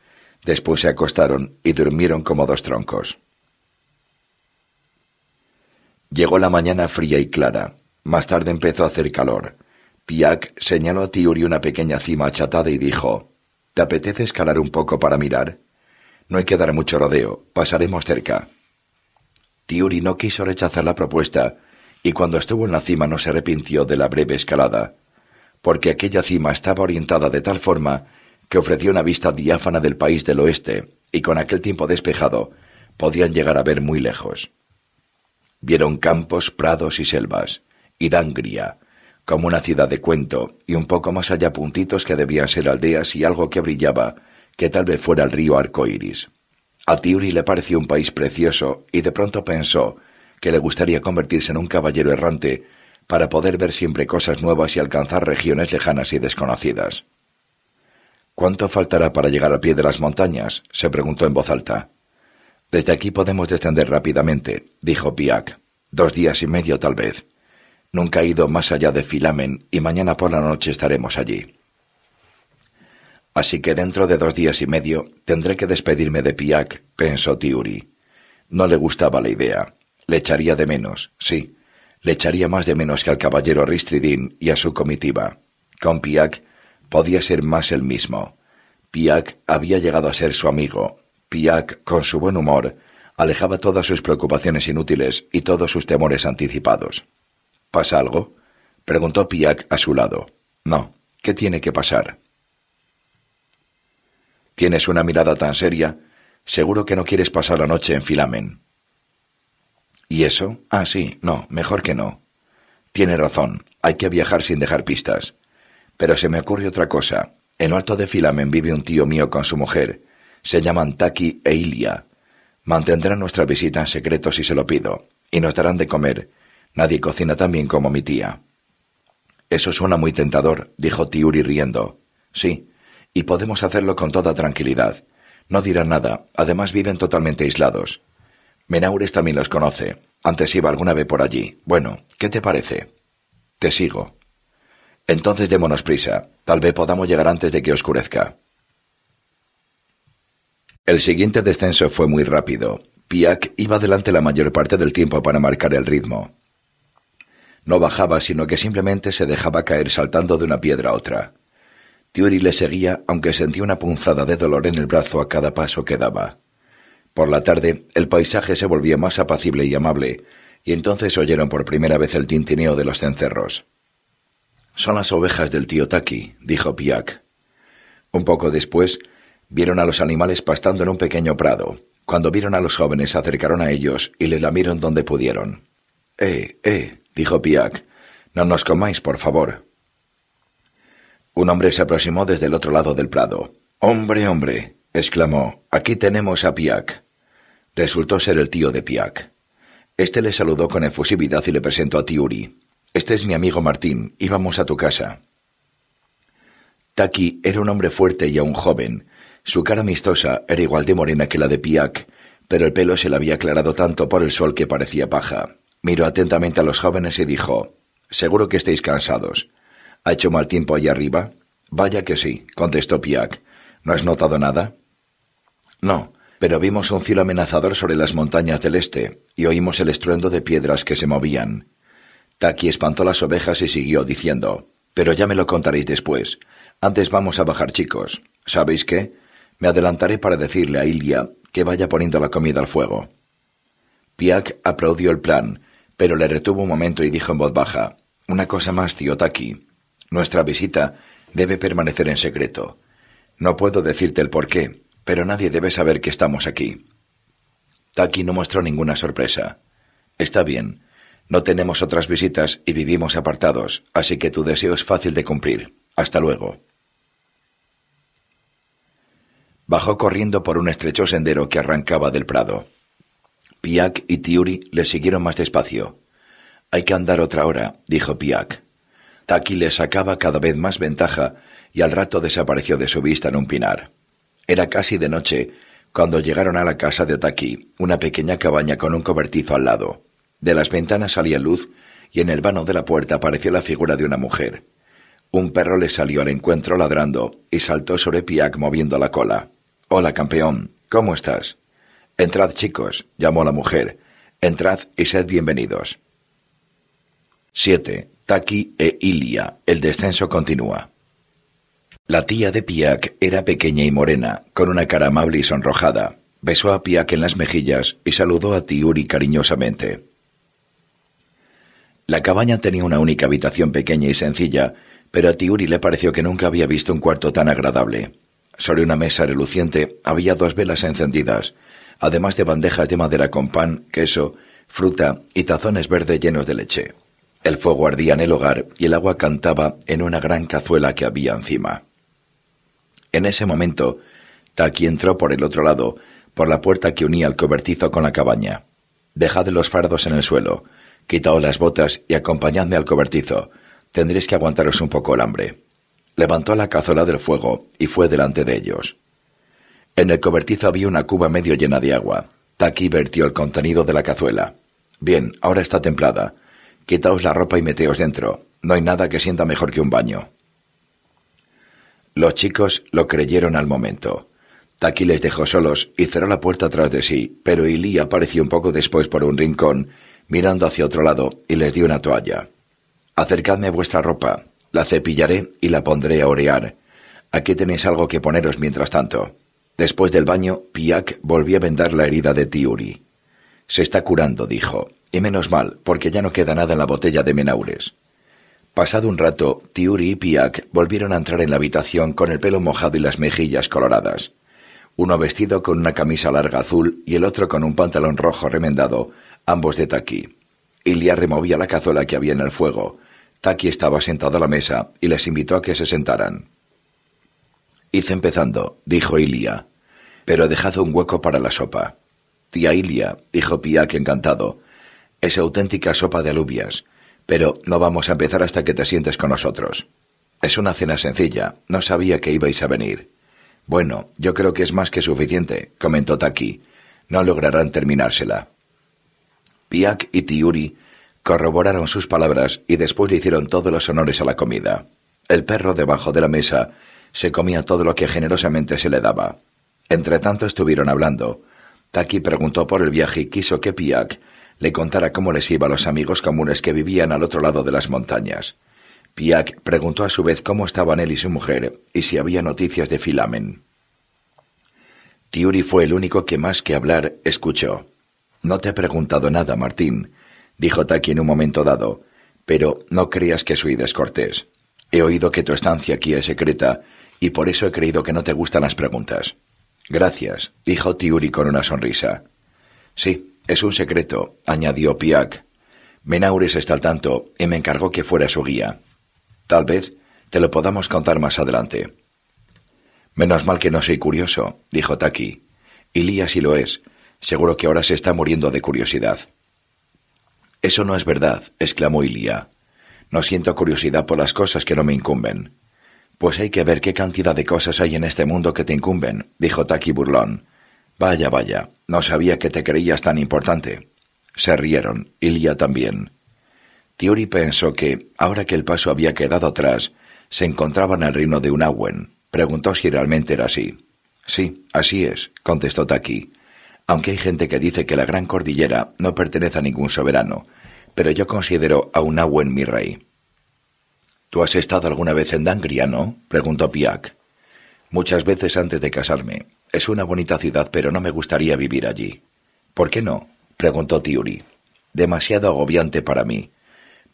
Después se acostaron y durmieron como dos troncos. Llegó la mañana fría y clara. Más tarde empezó a hacer calor. Piak señaló a Tiuri una pequeña cima achatada y dijo: ¿Te apetece escalar un poco para mirar? No hay que dar mucho rodeo, pasaremos cerca. Tiuri no quiso rechazar la propuesta, y cuando estuvo en la cima no se arrepintió de la breve escalada, porque aquella cima estaba orientada de tal forma que ofrecía una vista diáfana del país del oeste, y con aquel tiempo despejado podían llegar a ver muy lejos. Vieron campos, prados y selvas, y Dangria, como una ciudad de cuento, y un poco más allá puntitos que debían ser aldeas y algo que brillaba, que tal vez fuera el río Arcoiris. A Tiuri le pareció un país precioso y de pronto pensó que le gustaría convertirse en un caballero errante para poder ver siempre cosas nuevas y alcanzar regiones lejanas y desconocidas. ¿Cuánto faltará para llegar al pie de las montañas? se preguntó en voz alta. Desde aquí podemos descender rápidamente, dijo Piak. Dos días y medio tal vez. Nunca he ido más allá de Filamen y mañana por la noche estaremos allí. Así que dentro de dos días y medio tendré que despedirme de Piak, pensó Tiuri. No le gustaba la idea. Le echaría de menos, sí. Le echaría más de menos que al caballero Ristridin y a su comitiva. Con Piak podía ser más el mismo. Piak había llegado a ser su amigo. Piak, con su buen humor, alejaba todas sus preocupaciones inútiles y todos sus temores anticipados. ¿Pasa algo? preguntó Piak a su lado. No, ¿qué tiene que pasar? Tienes una mirada tan seria, seguro que no quieres pasar la noche en Filamen. ¿Y eso? Ah, sí, no, mejor que no. Tiene razón, hay que viajar sin dejar pistas. Pero se me ocurre otra cosa. En Alto de Filamen vive un tío mío con su mujer. Se llaman Taki e Ilia. Mantendrán nuestra visita en secreto si se lo pido, y nos darán de comer. Nadie cocina tan bien como mi tía. Eso suena muy tentador, dijo Tiuri riendo. Sí, y podemos hacerlo con toda tranquilidad. No dirán nada, además viven totalmente aislados. Menaures también los conoce. Antes iba alguna vez por allí. Bueno, ¿qué te parece? Te sigo. Entonces démonos prisa. Tal vez podamos llegar antes de que oscurezca. El siguiente descenso fue muy rápido. Piak iba adelante la mayor parte del tiempo para marcar el ritmo. No bajaba, sino que simplemente se dejaba caer saltando de una piedra a otra. Tiuri le seguía, aunque sentía una punzada de dolor en el brazo a cada paso que daba. Por la tarde, el paisaje se volvía más apacible y amable, y entonces oyeron por primera vez el tintineo de los cencerros. Son las ovejas del tío Taki, dijo Piak. Un poco después, vieron a los animales pastando en un pequeño prado. Cuando vieron a los jóvenes, se acercaron a ellos y les lamieron donde pudieron. Eh, eh, dijo Piak, no nos comáis, por favor. Un hombre se aproximó desde el otro lado del prado. Hombre, hombre, exclamó, aquí tenemos a Piak. Resultó ser el tío de Piak. Este le saludó con efusividad y le presentó a Tiuri. Este es mi amigo Martín, íbamos a tu casa. Taki era un hombre fuerte y aún joven. Su cara amistosa era igual de morena que la de Piak, pero el pelo se le había aclarado tanto por el sol que parecía paja. Miró atentamente a los jóvenes y dijo Seguro que estáis cansados. ¿Ha hecho mal tiempo allá arriba? Vaya que sí, contestó Piak. ¿No has notado nada? No, pero vimos un cielo amenazador sobre las montañas del este y oímos el estruendo de piedras que se movían. Taki espantó las ovejas y siguió diciendo, Pero ya me lo contaréis después. Antes vamos a bajar, chicos. ¿Sabéis qué? Me adelantaré para decirle a Ilia que vaya poniendo la comida al fuego. Piak aplaudió el plan, pero le retuvo un momento y dijo en voz baja, Una cosa más, tío Taki. Nuestra visita debe permanecer en secreto. No puedo decirte el porqué, pero nadie debe saber que estamos aquí. Taki no mostró ninguna sorpresa. Está bien, no tenemos otras visitas y vivimos apartados, así que tu deseo es fácil de cumplir. Hasta luego. Bajó corriendo por un estrecho sendero que arrancaba del prado. Piak y Tiuri le siguieron más despacio. Hay que andar otra hora, dijo Piak. Taki le sacaba cada vez más ventaja y al rato desapareció de su vista en un pinar. Era casi de noche cuando llegaron a la casa de Taki, una pequeña cabaña con un cobertizo al lado. De las ventanas salía luz y en el vano de la puerta apareció la figura de una mujer. Un perro le salió al encuentro ladrando y saltó sobre Piak moviendo la cola. Hola, campeón, ¿cómo estás? Entrad, chicos, llamó la mujer. Entrad y sed bienvenidos. 7. Taki e Ilia. El descenso continúa. La tía de Piak era pequeña y morena, con una cara amable y sonrojada. Besó a Piak en las mejillas y saludó a Tiuri cariñosamente. La cabaña tenía una única habitación pequeña y sencilla, pero a Tiuri le pareció que nunca había visto un cuarto tan agradable. Sobre una mesa reluciente había dos velas encendidas, además de bandejas de madera con pan, queso, fruta y tazones verdes llenos de leche. El fuego ardía en el hogar y el agua cantaba en una gran cazuela que había encima. En ese momento, Taki entró por el otro lado, por la puerta que unía el cobertizo con la cabaña. Dejad los fardos en el suelo, Quitaos las botas y acompañadme al cobertizo. Tendréis que aguantaros un poco el hambre. Levantó la cazuela del fuego y fue delante de ellos. En el cobertizo había una cuba medio llena de agua. Taki vertió el contenido de la cazuela. Bien, ahora está templada. Quitaos la ropa y meteos dentro. No hay nada que sienta mejor que un baño. Los chicos lo creyeron al momento. Taki les dejó solos y cerró la puerta tras de sí, pero Ili apareció un poco después por un rincón mirando hacia otro lado, y les dio una toalla. Acercadme vuestra ropa, la cepillaré y la pondré a orear. Aquí tenéis algo que poneros mientras tanto. Después del baño, Piak volvió a vendar la herida de Tiuri. Se está curando, dijo, y menos mal, porque ya no queda nada en la botella de Menaures. Pasado un rato, Tiuri y Piak volvieron a entrar en la habitación con el pelo mojado y las mejillas coloradas. Uno vestido con una camisa larga azul y el otro con un pantalón rojo remendado, ambos de Taki. Ilia removía la cazuela que había en el fuego. Taki estaba sentado a la mesa y les invitó a que se sentaran. Hice empezando, dijo Ilia, pero dejad un hueco para la sopa. Tía Ilia, dijo Piak encantado, es auténtica sopa de alubias, pero no vamos a empezar hasta que te sientes con nosotros. Es una cena sencilla, no sabía que ibais a venir. Bueno, yo creo que es más que suficiente, comentó Taki. No lograrán terminársela. Piak y Tiuri corroboraron sus palabras y después le hicieron todos los honores a la comida. El perro debajo de la mesa se comía todo lo que generosamente se le daba. Entretanto estuvieron hablando. Taki preguntó por el viaje y quiso que Piak le contara cómo les iba a los amigos comunes que vivían al otro lado de las montañas. Piak preguntó a su vez cómo estaban él y su mujer y si había noticias de Filamen. Tiuri fue el único que más que hablar escuchó. No te he preguntado nada, Martín, dijo Taki en un momento dado, pero no creas que soy descortés. He oído que tu estancia aquí es secreta y por eso he creído que no te gustan las preguntas. Gracias, dijo Tiuri con una sonrisa. Sí, es un secreto, añadió Piak. Menaures está al tanto y me encargó que fuera su guía. Tal vez te lo podamos contar más adelante. Menos mal que no soy curioso, dijo Taki. Lía sí lo es, Seguro que ahora se está muriendo de curiosidad. Eso no es verdad, exclamó Ilia. No siento curiosidad por las cosas que no me incumben. Pues hay que ver qué cantidad de cosas hay en este mundo que te incumben, dijo Taki burlón. Vaya, vaya, no sabía que te creías tan importante. Se rieron, Ilia también. Tiori pensó que, ahora que el paso había quedado atrás, se encontraba en el reino de Unawen. Preguntó si realmente era así. Sí, así es, contestó Taki aunque hay gente que dice que la Gran Cordillera no pertenece a ningún soberano, pero yo considero a Unawen mi rey. ¿Tú has estado alguna vez en Dangria, no? preguntó Piak. Muchas veces antes de casarme. Es una bonita ciudad, pero no me gustaría vivir allí. ¿Por qué no? preguntó Tiuri. Demasiado agobiante para mí.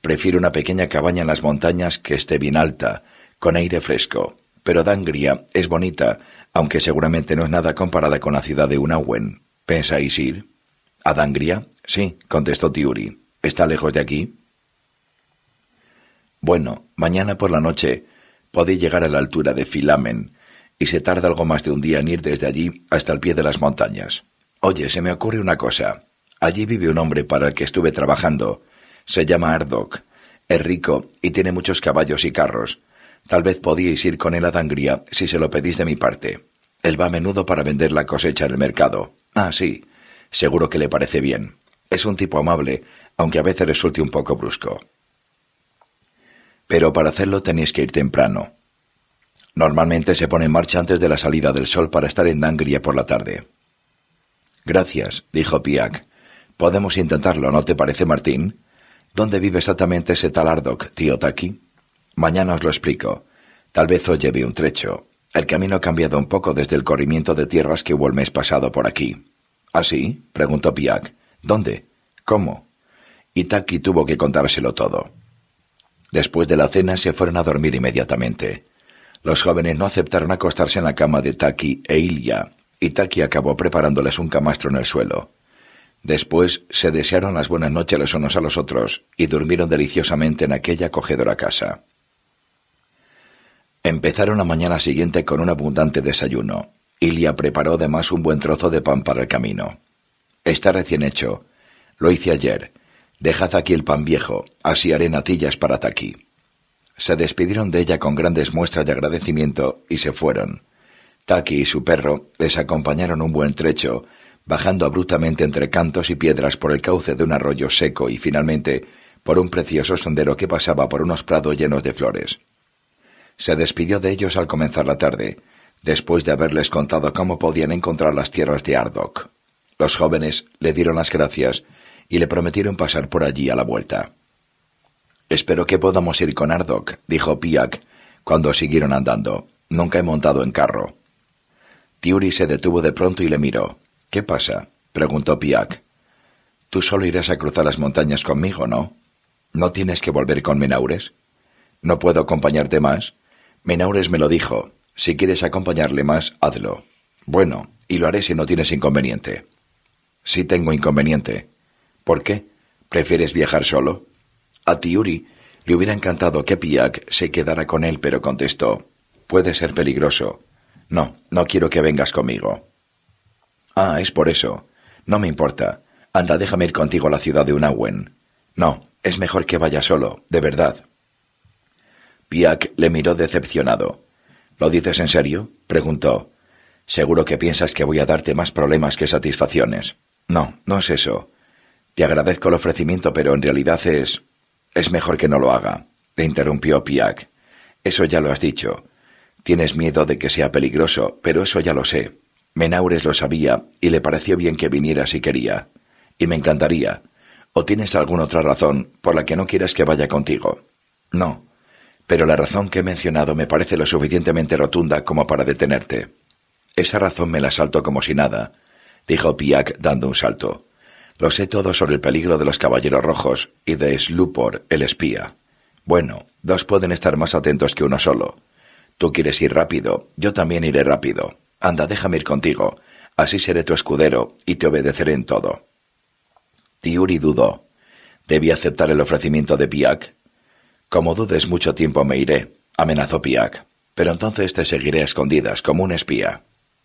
Prefiero una pequeña cabaña en las montañas que esté bien alta, con aire fresco. Pero Dangria es bonita, aunque seguramente no es nada comparada con la ciudad de Unawen, ¿Pensáis ir? ¿A Dangria? Sí, contestó Tiuri. ¿Está lejos de aquí? Bueno, mañana por la noche podéis llegar a la altura de Filamen, y se tarda algo más de un día en ir desde allí hasta el pie de las montañas. Oye, se me ocurre una cosa. Allí vive un hombre para el que estuve trabajando. Se llama Ardok. Es rico y tiene muchos caballos y carros. Tal vez podíais ir con él a Dangria si se lo pedís de mi parte. Él va a menudo para vender la cosecha en el mercado. Ah, sí. Seguro que le parece bien. Es un tipo amable, aunque a veces resulte un poco brusco. Pero para hacerlo tenéis que ir temprano. Normalmente se pone en marcha antes de la salida del sol para estar en Dangria por la tarde. Gracias, dijo Piak. Podemos intentarlo, ¿no te parece, Martín? ¿Dónde vive exactamente ese tal Ardok, tío Taki? Mañana os lo explico. Tal vez os lleve un trecho. El camino ha cambiado un poco desde el corrimiento de tierras que hubo el mes pasado por aquí. ¿Así? ¿Ah, preguntó Piak. ¿Dónde? ¿Cómo? Itaki tuvo que contárselo todo. Después de la cena se fueron a dormir inmediatamente. Los jóvenes no aceptaron acostarse en la cama de Taki e Ilya, y Taki acabó preparándoles un camastro en el suelo. Después se desearon las buenas noches los unos a los otros y durmieron deliciosamente en aquella acogedora casa. Empezaron la mañana siguiente con un abundante desayuno. Ilia preparó además un buen trozo de pan para el camino. Está recién hecho. Lo hice ayer. Dejad aquí el pan viejo, así haré natillas para Taki. Se despidieron de ella con grandes muestras de agradecimiento y se fueron. Taki y su perro les acompañaron un buen trecho, bajando abruptamente entre cantos y piedras por el cauce de un arroyo seco y finalmente por un precioso sendero que pasaba por unos prados llenos de flores se despidió de ellos al comenzar la tarde, después de haberles contado cómo podían encontrar las tierras de Ardoc. Los jóvenes le dieron las gracias y le prometieron pasar por allí a la vuelta. Espero que podamos ir con Ardok», dijo Piak cuando siguieron andando. Nunca he montado en carro. Tiuri se detuvo de pronto y le miró. ¿Qué pasa? preguntó Piak. Tú solo irás a cruzar las montañas conmigo, ¿no? ¿No tienes que volver con Minaures? No puedo acompañarte más. Menaures me lo dijo. Si quieres acompañarle más, hazlo. Bueno, y lo haré si no tienes inconveniente. Si tengo inconveniente. ¿Por qué? ¿Prefieres viajar solo? A Tiuri le hubiera encantado que Piak se quedara con él, pero contestó Puede ser peligroso. No, no quiero que vengas conmigo. Ah, es por eso. No me importa. Anda, déjame ir contigo a la ciudad de Unawen. No, es mejor que vaya solo, de verdad. Piak le miró decepcionado. ¿Lo dices en serio? preguntó. Seguro que piensas que voy a darte más problemas que satisfacciones. No, no es eso. Te agradezco el ofrecimiento, pero en realidad es... Es mejor que no lo haga, le interrumpió Piak. Eso ya lo has dicho. Tienes miedo de que sea peligroso, pero eso ya lo sé. Menaures lo sabía y le pareció bien que viniera si quería. Y me encantaría. ¿O tienes alguna otra razón por la que no quieras que vaya contigo? No, pero la razón que he mencionado me parece lo suficientemente rotunda como para detenerte. Esa razón me la salto como si nada, dijo Piak dando un salto. Lo sé todo sobre el peligro de los caballeros rojos y de Slupor, el espía. Bueno, dos pueden estar más atentos que uno solo. Tú quieres ir rápido, yo también iré rápido. Anda, déjame ir contigo. Así seré tu escudero y te obedeceré en todo. Tiuri dudó. ¿Debía aceptar el ofrecimiento de Piak? Como dudes mucho tiempo me iré, amenazó Piak, pero entonces te seguiré a escondidas como un espía.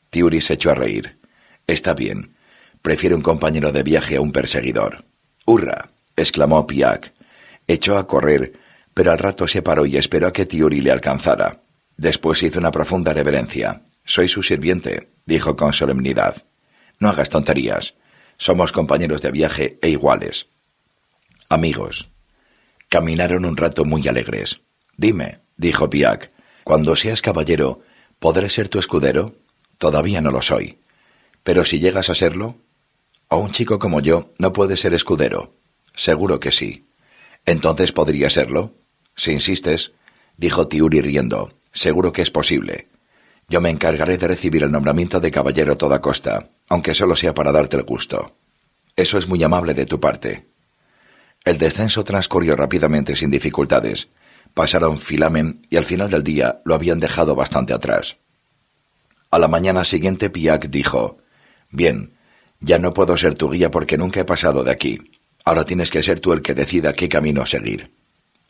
Tiuri se echó a reír. Está bien. Prefiero un compañero de viaje a un perseguidor. ¡Hurra! exclamó Piak. Echó a correr, pero al rato se paró y esperó a que Tiuri le alcanzara. Después hizo una profunda reverencia. Soy su sirviente, dijo con solemnidad. No hagas tonterías. Somos compañeros de viaje e iguales. Amigos. Caminaron un rato muy alegres. Dime, dijo Piac, cuando seas caballero, ¿podré ser tu escudero? Todavía no lo soy. Pero si llegas a serlo, a un chico como yo no puede ser escudero. Seguro que sí. Entonces podría serlo. Si insistes, dijo Tiuri riendo, seguro que es posible. Yo me encargaré de recibir el nombramiento de caballero a toda costa, aunque solo sea para darte el gusto. Eso es muy amable de tu parte. El descenso transcurrió rápidamente sin dificultades. Pasaron Filamen y al final del día lo habían dejado bastante atrás. A la mañana siguiente Piac dijo Bien, ya no puedo ser tu guía porque nunca he pasado de aquí. Ahora tienes que ser tú el que decida qué camino seguir.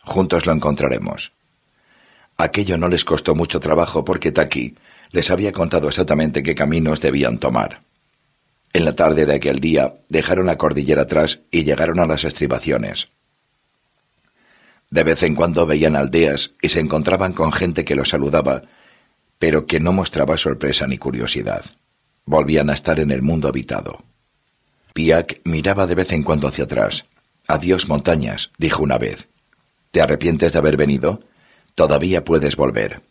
Juntos lo encontraremos. Aquello no les costó mucho trabajo porque Taki les había contado exactamente qué caminos debían tomar. En la tarde de aquel día dejaron la cordillera atrás y llegaron a las estribaciones. De vez en cuando veían aldeas y se encontraban con gente que los saludaba, pero que no mostraba sorpresa ni curiosidad. Volvían a estar en el mundo habitado. Piak miraba de vez en cuando hacia atrás. Adiós montañas, dijo una vez. ¿Te arrepientes de haber venido? Todavía puedes volver.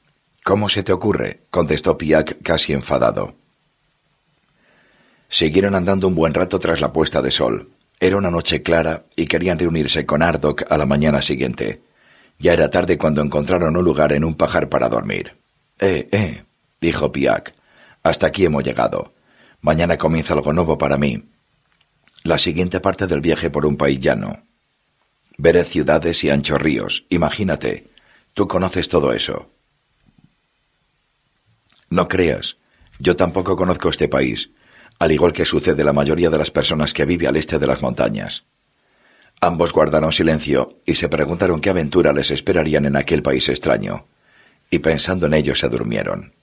¿Cómo se te ocurre? contestó Piak casi enfadado. Siguieron andando un buen rato tras la puesta de sol. Era una noche clara y querían reunirse con Ardoc a la mañana siguiente. Ya era tarde cuando encontraron un lugar en un pajar para dormir. Eh, eh, dijo Piak. Hasta aquí hemos llegado. Mañana comienza algo nuevo para mí. La siguiente parte del viaje por un país llano. Veré ciudades y anchos ríos. Imagínate. Tú conoces todo eso. No creas. Yo tampoco conozco este país al igual que sucede la mayoría de las personas que vive al este de las montañas. Ambos guardaron silencio y se preguntaron qué aventura les esperarían en aquel país extraño, y pensando en ello se durmieron.